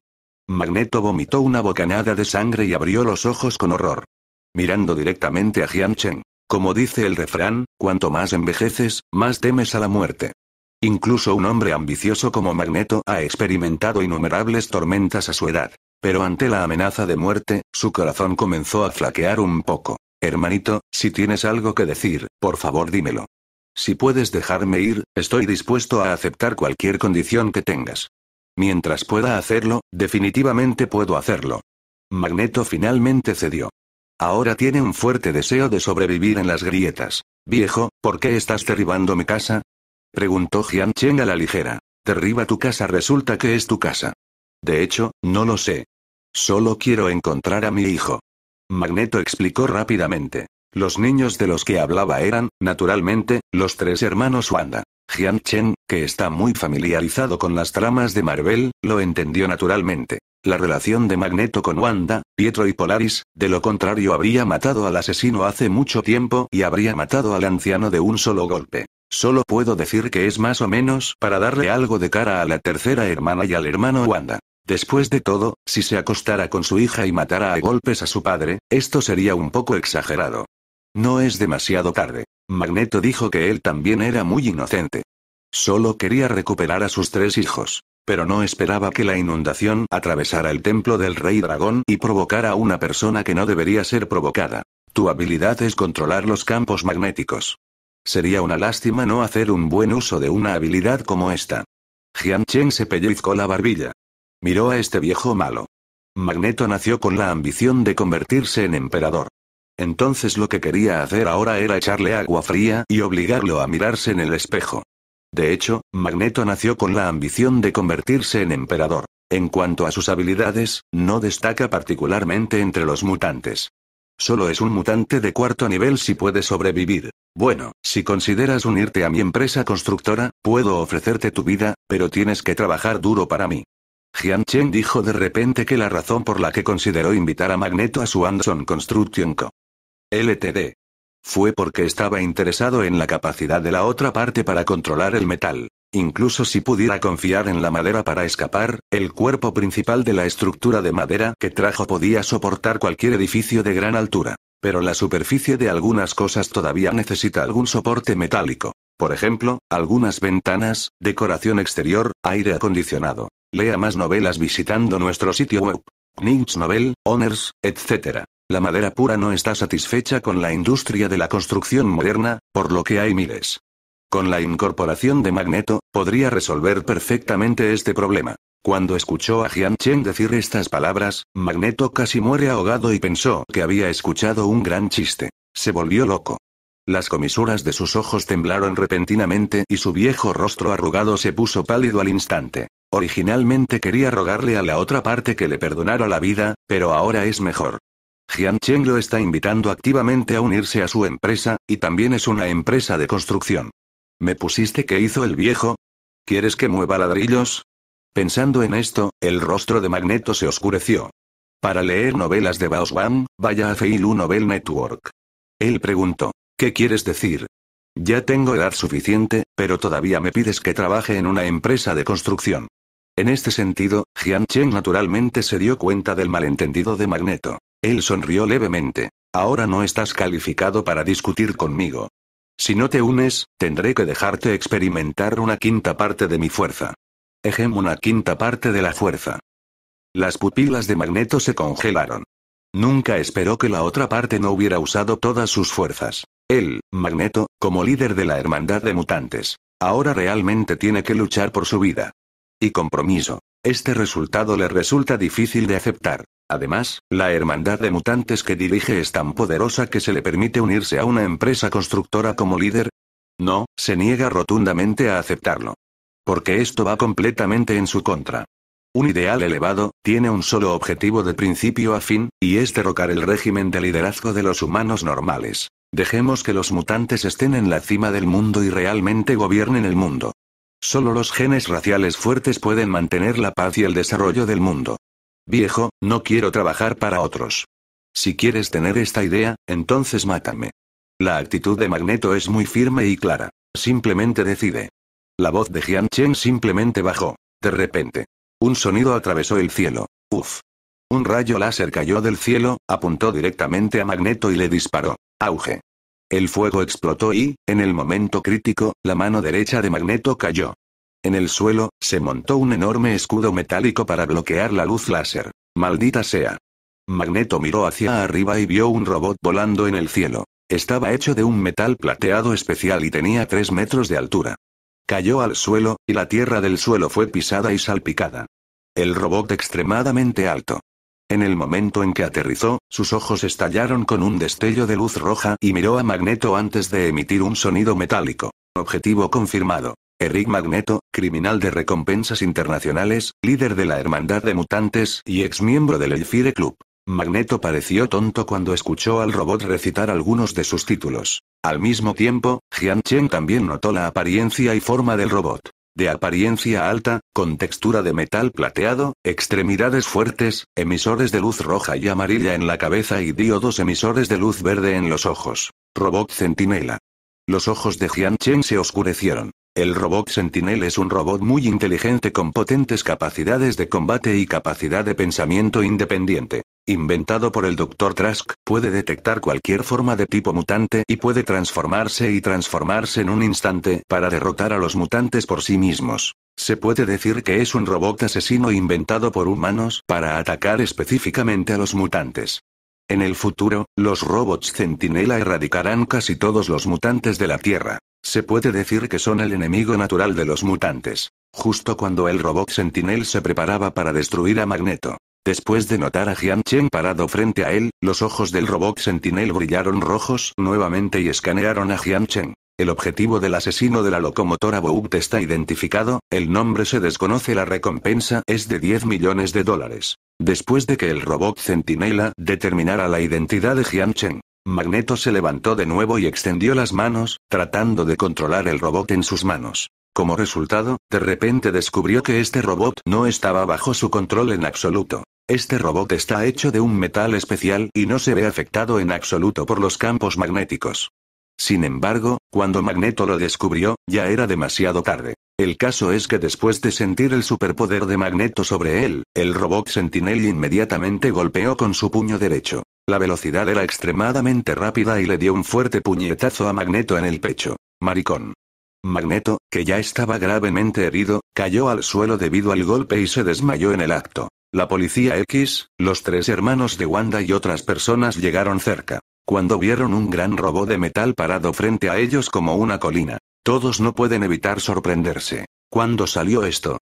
Magneto vomitó una bocanada de sangre y abrió los ojos con horror. Mirando directamente a Jian Como dice el refrán, cuanto más envejeces, más temes a la muerte. Incluso un hombre ambicioso como Magneto ha experimentado innumerables tormentas a su edad. Pero ante la amenaza de muerte, su corazón comenzó a flaquear un poco. Hermanito, si tienes algo que decir, por favor dímelo. Si puedes dejarme ir, estoy dispuesto a aceptar cualquier condición que tengas. Mientras pueda hacerlo, definitivamente puedo hacerlo. Magneto finalmente cedió. Ahora tiene un fuerte deseo de sobrevivir en las grietas. Viejo, ¿por qué estás derribando mi casa? Preguntó Jian Cheng a la ligera. Derriba tu casa resulta que es tu casa. De hecho, no lo sé. Solo quiero encontrar a mi hijo. Magneto explicó rápidamente. Los niños de los que hablaba eran, naturalmente, los tres hermanos Wanda. Jian Chen, que está muy familiarizado con las tramas de Marvel, lo entendió naturalmente. La relación de Magneto con Wanda, Pietro y Polaris, de lo contrario habría matado al asesino hace mucho tiempo y habría matado al anciano de un solo golpe. Solo puedo decir que es más o menos para darle algo de cara a la tercera hermana y al hermano Wanda. Después de todo, si se acostara con su hija y matara a golpes a su padre, esto sería un poco exagerado. No es demasiado tarde. Magneto dijo que él también era muy inocente. Solo quería recuperar a sus tres hijos. Pero no esperaba que la inundación atravesara el templo del rey dragón y provocara a una persona que no debería ser provocada. Tu habilidad es controlar los campos magnéticos. Sería una lástima no hacer un buen uso de una habilidad como esta. Jian Cheng se pellizcó la barbilla. Miró a este viejo malo. Magneto nació con la ambición de convertirse en emperador. Entonces lo que quería hacer ahora era echarle agua fría y obligarlo a mirarse en el espejo. De hecho, Magneto nació con la ambición de convertirse en emperador. En cuanto a sus habilidades, no destaca particularmente entre los mutantes. Solo es un mutante de cuarto nivel si puede sobrevivir. Bueno, si consideras unirte a mi empresa constructora, puedo ofrecerte tu vida, pero tienes que trabajar duro para mí. Jian Chen dijo de repente que la razón por la que consideró invitar a Magneto a su Anderson Construction Co. Ltd. Fue porque estaba interesado en la capacidad de la otra parte para controlar el metal. Incluso si pudiera confiar en la madera para escapar, el cuerpo principal de la estructura de madera que trajo podía soportar cualquier edificio de gran altura. Pero la superficie de algunas cosas todavía necesita algún soporte metálico. Por ejemplo, algunas ventanas, decoración exterior, aire acondicionado. Lea más novelas visitando nuestro sitio web. Ninch Novel, Honors, etc. La madera pura no está satisfecha con la industria de la construcción moderna, por lo que hay miles. Con la incorporación de Magneto, podría resolver perfectamente este problema. Cuando escuchó a Jian Chen decir estas palabras, Magneto casi muere ahogado y pensó que había escuchado un gran chiste. Se volvió loco. Las comisuras de sus ojos temblaron repentinamente y su viejo rostro arrugado se puso pálido al instante. Originalmente quería rogarle a la otra parte que le perdonara la vida, pero ahora es mejor. Jian Cheng lo está invitando activamente a unirse a su empresa, y también es una empresa de construcción. ¿Me pusiste que hizo el viejo? ¿Quieres que mueva ladrillos? Pensando en esto, el rostro de Magneto se oscureció. Para leer novelas de Baoswam, vaya a Feilu Novel Network. Él preguntó, ¿qué quieres decir? Ya tengo edad suficiente, pero todavía me pides que trabaje en una empresa de construcción. En este sentido, Jian Cheng naturalmente se dio cuenta del malentendido de Magneto. Él sonrió levemente. Ahora no estás calificado para discutir conmigo. Si no te unes, tendré que dejarte experimentar una quinta parte de mi fuerza. Ejem una quinta parte de la fuerza. Las pupilas de Magneto se congelaron. Nunca esperó que la otra parte no hubiera usado todas sus fuerzas. Él, Magneto, como líder de la Hermandad de Mutantes, ahora realmente tiene que luchar por su vida. Y compromiso. Este resultado le resulta difícil de aceptar. Además, la hermandad de mutantes que dirige es tan poderosa que se le permite unirse a una empresa constructora como líder. No, se niega rotundamente a aceptarlo. Porque esto va completamente en su contra. Un ideal elevado, tiene un solo objetivo de principio a fin, y es derrocar el régimen de liderazgo de los humanos normales. Dejemos que los mutantes estén en la cima del mundo y realmente gobiernen el mundo. Solo los genes raciales fuertes pueden mantener la paz y el desarrollo del mundo. Viejo, no quiero trabajar para otros. Si quieres tener esta idea, entonces mátame. La actitud de Magneto es muy firme y clara. Simplemente decide. La voz de Jian Chen simplemente bajó. De repente. Un sonido atravesó el cielo. Uf. Un rayo láser cayó del cielo, apuntó directamente a Magneto y le disparó. Auge. El fuego explotó y, en el momento crítico, la mano derecha de Magneto cayó. En el suelo, se montó un enorme escudo metálico para bloquear la luz láser. Maldita sea. Magneto miró hacia arriba y vio un robot volando en el cielo. Estaba hecho de un metal plateado especial y tenía 3 metros de altura. Cayó al suelo, y la tierra del suelo fue pisada y salpicada. El robot extremadamente alto. En el momento en que aterrizó, sus ojos estallaron con un destello de luz roja y miró a Magneto antes de emitir un sonido metálico. Objetivo confirmado. Eric Magneto, criminal de recompensas internacionales, líder de la Hermandad de Mutantes y ex miembro del Elfire Club. Magneto pareció tonto cuando escuchó al robot recitar algunos de sus títulos. Al mismo tiempo, Jian Chen también notó la apariencia y forma del robot. De apariencia alta, con textura de metal plateado, extremidades fuertes, emisores de luz roja y amarilla en la cabeza y diodos emisores de luz verde en los ojos. Robot centinela. Los ojos de Jian Chen se oscurecieron. El robot Sentinel es un robot muy inteligente con potentes capacidades de combate y capacidad de pensamiento independiente. Inventado por el Dr. Trask, puede detectar cualquier forma de tipo mutante y puede transformarse y transformarse en un instante para derrotar a los mutantes por sí mismos. Se puede decir que es un robot asesino inventado por humanos para atacar específicamente a los mutantes. En el futuro, los robots Sentinel erradicarán casi todos los mutantes de la Tierra. Se puede decir que son el enemigo natural de los mutantes. Justo cuando el robot Sentinel se preparaba para destruir a Magneto. Después de notar a Jian Chen parado frente a él, los ojos del robot Sentinel brillaron rojos nuevamente y escanearon a Jian Chen. El objetivo del asesino de la locomotora Bout está identificado, el nombre se desconoce, la recompensa es de 10 millones de dólares. Después de que el robot centinela determinara la identidad de Jian Chen, Magneto se levantó de nuevo y extendió las manos, tratando de controlar el robot en sus manos. Como resultado, de repente descubrió que este robot no estaba bajo su control en absoluto. Este robot está hecho de un metal especial y no se ve afectado en absoluto por los campos magnéticos. Sin embargo, cuando Magneto lo descubrió, ya era demasiado tarde. El caso es que después de sentir el superpoder de Magneto sobre él, el robot Sentinel inmediatamente golpeó con su puño derecho. La velocidad era extremadamente rápida y le dio un fuerte puñetazo a Magneto en el pecho. Maricón. Magneto, que ya estaba gravemente herido, cayó al suelo debido al golpe y se desmayó en el acto. La policía X, los tres hermanos de Wanda y otras personas llegaron cerca. Cuando vieron un gran robot de metal parado frente a ellos como una colina. Todos no pueden evitar sorprenderse. ¿Cuándo salió esto?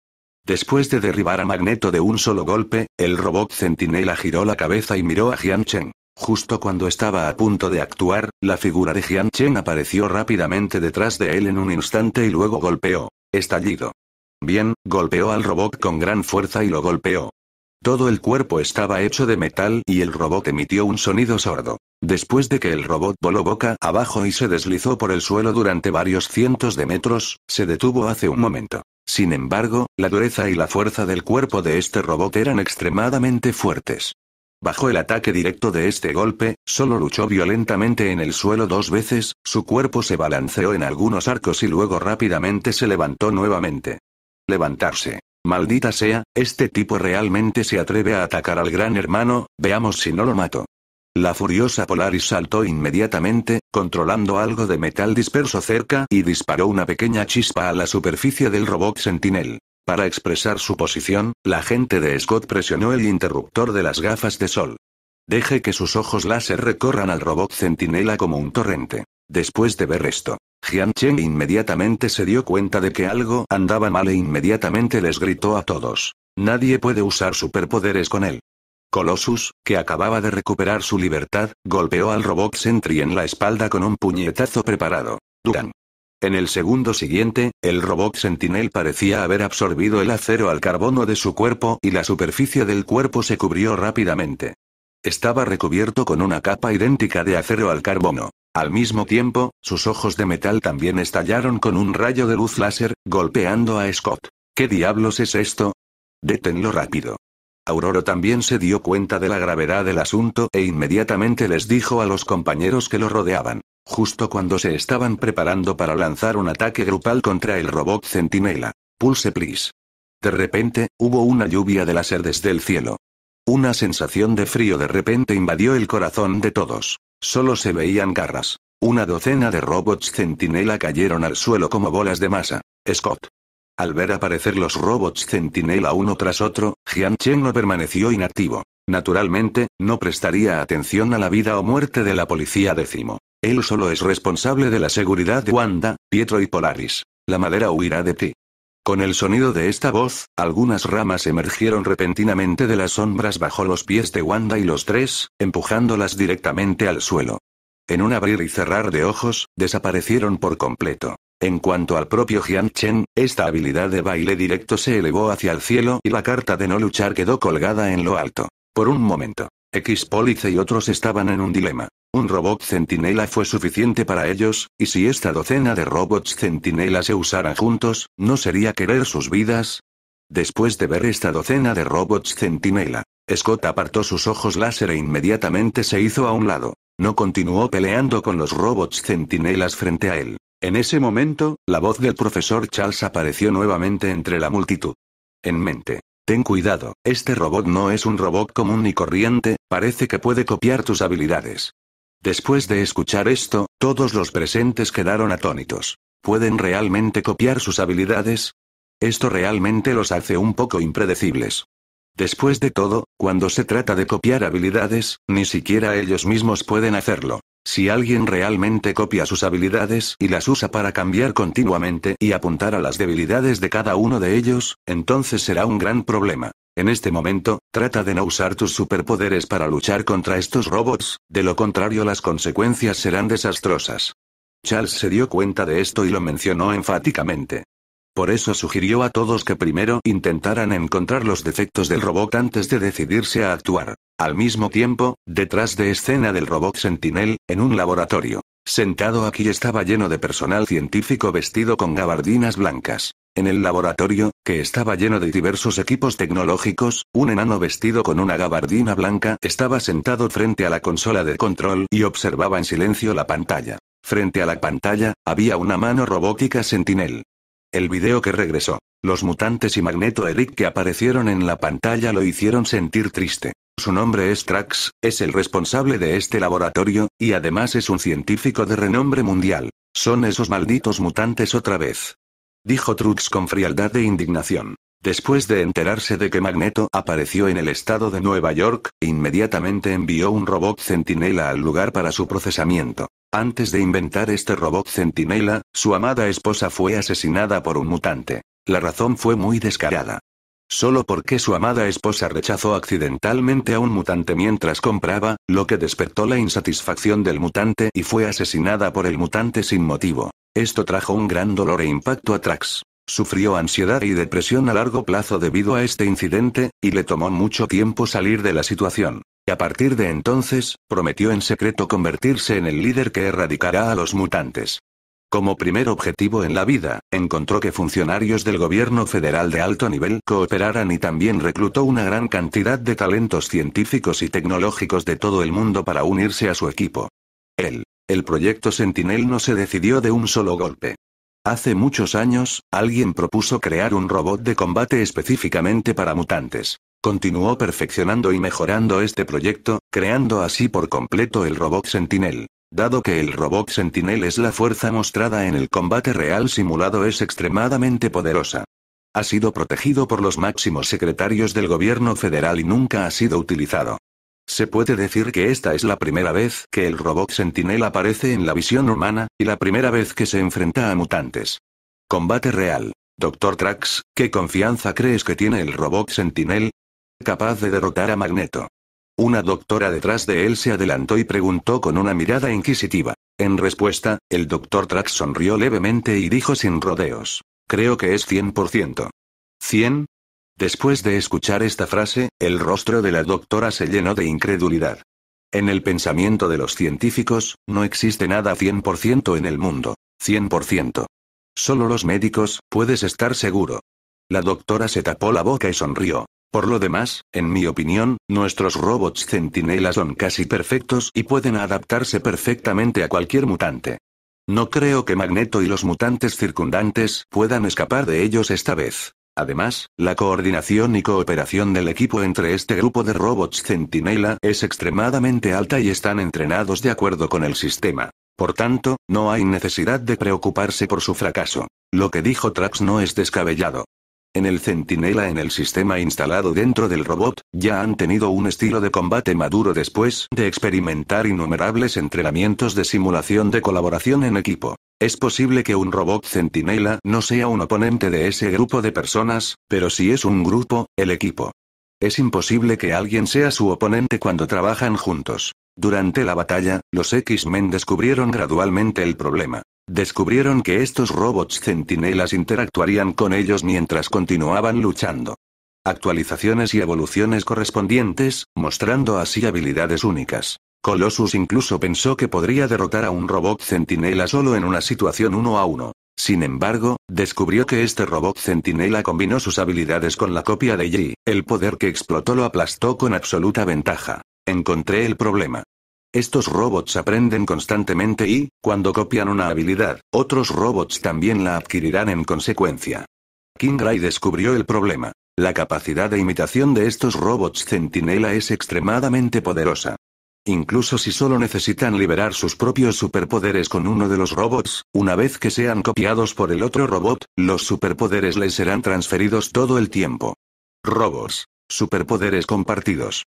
Después de derribar a Magneto de un solo golpe, el robot centinela giró la cabeza y miró a Jian Justo cuando estaba a punto de actuar, la figura de Jian apareció rápidamente detrás de él en un instante y luego golpeó. Estallido. Bien, golpeó al robot con gran fuerza y lo golpeó. Todo el cuerpo estaba hecho de metal y el robot emitió un sonido sordo. Después de que el robot voló boca abajo y se deslizó por el suelo durante varios cientos de metros, se detuvo hace un momento. Sin embargo, la dureza y la fuerza del cuerpo de este robot eran extremadamente fuertes. Bajo el ataque directo de este golpe, solo luchó violentamente en el suelo dos veces, su cuerpo se balanceó en algunos arcos y luego rápidamente se levantó nuevamente. Levantarse. Maldita sea, este tipo realmente se atreve a atacar al gran hermano, veamos si no lo mato. La furiosa Polaris saltó inmediatamente, controlando algo de metal disperso cerca y disparó una pequeña chispa a la superficie del robot Sentinel. Para expresar su posición, la gente de Scott presionó el interruptor de las gafas de sol. Deje que sus ojos láser recorran al robot sentinela como un torrente. Después de ver esto, Jian Cheng inmediatamente se dio cuenta de que algo andaba mal e inmediatamente les gritó a todos. Nadie puede usar superpoderes con él. Colossus, que acababa de recuperar su libertad, golpeó al robot Sentry en la espalda con un puñetazo preparado. Duran. En el segundo siguiente, el robot Sentinel parecía haber absorbido el acero al carbono de su cuerpo y la superficie del cuerpo se cubrió rápidamente. Estaba recubierto con una capa idéntica de acero al carbono. Al mismo tiempo, sus ojos de metal también estallaron con un rayo de luz láser, golpeando a Scott. ¿Qué diablos es esto? Détenlo rápido. Auroro también se dio cuenta de la gravedad del asunto e inmediatamente les dijo a los compañeros que lo rodeaban. Justo cuando se estaban preparando para lanzar un ataque grupal contra el robot centinela. Pulse please. De repente, hubo una lluvia de láser desde el cielo. Una sensación de frío de repente invadió el corazón de todos. Solo se veían garras. Una docena de robots centinela cayeron al suelo como bolas de masa. Scott. Al ver aparecer los robots centinela uno tras otro, Jian Cheng no permaneció inactivo. Naturalmente, no prestaría atención a la vida o muerte de la policía décimo. Él solo es responsable de la seguridad de Wanda, Pietro y Polaris. La madera huirá de ti. Con el sonido de esta voz, algunas ramas emergieron repentinamente de las sombras bajo los pies de Wanda y los tres, empujándolas directamente al suelo. En un abrir y cerrar de ojos, desaparecieron por completo. En cuanto al propio Jian Chen, esta habilidad de baile directo se elevó hacia el cielo y la carta de no luchar quedó colgada en lo alto. Por un momento, X police y otros estaban en un dilema. Un robot centinela fue suficiente para ellos, y si esta docena de robots centinela se usaran juntos, ¿no sería querer sus vidas? Después de ver esta docena de robots centinela, Scott apartó sus ojos láser e inmediatamente se hizo a un lado. No continuó peleando con los robots centinelas frente a él. En ese momento, la voz del profesor Charles apareció nuevamente entre la multitud. En mente. Ten cuidado, este robot no es un robot común ni corriente, parece que puede copiar tus habilidades. Después de escuchar esto, todos los presentes quedaron atónitos. ¿Pueden realmente copiar sus habilidades? Esto realmente los hace un poco impredecibles. Después de todo, cuando se trata de copiar habilidades, ni siquiera ellos mismos pueden hacerlo. Si alguien realmente copia sus habilidades y las usa para cambiar continuamente y apuntar a las debilidades de cada uno de ellos, entonces será un gran problema. En este momento, trata de no usar tus superpoderes para luchar contra estos robots, de lo contrario las consecuencias serán desastrosas. Charles se dio cuenta de esto y lo mencionó enfáticamente. Por eso sugirió a todos que primero intentaran encontrar los defectos del robot antes de decidirse a actuar. Al mismo tiempo, detrás de escena del robot Sentinel, en un laboratorio. Sentado aquí estaba lleno de personal científico vestido con gabardinas blancas. En el laboratorio, que estaba lleno de diversos equipos tecnológicos, un enano vestido con una gabardina blanca estaba sentado frente a la consola de control y observaba en silencio la pantalla. Frente a la pantalla, había una mano robótica sentinel. El video que regresó. Los mutantes y Magneto Eric que aparecieron en la pantalla lo hicieron sentir triste. Su nombre es Trax, es el responsable de este laboratorio, y además es un científico de renombre mundial. Son esos malditos mutantes otra vez dijo Trux con frialdad e indignación. Después de enterarse de que Magneto apareció en el estado de Nueva York, inmediatamente envió un robot centinela al lugar para su procesamiento. Antes de inventar este robot centinela, su amada esposa fue asesinada por un mutante. La razón fue muy descarada. Solo porque su amada esposa rechazó accidentalmente a un mutante mientras compraba, lo que despertó la insatisfacción del mutante y fue asesinada por el mutante sin motivo. Esto trajo un gran dolor e impacto a Trax. Sufrió ansiedad y depresión a largo plazo debido a este incidente, y le tomó mucho tiempo salir de la situación. a partir de entonces, prometió en secreto convertirse en el líder que erradicará a los mutantes. Como primer objetivo en la vida, encontró que funcionarios del gobierno federal de alto nivel cooperaran y también reclutó una gran cantidad de talentos científicos y tecnológicos de todo el mundo para unirse a su equipo. Él el proyecto Sentinel no se decidió de un solo golpe. Hace muchos años, alguien propuso crear un robot de combate específicamente para mutantes. Continuó perfeccionando y mejorando este proyecto, creando así por completo el robot Sentinel. Dado que el robot Sentinel es la fuerza mostrada en el combate real simulado es extremadamente poderosa. Ha sido protegido por los máximos secretarios del gobierno federal y nunca ha sido utilizado. Se puede decir que esta es la primera vez que el robot Sentinel aparece en la visión humana, y la primera vez que se enfrenta a mutantes. Combate real. Doctor Trax, ¿qué confianza crees que tiene el robot Sentinel? Capaz de derrotar a Magneto. Una doctora detrás de él se adelantó y preguntó con una mirada inquisitiva. En respuesta, el doctor Trax sonrió levemente y dijo sin rodeos. Creo que es 100%. ¿100? Después de escuchar esta frase, el rostro de la doctora se llenó de incredulidad. En el pensamiento de los científicos, no existe nada 100% en el mundo. 100%. Solo los médicos, puedes estar seguro. La doctora se tapó la boca y sonrió. Por lo demás, en mi opinión, nuestros robots centinelas son casi perfectos y pueden adaptarse perfectamente a cualquier mutante. No creo que Magneto y los mutantes circundantes puedan escapar de ellos esta vez. Además, la coordinación y cooperación del equipo entre este grupo de robots centinela es extremadamente alta y están entrenados de acuerdo con el sistema. Por tanto, no hay necesidad de preocuparse por su fracaso. Lo que dijo Trax no es descabellado. En el centinela en el sistema instalado dentro del robot, ya han tenido un estilo de combate maduro después de experimentar innumerables entrenamientos de simulación de colaboración en equipo. Es posible que un robot centinela no sea un oponente de ese grupo de personas, pero si es un grupo, el equipo. Es imposible que alguien sea su oponente cuando trabajan juntos. Durante la batalla, los X-Men descubrieron gradualmente el problema. Descubrieron que estos robots centinelas interactuarían con ellos mientras continuaban luchando. Actualizaciones y evoluciones correspondientes, mostrando así habilidades únicas. Colossus incluso pensó que podría derrotar a un robot centinela solo en una situación uno a uno. Sin embargo, descubrió que este robot centinela combinó sus habilidades con la copia de Yi, el poder que explotó lo aplastó con absoluta ventaja. Encontré el problema. Estos robots aprenden constantemente y, cuando copian una habilidad, otros robots también la adquirirán en consecuencia. Kingray descubrió el problema. La capacidad de imitación de estos robots centinela es extremadamente poderosa. Incluso si solo necesitan liberar sus propios superpoderes con uno de los robots, una vez que sean copiados por el otro robot, los superpoderes les serán transferidos todo el tiempo. Robots. Superpoderes compartidos.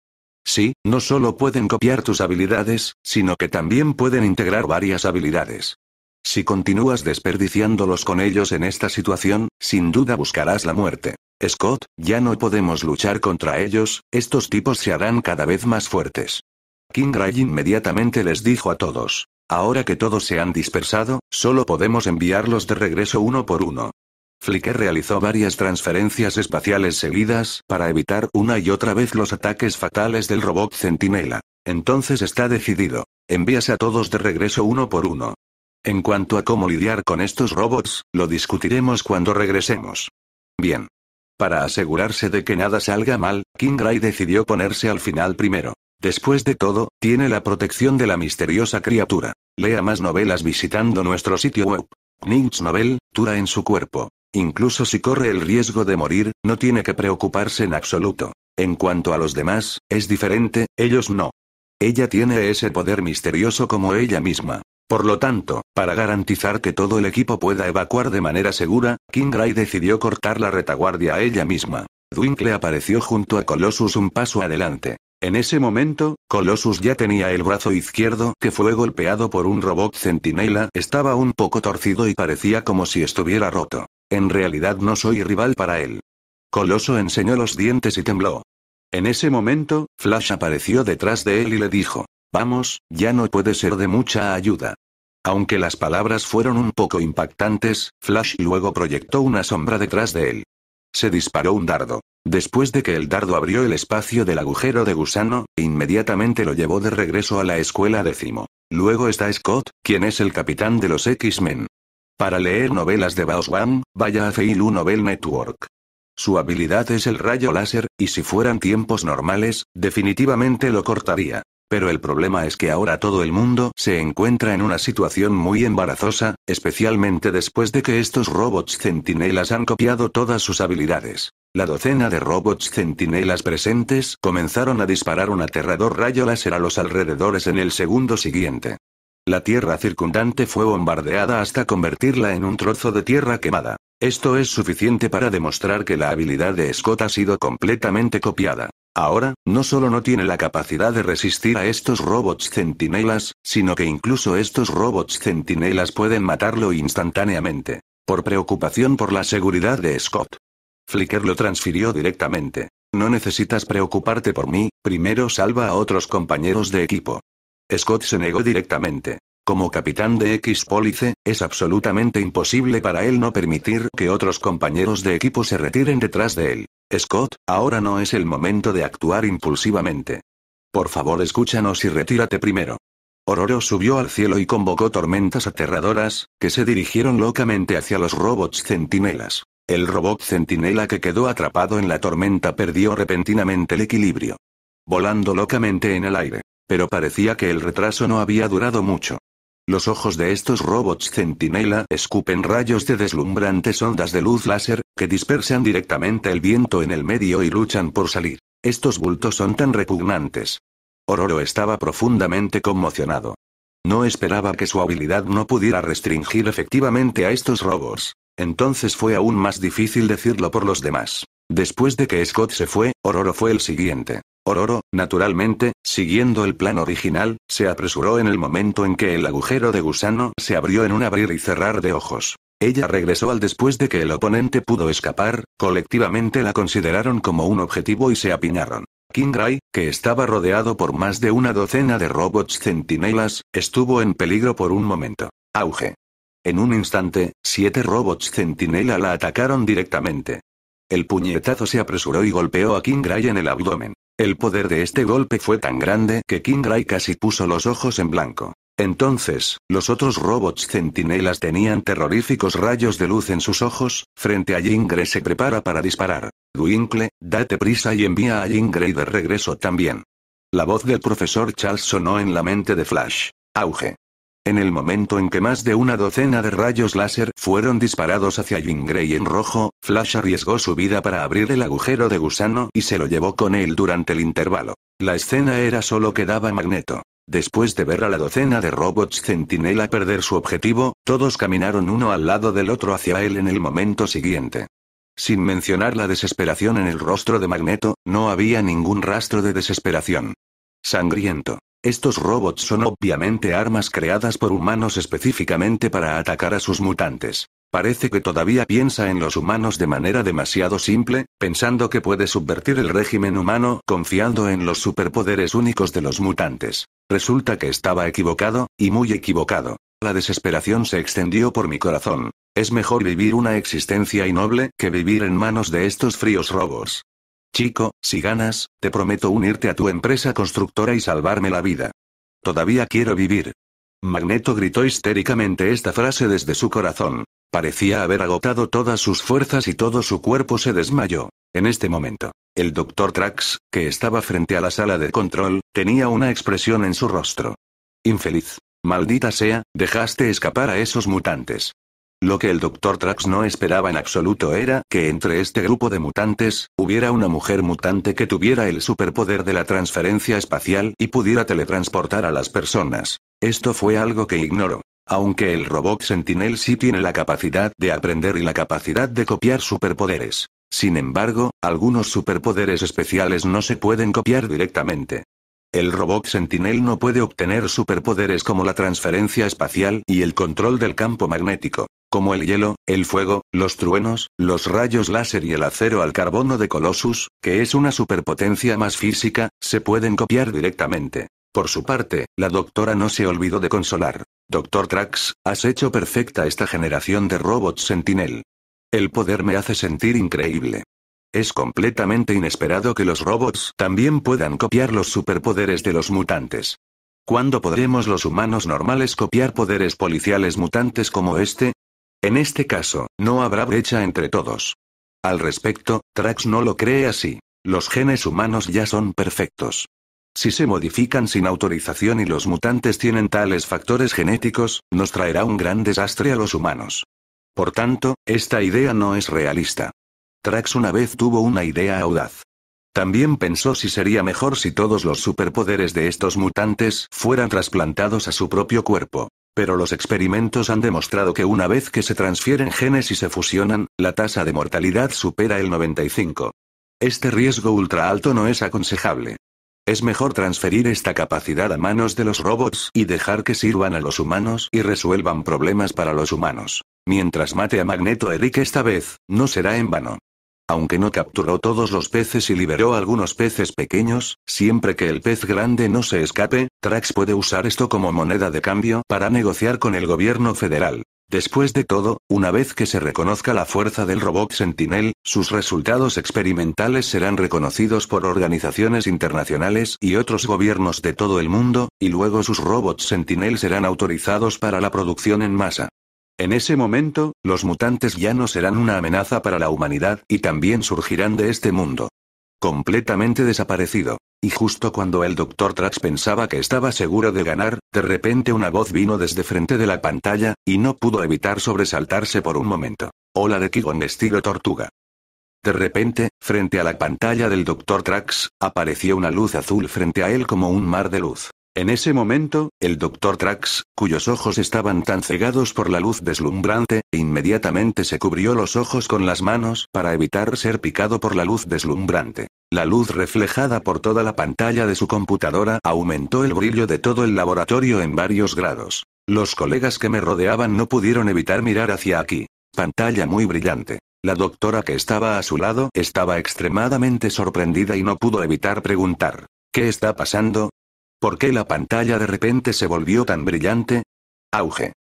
Sí, no solo pueden copiar tus habilidades, sino que también pueden integrar varias habilidades. Si continúas desperdiciándolos con ellos en esta situación, sin duda buscarás la muerte. Scott, ya no podemos luchar contra ellos, estos tipos se harán cada vez más fuertes. King Ray inmediatamente les dijo a todos. Ahora que todos se han dispersado, solo podemos enviarlos de regreso uno por uno. Flicker realizó varias transferencias espaciales seguidas para evitar una y otra vez los ataques fatales del robot centinela. Entonces está decidido. Envíase a todos de regreso uno por uno. En cuanto a cómo lidiar con estos robots, lo discutiremos cuando regresemos. Bien. Para asegurarse de que nada salga mal, King decidió ponerse al final primero. Después de todo, tiene la protección de la misteriosa criatura. Lea más novelas visitando nuestro sitio web. Ninch Novel, Tura en su cuerpo. Incluso si corre el riesgo de morir, no tiene que preocuparse en absoluto. En cuanto a los demás, es diferente, ellos no. Ella tiene ese poder misterioso como ella misma. Por lo tanto, para garantizar que todo el equipo pueda evacuar de manera segura, King Kingray decidió cortar la retaguardia a ella misma. Dwinkle apareció junto a Colossus un paso adelante. En ese momento, Colossus ya tenía el brazo izquierdo que fue golpeado por un robot centinela, estaba un poco torcido y parecía como si estuviera roto. En realidad no soy rival para él. Coloso enseñó los dientes y tembló. En ese momento, Flash apareció detrás de él y le dijo, Vamos, ya no puede ser de mucha ayuda. Aunque las palabras fueron un poco impactantes, Flash luego proyectó una sombra detrás de él. Se disparó un dardo. Después de que el dardo abrió el espacio del agujero de gusano, inmediatamente lo llevó de regreso a la escuela décimo. Luego está Scott, quien es el capitán de los X-Men. Para leer novelas de Baoswam, vaya a Feilu Novel Network. Su habilidad es el rayo láser, y si fueran tiempos normales, definitivamente lo cortaría. Pero el problema es que ahora todo el mundo se encuentra en una situación muy embarazosa, especialmente después de que estos robots centinelas han copiado todas sus habilidades. La docena de robots centinelas presentes comenzaron a disparar un aterrador rayo láser a los alrededores en el segundo siguiente. La tierra circundante fue bombardeada hasta convertirla en un trozo de tierra quemada. Esto es suficiente para demostrar que la habilidad de Scott ha sido completamente copiada. Ahora, no solo no tiene la capacidad de resistir a estos robots centinelas, sino que incluso estos robots centinelas pueden matarlo instantáneamente. Por preocupación por la seguridad de Scott. Flicker lo transfirió directamente. No necesitas preocuparte por mí, primero salva a otros compañeros de equipo. Scott se negó directamente. Como capitán de X Police, es absolutamente imposible para él no permitir que otros compañeros de equipo se retiren detrás de él. Scott, ahora no es el momento de actuar impulsivamente. Por favor, escúchanos y retírate primero. Ororo subió al cielo y convocó tormentas aterradoras, que se dirigieron locamente hacia los robots centinelas. El robot centinela que quedó atrapado en la tormenta perdió repentinamente el equilibrio. Volando locamente en el aire. Pero parecía que el retraso no había durado mucho. Los ojos de estos robots centinela escupen rayos de deslumbrantes ondas de luz láser, que dispersan directamente el viento en el medio y luchan por salir. Estos bultos son tan repugnantes. Ororo estaba profundamente conmocionado. No esperaba que su habilidad no pudiera restringir efectivamente a estos robots. Entonces fue aún más difícil decirlo por los demás. Después de que Scott se fue, Ororo fue el siguiente. Ororo, naturalmente, siguiendo el plan original, se apresuró en el momento en que el agujero de gusano se abrió en un abrir y cerrar de ojos. Ella regresó al después de que el oponente pudo escapar, colectivamente la consideraron como un objetivo y se apiñaron. Kingray, que estaba rodeado por más de una docena de robots centinelas, estuvo en peligro por un momento. Auge. En un instante, siete robots centinela la atacaron directamente. El puñetazo se apresuró y golpeó a King en el abdomen. El poder de este golpe fue tan grande que King casi puso los ojos en blanco. Entonces, los otros robots centinelas tenían terroríficos rayos de luz en sus ojos, frente a Jingre se prepara para disparar. Winkle, date prisa y envía a Jingre de regreso también. La voz del profesor Charles sonó en la mente de Flash. Auge en el momento en que más de una docena de rayos láser fueron disparados hacia Grey en rojo, Flash arriesgó su vida para abrir el agujero de gusano y se lo llevó con él durante el intervalo. La escena era solo que daba Magneto. Después de ver a la docena de robots centinela perder su objetivo, todos caminaron uno al lado del otro hacia él en el momento siguiente. Sin mencionar la desesperación en el rostro de Magneto, no había ningún rastro de desesperación. Sangriento. Estos robots son obviamente armas creadas por humanos específicamente para atacar a sus mutantes. Parece que todavía piensa en los humanos de manera demasiado simple, pensando que puede subvertir el régimen humano confiando en los superpoderes únicos de los mutantes. Resulta que estaba equivocado, y muy equivocado. La desesperación se extendió por mi corazón. Es mejor vivir una existencia innoble que vivir en manos de estos fríos robos. Chico, si ganas, te prometo unirte a tu empresa constructora y salvarme la vida. Todavía quiero vivir. Magneto gritó histéricamente esta frase desde su corazón. Parecía haber agotado todas sus fuerzas y todo su cuerpo se desmayó. En este momento, el doctor Trax, que estaba frente a la sala de control, tenía una expresión en su rostro. Infeliz. Maldita sea, dejaste escapar a esos mutantes. Lo que el Dr. Trax no esperaba en absoluto era que entre este grupo de mutantes, hubiera una mujer mutante que tuviera el superpoder de la transferencia espacial y pudiera teletransportar a las personas. Esto fue algo que ignoró. Aunque el robot Sentinel sí tiene la capacidad de aprender y la capacidad de copiar superpoderes. Sin embargo, algunos superpoderes especiales no se pueden copiar directamente. El robot Sentinel no puede obtener superpoderes como la transferencia espacial y el control del campo magnético. Como el hielo, el fuego, los truenos, los rayos láser y el acero al carbono de Colossus, que es una superpotencia más física, se pueden copiar directamente. Por su parte, la doctora no se olvidó de consolar. Doctor Trax, has hecho perfecta esta generación de robots Sentinel. El poder me hace sentir increíble. Es completamente inesperado que los robots también puedan copiar los superpoderes de los mutantes. ¿Cuándo podremos los humanos normales copiar poderes policiales mutantes como este? En este caso, no habrá brecha entre todos. Al respecto, Trax no lo cree así. Los genes humanos ya son perfectos. Si se modifican sin autorización y los mutantes tienen tales factores genéticos, nos traerá un gran desastre a los humanos. Por tanto, esta idea no es realista. Trax una vez tuvo una idea audaz. También pensó si sería mejor si todos los superpoderes de estos mutantes fueran trasplantados a su propio cuerpo. Pero los experimentos han demostrado que una vez que se transfieren genes y se fusionan, la tasa de mortalidad supera el 95. Este riesgo ultra alto no es aconsejable. Es mejor transferir esta capacidad a manos de los robots y dejar que sirvan a los humanos y resuelvan problemas para los humanos. Mientras mate a Magneto Eric esta vez, no será en vano. Aunque no capturó todos los peces y liberó algunos peces pequeños, siempre que el pez grande no se escape, Trax puede usar esto como moneda de cambio para negociar con el gobierno federal. Después de todo, una vez que se reconozca la fuerza del robot Sentinel, sus resultados experimentales serán reconocidos por organizaciones internacionales y otros gobiernos de todo el mundo, y luego sus robots Sentinel serán autorizados para la producción en masa. En ese momento, los mutantes ya no serán una amenaza para la humanidad y también surgirán de este mundo. Completamente desaparecido. Y justo cuando el Dr. Trax pensaba que estaba seguro de ganar, de repente una voz vino desde frente de la pantalla, y no pudo evitar sobresaltarse por un momento. Hola de Kigon estilo tortuga. De repente, frente a la pantalla del Dr. Trax, apareció una luz azul frente a él como un mar de luz. En ese momento, el doctor Trax, cuyos ojos estaban tan cegados por la luz deslumbrante, inmediatamente se cubrió los ojos con las manos para evitar ser picado por la luz deslumbrante. La luz reflejada por toda la pantalla de su computadora aumentó el brillo de todo el laboratorio en varios grados. Los colegas que me rodeaban no pudieron evitar mirar hacia aquí. Pantalla muy brillante. La doctora que estaba a su lado estaba extremadamente sorprendida y no pudo evitar preguntar. ¿Qué está pasando? ¿Por qué la pantalla de repente se volvió tan brillante? Auge.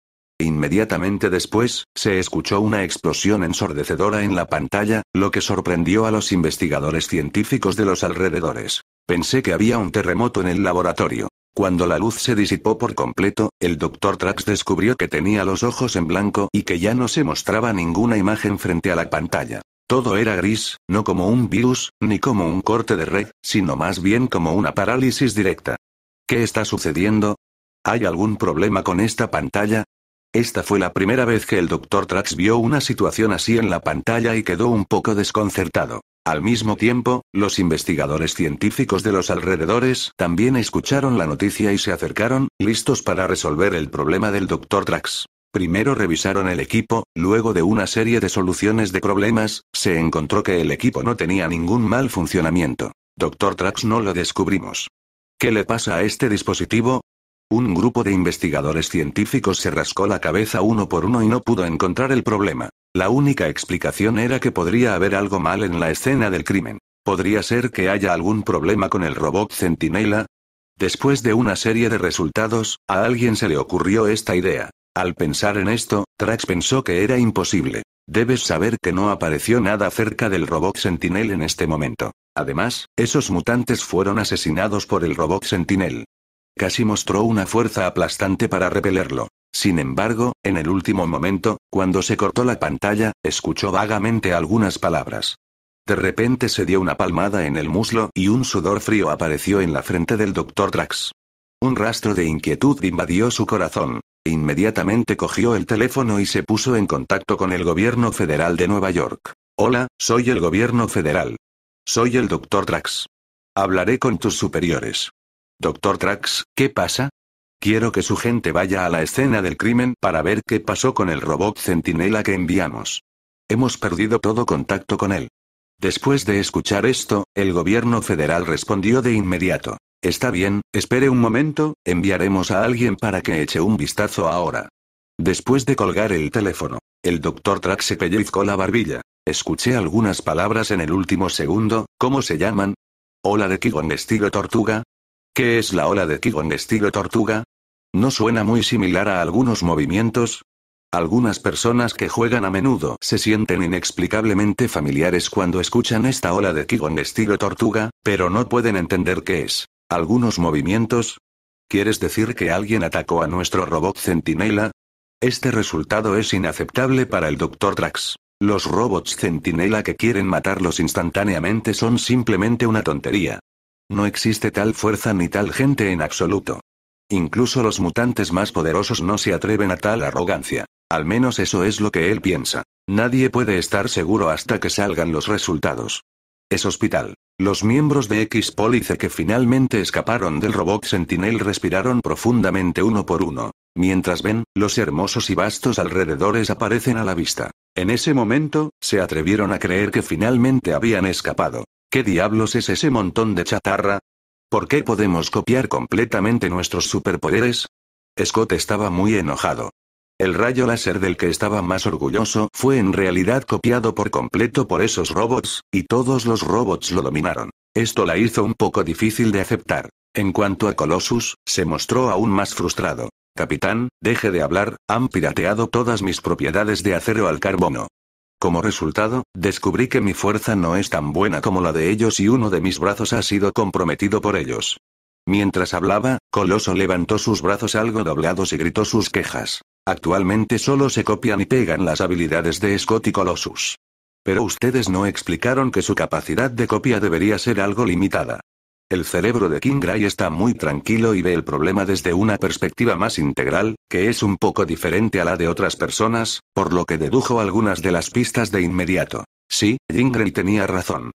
Inmediatamente después, se escuchó una explosión ensordecedora en la pantalla, lo que sorprendió a los investigadores científicos de los alrededores. Pensé que había un terremoto en el laboratorio. Cuando la luz se disipó por completo, el doctor Trax descubrió que tenía los ojos en blanco y que ya no se mostraba ninguna imagen frente a la pantalla. Todo era gris, no como un virus, ni como un corte de red, sino más bien como una parálisis directa. ¿Qué está sucediendo? ¿Hay algún problema con esta pantalla? Esta fue la primera vez que el Dr. Trax vio una situación así en la pantalla y quedó un poco desconcertado. Al mismo tiempo, los investigadores científicos de los alrededores también escucharon la noticia y se acercaron, listos para resolver el problema del Dr. Trax. Primero revisaron el equipo, luego de una serie de soluciones de problemas, se encontró que el equipo no tenía ningún mal funcionamiento. Doctor Trax no lo descubrimos. ¿Qué le pasa a este dispositivo? Un grupo de investigadores científicos se rascó la cabeza uno por uno y no pudo encontrar el problema. La única explicación era que podría haber algo mal en la escena del crimen. ¿Podría ser que haya algún problema con el robot Centinela? Después de una serie de resultados, a alguien se le ocurrió esta idea. Al pensar en esto, Trax pensó que era imposible. Debes saber que no apareció nada cerca del robot centinela en este momento. Además, esos mutantes fueron asesinados por el robot Sentinel. Casi mostró una fuerza aplastante para repelerlo. Sin embargo, en el último momento, cuando se cortó la pantalla, escuchó vagamente algunas palabras. De repente se dio una palmada en el muslo y un sudor frío apareció en la frente del doctor Drax. Un rastro de inquietud invadió su corazón. Inmediatamente cogió el teléfono y se puso en contacto con el gobierno federal de Nueva York. Hola, soy el gobierno federal. Soy el Dr. Trax. Hablaré con tus superiores. Doctor Trax, ¿qué pasa? Quiero que su gente vaya a la escena del crimen para ver qué pasó con el robot centinela que enviamos. Hemos perdido todo contacto con él. Después de escuchar esto, el gobierno federal respondió de inmediato. Está bien, espere un momento, enviaremos a alguien para que eche un vistazo ahora. Después de colgar el teléfono, el doctor Trax se pellizcó la barbilla. Escuché algunas palabras en el último segundo, ¿cómo se llaman? ¿Ola de Kigon tortuga? ¿Qué es la ola de Kigon tortuga? ¿No suena muy similar a algunos movimientos? Algunas personas que juegan a menudo se sienten inexplicablemente familiares cuando escuchan esta ola de Kigon tortuga, pero no pueden entender qué es. ¿Algunos movimientos? ¿Quieres decir que alguien atacó a nuestro robot centinela? Este resultado es inaceptable para el Dr. Drax. Los robots centinela que quieren matarlos instantáneamente son simplemente una tontería. No existe tal fuerza ni tal gente en absoluto. Incluso los mutantes más poderosos no se atreven a tal arrogancia. Al menos eso es lo que él piensa. Nadie puede estar seguro hasta que salgan los resultados. Es hospital. Los miembros de X-Police que finalmente escaparon del robot Sentinel respiraron profundamente uno por uno. Mientras ven, los hermosos y vastos alrededores aparecen a la vista. En ese momento, se atrevieron a creer que finalmente habían escapado. ¿Qué diablos es ese montón de chatarra? ¿Por qué podemos copiar completamente nuestros superpoderes? Scott estaba muy enojado. El rayo láser del que estaba más orgulloso fue en realidad copiado por completo por esos robots, y todos los robots lo dominaron. Esto la hizo un poco difícil de aceptar. En cuanto a Colossus, se mostró aún más frustrado. Capitán, deje de hablar, han pirateado todas mis propiedades de acero al carbono. Como resultado, descubrí que mi fuerza no es tan buena como la de ellos y uno de mis brazos ha sido comprometido por ellos. Mientras hablaba, Coloso levantó sus brazos algo doblados y gritó sus quejas. Actualmente solo se copian y pegan las habilidades de Scott y Colossus. Pero ustedes no explicaron que su capacidad de copia debería ser algo limitada. El cerebro de King Gray está muy tranquilo y ve el problema desde una perspectiva más integral, que es un poco diferente a la de otras personas, por lo que dedujo algunas de las pistas de inmediato. Sí, King tenía razón.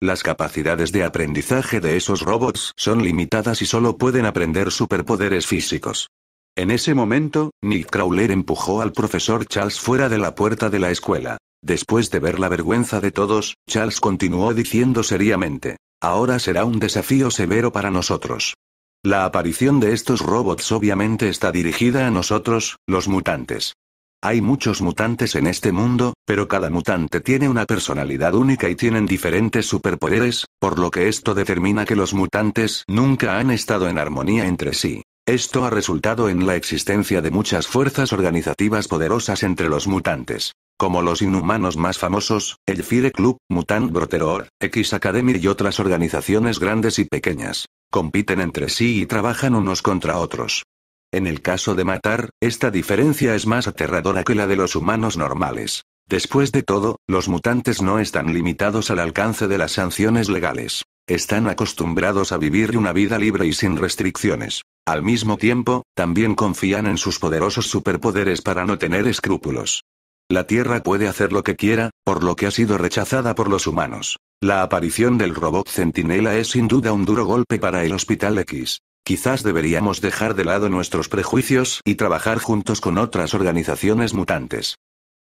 Las capacidades de aprendizaje de esos robots son limitadas y solo pueden aprender superpoderes físicos. En ese momento, Nick Crowler empujó al profesor Charles fuera de la puerta de la escuela. Después de ver la vergüenza de todos, Charles continuó diciendo seriamente. Ahora será un desafío severo para nosotros. La aparición de estos robots obviamente está dirigida a nosotros, los mutantes. Hay muchos mutantes en este mundo, pero cada mutante tiene una personalidad única y tienen diferentes superpoderes, por lo que esto determina que los mutantes nunca han estado en armonía entre sí. Esto ha resultado en la existencia de muchas fuerzas organizativas poderosas entre los mutantes. Como los inhumanos más famosos, el Fire Club, Mutant Broteror, X Academy y otras organizaciones grandes y pequeñas. Compiten entre sí y trabajan unos contra otros. En el caso de matar, esta diferencia es más aterradora que la de los humanos normales. Después de todo, los mutantes no están limitados al alcance de las sanciones legales. Están acostumbrados a vivir una vida libre y sin restricciones. Al mismo tiempo, también confían en sus poderosos superpoderes para no tener escrúpulos. La Tierra puede hacer lo que quiera, por lo que ha sido rechazada por los humanos. La aparición del robot Centinela es sin duda un duro golpe para el Hospital X. Quizás deberíamos dejar de lado nuestros prejuicios y trabajar juntos con otras organizaciones mutantes.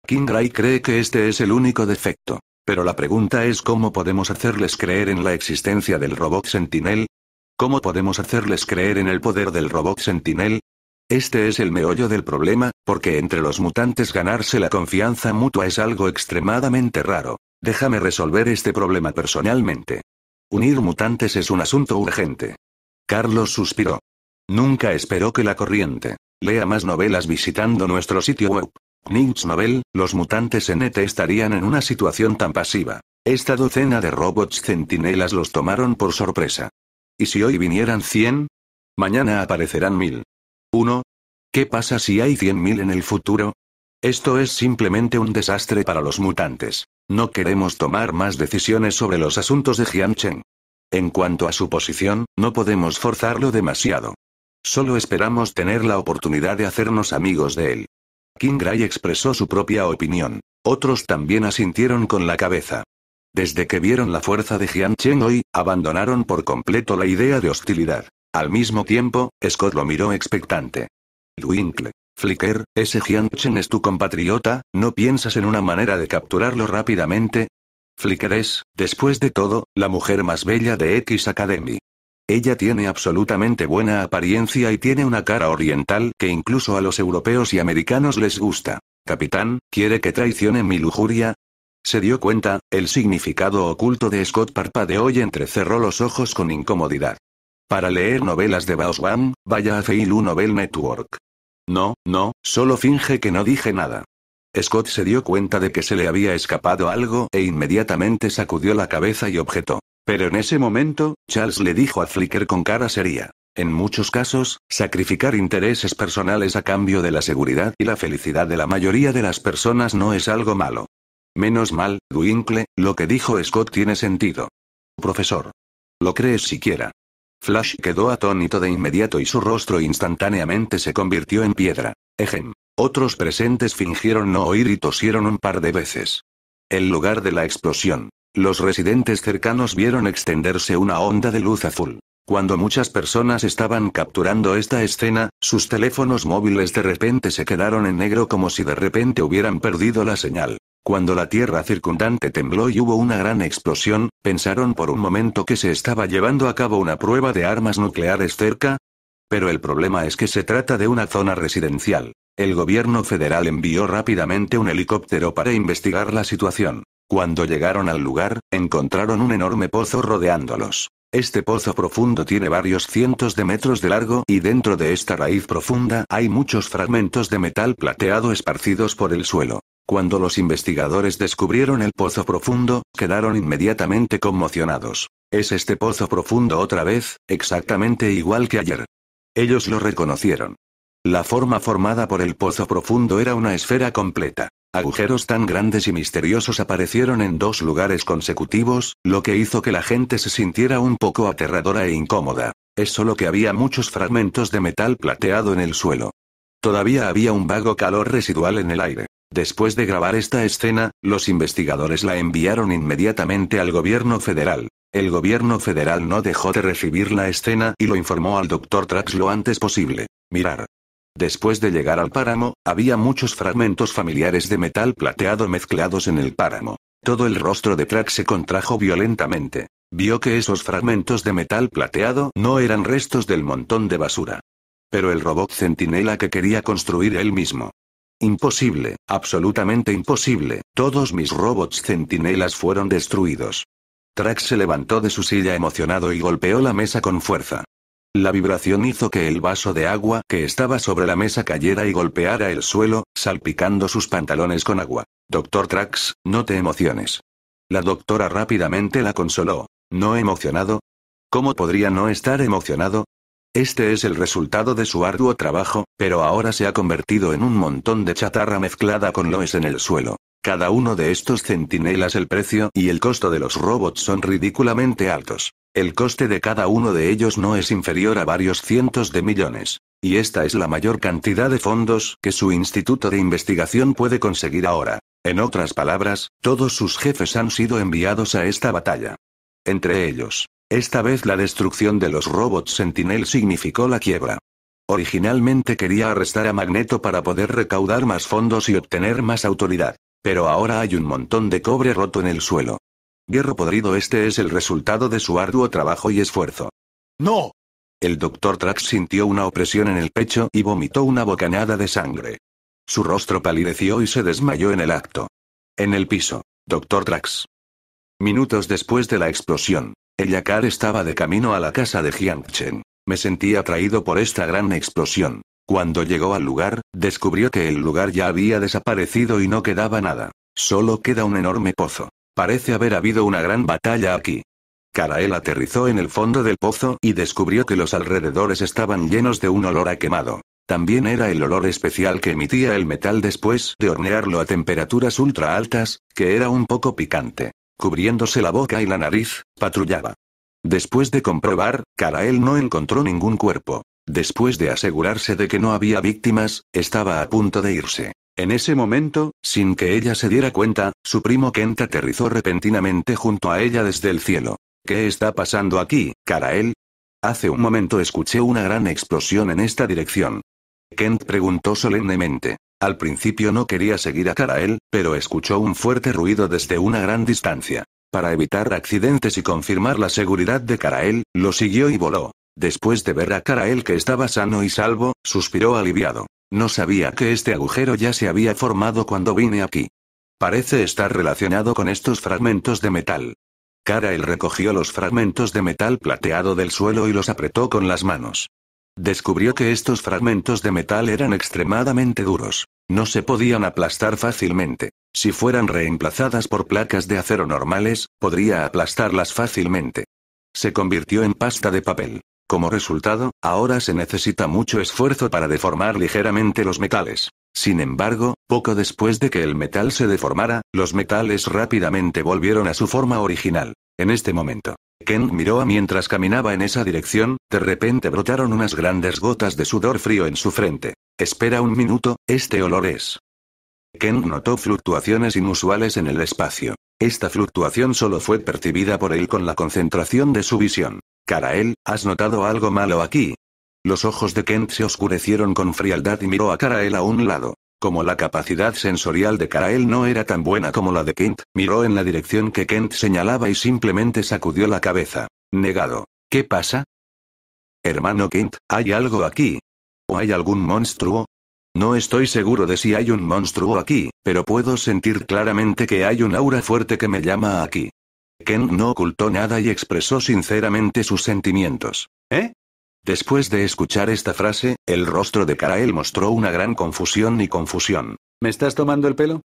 Ray cree que este es el único defecto. Pero la pregunta es cómo podemos hacerles creer en la existencia del robot Sentinel. ¿Cómo podemos hacerles creer en el poder del robot Sentinel? Este es el meollo del problema, porque entre los mutantes ganarse la confianza mutua es algo extremadamente raro. Déjame resolver este problema personalmente. Unir mutantes es un asunto urgente. Carlos suspiró. Nunca esperó que la corriente. Lea más novelas visitando nuestro sitio web. Nix Novel, los mutantes en ET estarían en una situación tan pasiva. Esta docena de robots centinelas los tomaron por sorpresa. ¿Y si hoy vinieran 100? Mañana aparecerán mil. 1. ¿Qué pasa si hay 100.000 en el futuro? Esto es simplemente un desastre para los mutantes. No queremos tomar más decisiones sobre los asuntos de Jiancheng. En cuanto a su posición, no podemos forzarlo demasiado. Solo esperamos tener la oportunidad de hacernos amigos de él. King Gray expresó su propia opinión. Otros también asintieron con la cabeza. Desde que vieron la fuerza de Jiancheng hoy, abandonaron por completo la idea de hostilidad. Al mismo tiempo, Scott lo miró expectante. Winkle. Flicker, ese Jianchen es tu compatriota, ¿no piensas en una manera de capturarlo rápidamente? Flicker es, después de todo, la mujer más bella de X Academy. Ella tiene absolutamente buena apariencia y tiene una cara oriental que incluso a los europeos y americanos les gusta. Capitán, ¿quiere que traicione mi lujuria? Se dio cuenta, el significado oculto de Scott parpadeó y entrecerró los ojos con incomodidad. Para leer novelas de Baoswam, vaya a Feilu Novel Network. No, no, solo finge que no dije nada. Scott se dio cuenta de que se le había escapado algo e inmediatamente sacudió la cabeza y objetó. Pero en ese momento, Charles le dijo a Flicker con cara seria. En muchos casos, sacrificar intereses personales a cambio de la seguridad y la felicidad de la mayoría de las personas no es algo malo. Menos mal, Duinkle, lo que dijo Scott tiene sentido. Profesor. ¿Lo crees siquiera? Flash quedó atónito de inmediato y su rostro instantáneamente se convirtió en piedra. Ejem. Otros presentes fingieron no oír y tosieron un par de veces. El lugar de la explosión. Los residentes cercanos vieron extenderse una onda de luz azul. Cuando muchas personas estaban capturando esta escena, sus teléfonos móviles de repente se quedaron en negro como si de repente hubieran perdido la señal. Cuando la tierra circundante tembló y hubo una gran explosión, pensaron por un momento que se estaba llevando a cabo una prueba de armas nucleares cerca. Pero el problema es que se trata de una zona residencial. El gobierno federal envió rápidamente un helicóptero para investigar la situación. Cuando llegaron al lugar, encontraron un enorme pozo rodeándolos. Este pozo profundo tiene varios cientos de metros de largo y dentro de esta raíz profunda hay muchos fragmentos de metal plateado esparcidos por el suelo. Cuando los investigadores descubrieron el pozo profundo, quedaron inmediatamente conmocionados. Es este pozo profundo otra vez, exactamente igual que ayer. Ellos lo reconocieron. La forma formada por el pozo profundo era una esfera completa. Agujeros tan grandes y misteriosos aparecieron en dos lugares consecutivos, lo que hizo que la gente se sintiera un poco aterradora e incómoda. Es solo que había muchos fragmentos de metal plateado en el suelo. Todavía había un vago calor residual en el aire. Después de grabar esta escena, los investigadores la enviaron inmediatamente al gobierno federal. El gobierno federal no dejó de recibir la escena y lo informó al doctor Trax lo antes posible. Mirar. Después de llegar al páramo, había muchos fragmentos familiares de metal plateado mezclados en el páramo. Todo el rostro de Trax se contrajo violentamente. Vio que esos fragmentos de metal plateado no eran restos del montón de basura. Pero el robot centinela que quería construir él mismo, Imposible, absolutamente imposible, todos mis robots centinelas fueron destruidos. Trax se levantó de su silla emocionado y golpeó la mesa con fuerza. La vibración hizo que el vaso de agua que estaba sobre la mesa cayera y golpeara el suelo, salpicando sus pantalones con agua. Doctor Trax, no te emociones. La doctora rápidamente la consoló. ¿No emocionado? ¿Cómo podría no estar emocionado? Este es el resultado de su arduo trabajo, pero ahora se ha convertido en un montón de chatarra mezclada con loes en el suelo. Cada uno de estos centinelas el precio y el costo de los robots son ridículamente altos. El coste de cada uno de ellos no es inferior a varios cientos de millones. Y esta es la mayor cantidad de fondos que su instituto de investigación puede conseguir ahora. En otras palabras, todos sus jefes han sido enviados a esta batalla. Entre ellos, esta vez la destrucción de los robots Sentinel significó la quiebra. Originalmente quería arrestar a Magneto para poder recaudar más fondos y obtener más autoridad. Pero ahora hay un montón de cobre roto en el suelo. Hierro podrido este es el resultado de su arduo trabajo y esfuerzo. ¡No! El Dr. Trax sintió una opresión en el pecho y vomitó una bocanada de sangre. Su rostro palideció y se desmayó en el acto. En el piso. Doctor Trax. Minutos después de la explosión, el Yakar estaba de camino a la casa de Jiangchen. Me sentí atraído por esta gran explosión. Cuando llegó al lugar, descubrió que el lugar ya había desaparecido y no quedaba nada. Solo queda un enorme pozo. Parece haber habido una gran batalla aquí. Karael aterrizó en el fondo del pozo y descubrió que los alrededores estaban llenos de un olor a quemado. También era el olor especial que emitía el metal después de hornearlo a temperaturas ultra altas, que era un poco picante. Cubriéndose la boca y la nariz, patrullaba. Después de comprobar, Karael no encontró ningún cuerpo. Después de asegurarse de que no había víctimas, estaba a punto de irse. En ese momento, sin que ella se diera cuenta, su primo Kent aterrizó repentinamente junto a ella desde el cielo. ¿Qué está pasando aquí, Karael? Hace un momento escuché una gran explosión en esta dirección. Kent preguntó solemnemente. Al principio no quería seguir a Karael, pero escuchó un fuerte ruido desde una gran distancia. Para evitar accidentes y confirmar la seguridad de Karael, lo siguió y voló. Después de ver a Karael que estaba sano y salvo, suspiró aliviado. No sabía que este agujero ya se había formado cuando vine aquí. Parece estar relacionado con estos fragmentos de metal. Karael recogió los fragmentos de metal plateado del suelo y los apretó con las manos. Descubrió que estos fragmentos de metal eran extremadamente duros. No se podían aplastar fácilmente. Si fueran reemplazadas por placas de acero normales, podría aplastarlas fácilmente. Se convirtió en pasta de papel. Como resultado, ahora se necesita mucho esfuerzo para deformar ligeramente los metales. Sin embargo, poco después de que el metal se deformara, los metales rápidamente volvieron a su forma original. En este momento, Ken miró a mientras caminaba en esa dirección, de repente brotaron unas grandes gotas de sudor frío en su frente. Espera un minuto, este olor es. Ken notó fluctuaciones inusuales en el espacio. Esta fluctuación solo fue percibida por él con la concentración de su visión. Karael, ¿has notado algo malo aquí? Los ojos de Kent se oscurecieron con frialdad y miró a Karael a un lado. Como la capacidad sensorial de Karael no era tan buena como la de Kent, miró en la dirección que Kent señalaba y simplemente sacudió la cabeza. Negado. ¿Qué pasa? Hermano Kent, hay algo aquí. ¿O hay algún monstruo? No estoy seguro de si hay un monstruo aquí, pero puedo sentir claramente que hay un aura fuerte que me llama aquí. Kent no ocultó nada y expresó sinceramente sus sentimientos. ¿Eh? Después de escuchar esta frase, el rostro de Karael mostró una gran confusión y confusión. ¿Me estás tomando el pelo?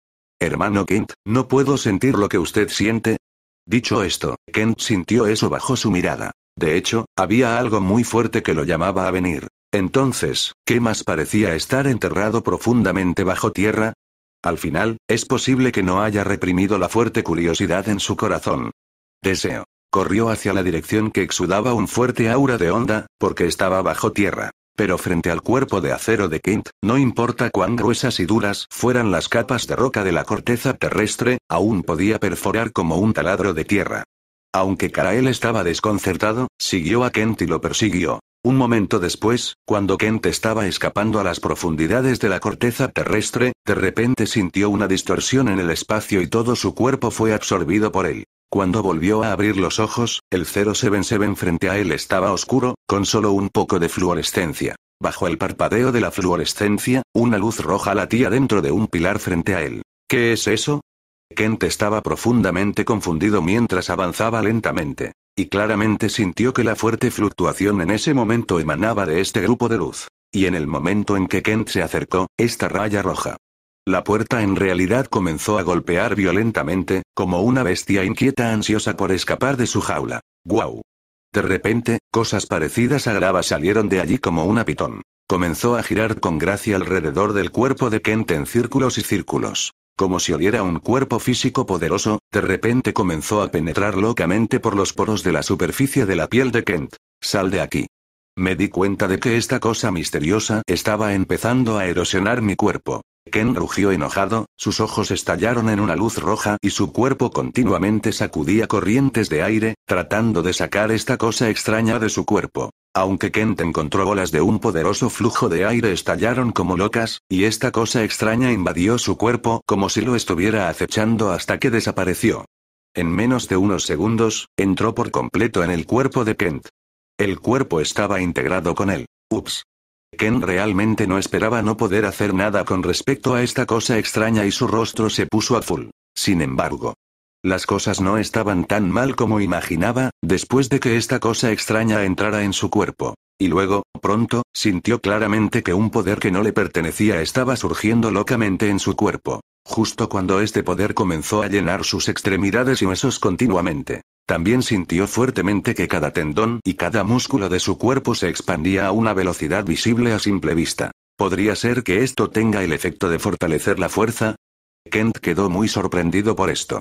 Hermano Kent, ¿no puedo sentir lo que usted siente? Dicho esto, Kent sintió eso bajo su mirada. De hecho, había algo muy fuerte que lo llamaba a venir. Entonces, ¿qué más parecía estar enterrado profundamente bajo tierra? Al final, es posible que no haya reprimido la fuerte curiosidad en su corazón. Deseo. Corrió hacia la dirección que exudaba un fuerte aura de onda, porque estaba bajo tierra. Pero frente al cuerpo de acero de Kent, no importa cuán gruesas y duras fueran las capas de roca de la corteza terrestre, aún podía perforar como un taladro de tierra. Aunque Karael estaba desconcertado, siguió a Kent y lo persiguió. Un momento después, cuando Kent estaba escapando a las profundidades de la corteza terrestre, de repente sintió una distorsión en el espacio y todo su cuerpo fue absorbido por él. Cuando volvió a abrir los ojos, el 077 frente a él estaba oscuro, con solo un poco de fluorescencia. Bajo el parpadeo de la fluorescencia, una luz roja latía dentro de un pilar frente a él. ¿Qué es eso? Kent estaba profundamente confundido mientras avanzaba lentamente y claramente sintió que la fuerte fluctuación en ese momento emanaba de este grupo de luz. Y en el momento en que Kent se acercó, esta raya roja. La puerta en realidad comenzó a golpear violentamente, como una bestia inquieta ansiosa por escapar de su jaula. ¡Guau! De repente, cosas parecidas a grava salieron de allí como una pitón. Comenzó a girar con gracia alrededor del cuerpo de Kent en círculos y círculos. Como si oliera un cuerpo físico poderoso, de repente comenzó a penetrar locamente por los poros de la superficie de la piel de Kent. Sal de aquí. Me di cuenta de que esta cosa misteriosa estaba empezando a erosionar mi cuerpo. Kent rugió enojado, sus ojos estallaron en una luz roja y su cuerpo continuamente sacudía corrientes de aire, tratando de sacar esta cosa extraña de su cuerpo. Aunque Kent encontró bolas de un poderoso flujo de aire estallaron como locas, y esta cosa extraña invadió su cuerpo como si lo estuviera acechando hasta que desapareció. En menos de unos segundos, entró por completo en el cuerpo de Kent. El cuerpo estaba integrado con él. Ups. Kent realmente no esperaba no poder hacer nada con respecto a esta cosa extraña y su rostro se puso azul. Sin embargo, las cosas no estaban tan mal como imaginaba, después de que esta cosa extraña entrara en su cuerpo. Y luego, pronto, sintió claramente que un poder que no le pertenecía estaba surgiendo locamente en su cuerpo. Justo cuando este poder comenzó a llenar sus extremidades y huesos continuamente. También sintió fuertemente que cada tendón y cada músculo de su cuerpo se expandía a una velocidad visible a simple vista. ¿Podría ser que esto tenga el efecto de fortalecer la fuerza? Kent quedó muy sorprendido por esto.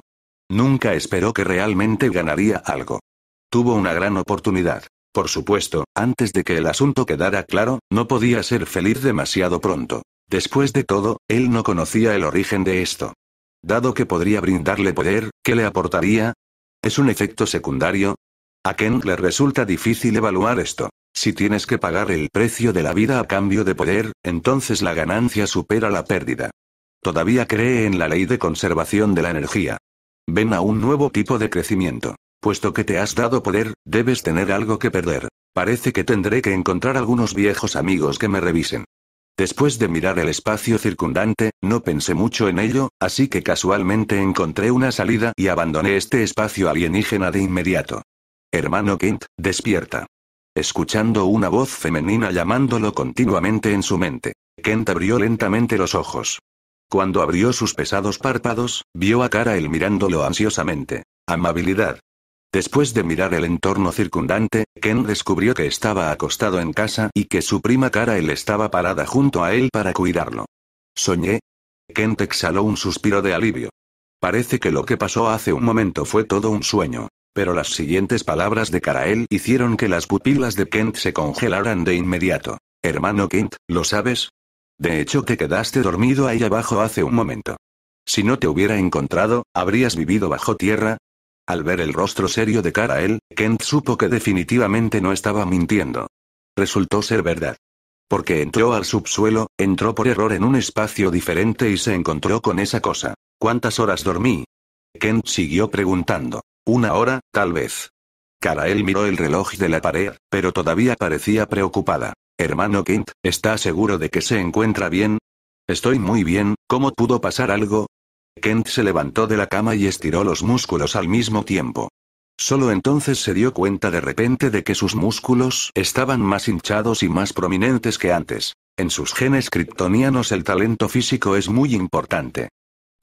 Nunca esperó que realmente ganaría algo. Tuvo una gran oportunidad. Por supuesto, antes de que el asunto quedara claro, no podía ser feliz demasiado pronto. Después de todo, él no conocía el origen de esto. Dado que podría brindarle poder, ¿qué le aportaría? ¿Es un efecto secundario? A Ken le resulta difícil evaluar esto. Si tienes que pagar el precio de la vida a cambio de poder, entonces la ganancia supera la pérdida. Todavía cree en la ley de conservación de la energía. Ven a un nuevo tipo de crecimiento. Puesto que te has dado poder, debes tener algo que perder. Parece que tendré que encontrar algunos viejos amigos que me revisen. Después de mirar el espacio circundante, no pensé mucho en ello, así que casualmente encontré una salida y abandoné este espacio alienígena de inmediato. Hermano Kent, despierta. Escuchando una voz femenina llamándolo continuamente en su mente, Kent abrió lentamente los ojos. Cuando abrió sus pesados párpados, vio a Karael mirándolo ansiosamente. Amabilidad. Después de mirar el entorno circundante, Kent descubrió que estaba acostado en casa y que su prima Karael estaba parada junto a él para cuidarlo. Soñé. Kent exhaló un suspiro de alivio. Parece que lo que pasó hace un momento fue todo un sueño. Pero las siguientes palabras de Karael hicieron que las pupilas de Kent se congelaran de inmediato. Hermano Kent, ¿lo sabes? De hecho, te quedaste dormido ahí abajo hace un momento. Si no te hubiera encontrado, habrías vivido bajo tierra. Al ver el rostro serio de Karael, Kent supo que definitivamente no estaba mintiendo. Resultó ser verdad. Porque entró al subsuelo, entró por error en un espacio diferente y se encontró con esa cosa. ¿Cuántas horas dormí? Kent siguió preguntando. Una hora, tal vez. Karael miró el reloj de la pared, pero todavía parecía preocupada. Hermano Kent, ¿está seguro de que se encuentra bien? Estoy muy bien, ¿cómo pudo pasar algo? Kent se levantó de la cama y estiró los músculos al mismo tiempo. Solo entonces se dio cuenta de repente de que sus músculos estaban más hinchados y más prominentes que antes. En sus genes kryptonianos el talento físico es muy importante.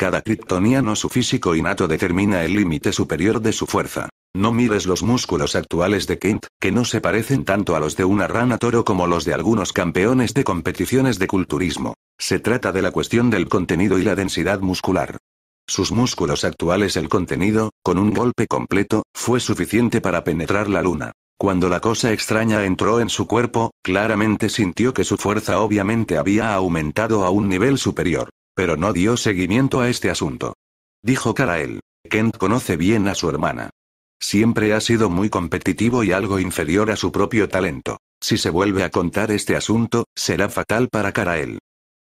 Cada kryptoniano su físico innato determina el límite superior de su fuerza. No mires los músculos actuales de Kent, que no se parecen tanto a los de una rana toro como los de algunos campeones de competiciones de culturismo. Se trata de la cuestión del contenido y la densidad muscular. Sus músculos actuales el contenido, con un golpe completo, fue suficiente para penetrar la luna. Cuando la cosa extraña entró en su cuerpo, claramente sintió que su fuerza obviamente había aumentado a un nivel superior pero no dio seguimiento a este asunto. Dijo Karael. Kent conoce bien a su hermana. Siempre ha sido muy competitivo y algo inferior a su propio talento. Si se vuelve a contar este asunto, será fatal para Karael.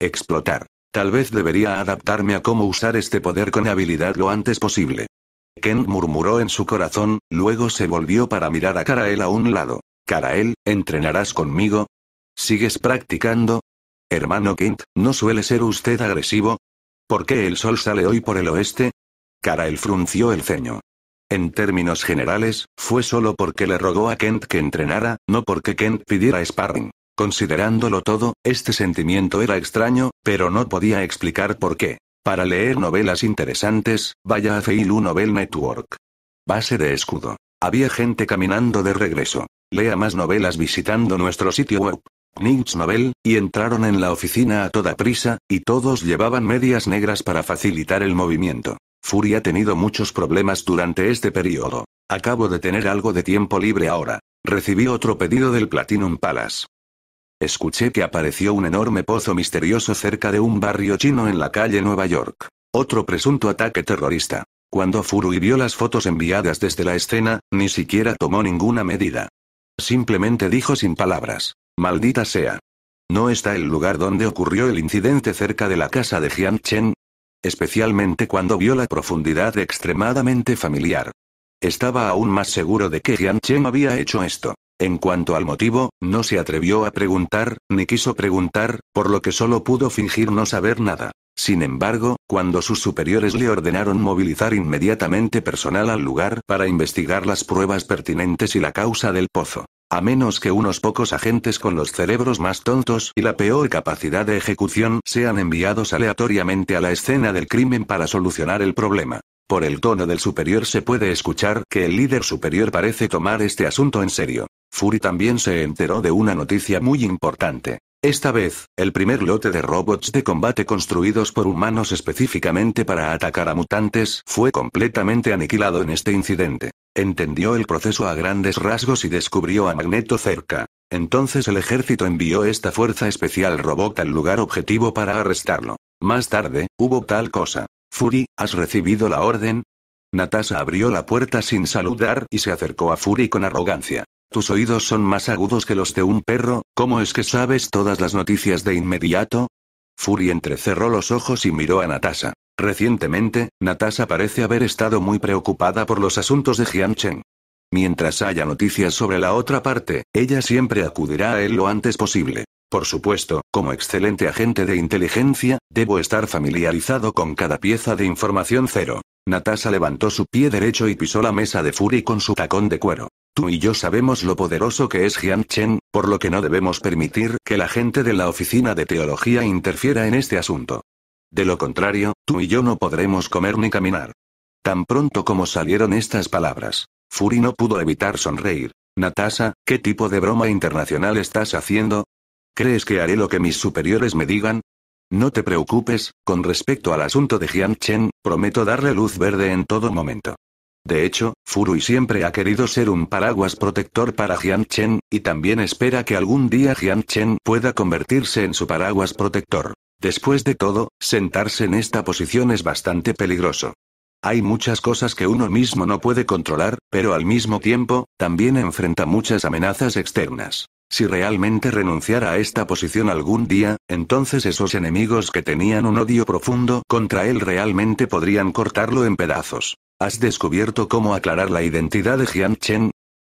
Explotar. Tal vez debería adaptarme a cómo usar este poder con habilidad lo antes posible. Kent murmuró en su corazón, luego se volvió para mirar a Karael a un lado. Karael, ¿entrenarás conmigo? ¿Sigues practicando? Hermano Kent, ¿no suele ser usted agresivo? ¿Por qué el sol sale hoy por el oeste? Karael frunció el ceño. En términos generales, fue solo porque le rogó a Kent que entrenara, no porque Kent pidiera sparring. Considerándolo todo, este sentimiento era extraño, pero no podía explicar por qué. Para leer novelas interesantes, vaya a Feilu Novel Network. Base de escudo. Había gente caminando de regreso. Lea más novelas visitando nuestro sitio web. Nietzsche Nobel, y entraron en la oficina a toda prisa, y todos llevaban medias negras para facilitar el movimiento. Fury ha tenido muchos problemas durante este periodo. Acabo de tener algo de tiempo libre ahora. Recibí otro pedido del Platinum Palace. Escuché que apareció un enorme pozo misterioso cerca de un barrio chino en la calle Nueva York. Otro presunto ataque terrorista. Cuando Fury vio las fotos enviadas desde la escena, ni siquiera tomó ninguna medida. Simplemente dijo sin palabras. Maldita sea. ¿No está el lugar donde ocurrió el incidente cerca de la casa de Jiang Chen? Especialmente cuando vio la profundidad extremadamente familiar. Estaba aún más seguro de que Jiang Chen había hecho esto. En cuanto al motivo, no se atrevió a preguntar, ni quiso preguntar, por lo que solo pudo fingir no saber nada. Sin embargo, cuando sus superiores le ordenaron movilizar inmediatamente personal al lugar para investigar las pruebas pertinentes y la causa del pozo, a menos que unos pocos agentes con los cerebros más tontos y la peor capacidad de ejecución sean enviados aleatoriamente a la escena del crimen para solucionar el problema. Por el tono del superior se puede escuchar que el líder superior parece tomar este asunto en serio. Fury también se enteró de una noticia muy importante. Esta vez, el primer lote de robots de combate construidos por humanos específicamente para atacar a mutantes fue completamente aniquilado en este incidente. Entendió el proceso a grandes rasgos y descubrió a Magneto cerca. Entonces el ejército envió esta fuerza especial robot al lugar objetivo para arrestarlo. Más tarde, hubo tal cosa. Fury, ¿has recibido la orden? Natasha abrió la puerta sin saludar y se acercó a Fury con arrogancia. Tus oídos son más agudos que los de un perro, ¿cómo es que sabes todas las noticias de inmediato? Fury entrecerró los ojos y miró a Natasha. Recientemente, Natasha parece haber estado muy preocupada por los asuntos de Chen. Mientras haya noticias sobre la otra parte, ella siempre acudirá a él lo antes posible. Por supuesto, como excelente agente de inteligencia, debo estar familiarizado con cada pieza de información cero. Natasha levantó su pie derecho y pisó la mesa de Fury con su tacón de cuero. Tú y yo sabemos lo poderoso que es Jian Chen, por lo que no debemos permitir que la gente de la oficina de teología interfiera en este asunto. De lo contrario, tú y yo no podremos comer ni caminar. Tan pronto como salieron estas palabras, Fury no pudo evitar sonreír. Natasha, ¿qué tipo de broma internacional estás haciendo? ¿Crees que haré lo que mis superiores me digan? No te preocupes, con respecto al asunto de Jian Chen, prometo darle luz verde en todo momento. De hecho, Fury siempre ha querido ser un paraguas protector para Jian Chen, y también espera que algún día Jian Chen pueda convertirse en su paraguas protector. Después de todo, sentarse en esta posición es bastante peligroso. Hay muchas cosas que uno mismo no puede controlar, pero al mismo tiempo, también enfrenta muchas amenazas externas. Si realmente renunciara a esta posición algún día, entonces esos enemigos que tenían un odio profundo contra él realmente podrían cortarlo en pedazos. ¿Has descubierto cómo aclarar la identidad de Jian Chen?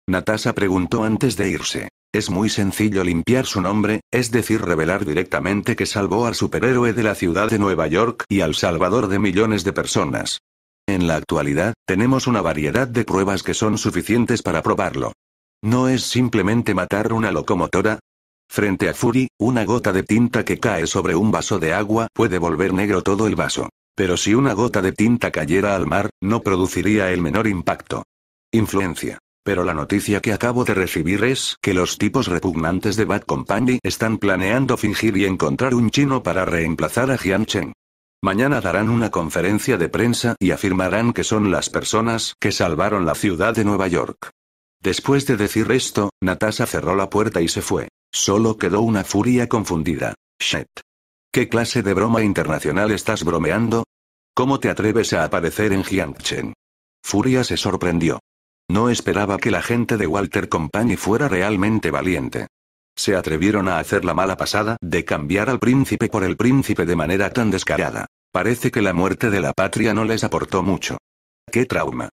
Natasha preguntó antes de irse. Es muy sencillo limpiar su nombre, es decir, revelar directamente que salvó al superhéroe de la ciudad de Nueva York y al salvador de millones de personas. En la actualidad, tenemos una variedad de pruebas que son suficientes para probarlo. No es simplemente matar una locomotora. Frente a Fury, una gota de tinta que cae sobre un vaso de agua puede volver negro todo el vaso. Pero si una gota de tinta cayera al mar, no produciría el menor impacto. Influencia pero la noticia que acabo de recibir es que los tipos repugnantes de Bad Company están planeando fingir y encontrar un chino para reemplazar a Jiang Chen. Mañana darán una conferencia de prensa y afirmarán que son las personas que salvaron la ciudad de Nueva York. Después de decir esto, Natasha cerró la puerta y se fue. Solo quedó una furia confundida. Shit. ¿Qué clase de broma internacional estás bromeando? ¿Cómo te atreves a aparecer en Jiangchen? Furia se sorprendió. No esperaba que la gente de Walter Company fuera realmente valiente. Se atrevieron a hacer la mala pasada de cambiar al príncipe por el príncipe de manera tan descarada. Parece que la muerte de la patria no les aportó mucho. ¡Qué trauma!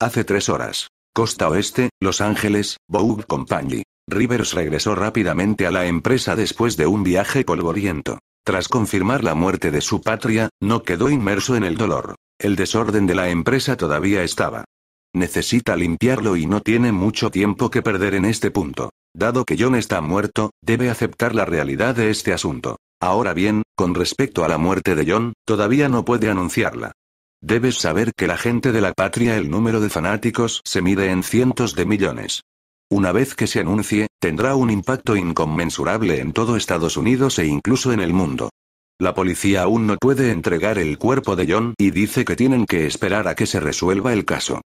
Hace tres horas. Costa Oeste, Los Ángeles, Vogue Company. Rivers regresó rápidamente a la empresa después de un viaje polvoriento. Tras confirmar la muerte de su patria, no quedó inmerso en el dolor. El desorden de la empresa todavía estaba. Necesita limpiarlo y no tiene mucho tiempo que perder en este punto. Dado que John está muerto, debe aceptar la realidad de este asunto. Ahora bien, con respecto a la muerte de John, todavía no puede anunciarla. Debes saber que la gente de la patria el número de fanáticos se mide en cientos de millones. Una vez que se anuncie, tendrá un impacto inconmensurable en todo Estados Unidos e incluso en el mundo. La policía aún no puede entregar el cuerpo de John y dice que tienen que esperar a que se resuelva el caso.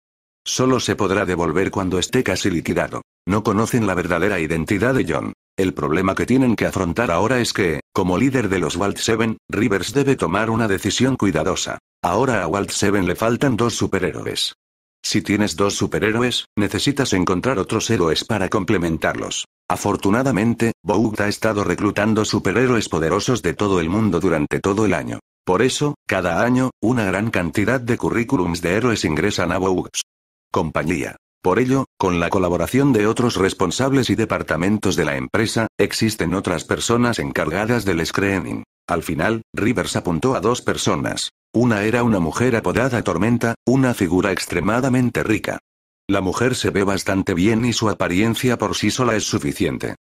Solo se podrá devolver cuando esté casi liquidado. No conocen la verdadera identidad de John. El problema que tienen que afrontar ahora es que, como líder de los Walt Seven, Rivers debe tomar una decisión cuidadosa. Ahora a Walt Seven le faltan dos superhéroes. Si tienes dos superhéroes, necesitas encontrar otros héroes para complementarlos. Afortunadamente, Vogue ha estado reclutando superhéroes poderosos de todo el mundo durante todo el año. Por eso, cada año, una gran cantidad de currículums de héroes ingresan a Vogue compañía. Por ello, con la colaboración de otros responsables y departamentos de la empresa, existen otras personas encargadas del screening. Al final, Rivers apuntó a dos personas. Una era una mujer apodada Tormenta, una figura extremadamente rica. La mujer se ve bastante bien y su apariencia por sí sola es suficiente.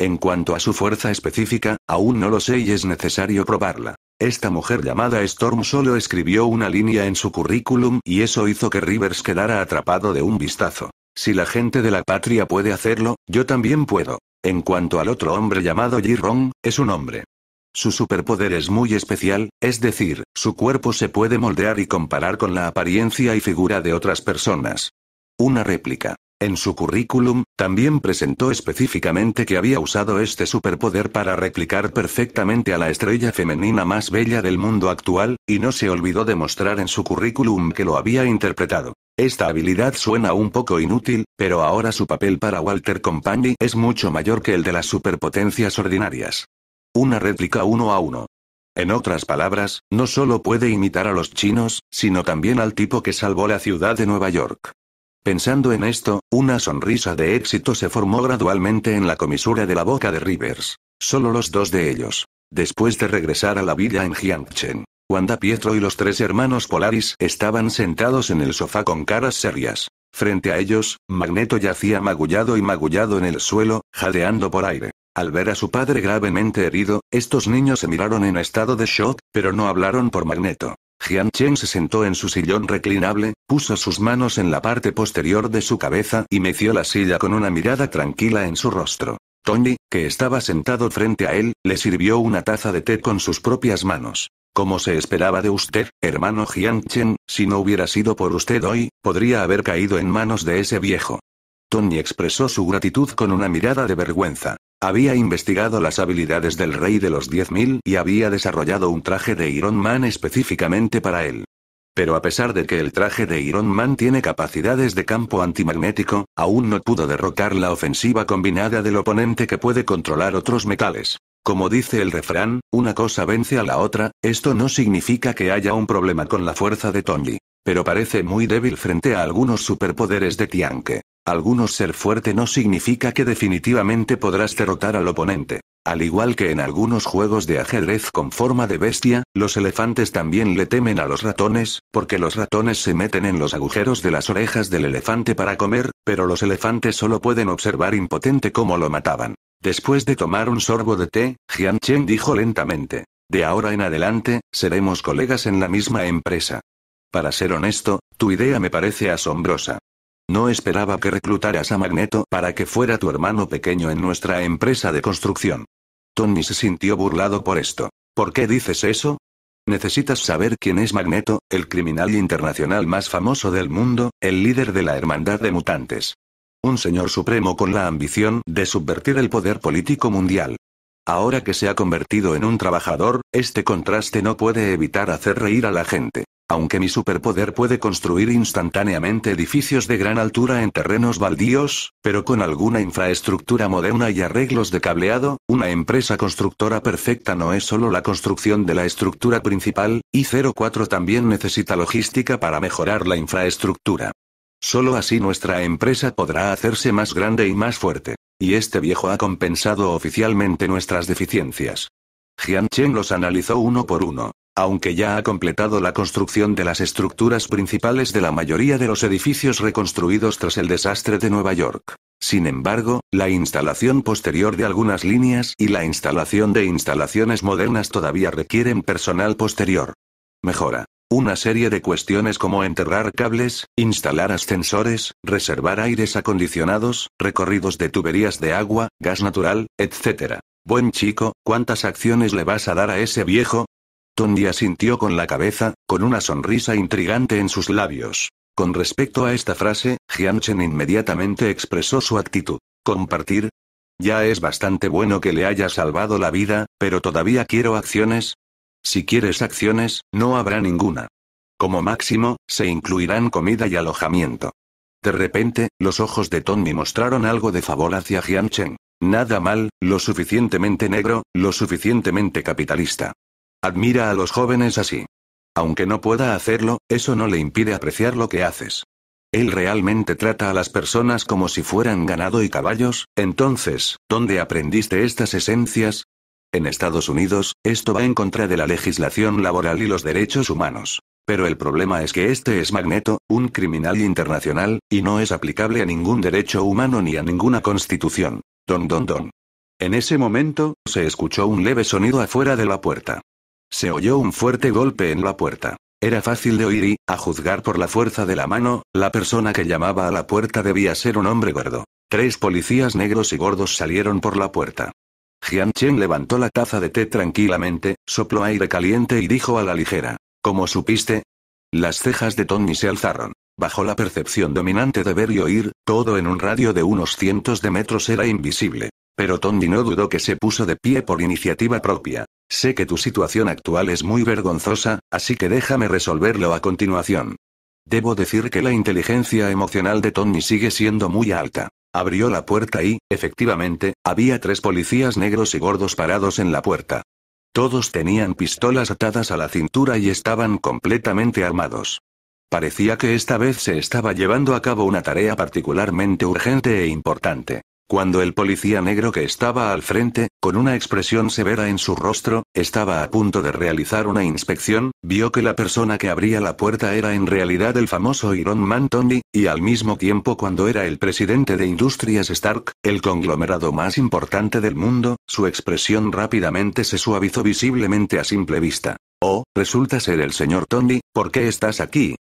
En cuanto a su fuerza específica, aún no lo sé y es necesario probarla. Esta mujer llamada Storm solo escribió una línea en su currículum y eso hizo que Rivers quedara atrapado de un vistazo. Si la gente de la patria puede hacerlo, yo también puedo. En cuanto al otro hombre llamado g es un hombre. Su superpoder es muy especial, es decir, su cuerpo se puede moldear y comparar con la apariencia y figura de otras personas. Una réplica. En su currículum, también presentó específicamente que había usado este superpoder para replicar perfectamente a la estrella femenina más bella del mundo actual, y no se olvidó de mostrar en su currículum que lo había interpretado. Esta habilidad suena un poco inútil, pero ahora su papel para Walter Company es mucho mayor que el de las superpotencias ordinarias. Una réplica uno a uno. En otras palabras, no solo puede imitar a los chinos, sino también al tipo que salvó la ciudad de Nueva York. Pensando en esto, una sonrisa de éxito se formó gradualmente en la comisura de la boca de Rivers. Solo los dos de ellos. Después de regresar a la villa en Jiangchen, Wanda Pietro y los tres hermanos Polaris estaban sentados en el sofá con caras serias. Frente a ellos, Magneto yacía magullado y magullado en el suelo, jadeando por aire. Al ver a su padre gravemente herido, estos niños se miraron en estado de shock, pero no hablaron por Magneto. Jian Chen se sentó en su sillón reclinable, puso sus manos en la parte posterior de su cabeza y meció la silla con una mirada tranquila en su rostro. Tony, que estaba sentado frente a él, le sirvió una taza de té con sus propias manos. Como se esperaba de usted, hermano Jianchen, Chen, si no hubiera sido por usted hoy, podría haber caído en manos de ese viejo. Tony expresó su gratitud con una mirada de vergüenza. Había investigado las habilidades del rey de los 10.000 y había desarrollado un traje de Iron Man específicamente para él. Pero a pesar de que el traje de Iron Man tiene capacidades de campo antimagnético, aún no pudo derrocar la ofensiva combinada del oponente que puede controlar otros metales. Como dice el refrán, una cosa vence a la otra, esto no significa que haya un problema con la fuerza de Tony. Pero parece muy débil frente a algunos superpoderes de Tianke. Algunos ser fuerte no significa que definitivamente podrás derrotar al oponente. Al igual que en algunos juegos de ajedrez con forma de bestia, los elefantes también le temen a los ratones, porque los ratones se meten en los agujeros de las orejas del elefante para comer, pero los elefantes solo pueden observar impotente cómo lo mataban. Después de tomar un sorbo de té, Jian Chen dijo lentamente. De ahora en adelante, seremos colegas en la misma empresa. Para ser honesto, tu idea me parece asombrosa. No esperaba que reclutaras a Magneto para que fuera tu hermano pequeño en nuestra empresa de construcción. Tony se sintió burlado por esto. ¿Por qué dices eso? Necesitas saber quién es Magneto, el criminal internacional más famoso del mundo, el líder de la Hermandad de Mutantes. Un señor supremo con la ambición de subvertir el poder político mundial. Ahora que se ha convertido en un trabajador, este contraste no puede evitar hacer reír a la gente. Aunque mi superpoder puede construir instantáneamente edificios de gran altura en terrenos baldíos, pero con alguna infraestructura moderna y arreglos de cableado, una empresa constructora perfecta no es solo la construcción de la estructura principal, y 04 también necesita logística para mejorar la infraestructura. Solo así nuestra empresa podrá hacerse más grande y más fuerte. Y este viejo ha compensado oficialmente nuestras deficiencias. Jian los analizó uno por uno aunque ya ha completado la construcción de las estructuras principales de la mayoría de los edificios reconstruidos tras el desastre de Nueva York. Sin embargo, la instalación posterior de algunas líneas y la instalación de instalaciones modernas todavía requieren personal posterior. Mejora. Una serie de cuestiones como enterrar cables, instalar ascensores, reservar aires acondicionados, recorridos de tuberías de agua, gas natural, etc. Buen chico, ¿cuántas acciones le vas a dar a ese viejo? Tony asintió con la cabeza, con una sonrisa intrigante en sus labios. Con respecto a esta frase, Chen inmediatamente expresó su actitud. ¿Compartir? Ya es bastante bueno que le haya salvado la vida, pero todavía quiero acciones. Si quieres acciones, no habrá ninguna. Como máximo, se incluirán comida y alojamiento. De repente, los ojos de Tony mostraron algo de favor hacia Chen. Nada mal, lo suficientemente negro, lo suficientemente capitalista. Admira a los jóvenes así. Aunque no pueda hacerlo, eso no le impide apreciar lo que haces. Él realmente trata a las personas como si fueran ganado y caballos, entonces, ¿dónde aprendiste estas esencias? En Estados Unidos, esto va en contra de la legislación laboral y los derechos humanos. Pero el problema es que este es Magneto, un criminal internacional, y no es aplicable a ningún derecho humano ni a ninguna constitución. Don don don. En ese momento, se escuchó un leve sonido afuera de la puerta. Se oyó un fuerte golpe en la puerta. Era fácil de oír y, a juzgar por la fuerza de la mano, la persona que llamaba a la puerta debía ser un hombre gordo. Tres policías negros y gordos salieron por la puerta. Jian Chen levantó la taza de té tranquilamente, sopló aire caliente y dijo a la ligera. ¿Cómo supiste? Las cejas de Tony se alzaron. Bajo la percepción dominante de ver y oír, todo en un radio de unos cientos de metros era invisible. Pero Tony no dudó que se puso de pie por iniciativa propia. Sé que tu situación actual es muy vergonzosa, así que déjame resolverlo a continuación. Debo decir que la inteligencia emocional de Tony sigue siendo muy alta. Abrió la puerta y, efectivamente, había tres policías negros y gordos parados en la puerta. Todos tenían pistolas atadas a la cintura y estaban completamente armados. Parecía que esta vez se estaba llevando a cabo una tarea particularmente urgente e importante. Cuando el policía negro que estaba al frente, con una expresión severa en su rostro, estaba a punto de realizar una inspección, vio que la persona que abría la puerta era en realidad el famoso Iron Man Tony, y al mismo tiempo cuando era el presidente de Industrias Stark, el conglomerado más importante del mundo, su expresión rápidamente se suavizó visiblemente a simple vista. Oh, resulta ser el señor Tony, ¿por qué estás aquí?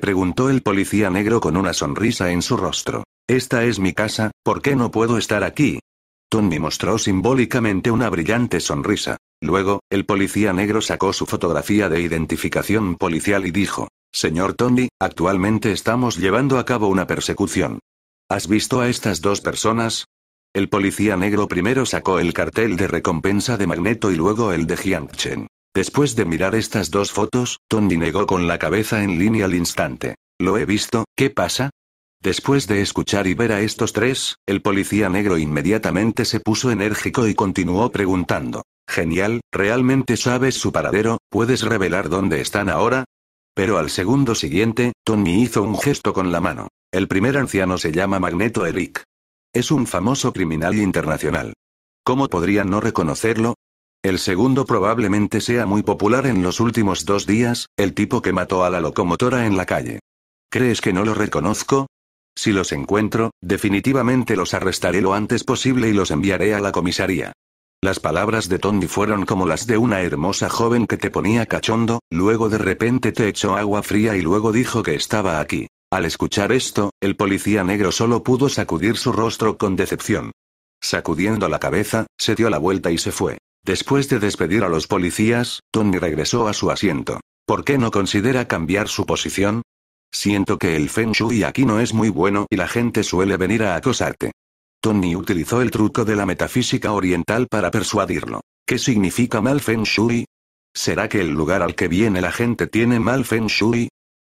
preguntó el policía negro con una sonrisa en su rostro. Esta es mi casa, ¿por qué no puedo estar aquí? Tony mostró simbólicamente una brillante sonrisa. Luego, el policía negro sacó su fotografía de identificación policial y dijo, Señor Tony, actualmente estamos llevando a cabo una persecución. ¿Has visto a estas dos personas? El policía negro primero sacó el cartel de recompensa de Magneto y luego el de Chen. Después de mirar estas dos fotos, Tony negó con la cabeza en línea al instante. Lo he visto, ¿qué pasa? Después de escuchar y ver a estos tres, el policía negro inmediatamente se puso enérgico y continuó preguntando. Genial, ¿realmente sabes su paradero? ¿Puedes revelar dónde están ahora? Pero al segundo siguiente, Tony hizo un gesto con la mano. El primer anciano se llama Magneto Eric. Es un famoso criminal internacional. ¿Cómo podrían no reconocerlo? El segundo probablemente sea muy popular en los últimos dos días, el tipo que mató a la locomotora en la calle. ¿Crees que no lo reconozco? Si los encuentro, definitivamente los arrestaré lo antes posible y los enviaré a la comisaría. Las palabras de Tony fueron como las de una hermosa joven que te ponía cachondo, luego de repente te echó agua fría y luego dijo que estaba aquí. Al escuchar esto, el policía negro solo pudo sacudir su rostro con decepción. Sacudiendo la cabeza, se dio la vuelta y se fue. Después de despedir a los policías, Tony regresó a su asiento. ¿Por qué no considera cambiar su posición? Siento que el feng shui aquí no es muy bueno y la gente suele venir a acosarte. Tony utilizó el truco de la metafísica oriental para persuadirlo. ¿Qué significa mal feng shui? ¿Será que el lugar al que viene la gente tiene mal feng shui?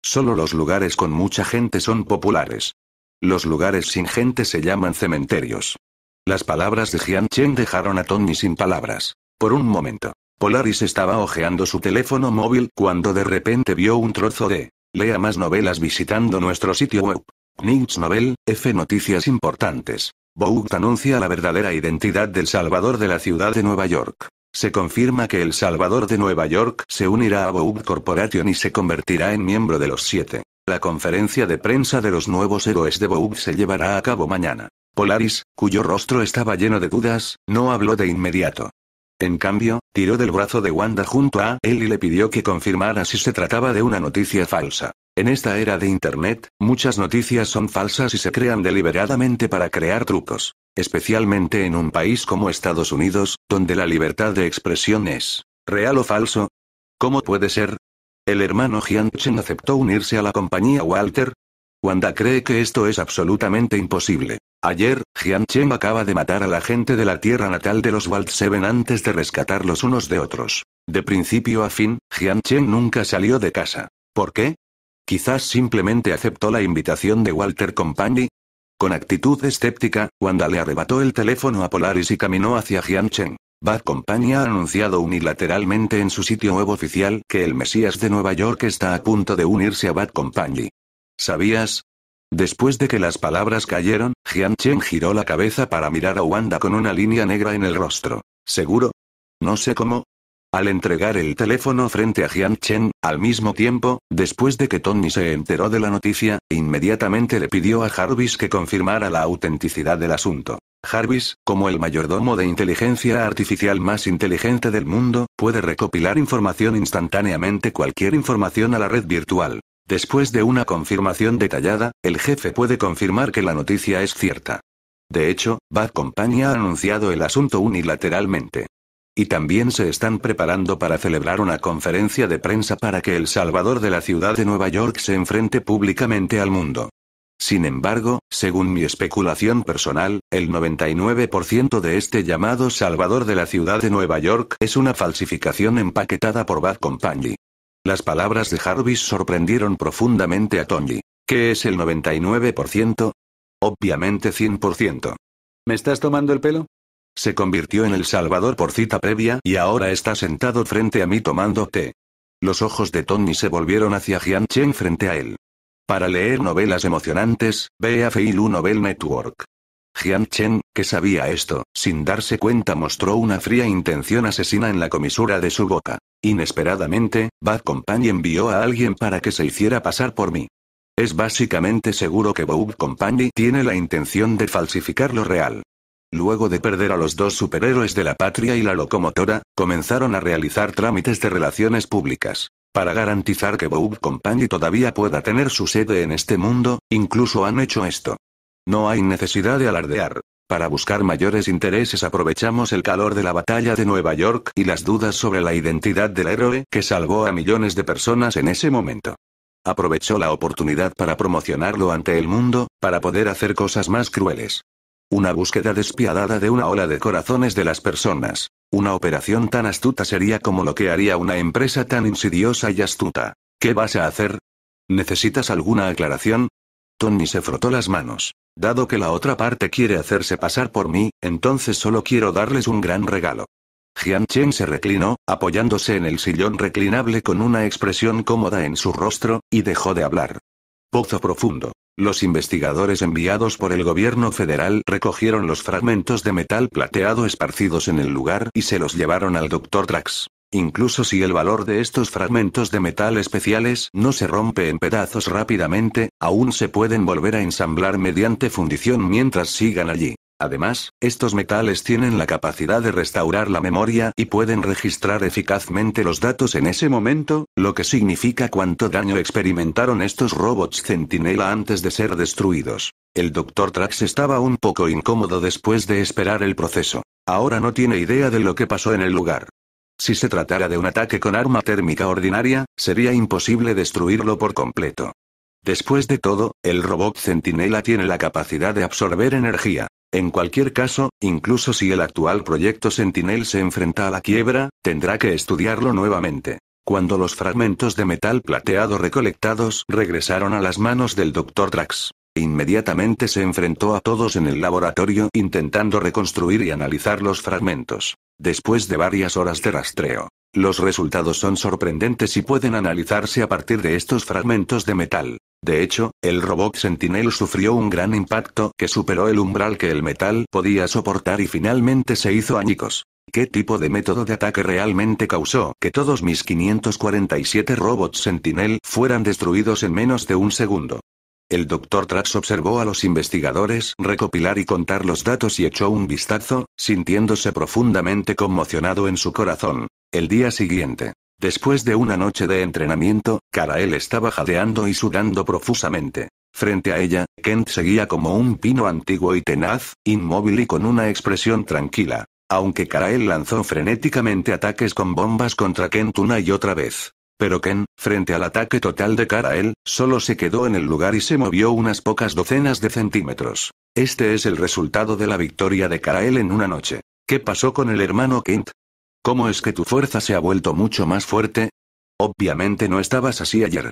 Solo los lugares con mucha gente son populares. Los lugares sin gente se llaman cementerios. Las palabras de Jian Chen dejaron a Tony sin palabras. Por un momento, Polaris estaba hojeando su teléfono móvil cuando de repente vio un trozo de Lea más novelas visitando nuestro sitio web. Knicks Novel, F. Noticias importantes. Vogue anuncia la verdadera identidad del Salvador de la ciudad de Nueva York. Se confirma que el Salvador de Nueva York se unirá a Vogue Corporation y se convertirá en miembro de los siete. La conferencia de prensa de los nuevos héroes de Vogue se llevará a cabo mañana. Polaris, cuyo rostro estaba lleno de dudas, no habló de inmediato. En cambio, tiró del brazo de Wanda junto a él y le pidió que confirmara si se trataba de una noticia falsa. En esta era de Internet, muchas noticias son falsas y se crean deliberadamente para crear trucos, especialmente en un país como Estados Unidos, donde la libertad de expresión es real o falso. ¿Cómo puede ser? El hermano Chen aceptó unirse a la compañía Walter. Wanda cree que esto es absolutamente imposible. Ayer, Cheng acaba de matar a la gente de la tierra natal de los Wald Seven antes de rescatarlos unos de otros. De principio a fin, Jiancheng nunca salió de casa. ¿Por qué? Quizás simplemente aceptó la invitación de Walter Company. Con actitud escéptica, Wanda le arrebató el teléfono a Polaris y caminó hacia Cheng. Bad Company ha anunciado unilateralmente en su sitio web oficial que el Mesías de Nueva York está a punto de unirse a Bad Company. ¿Sabías? Después de que las palabras cayeron, Jian Chen giró la cabeza para mirar a Wanda con una línea negra en el rostro. ¿Seguro? No sé cómo. Al entregar el teléfono frente a Jian Chen, al mismo tiempo, después de que Tony se enteró de la noticia, inmediatamente le pidió a Jarvis que confirmara la autenticidad del asunto. Jarvis, como el mayordomo de inteligencia artificial más inteligente del mundo, puede recopilar información instantáneamente cualquier información a la red virtual. Después de una confirmación detallada, el jefe puede confirmar que la noticia es cierta. De hecho, Bad Company ha anunciado el asunto unilateralmente. Y también se están preparando para celebrar una conferencia de prensa para que el Salvador de la ciudad de Nueva York se enfrente públicamente al mundo. Sin embargo, según mi especulación personal, el 99% de este llamado Salvador de la ciudad de Nueva York es una falsificación empaquetada por Bad Company. Las palabras de Jarvis sorprendieron profundamente a Tony. ¿Qué es el 99%? Obviamente 100%. ¿Me estás tomando el pelo? Se convirtió en el Salvador por cita previa y ahora está sentado frente a mí tomando té. Los ojos de Tony se volvieron hacia Jian Chen frente a él. Para leer novelas emocionantes, ve a Feilu Novel Network. Jian Chen, que sabía esto, sin darse cuenta mostró una fría intención asesina en la comisura de su boca. Inesperadamente, Bad Company envió a alguien para que se hiciera pasar por mí. Es básicamente seguro que Bob Company tiene la intención de falsificar lo real. Luego de perder a los dos superhéroes de la patria y la locomotora, comenzaron a realizar trámites de relaciones públicas. Para garantizar que Bob Company todavía pueda tener su sede en este mundo, incluso han hecho esto. No hay necesidad de alardear. Para buscar mayores intereses aprovechamos el calor de la batalla de Nueva York y las dudas sobre la identidad del héroe que salvó a millones de personas en ese momento. Aprovechó la oportunidad para promocionarlo ante el mundo, para poder hacer cosas más crueles. Una búsqueda despiadada de una ola de corazones de las personas. Una operación tan astuta sería como lo que haría una empresa tan insidiosa y astuta. ¿Qué vas a hacer? ¿Necesitas alguna aclaración? Tony se frotó las manos. Dado que la otra parte quiere hacerse pasar por mí, entonces solo quiero darles un gran regalo. Jian Chen se reclinó, apoyándose en el sillón reclinable con una expresión cómoda en su rostro, y dejó de hablar. Pozo profundo. Los investigadores enviados por el gobierno federal recogieron los fragmentos de metal plateado esparcidos en el lugar y se los llevaron al doctor Trax. Incluso si el valor de estos fragmentos de metal especiales no se rompe en pedazos rápidamente, aún se pueden volver a ensamblar mediante fundición mientras sigan allí. Además, estos metales tienen la capacidad de restaurar la memoria y pueden registrar eficazmente los datos en ese momento, lo que significa cuánto daño experimentaron estos robots centinela antes de ser destruidos. El Dr. Trax estaba un poco incómodo después de esperar el proceso. Ahora no tiene idea de lo que pasó en el lugar. Si se tratara de un ataque con arma térmica ordinaria, sería imposible destruirlo por completo. Después de todo, el robot centinela tiene la capacidad de absorber energía. En cualquier caso, incluso si el actual proyecto Sentinel se enfrenta a la quiebra, tendrá que estudiarlo nuevamente. Cuando los fragmentos de metal plateado recolectados regresaron a las manos del Dr. Drax, Inmediatamente se enfrentó a todos en el laboratorio intentando reconstruir y analizar los fragmentos. Después de varias horas de rastreo, los resultados son sorprendentes y pueden analizarse a partir de estos fragmentos de metal. De hecho, el robot Sentinel sufrió un gran impacto que superó el umbral que el metal podía soportar y finalmente se hizo añicos. ¿Qué tipo de método de ataque realmente causó que todos mis 547 robots Sentinel fueran destruidos en menos de un segundo? El doctor Trax observó a los investigadores recopilar y contar los datos y echó un vistazo, sintiéndose profundamente conmocionado en su corazón. El día siguiente. Después de una noche de entrenamiento, Karael estaba jadeando y sudando profusamente. Frente a ella, Kent seguía como un pino antiguo y tenaz, inmóvil y con una expresión tranquila. Aunque Karael lanzó frenéticamente ataques con bombas contra Kent una y otra vez. Pero Ken, frente al ataque total de Karael, solo se quedó en el lugar y se movió unas pocas docenas de centímetros. Este es el resultado de la victoria de Karael en una noche. ¿Qué pasó con el hermano Kent? ¿Cómo es que tu fuerza se ha vuelto mucho más fuerte? Obviamente no estabas así ayer.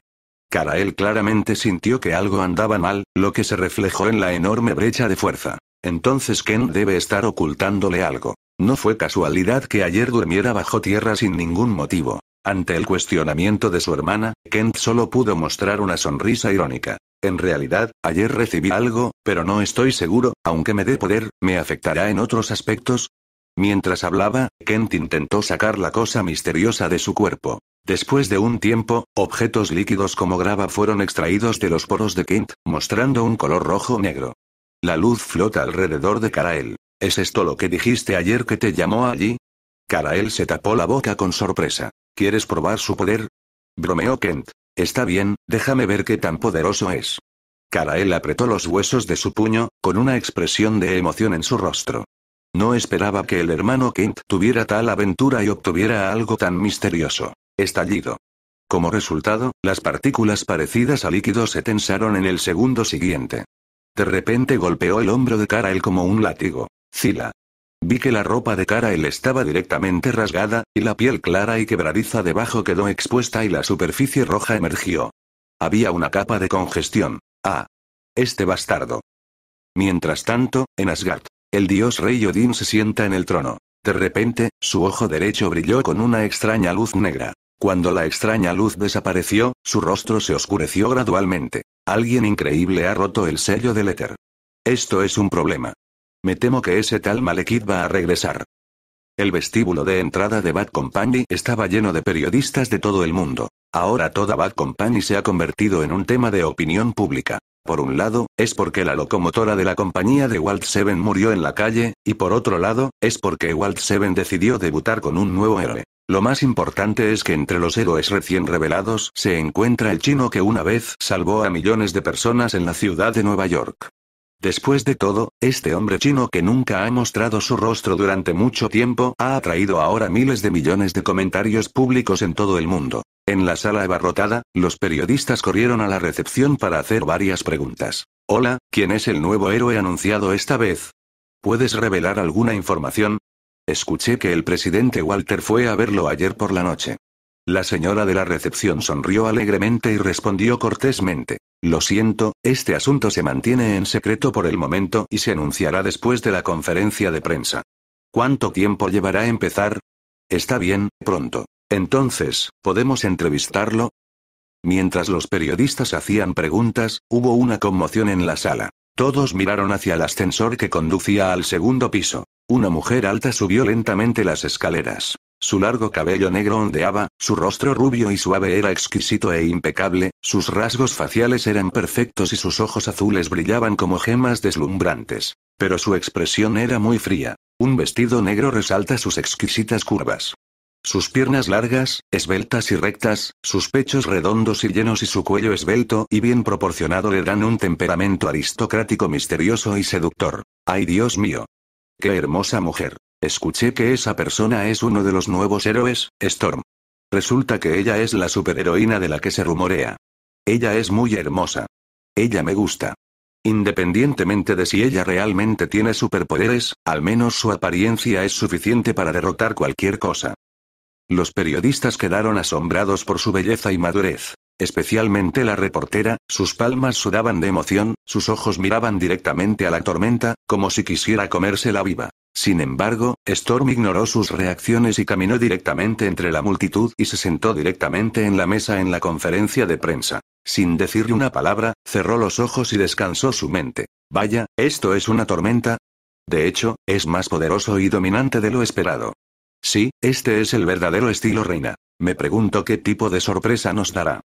Karael claramente sintió que algo andaba mal, lo que se reflejó en la enorme brecha de fuerza. Entonces Ken debe estar ocultándole algo. No fue casualidad que ayer durmiera bajo tierra sin ningún motivo. Ante el cuestionamiento de su hermana, Kent solo pudo mostrar una sonrisa irónica. En realidad, ayer recibí algo, pero no estoy seguro, aunque me dé poder, ¿me afectará en otros aspectos? Mientras hablaba, Kent intentó sacar la cosa misteriosa de su cuerpo. Después de un tiempo, objetos líquidos como grava fueron extraídos de los poros de Kent, mostrando un color rojo-negro. La luz flota alrededor de Karael. ¿Es esto lo que dijiste ayer que te llamó allí? Karael se tapó la boca con sorpresa. ¿Quieres probar su poder? Bromeó Kent. Está bien, déjame ver qué tan poderoso es. Karael apretó los huesos de su puño, con una expresión de emoción en su rostro. No esperaba que el hermano Kent tuviera tal aventura y obtuviera algo tan misterioso. Estallido. Como resultado, las partículas parecidas a líquido se tensaron en el segundo siguiente. De repente golpeó el hombro de Karael como un látigo. Zila. Vi que la ropa de cara él estaba directamente rasgada, y la piel clara y quebradiza debajo quedó expuesta y la superficie roja emergió. Había una capa de congestión. Ah. Este bastardo. Mientras tanto, en Asgard, el dios rey Odín se sienta en el trono. De repente, su ojo derecho brilló con una extraña luz negra. Cuando la extraña luz desapareció, su rostro se oscureció gradualmente. Alguien increíble ha roto el sello del éter. Esto es un problema. Me temo que ese tal Malekith va a regresar. El vestíbulo de entrada de Bad Company estaba lleno de periodistas de todo el mundo. Ahora toda Bad Company se ha convertido en un tema de opinión pública. Por un lado, es porque la locomotora de la compañía de Walt Seven murió en la calle, y por otro lado, es porque Walt Seven decidió debutar con un nuevo héroe. Lo más importante es que entre los héroes recién revelados se encuentra el chino que una vez salvó a millones de personas en la ciudad de Nueva York. Después de todo, este hombre chino que nunca ha mostrado su rostro durante mucho tiempo ha atraído ahora miles de millones de comentarios públicos en todo el mundo. En la sala abarrotada, los periodistas corrieron a la recepción para hacer varias preguntas. Hola, ¿quién es el nuevo héroe anunciado esta vez? ¿Puedes revelar alguna información? Escuché que el presidente Walter fue a verlo ayer por la noche. La señora de la recepción sonrió alegremente y respondió cortésmente. Lo siento, este asunto se mantiene en secreto por el momento y se anunciará después de la conferencia de prensa. ¿Cuánto tiempo llevará a empezar? Está bien, pronto. Entonces, ¿podemos entrevistarlo? Mientras los periodistas hacían preguntas, hubo una conmoción en la sala. Todos miraron hacia el ascensor que conducía al segundo piso. Una mujer alta subió lentamente las escaleras. Su largo cabello negro ondeaba, su rostro rubio y suave era exquisito e impecable, sus rasgos faciales eran perfectos y sus ojos azules brillaban como gemas deslumbrantes. Pero su expresión era muy fría. Un vestido negro resalta sus exquisitas curvas. Sus piernas largas, esbeltas y rectas, sus pechos redondos y llenos y su cuello esbelto y bien proporcionado le dan un temperamento aristocrático misterioso y seductor. ¡Ay Dios mío! ¡Qué hermosa mujer! Escuché que esa persona es uno de los nuevos héroes, Storm. Resulta que ella es la superheroína de la que se rumorea. Ella es muy hermosa. Ella me gusta. Independientemente de si ella realmente tiene superpoderes, al menos su apariencia es suficiente para derrotar cualquier cosa. Los periodistas quedaron asombrados por su belleza y madurez. Especialmente la reportera, sus palmas sudaban de emoción, sus ojos miraban directamente a la tormenta, como si quisiera comérsela viva. Sin embargo, Storm ignoró sus reacciones y caminó directamente entre la multitud y se sentó directamente en la mesa en la conferencia de prensa. Sin decirle una palabra, cerró los ojos y descansó su mente. Vaya, esto es una tormenta. De hecho, es más poderoso y dominante de lo esperado. Sí, este es el verdadero estilo reina. Me pregunto qué tipo de sorpresa nos dará.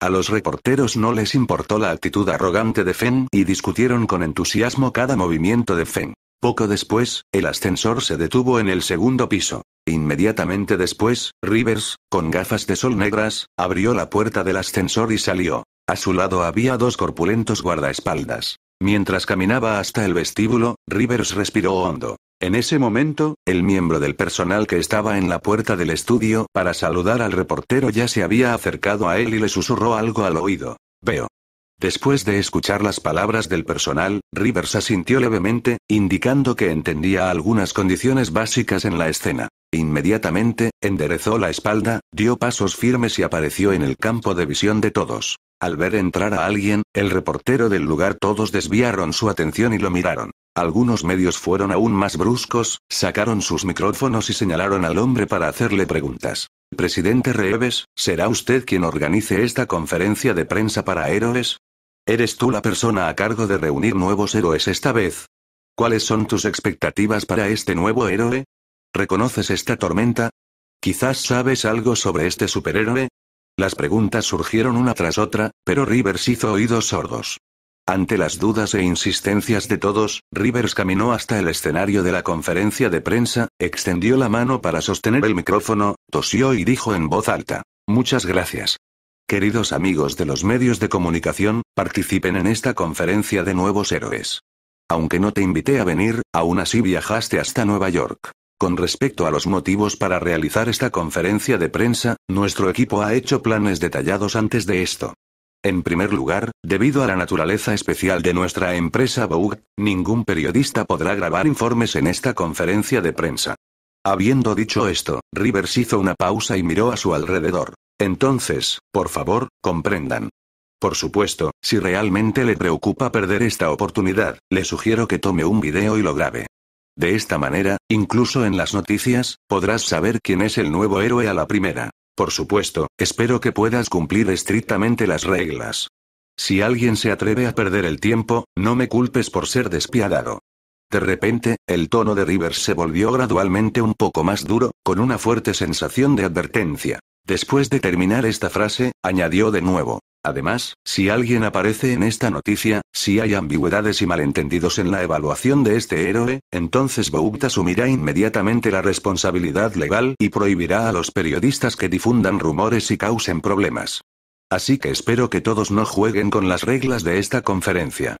A los reporteros no les importó la actitud arrogante de Fenn y discutieron con entusiasmo cada movimiento de Fenn. Poco después, el ascensor se detuvo en el segundo piso. Inmediatamente después, Rivers, con gafas de sol negras, abrió la puerta del ascensor y salió. A su lado había dos corpulentos guardaespaldas. Mientras caminaba hasta el vestíbulo, Rivers respiró hondo. En ese momento, el miembro del personal que estaba en la puerta del estudio para saludar al reportero ya se había acercado a él y le susurró algo al oído. Veo. Después de escuchar las palabras del personal, Rivers asintió levemente, indicando que entendía algunas condiciones básicas en la escena. Inmediatamente, enderezó la espalda, dio pasos firmes y apareció en el campo de visión de todos. Al ver entrar a alguien, el reportero del lugar todos desviaron su atención y lo miraron. Algunos medios fueron aún más bruscos, sacaron sus micrófonos y señalaron al hombre para hacerle preguntas. Presidente Reeves, ¿será usted quien organice esta conferencia de prensa para héroes? ¿Eres tú la persona a cargo de reunir nuevos héroes esta vez? ¿Cuáles son tus expectativas para este nuevo héroe? ¿Reconoces esta tormenta? Quizás sabes algo sobre este superhéroe. Las preguntas surgieron una tras otra, pero Rivers hizo oídos sordos. Ante las dudas e insistencias de todos, Rivers caminó hasta el escenario de la conferencia de prensa, extendió la mano para sostener el micrófono, tosió y dijo en voz alta. Muchas gracias. Queridos amigos de los medios de comunicación, participen en esta conferencia de nuevos héroes. Aunque no te invité a venir, aún así viajaste hasta Nueva York. Con respecto a los motivos para realizar esta conferencia de prensa, nuestro equipo ha hecho planes detallados antes de esto. En primer lugar, debido a la naturaleza especial de nuestra empresa Vogue, ningún periodista podrá grabar informes en esta conferencia de prensa. Habiendo dicho esto, Rivers hizo una pausa y miró a su alrededor. Entonces, por favor, comprendan. Por supuesto, si realmente le preocupa perder esta oportunidad, le sugiero que tome un video y lo grabe. De esta manera, incluso en las noticias, podrás saber quién es el nuevo héroe a la primera. Por supuesto, espero que puedas cumplir estrictamente las reglas. Si alguien se atreve a perder el tiempo, no me culpes por ser despiadado. De repente, el tono de Rivers se volvió gradualmente un poco más duro, con una fuerte sensación de advertencia. Después de terminar esta frase, añadió de nuevo. Además, si alguien aparece en esta noticia, si hay ambigüedades y malentendidos en la evaluación de este héroe, entonces Boubt asumirá inmediatamente la responsabilidad legal y prohibirá a los periodistas que difundan rumores y causen problemas. Así que espero que todos no jueguen con las reglas de esta conferencia.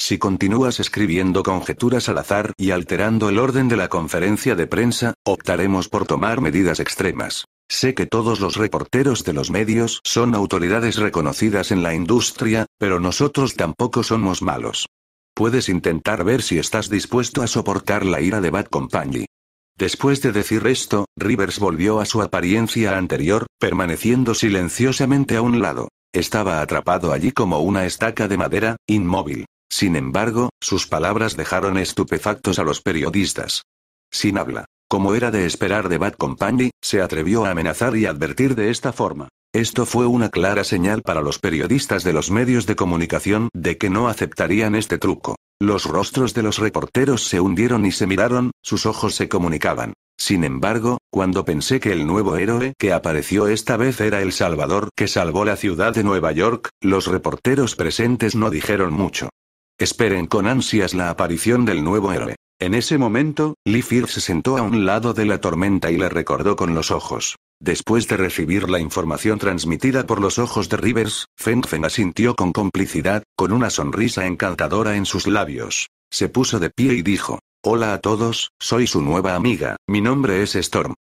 Si continúas escribiendo conjeturas al azar y alterando el orden de la conferencia de prensa, optaremos por tomar medidas extremas. Sé que todos los reporteros de los medios son autoridades reconocidas en la industria, pero nosotros tampoco somos malos. Puedes intentar ver si estás dispuesto a soportar la ira de Bad Company. Después de decir esto, Rivers volvió a su apariencia anterior, permaneciendo silenciosamente a un lado. Estaba atrapado allí como una estaca de madera, inmóvil. Sin embargo, sus palabras dejaron estupefactos a los periodistas. Sin habla. Como era de esperar de Bad Company, se atrevió a amenazar y advertir de esta forma. Esto fue una clara señal para los periodistas de los medios de comunicación de que no aceptarían este truco. Los rostros de los reporteros se hundieron y se miraron, sus ojos se comunicaban. Sin embargo, cuando pensé que el nuevo héroe que apareció esta vez era el Salvador que salvó la ciudad de Nueva York, los reporteros presentes no dijeron mucho. Esperen con ansias la aparición del nuevo héroe. En ese momento, Lifir se sentó a un lado de la tormenta y le recordó con los ojos. Después de recibir la información transmitida por los ojos de Rivers, Fenfen asintió con complicidad, con una sonrisa encantadora en sus labios. Se puso de pie y dijo, Hola a todos, soy su nueva amiga, mi nombre es Storm.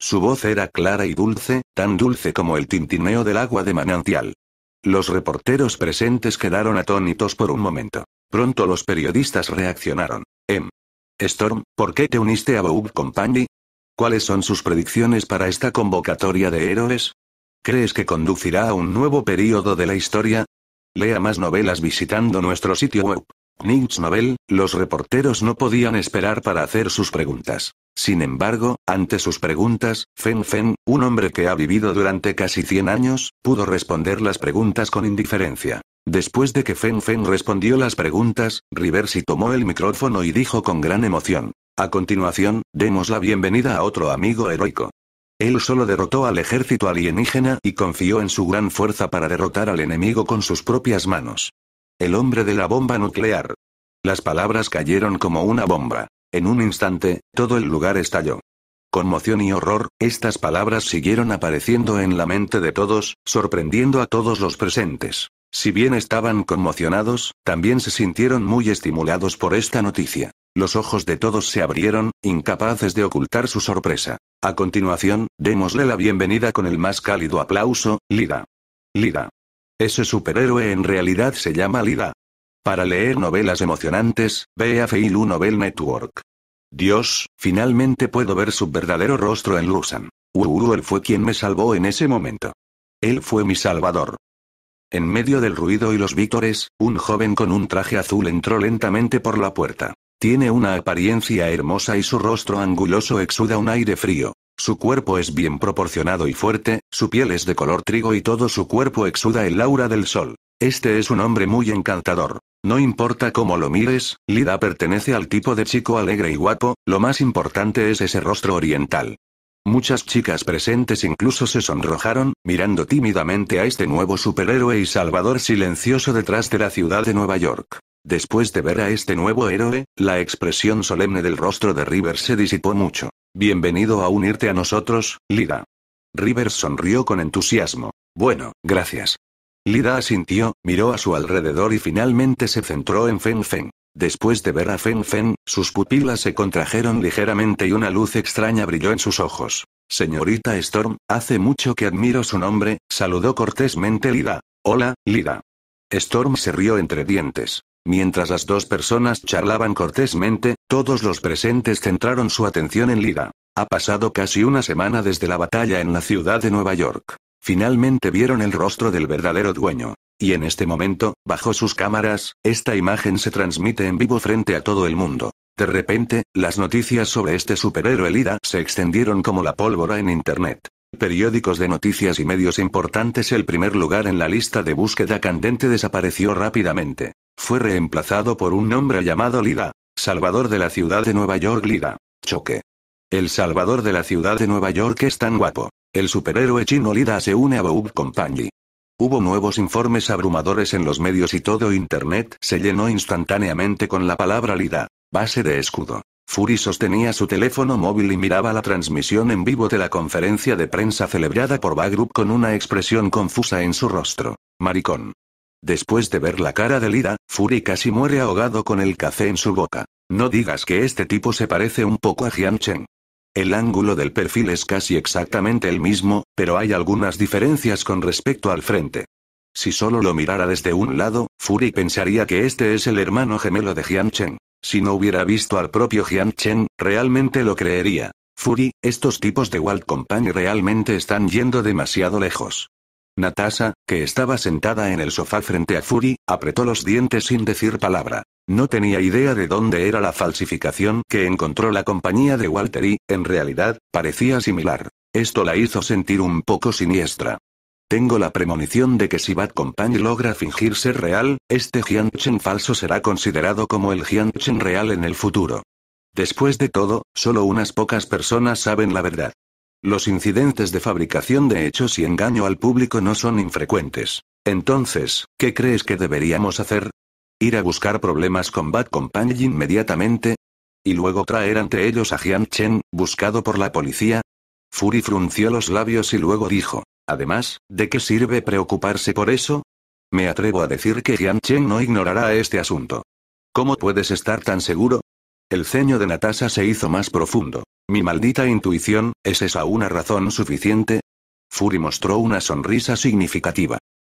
Su voz era clara y dulce, tan dulce como el tintineo del agua de manantial. Los reporteros presentes quedaron atónitos por un momento. Pronto los periodistas reaccionaron. Em, Storm, ¿por qué te uniste a Bob Company? ¿Cuáles son sus predicciones para esta convocatoria de héroes? ¿Crees que conducirá a un nuevo período de la historia? Lea más novelas visitando nuestro sitio web. Ninch Novel, los reporteros no podían esperar para hacer sus preguntas. Sin embargo, ante sus preguntas, Fen Fen, un hombre que ha vivido durante casi 100 años, pudo responder las preguntas con indiferencia. Después de que Fen Fen respondió las preguntas, Riversi tomó el micrófono y dijo con gran emoción. A continuación, demos la bienvenida a otro amigo heroico. Él solo derrotó al ejército alienígena y confió en su gran fuerza para derrotar al enemigo con sus propias manos. El hombre de la bomba nuclear. Las palabras cayeron como una bomba. En un instante, todo el lugar estalló. Conmoción y horror, estas palabras siguieron apareciendo en la mente de todos, sorprendiendo a todos los presentes. Si bien estaban conmocionados, también se sintieron muy estimulados por esta noticia. Los ojos de todos se abrieron, incapaces de ocultar su sorpresa. A continuación, démosle la bienvenida con el más cálido aplauso, Lida. Lida. Ese superhéroe en realidad se llama Lida. Para leer novelas emocionantes, ve a Feilu Novel Network. Dios, finalmente puedo ver su verdadero rostro en Lusan. Uruel él fue quien me salvó en ese momento. Él fue mi salvador. En medio del ruido y los vítores, un joven con un traje azul entró lentamente por la puerta. Tiene una apariencia hermosa y su rostro anguloso exuda un aire frío. Su cuerpo es bien proporcionado y fuerte, su piel es de color trigo y todo su cuerpo exuda el aura del sol. Este es un hombre muy encantador. No importa cómo lo mires, Lida pertenece al tipo de chico alegre y guapo, lo más importante es ese rostro oriental. Muchas chicas presentes incluso se sonrojaron, mirando tímidamente a este nuevo superhéroe y salvador silencioso detrás de la ciudad de Nueva York. Después de ver a este nuevo héroe, la expresión solemne del rostro de Rivers se disipó mucho. Bienvenido a unirte a nosotros, Lida. Rivers sonrió con entusiasmo. Bueno, gracias. Lida asintió, miró a su alrededor y finalmente se centró en Fen Feng. Después de ver a Fen Feng, sus pupilas se contrajeron ligeramente y una luz extraña brilló en sus ojos. Señorita Storm, hace mucho que admiro su nombre, saludó cortésmente Lida. Hola, Lida. Storm se rió entre dientes. Mientras las dos personas charlaban cortésmente, todos los presentes centraron su atención en Lida. Ha pasado casi una semana desde la batalla en la ciudad de Nueva York. Finalmente vieron el rostro del verdadero dueño. Y en este momento, bajo sus cámaras, esta imagen se transmite en vivo frente a todo el mundo. De repente, las noticias sobre este superhéroe Lida se extendieron como la pólvora en Internet. Periódicos de noticias y medios importantes el primer lugar en la lista de búsqueda candente desapareció rápidamente. Fue reemplazado por un nombre llamado Lida. Salvador de la ciudad de Nueva York Lida. Choque. El Salvador de la ciudad de Nueva York es tan guapo. El superhéroe chino Lida se une a Bob Company. Hubo nuevos informes abrumadores en los medios y todo Internet se llenó instantáneamente con la palabra Lida, base de escudo. Fury sostenía su teléfono móvil y miraba la transmisión en vivo de la conferencia de prensa celebrada por Bagrup con una expresión confusa en su rostro. Maricón. Después de ver la cara de Lida, Fury casi muere ahogado con el café en su boca. No digas que este tipo se parece un poco a Jian el ángulo del perfil es casi exactamente el mismo, pero hay algunas diferencias con respecto al frente. Si solo lo mirara desde un lado, Fury pensaría que este es el hermano gemelo de Jian Si no hubiera visto al propio Jian realmente lo creería. Fury, estos tipos de Walt Company realmente están yendo demasiado lejos. Natasha, que estaba sentada en el sofá frente a Fury, apretó los dientes sin decir palabra. No tenía idea de dónde era la falsificación que encontró la compañía de Walter y, en realidad, parecía similar. Esto la hizo sentir un poco siniestra. Tengo la premonición de que si Bad Company logra fingir ser real, este Jianchen falso será considerado como el Jianchen real en el futuro. Después de todo, solo unas pocas personas saben la verdad. Los incidentes de fabricación de hechos y engaño al público no son infrecuentes. Entonces, ¿qué crees que deberíamos hacer? ir a buscar problemas con Bad Company inmediatamente, y luego traer ante ellos a Jian Chen, buscado por la policía? Fury frunció los labios y luego dijo, además, ¿de qué sirve preocuparse por eso? Me atrevo a decir que Jian Chen no ignorará este asunto. ¿Cómo puedes estar tan seguro? El ceño de Natasha se hizo más profundo. Mi maldita intuición, ¿es esa una razón suficiente? Fury mostró una sonrisa significativa.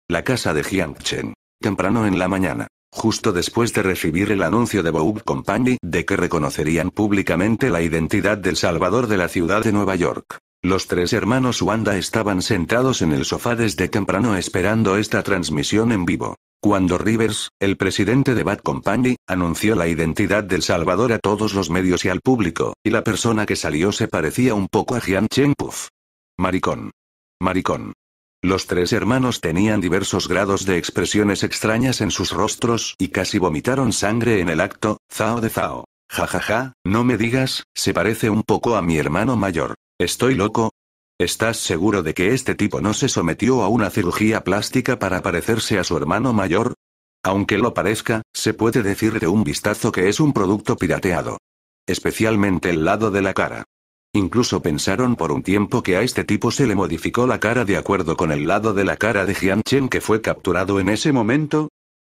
La casa de Jian Chen. Temprano en la mañana justo después de recibir el anuncio de Bob Company de que reconocerían públicamente la identidad del Salvador de la ciudad de Nueva York. Los tres hermanos Wanda estaban sentados en el sofá desde temprano esperando esta transmisión en vivo. Cuando Rivers, el presidente de Bad Company, anunció la identidad del Salvador a todos los medios y al público, y la persona que salió se parecía un poco a Jian Maricón. Maricón. Los tres hermanos tenían diversos grados de expresiones extrañas en sus rostros, y casi vomitaron sangre en el acto, Zao de Zao. Ja ja, ja, no me digas, se parece un poco a mi hermano mayor. ¿Estoy loco? ¿Estás seguro de que este tipo no se sometió a una cirugía plástica para parecerse a su hermano mayor? Aunque lo parezca, se puede decir de un vistazo que es un producto pirateado. Especialmente el lado de la cara. Incluso pensaron por un tiempo que a este tipo se le modificó la cara de acuerdo con el lado de la cara de Jian Chen que fue capturado en ese momento.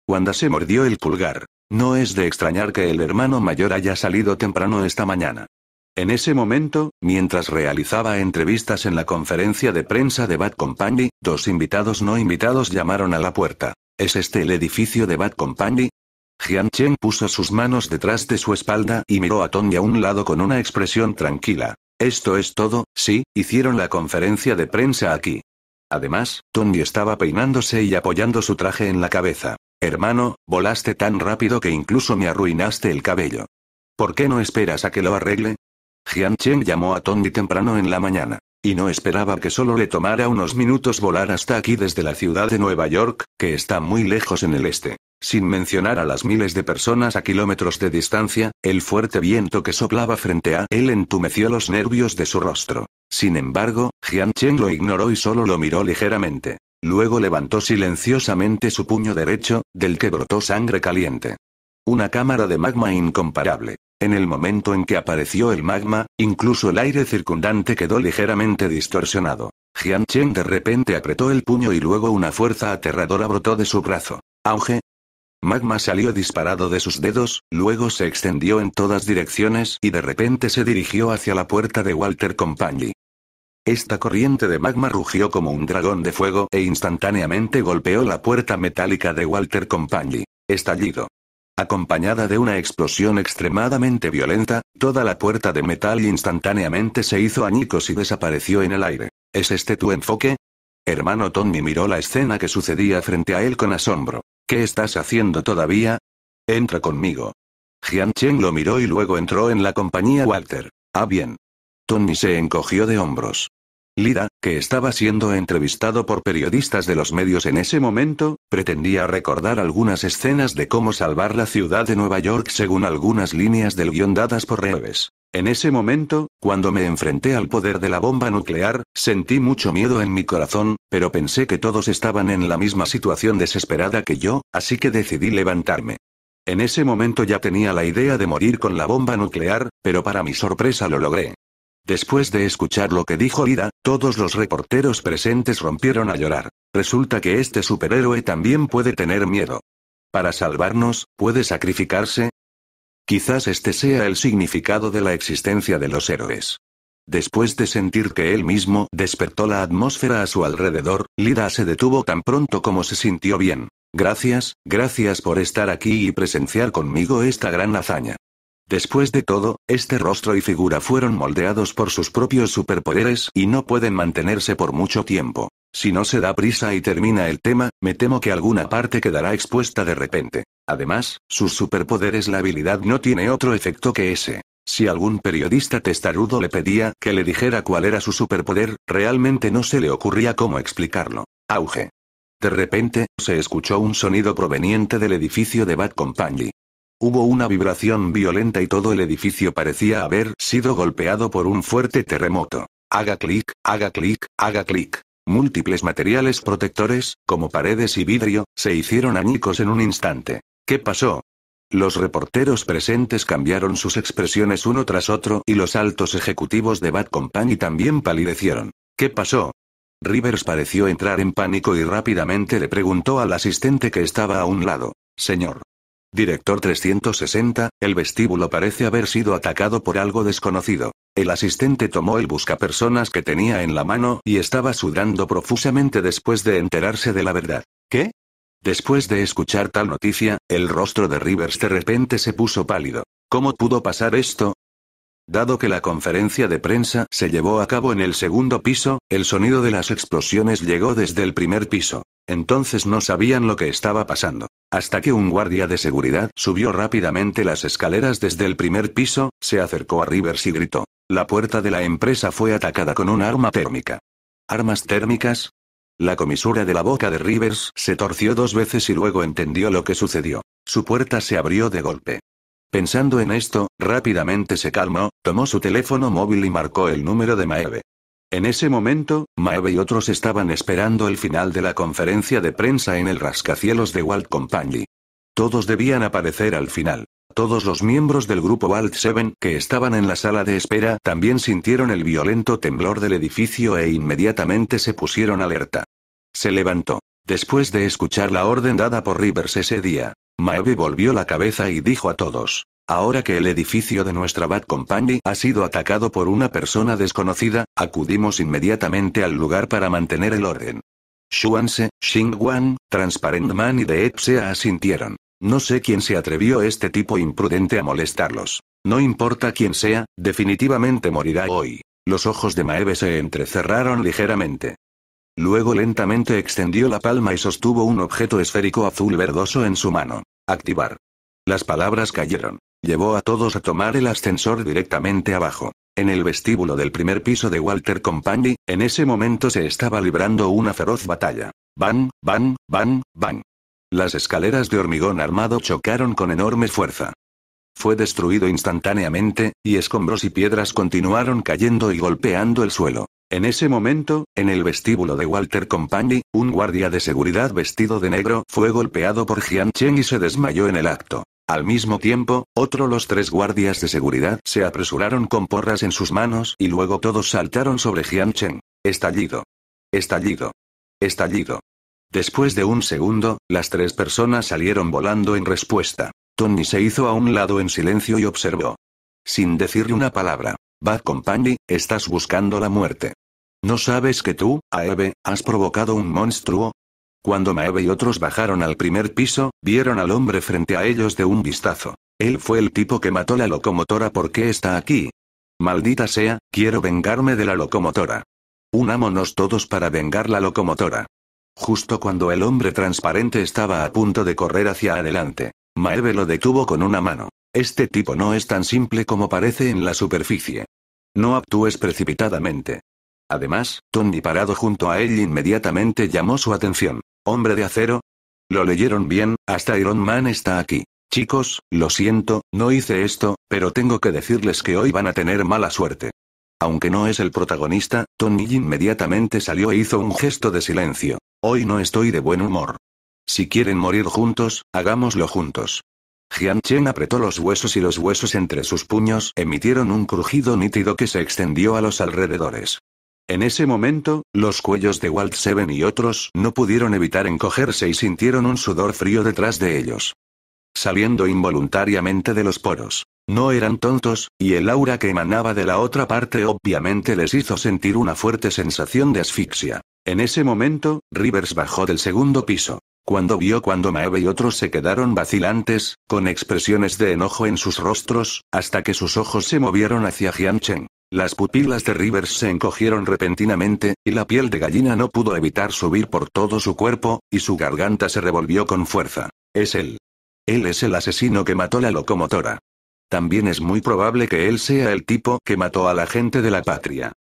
cuando se mordió el pulgar. No es de extrañar que el hermano mayor haya salido temprano esta mañana. En ese momento, mientras realizaba entrevistas en la conferencia de prensa de Bad Company, dos invitados no invitados llamaron a la puerta. ¿Es este el edificio de Bad Company? Jian Chen puso sus manos detrás de su espalda y miró a Tony a un lado con una expresión tranquila. Esto es todo, sí, hicieron la conferencia de prensa aquí. Además, Tony estaba peinándose y apoyando su traje en la cabeza. Hermano, volaste tan rápido que incluso me arruinaste el cabello. ¿Por qué no esperas a que lo arregle? Jian Chen llamó a Tony temprano en la mañana. Y no esperaba que solo le tomara unos minutos volar hasta aquí desde la ciudad de Nueva York, que está muy lejos en el este. Sin mencionar a las miles de personas a kilómetros de distancia, el fuerte viento que soplaba frente a él entumeció los nervios de su rostro. Sin embargo, Jian Chen lo ignoró y solo lo miró ligeramente. Luego levantó silenciosamente su puño derecho, del que brotó sangre caliente. Una cámara de magma incomparable. En el momento en que apareció el magma, incluso el aire circundante quedó ligeramente distorsionado. Jian Chen de repente apretó el puño y luego una fuerza aterradora brotó de su brazo. Auge, Magma salió disparado de sus dedos, luego se extendió en todas direcciones y de repente se dirigió hacia la puerta de Walter Company. Esta corriente de magma rugió como un dragón de fuego e instantáneamente golpeó la puerta metálica de Walter Company. Estallido. Acompañada de una explosión extremadamente violenta, toda la puerta de metal instantáneamente se hizo añicos y desapareció en el aire. ¿Es este tu enfoque? Hermano Tommy miró la escena que sucedía frente a él con asombro. ¿Qué estás haciendo todavía? Entra conmigo. Jian lo miró y luego entró en la compañía Walter. Ah, bien. Tony se encogió de hombros. Lida, que estaba siendo entrevistado por periodistas de los medios en ese momento, pretendía recordar algunas escenas de cómo salvar la ciudad de Nueva York según algunas líneas del guión dadas por Reeves. En ese momento, cuando me enfrenté al poder de la bomba nuclear, sentí mucho miedo en mi corazón, pero pensé que todos estaban en la misma situación desesperada que yo, así que decidí levantarme. En ese momento ya tenía la idea de morir con la bomba nuclear, pero para mi sorpresa lo logré. Después de escuchar lo que dijo Lira, todos los reporteros presentes rompieron a llorar. Resulta que este superhéroe también puede tener miedo. Para salvarnos, puede sacrificarse, Quizás este sea el significado de la existencia de los héroes. Después de sentir que él mismo despertó la atmósfera a su alrededor, Lida se detuvo tan pronto como se sintió bien. Gracias, gracias por estar aquí y presenciar conmigo esta gran hazaña. Después de todo, este rostro y figura fueron moldeados por sus propios superpoderes y no pueden mantenerse por mucho tiempo. Si no se da prisa y termina el tema, me temo que alguna parte quedará expuesta de repente. Además, sus superpoderes la habilidad no tiene otro efecto que ese. Si algún periodista testarudo le pedía que le dijera cuál era su superpoder, realmente no se le ocurría cómo explicarlo. Auge. De repente, se escuchó un sonido proveniente del edificio de Bad Company. Hubo una vibración violenta y todo el edificio parecía haber sido golpeado por un fuerte terremoto. Haga clic, haga clic, haga clic. Múltiples materiales protectores, como paredes y vidrio, se hicieron añicos en un instante. ¿Qué pasó? Los reporteros presentes cambiaron sus expresiones uno tras otro y los altos ejecutivos de Bad Company también palidecieron. ¿Qué pasó? Rivers pareció entrar en pánico y rápidamente le preguntó al asistente que estaba a un lado. Señor. Director 360, el vestíbulo parece haber sido atacado por algo desconocido. El asistente tomó el buscapersonas que tenía en la mano y estaba sudando profusamente después de enterarse de la verdad. ¿Qué? Después de escuchar tal noticia, el rostro de Rivers de repente se puso pálido. ¿Cómo pudo pasar esto? Dado que la conferencia de prensa se llevó a cabo en el segundo piso, el sonido de las explosiones llegó desde el primer piso. Entonces no sabían lo que estaba pasando. Hasta que un guardia de seguridad subió rápidamente las escaleras desde el primer piso, se acercó a Rivers y gritó. La puerta de la empresa fue atacada con un arma térmica. ¿Armas térmicas? La comisura de la boca de Rivers se torció dos veces y luego entendió lo que sucedió. Su puerta se abrió de golpe. Pensando en esto, rápidamente se calmó, tomó su teléfono móvil y marcó el número de Maeve. En ese momento, Maeve y otros estaban esperando el final de la conferencia de prensa en el rascacielos de Walt Company. Todos debían aparecer al final. Todos los miembros del grupo Alt 7 que estaban en la sala de espera también sintieron el violento temblor del edificio e inmediatamente se pusieron alerta. Se levantó. Después de escuchar la orden dada por Rivers ese día, Maeve volvió la cabeza y dijo a todos, Ahora que el edificio de nuestra Bad Company ha sido atacado por una persona desconocida, acudimos inmediatamente al lugar para mantener el orden. Xing Xingwan, Transparent Man y Epsea asintieron. No sé quién se atrevió este tipo imprudente a molestarlos. No importa quién sea, definitivamente morirá hoy. Los ojos de Maeve se entrecerraron ligeramente. Luego lentamente extendió la palma y sostuvo un objeto esférico azul verdoso en su mano. Activar. Las palabras cayeron. Llevó a todos a tomar el ascensor directamente abajo. En el vestíbulo del primer piso de Walter Company, en ese momento se estaba librando una feroz batalla. Van, van, van, van. Las escaleras de hormigón armado chocaron con enorme fuerza. Fue destruido instantáneamente, y escombros y piedras continuaron cayendo y golpeando el suelo. En ese momento, en el vestíbulo de Walter Company, un guardia de seguridad vestido de negro fue golpeado por Jian Cheng y se desmayó en el acto. Al mismo tiempo, otro los tres guardias de seguridad se apresuraron con porras en sus manos y luego todos saltaron sobre Jian Cheng. Estallido. Estallido. Estallido. Después de un segundo, las tres personas salieron volando en respuesta. Tony se hizo a un lado en silencio y observó. Sin decirle una palabra. Bad Company, estás buscando la muerte. ¿No sabes que tú, Aebe, has provocado un monstruo? Cuando Maeve y otros bajaron al primer piso, vieron al hombre frente a ellos de un vistazo. Él fue el tipo que mató la locomotora porque está aquí. Maldita sea, quiero vengarme de la locomotora. Unámonos todos para vengar la locomotora. Justo cuando el hombre transparente estaba a punto de correr hacia adelante. Maeve lo detuvo con una mano. Este tipo no es tan simple como parece en la superficie. No actúes precipitadamente. Además, Tony parado junto a él inmediatamente llamó su atención. ¿Hombre de acero? Lo leyeron bien, hasta Iron Man está aquí. Chicos, lo siento, no hice esto, pero tengo que decirles que hoy van a tener mala suerte. Aunque no es el protagonista, Tony inmediatamente salió e hizo un gesto de silencio. Hoy no estoy de buen humor. Si quieren morir juntos, hagámoslo juntos. Jian Chen apretó los huesos y los huesos entre sus puños emitieron un crujido nítido que se extendió a los alrededores. En ese momento, los cuellos de Walt Seven y otros no pudieron evitar encogerse y sintieron un sudor frío detrás de ellos. Saliendo involuntariamente de los poros. No eran tontos, y el aura que emanaba de la otra parte obviamente les hizo sentir una fuerte sensación de asfixia. En ese momento, Rivers bajó del segundo piso. Cuando vio cuando Maeve y otros se quedaron vacilantes, con expresiones de enojo en sus rostros, hasta que sus ojos se movieron hacia Jiancheng. Las pupilas de Rivers se encogieron repentinamente, y la piel de gallina no pudo evitar subir por todo su cuerpo, y su garganta se revolvió con fuerza. Es él. Él es el asesino que mató la locomotora. También es muy probable que él sea el tipo que mató a la gente de la patria.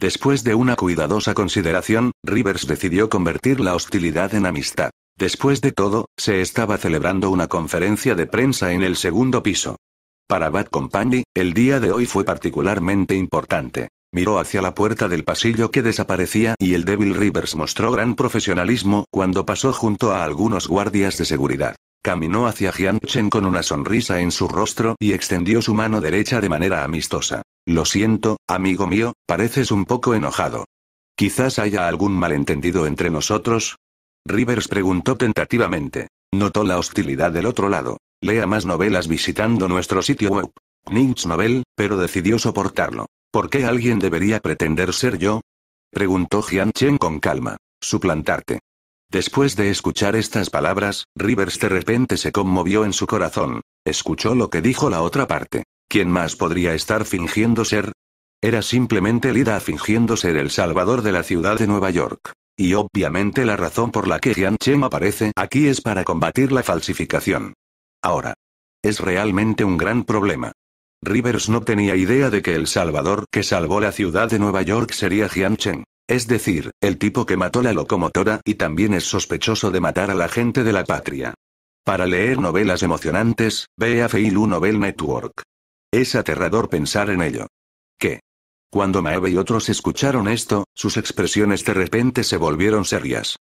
Después de una cuidadosa consideración, Rivers decidió convertir la hostilidad en amistad. Después de todo, se estaba celebrando una conferencia de prensa en el segundo piso. Para Bad Company, el día de hoy fue particularmente importante. Miró hacia la puerta del pasillo que desaparecía y el débil Rivers mostró gran profesionalismo cuando pasó junto a algunos guardias de seguridad. Caminó hacia Chen con una sonrisa en su rostro y extendió su mano derecha de manera amistosa. Lo siento, amigo mío, pareces un poco enojado. Quizás haya algún malentendido entre nosotros. Rivers preguntó tentativamente. Notó la hostilidad del otro lado. Lea más novelas visitando nuestro sitio web. Ninch Novel, pero decidió soportarlo. ¿Por qué alguien debería pretender ser yo? Preguntó Chen con calma. Suplantarte. Después de escuchar estas palabras, Rivers de repente se conmovió en su corazón. Escuchó lo que dijo la otra parte. ¿Quién más podría estar fingiendo ser? Era simplemente Lida fingiendo ser el salvador de la ciudad de Nueva York. Y obviamente la razón por la que Jian Cheng aparece aquí es para combatir la falsificación. Ahora. Es realmente un gran problema. Rivers no tenía idea de que el salvador que salvó la ciudad de Nueva York sería Jian Cheng. Es decir, el tipo que mató la locomotora y también es sospechoso de matar a la gente de la patria. Para leer novelas emocionantes, ve a Feilu Novel Network. Es aterrador pensar en ello. ¿Qué? Cuando Maeve y otros escucharon esto, sus expresiones de repente se volvieron serias.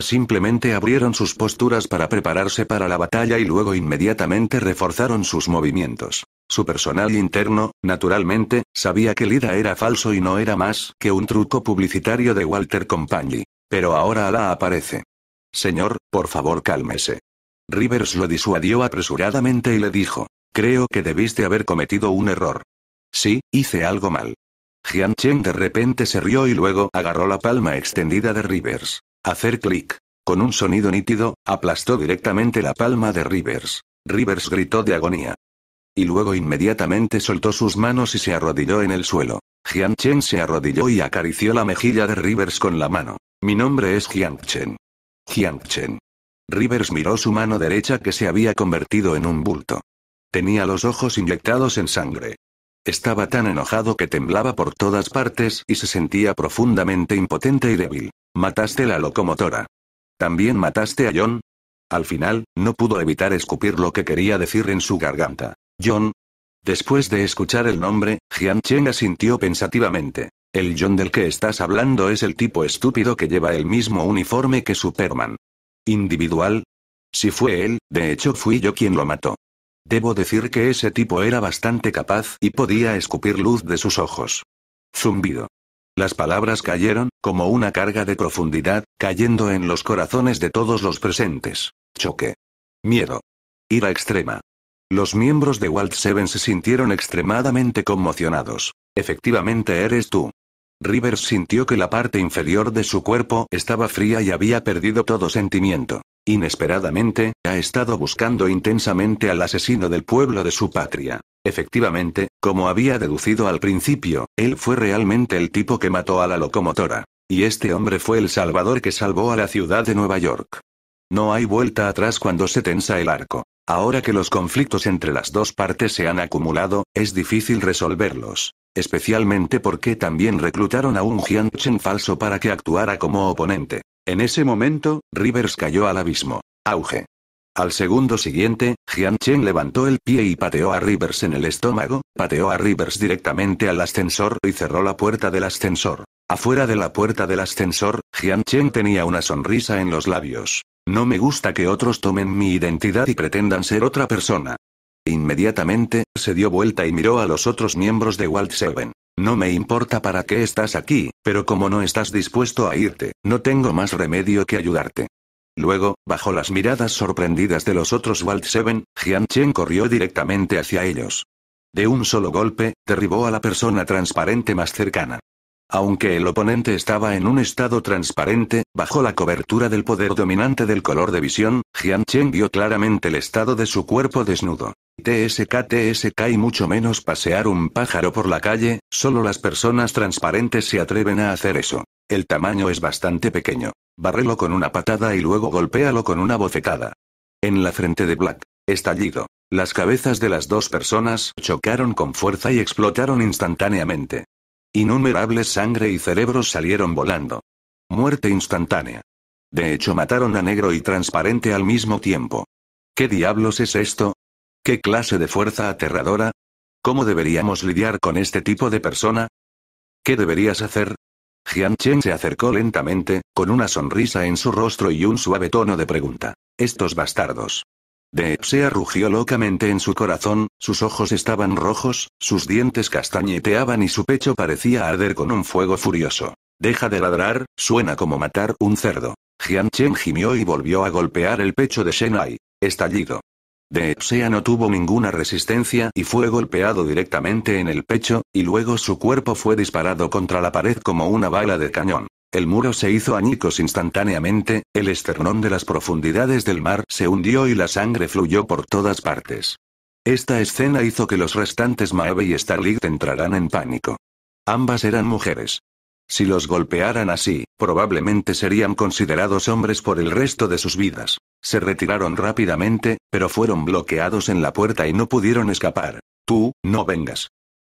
Simplemente abrieron sus posturas para prepararse para la batalla y luego inmediatamente reforzaron sus movimientos. Su personal interno, naturalmente, sabía que Lida era falso y no era más que un truco publicitario de Walter Company. Pero ahora Ala aparece. Señor, por favor cálmese. Rivers lo disuadió apresuradamente y le dijo. Creo que debiste haber cometido un error. Sí, hice algo mal. Jian Chen de repente se rió y luego agarró la palma extendida de Rivers. Hacer clic. Con un sonido nítido, aplastó directamente la palma de Rivers. Rivers gritó de agonía y luego inmediatamente soltó sus manos y se arrodilló en el suelo. Jiang Chen se arrodilló y acarició la mejilla de Rivers con la mano. Mi nombre es Jiang Chen. Chen. Rivers miró su mano derecha que se había convertido en un bulto. Tenía los ojos inyectados en sangre. Estaba tan enojado que temblaba por todas partes y se sentía profundamente impotente y débil. Mataste la locomotora. También mataste a John. Al final, no pudo evitar escupir lo que quería decir en su garganta. John. Después de escuchar el nombre, Jian Cheng asintió pensativamente. El John del que estás hablando es el tipo estúpido que lleva el mismo uniforme que Superman. ¿Individual? Si fue él, de hecho fui yo quien lo mató. Debo decir que ese tipo era bastante capaz y podía escupir luz de sus ojos. Zumbido. Las palabras cayeron, como una carga de profundidad, cayendo en los corazones de todos los presentes. Choque. Miedo. Ira extrema. Los miembros de Walt Seven se sintieron extremadamente conmocionados. Efectivamente eres tú. Rivers sintió que la parte inferior de su cuerpo estaba fría y había perdido todo sentimiento. Inesperadamente, ha estado buscando intensamente al asesino del pueblo de su patria. Efectivamente, como había deducido al principio, él fue realmente el tipo que mató a la locomotora. Y este hombre fue el salvador que salvó a la ciudad de Nueva York. No hay vuelta atrás cuando se tensa el arco. Ahora que los conflictos entre las dos partes se han acumulado, es difícil resolverlos. Especialmente porque también reclutaron a un Chen falso para que actuara como oponente. En ese momento, Rivers cayó al abismo. Auge. Al segundo siguiente, Chen levantó el pie y pateó a Rivers en el estómago, pateó a Rivers directamente al ascensor y cerró la puerta del ascensor. Afuera de la puerta del ascensor, Chen tenía una sonrisa en los labios. No me gusta que otros tomen mi identidad y pretendan ser otra persona. Inmediatamente, se dio vuelta y miró a los otros miembros de Walt Seven. No me importa para qué estás aquí, pero como no estás dispuesto a irte, no tengo más remedio que ayudarte. Luego, bajo las miradas sorprendidas de los otros Walt Seven, Jian Chen corrió directamente hacia ellos. De un solo golpe, derribó a la persona transparente más cercana. Aunque el oponente estaba en un estado transparente, bajo la cobertura del poder dominante del color de visión, Jian Chen vio claramente el estado de su cuerpo desnudo. TSK TSK y mucho menos pasear un pájaro por la calle, solo las personas transparentes se atreven a hacer eso. El tamaño es bastante pequeño. Barrelo con una patada y luego golpéalo con una bofetada. En la frente de Black. Estallido. Las cabezas de las dos personas chocaron con fuerza y explotaron instantáneamente. Innumerables sangre y cerebros salieron volando. Muerte instantánea. De hecho, mataron a negro y transparente al mismo tiempo. ¿Qué diablos es esto? ¿Qué clase de fuerza aterradora? ¿Cómo deberíamos lidiar con este tipo de persona? ¿Qué deberías hacer? Jian Chen se acercó lentamente, con una sonrisa en su rostro y un suave tono de pregunta. Estos bastardos. Deepsea rugió locamente en su corazón, sus ojos estaban rojos, sus dientes castañeteaban y su pecho parecía arder con un fuego furioso. Deja de ladrar, suena como matar un cerdo. Jian Chen gimió y volvió a golpear el pecho de Shenai. Estallido. Deepsea no tuvo ninguna resistencia y fue golpeado directamente en el pecho, y luego su cuerpo fue disparado contra la pared como una bala de cañón. El muro se hizo añicos instantáneamente, el esternón de las profundidades del mar se hundió y la sangre fluyó por todas partes. Esta escena hizo que los restantes Maeve y Starlight entraran en pánico. Ambas eran mujeres. Si los golpearan así, probablemente serían considerados hombres por el resto de sus vidas. Se retiraron rápidamente, pero fueron bloqueados en la puerta y no pudieron escapar. Tú, no vengas.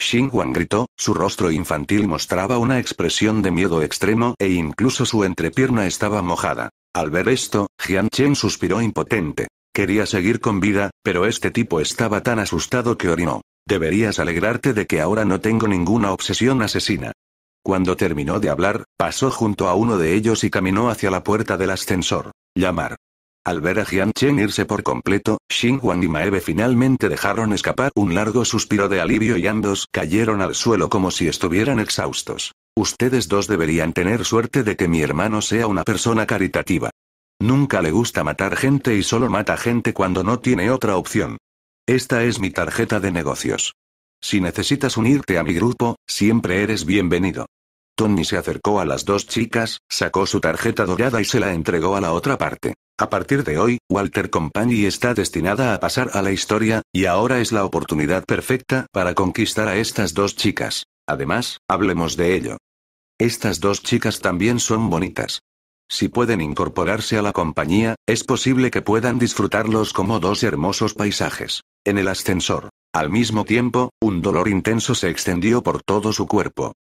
Xinguang gritó, su rostro infantil mostraba una expresión de miedo extremo e incluso su entrepierna estaba mojada. Al ver esto, Jian Chen suspiró impotente. Quería seguir con vida, pero este tipo estaba tan asustado que orinó. Deberías alegrarte de que ahora no tengo ninguna obsesión asesina. Cuando terminó de hablar, pasó junto a uno de ellos y caminó hacia la puerta del ascensor. Llamar. Al ver a Jian Chen irse por completo, Xing y Maeve finalmente dejaron escapar un largo suspiro de alivio y ambos cayeron al suelo como si estuvieran exhaustos. Ustedes dos deberían tener suerte de que mi hermano sea una persona caritativa. Nunca le gusta matar gente y solo mata gente cuando no tiene otra opción. Esta es mi tarjeta de negocios. Si necesitas unirte a mi grupo, siempre eres bienvenido. Tony se acercó a las dos chicas, sacó su tarjeta dorada y se la entregó a la otra parte. A partir de hoy, Walter Company está destinada a pasar a la historia, y ahora es la oportunidad perfecta para conquistar a estas dos chicas. Además, hablemos de ello. Estas dos chicas también son bonitas. Si pueden incorporarse a la compañía, es posible que puedan disfrutarlos como dos hermosos paisajes. En el ascensor. Al mismo tiempo, un dolor intenso se extendió por todo su cuerpo.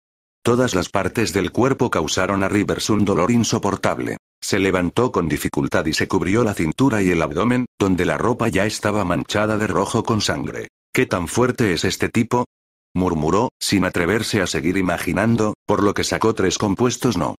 Todas las partes del cuerpo causaron a Rivers un dolor insoportable. Se levantó con dificultad y se cubrió la cintura y el abdomen, donde la ropa ya estaba manchada de rojo con sangre. ¿Qué tan fuerte es este tipo? murmuró, sin atreverse a seguir imaginando, por lo que sacó tres compuestos no.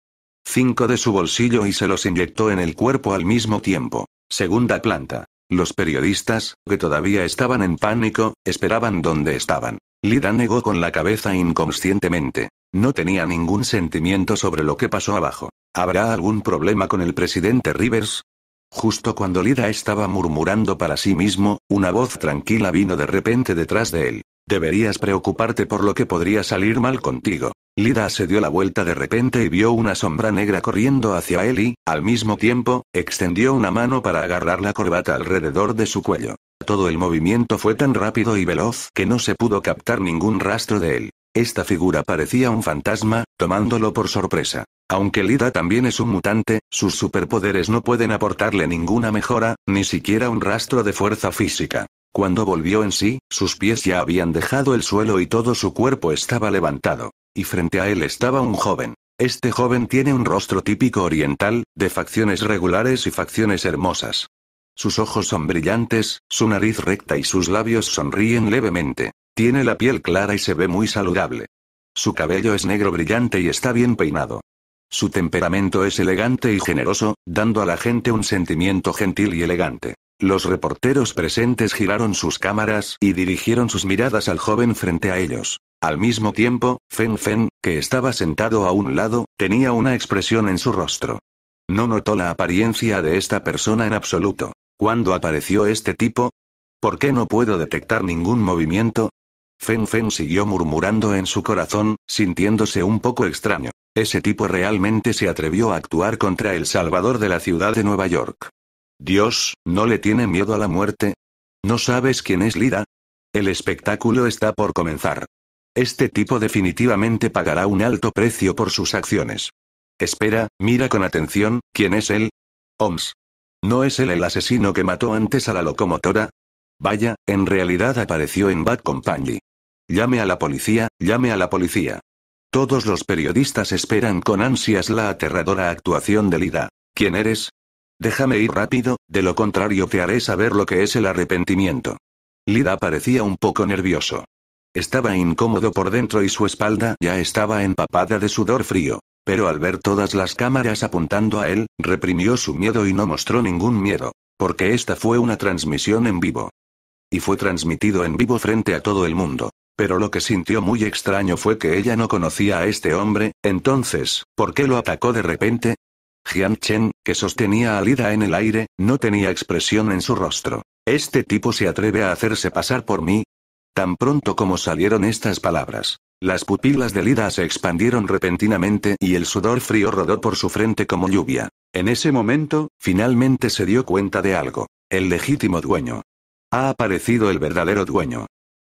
Cinco de su bolsillo y se los inyectó en el cuerpo al mismo tiempo. Segunda planta. Los periodistas, que todavía estaban en pánico, esperaban donde estaban. Lida negó con la cabeza inconscientemente. No tenía ningún sentimiento sobre lo que pasó abajo. ¿Habrá algún problema con el presidente Rivers? Justo cuando Lida estaba murmurando para sí mismo, una voz tranquila vino de repente detrás de él. Deberías preocuparte por lo que podría salir mal contigo. Lida se dio la vuelta de repente y vio una sombra negra corriendo hacia él y, al mismo tiempo, extendió una mano para agarrar la corbata alrededor de su cuello. Todo el movimiento fue tan rápido y veloz que no se pudo captar ningún rastro de él. Esta figura parecía un fantasma, tomándolo por sorpresa. Aunque Lida también es un mutante, sus superpoderes no pueden aportarle ninguna mejora, ni siquiera un rastro de fuerza física. Cuando volvió en sí, sus pies ya habían dejado el suelo y todo su cuerpo estaba levantado. Y frente a él estaba un joven. Este joven tiene un rostro típico oriental, de facciones regulares y facciones hermosas. Sus ojos son brillantes, su nariz recta y sus labios sonríen levemente. Tiene la piel clara y se ve muy saludable. Su cabello es negro brillante y está bien peinado. Su temperamento es elegante y generoso, dando a la gente un sentimiento gentil y elegante. Los reporteros presentes giraron sus cámaras y dirigieron sus miradas al joven frente a ellos. Al mismo tiempo, Fen Fen, que estaba sentado a un lado, tenía una expresión en su rostro. No notó la apariencia de esta persona en absoluto. ¿Cuándo apareció este tipo? ¿Por qué no puedo detectar ningún movimiento? Fen Fen siguió murmurando en su corazón, sintiéndose un poco extraño. Ese tipo realmente se atrevió a actuar contra el Salvador de la ciudad de Nueva York. Dios, ¿no le tiene miedo a la muerte? ¿No sabes quién es Lida? El espectáculo está por comenzar. Este tipo definitivamente pagará un alto precio por sus acciones. Espera, mira con atención, ¿quién es él? Oms. ¿No es él el asesino que mató antes a la locomotora? Vaya, en realidad apareció en Bad Company. Llame a la policía, llame a la policía. Todos los periodistas esperan con ansias la aterradora actuación de Lida. ¿Quién eres? Déjame ir rápido, de lo contrario te haré saber lo que es el arrepentimiento. Lida parecía un poco nervioso. Estaba incómodo por dentro y su espalda ya estaba empapada de sudor frío. Pero al ver todas las cámaras apuntando a él, reprimió su miedo y no mostró ningún miedo. Porque esta fue una transmisión en vivo y fue transmitido en vivo frente a todo el mundo. Pero lo que sintió muy extraño fue que ella no conocía a este hombre, entonces, ¿por qué lo atacó de repente? Jian Chen, que sostenía a Lida en el aire, no tenía expresión en su rostro. ¿Este tipo se atreve a hacerse pasar por mí? Tan pronto como salieron estas palabras, las pupilas de Lida se expandieron repentinamente y el sudor frío rodó por su frente como lluvia. En ese momento, finalmente se dio cuenta de algo. El legítimo dueño, ha aparecido el verdadero dueño.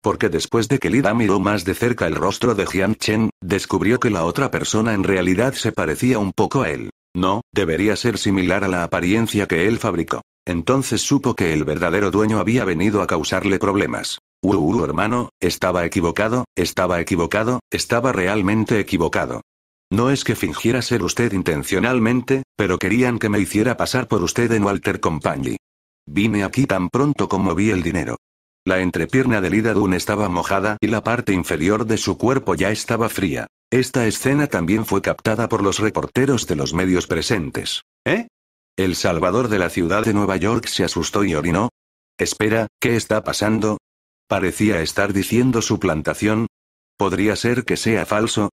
Porque después de que Lida miró más de cerca el rostro de Jian Chen, descubrió que la otra persona en realidad se parecía un poco a él. No, debería ser similar a la apariencia que él fabricó. Entonces supo que el verdadero dueño había venido a causarle problemas. Uh, hermano, estaba equivocado, estaba equivocado, estaba realmente equivocado. No es que fingiera ser usted intencionalmente, pero querían que me hiciera pasar por usted en Walter Company. Vine aquí tan pronto como vi el dinero. La entrepierna del Lida estaba mojada y la parte inferior de su cuerpo ya estaba fría. Esta escena también fue captada por los reporteros de los medios presentes. ¿Eh? El Salvador de la ciudad de Nueva York se asustó y orinó. Espera, ¿qué está pasando? Parecía estar diciendo su plantación. ¿Podría ser que sea falso?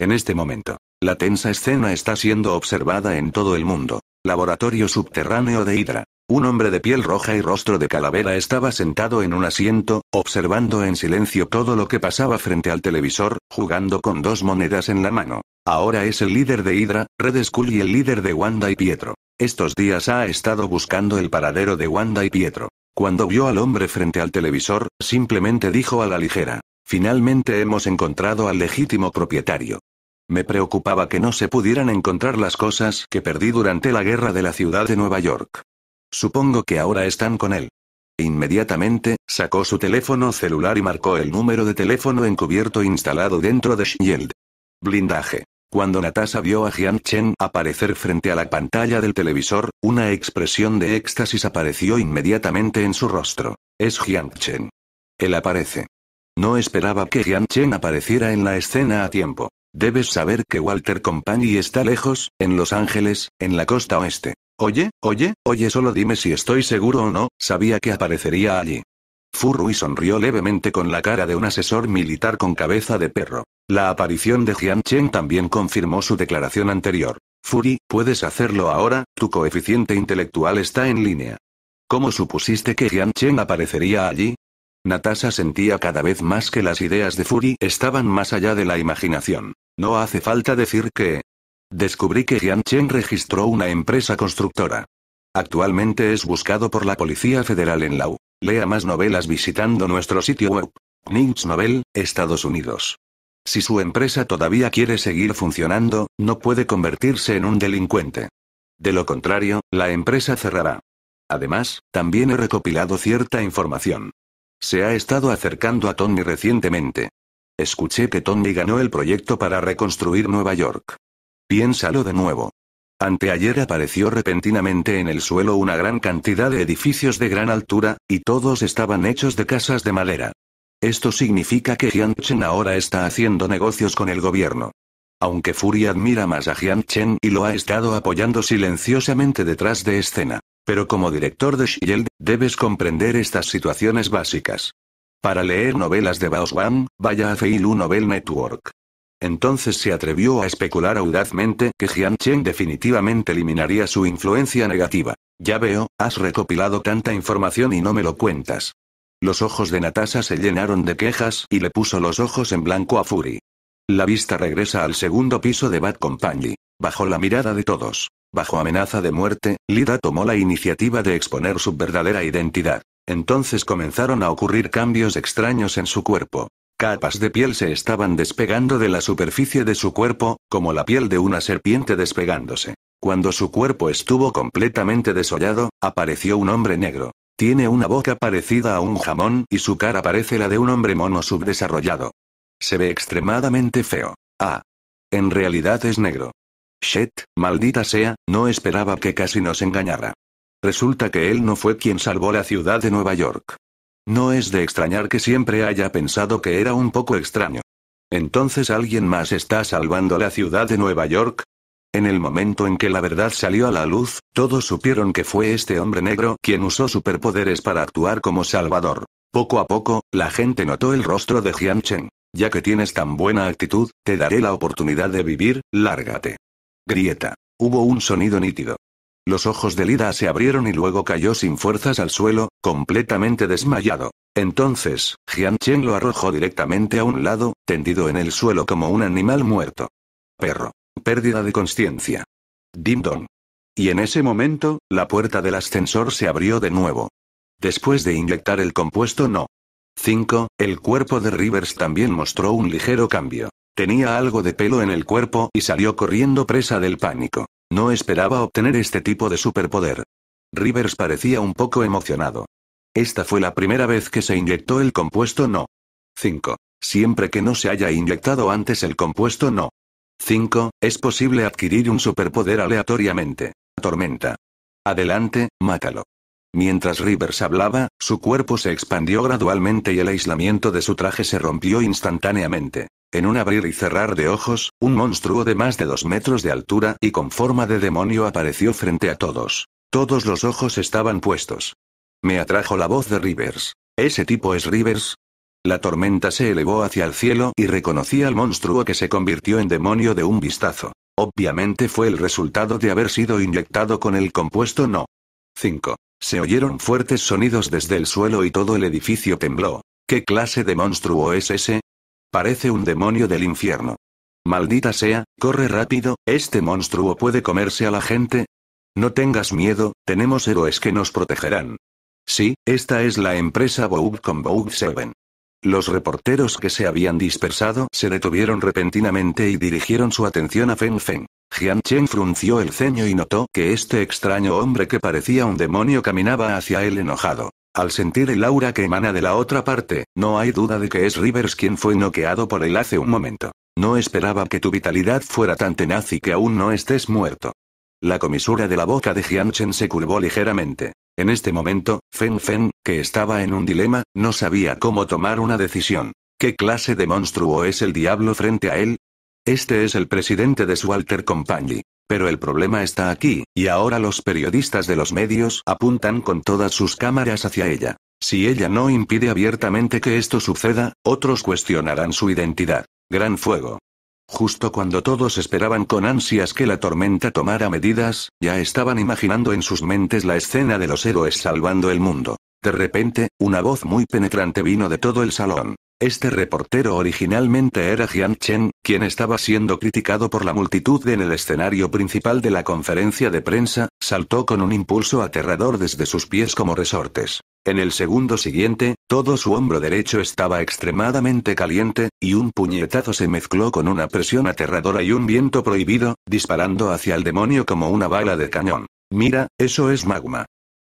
En este momento, la tensa escena está siendo observada en todo el mundo. Laboratorio subterráneo de Hydra. Un hombre de piel roja y rostro de calavera estaba sentado en un asiento, observando en silencio todo lo que pasaba frente al televisor, jugando con dos monedas en la mano. Ahora es el líder de Hydra, Red Skull y el líder de Wanda y Pietro. Estos días ha estado buscando el paradero de Wanda y Pietro. Cuando vio al hombre frente al televisor, simplemente dijo a la ligera, Finalmente hemos encontrado al legítimo propietario. Me preocupaba que no se pudieran encontrar las cosas que perdí durante la guerra de la ciudad de Nueva York. Supongo que ahora están con él. Inmediatamente, sacó su teléfono celular y marcó el número de teléfono encubierto instalado dentro de Shield. Blindaje. Cuando Natasha vio a Jian Chen aparecer frente a la pantalla del televisor, una expresión de éxtasis apareció inmediatamente en su rostro. Es Jian Chen. Él aparece. No esperaba que Jian Chen apareciera en la escena a tiempo. Debes saber que Walter Company está lejos, en Los Ángeles, en la costa oeste. Oye, oye, oye, solo dime si estoy seguro o no, sabía que aparecería allí. Furui sonrió levemente con la cara de un asesor militar con cabeza de perro. La aparición de Jian también confirmó su declaración anterior. Furi, puedes hacerlo ahora, tu coeficiente intelectual está en línea. ¿Cómo supusiste que Jian aparecería allí? Natasha sentía cada vez más que las ideas de Fury estaban más allá de la imaginación. No hace falta decir que, Descubrí que Chen registró una empresa constructora. Actualmente es buscado por la Policía Federal en Lau. Lea más novelas visitando nuestro sitio web. Ninx Novel, Estados Unidos. Si su empresa todavía quiere seguir funcionando, no puede convertirse en un delincuente. De lo contrario, la empresa cerrará. Además, también he recopilado cierta información. Se ha estado acercando a Tony recientemente. Escuché que Tony ganó el proyecto para reconstruir Nueva York. Piénsalo de nuevo. Anteayer apareció repentinamente en el suelo una gran cantidad de edificios de gran altura, y todos estaban hechos de casas de madera. Esto significa que Chen ahora está haciendo negocios con el gobierno. Aunque Fury admira más a Chen y lo ha estado apoyando silenciosamente detrás de escena. Pero como director de Shield, debes comprender estas situaciones básicas. Para leer novelas de Baoswan, vaya a Feilu Novel Network. Entonces se atrevió a especular audazmente que Jian Chen definitivamente eliminaría su influencia negativa. Ya veo, has recopilado tanta información y no me lo cuentas. Los ojos de Natasha se llenaron de quejas y le puso los ojos en blanco a Fury. La vista regresa al segundo piso de Bad Company. Bajo la mirada de todos, bajo amenaza de muerte, Lida tomó la iniciativa de exponer su verdadera identidad. Entonces comenzaron a ocurrir cambios extraños en su cuerpo. Capas de piel se estaban despegando de la superficie de su cuerpo, como la piel de una serpiente despegándose. Cuando su cuerpo estuvo completamente desollado, apareció un hombre negro. Tiene una boca parecida a un jamón y su cara parece la de un hombre mono subdesarrollado. Se ve extremadamente feo. Ah. En realidad es negro. Shet, maldita sea, no esperaba que casi nos engañara. Resulta que él no fue quien salvó la ciudad de Nueva York. No es de extrañar que siempre haya pensado que era un poco extraño. Entonces alguien más está salvando la ciudad de Nueva York. En el momento en que la verdad salió a la luz, todos supieron que fue este hombre negro quien usó superpoderes para actuar como salvador. Poco a poco, la gente notó el rostro de Jiang Ya que tienes tan buena actitud, te daré la oportunidad de vivir, lárgate. Grieta. Hubo un sonido nítido. Los ojos de Lida se abrieron y luego cayó sin fuerzas al suelo, completamente desmayado. Entonces, Jian Chen lo arrojó directamente a un lado, tendido en el suelo como un animal muerto. Perro. Pérdida de conciencia. Dim Y en ese momento, la puerta del ascensor se abrió de nuevo. Después de inyectar el compuesto no. 5. El cuerpo de Rivers también mostró un ligero cambio. Tenía algo de pelo en el cuerpo y salió corriendo presa del pánico. No esperaba obtener este tipo de superpoder. Rivers parecía un poco emocionado. Esta fue la primera vez que se inyectó el compuesto no. 5. Siempre que no se haya inyectado antes el compuesto no. 5. Es posible adquirir un superpoder aleatoriamente. Tormenta. Adelante, mátalo. Mientras Rivers hablaba, su cuerpo se expandió gradualmente y el aislamiento de su traje se rompió instantáneamente. En un abrir y cerrar de ojos, un monstruo de más de dos metros de altura y con forma de demonio apareció frente a todos. Todos los ojos estaban puestos. Me atrajo la voz de Rivers. ¿Ese tipo es Rivers? La tormenta se elevó hacia el cielo y reconocí al monstruo que se convirtió en demonio de un vistazo. Obviamente fue el resultado de haber sido inyectado con el compuesto no. 5. Se oyeron fuertes sonidos desde el suelo y todo el edificio tembló. ¿Qué clase de monstruo es ese? Parece un demonio del infierno. Maldita sea, corre rápido, este monstruo puede comerse a la gente. No tengas miedo, tenemos héroes que nos protegerán. Sí, esta es la empresa Boub con Boub 7. Los reporteros que se habían dispersado se detuvieron repentinamente y dirigieron su atención a Feng Feng. Jian frunció el ceño y notó que este extraño hombre que parecía un demonio caminaba hacia él enojado. Al sentir el aura que emana de la otra parte, no hay duda de que es Rivers quien fue noqueado por él hace un momento. No esperaba que tu vitalidad fuera tan tenaz y que aún no estés muerto. La comisura de la boca de Jianchen se curvó ligeramente. En este momento, Feng Feng, que estaba en un dilema, no sabía cómo tomar una decisión. ¿Qué clase de monstruo es el diablo frente a él? Este es el presidente de su alter company. Pero el problema está aquí, y ahora los periodistas de los medios apuntan con todas sus cámaras hacia ella. Si ella no impide abiertamente que esto suceda, otros cuestionarán su identidad. Gran fuego. Justo cuando todos esperaban con ansias que la tormenta tomara medidas, ya estaban imaginando en sus mentes la escena de los héroes salvando el mundo. De repente, una voz muy penetrante vino de todo el salón. Este reportero originalmente era Jian Chen, quien estaba siendo criticado por la multitud en el escenario principal de la conferencia de prensa, saltó con un impulso aterrador desde sus pies como resortes. En el segundo siguiente, todo su hombro derecho estaba extremadamente caliente, y un puñetazo se mezcló con una presión aterradora y un viento prohibido, disparando hacia el demonio como una bala de cañón. Mira, eso es magma.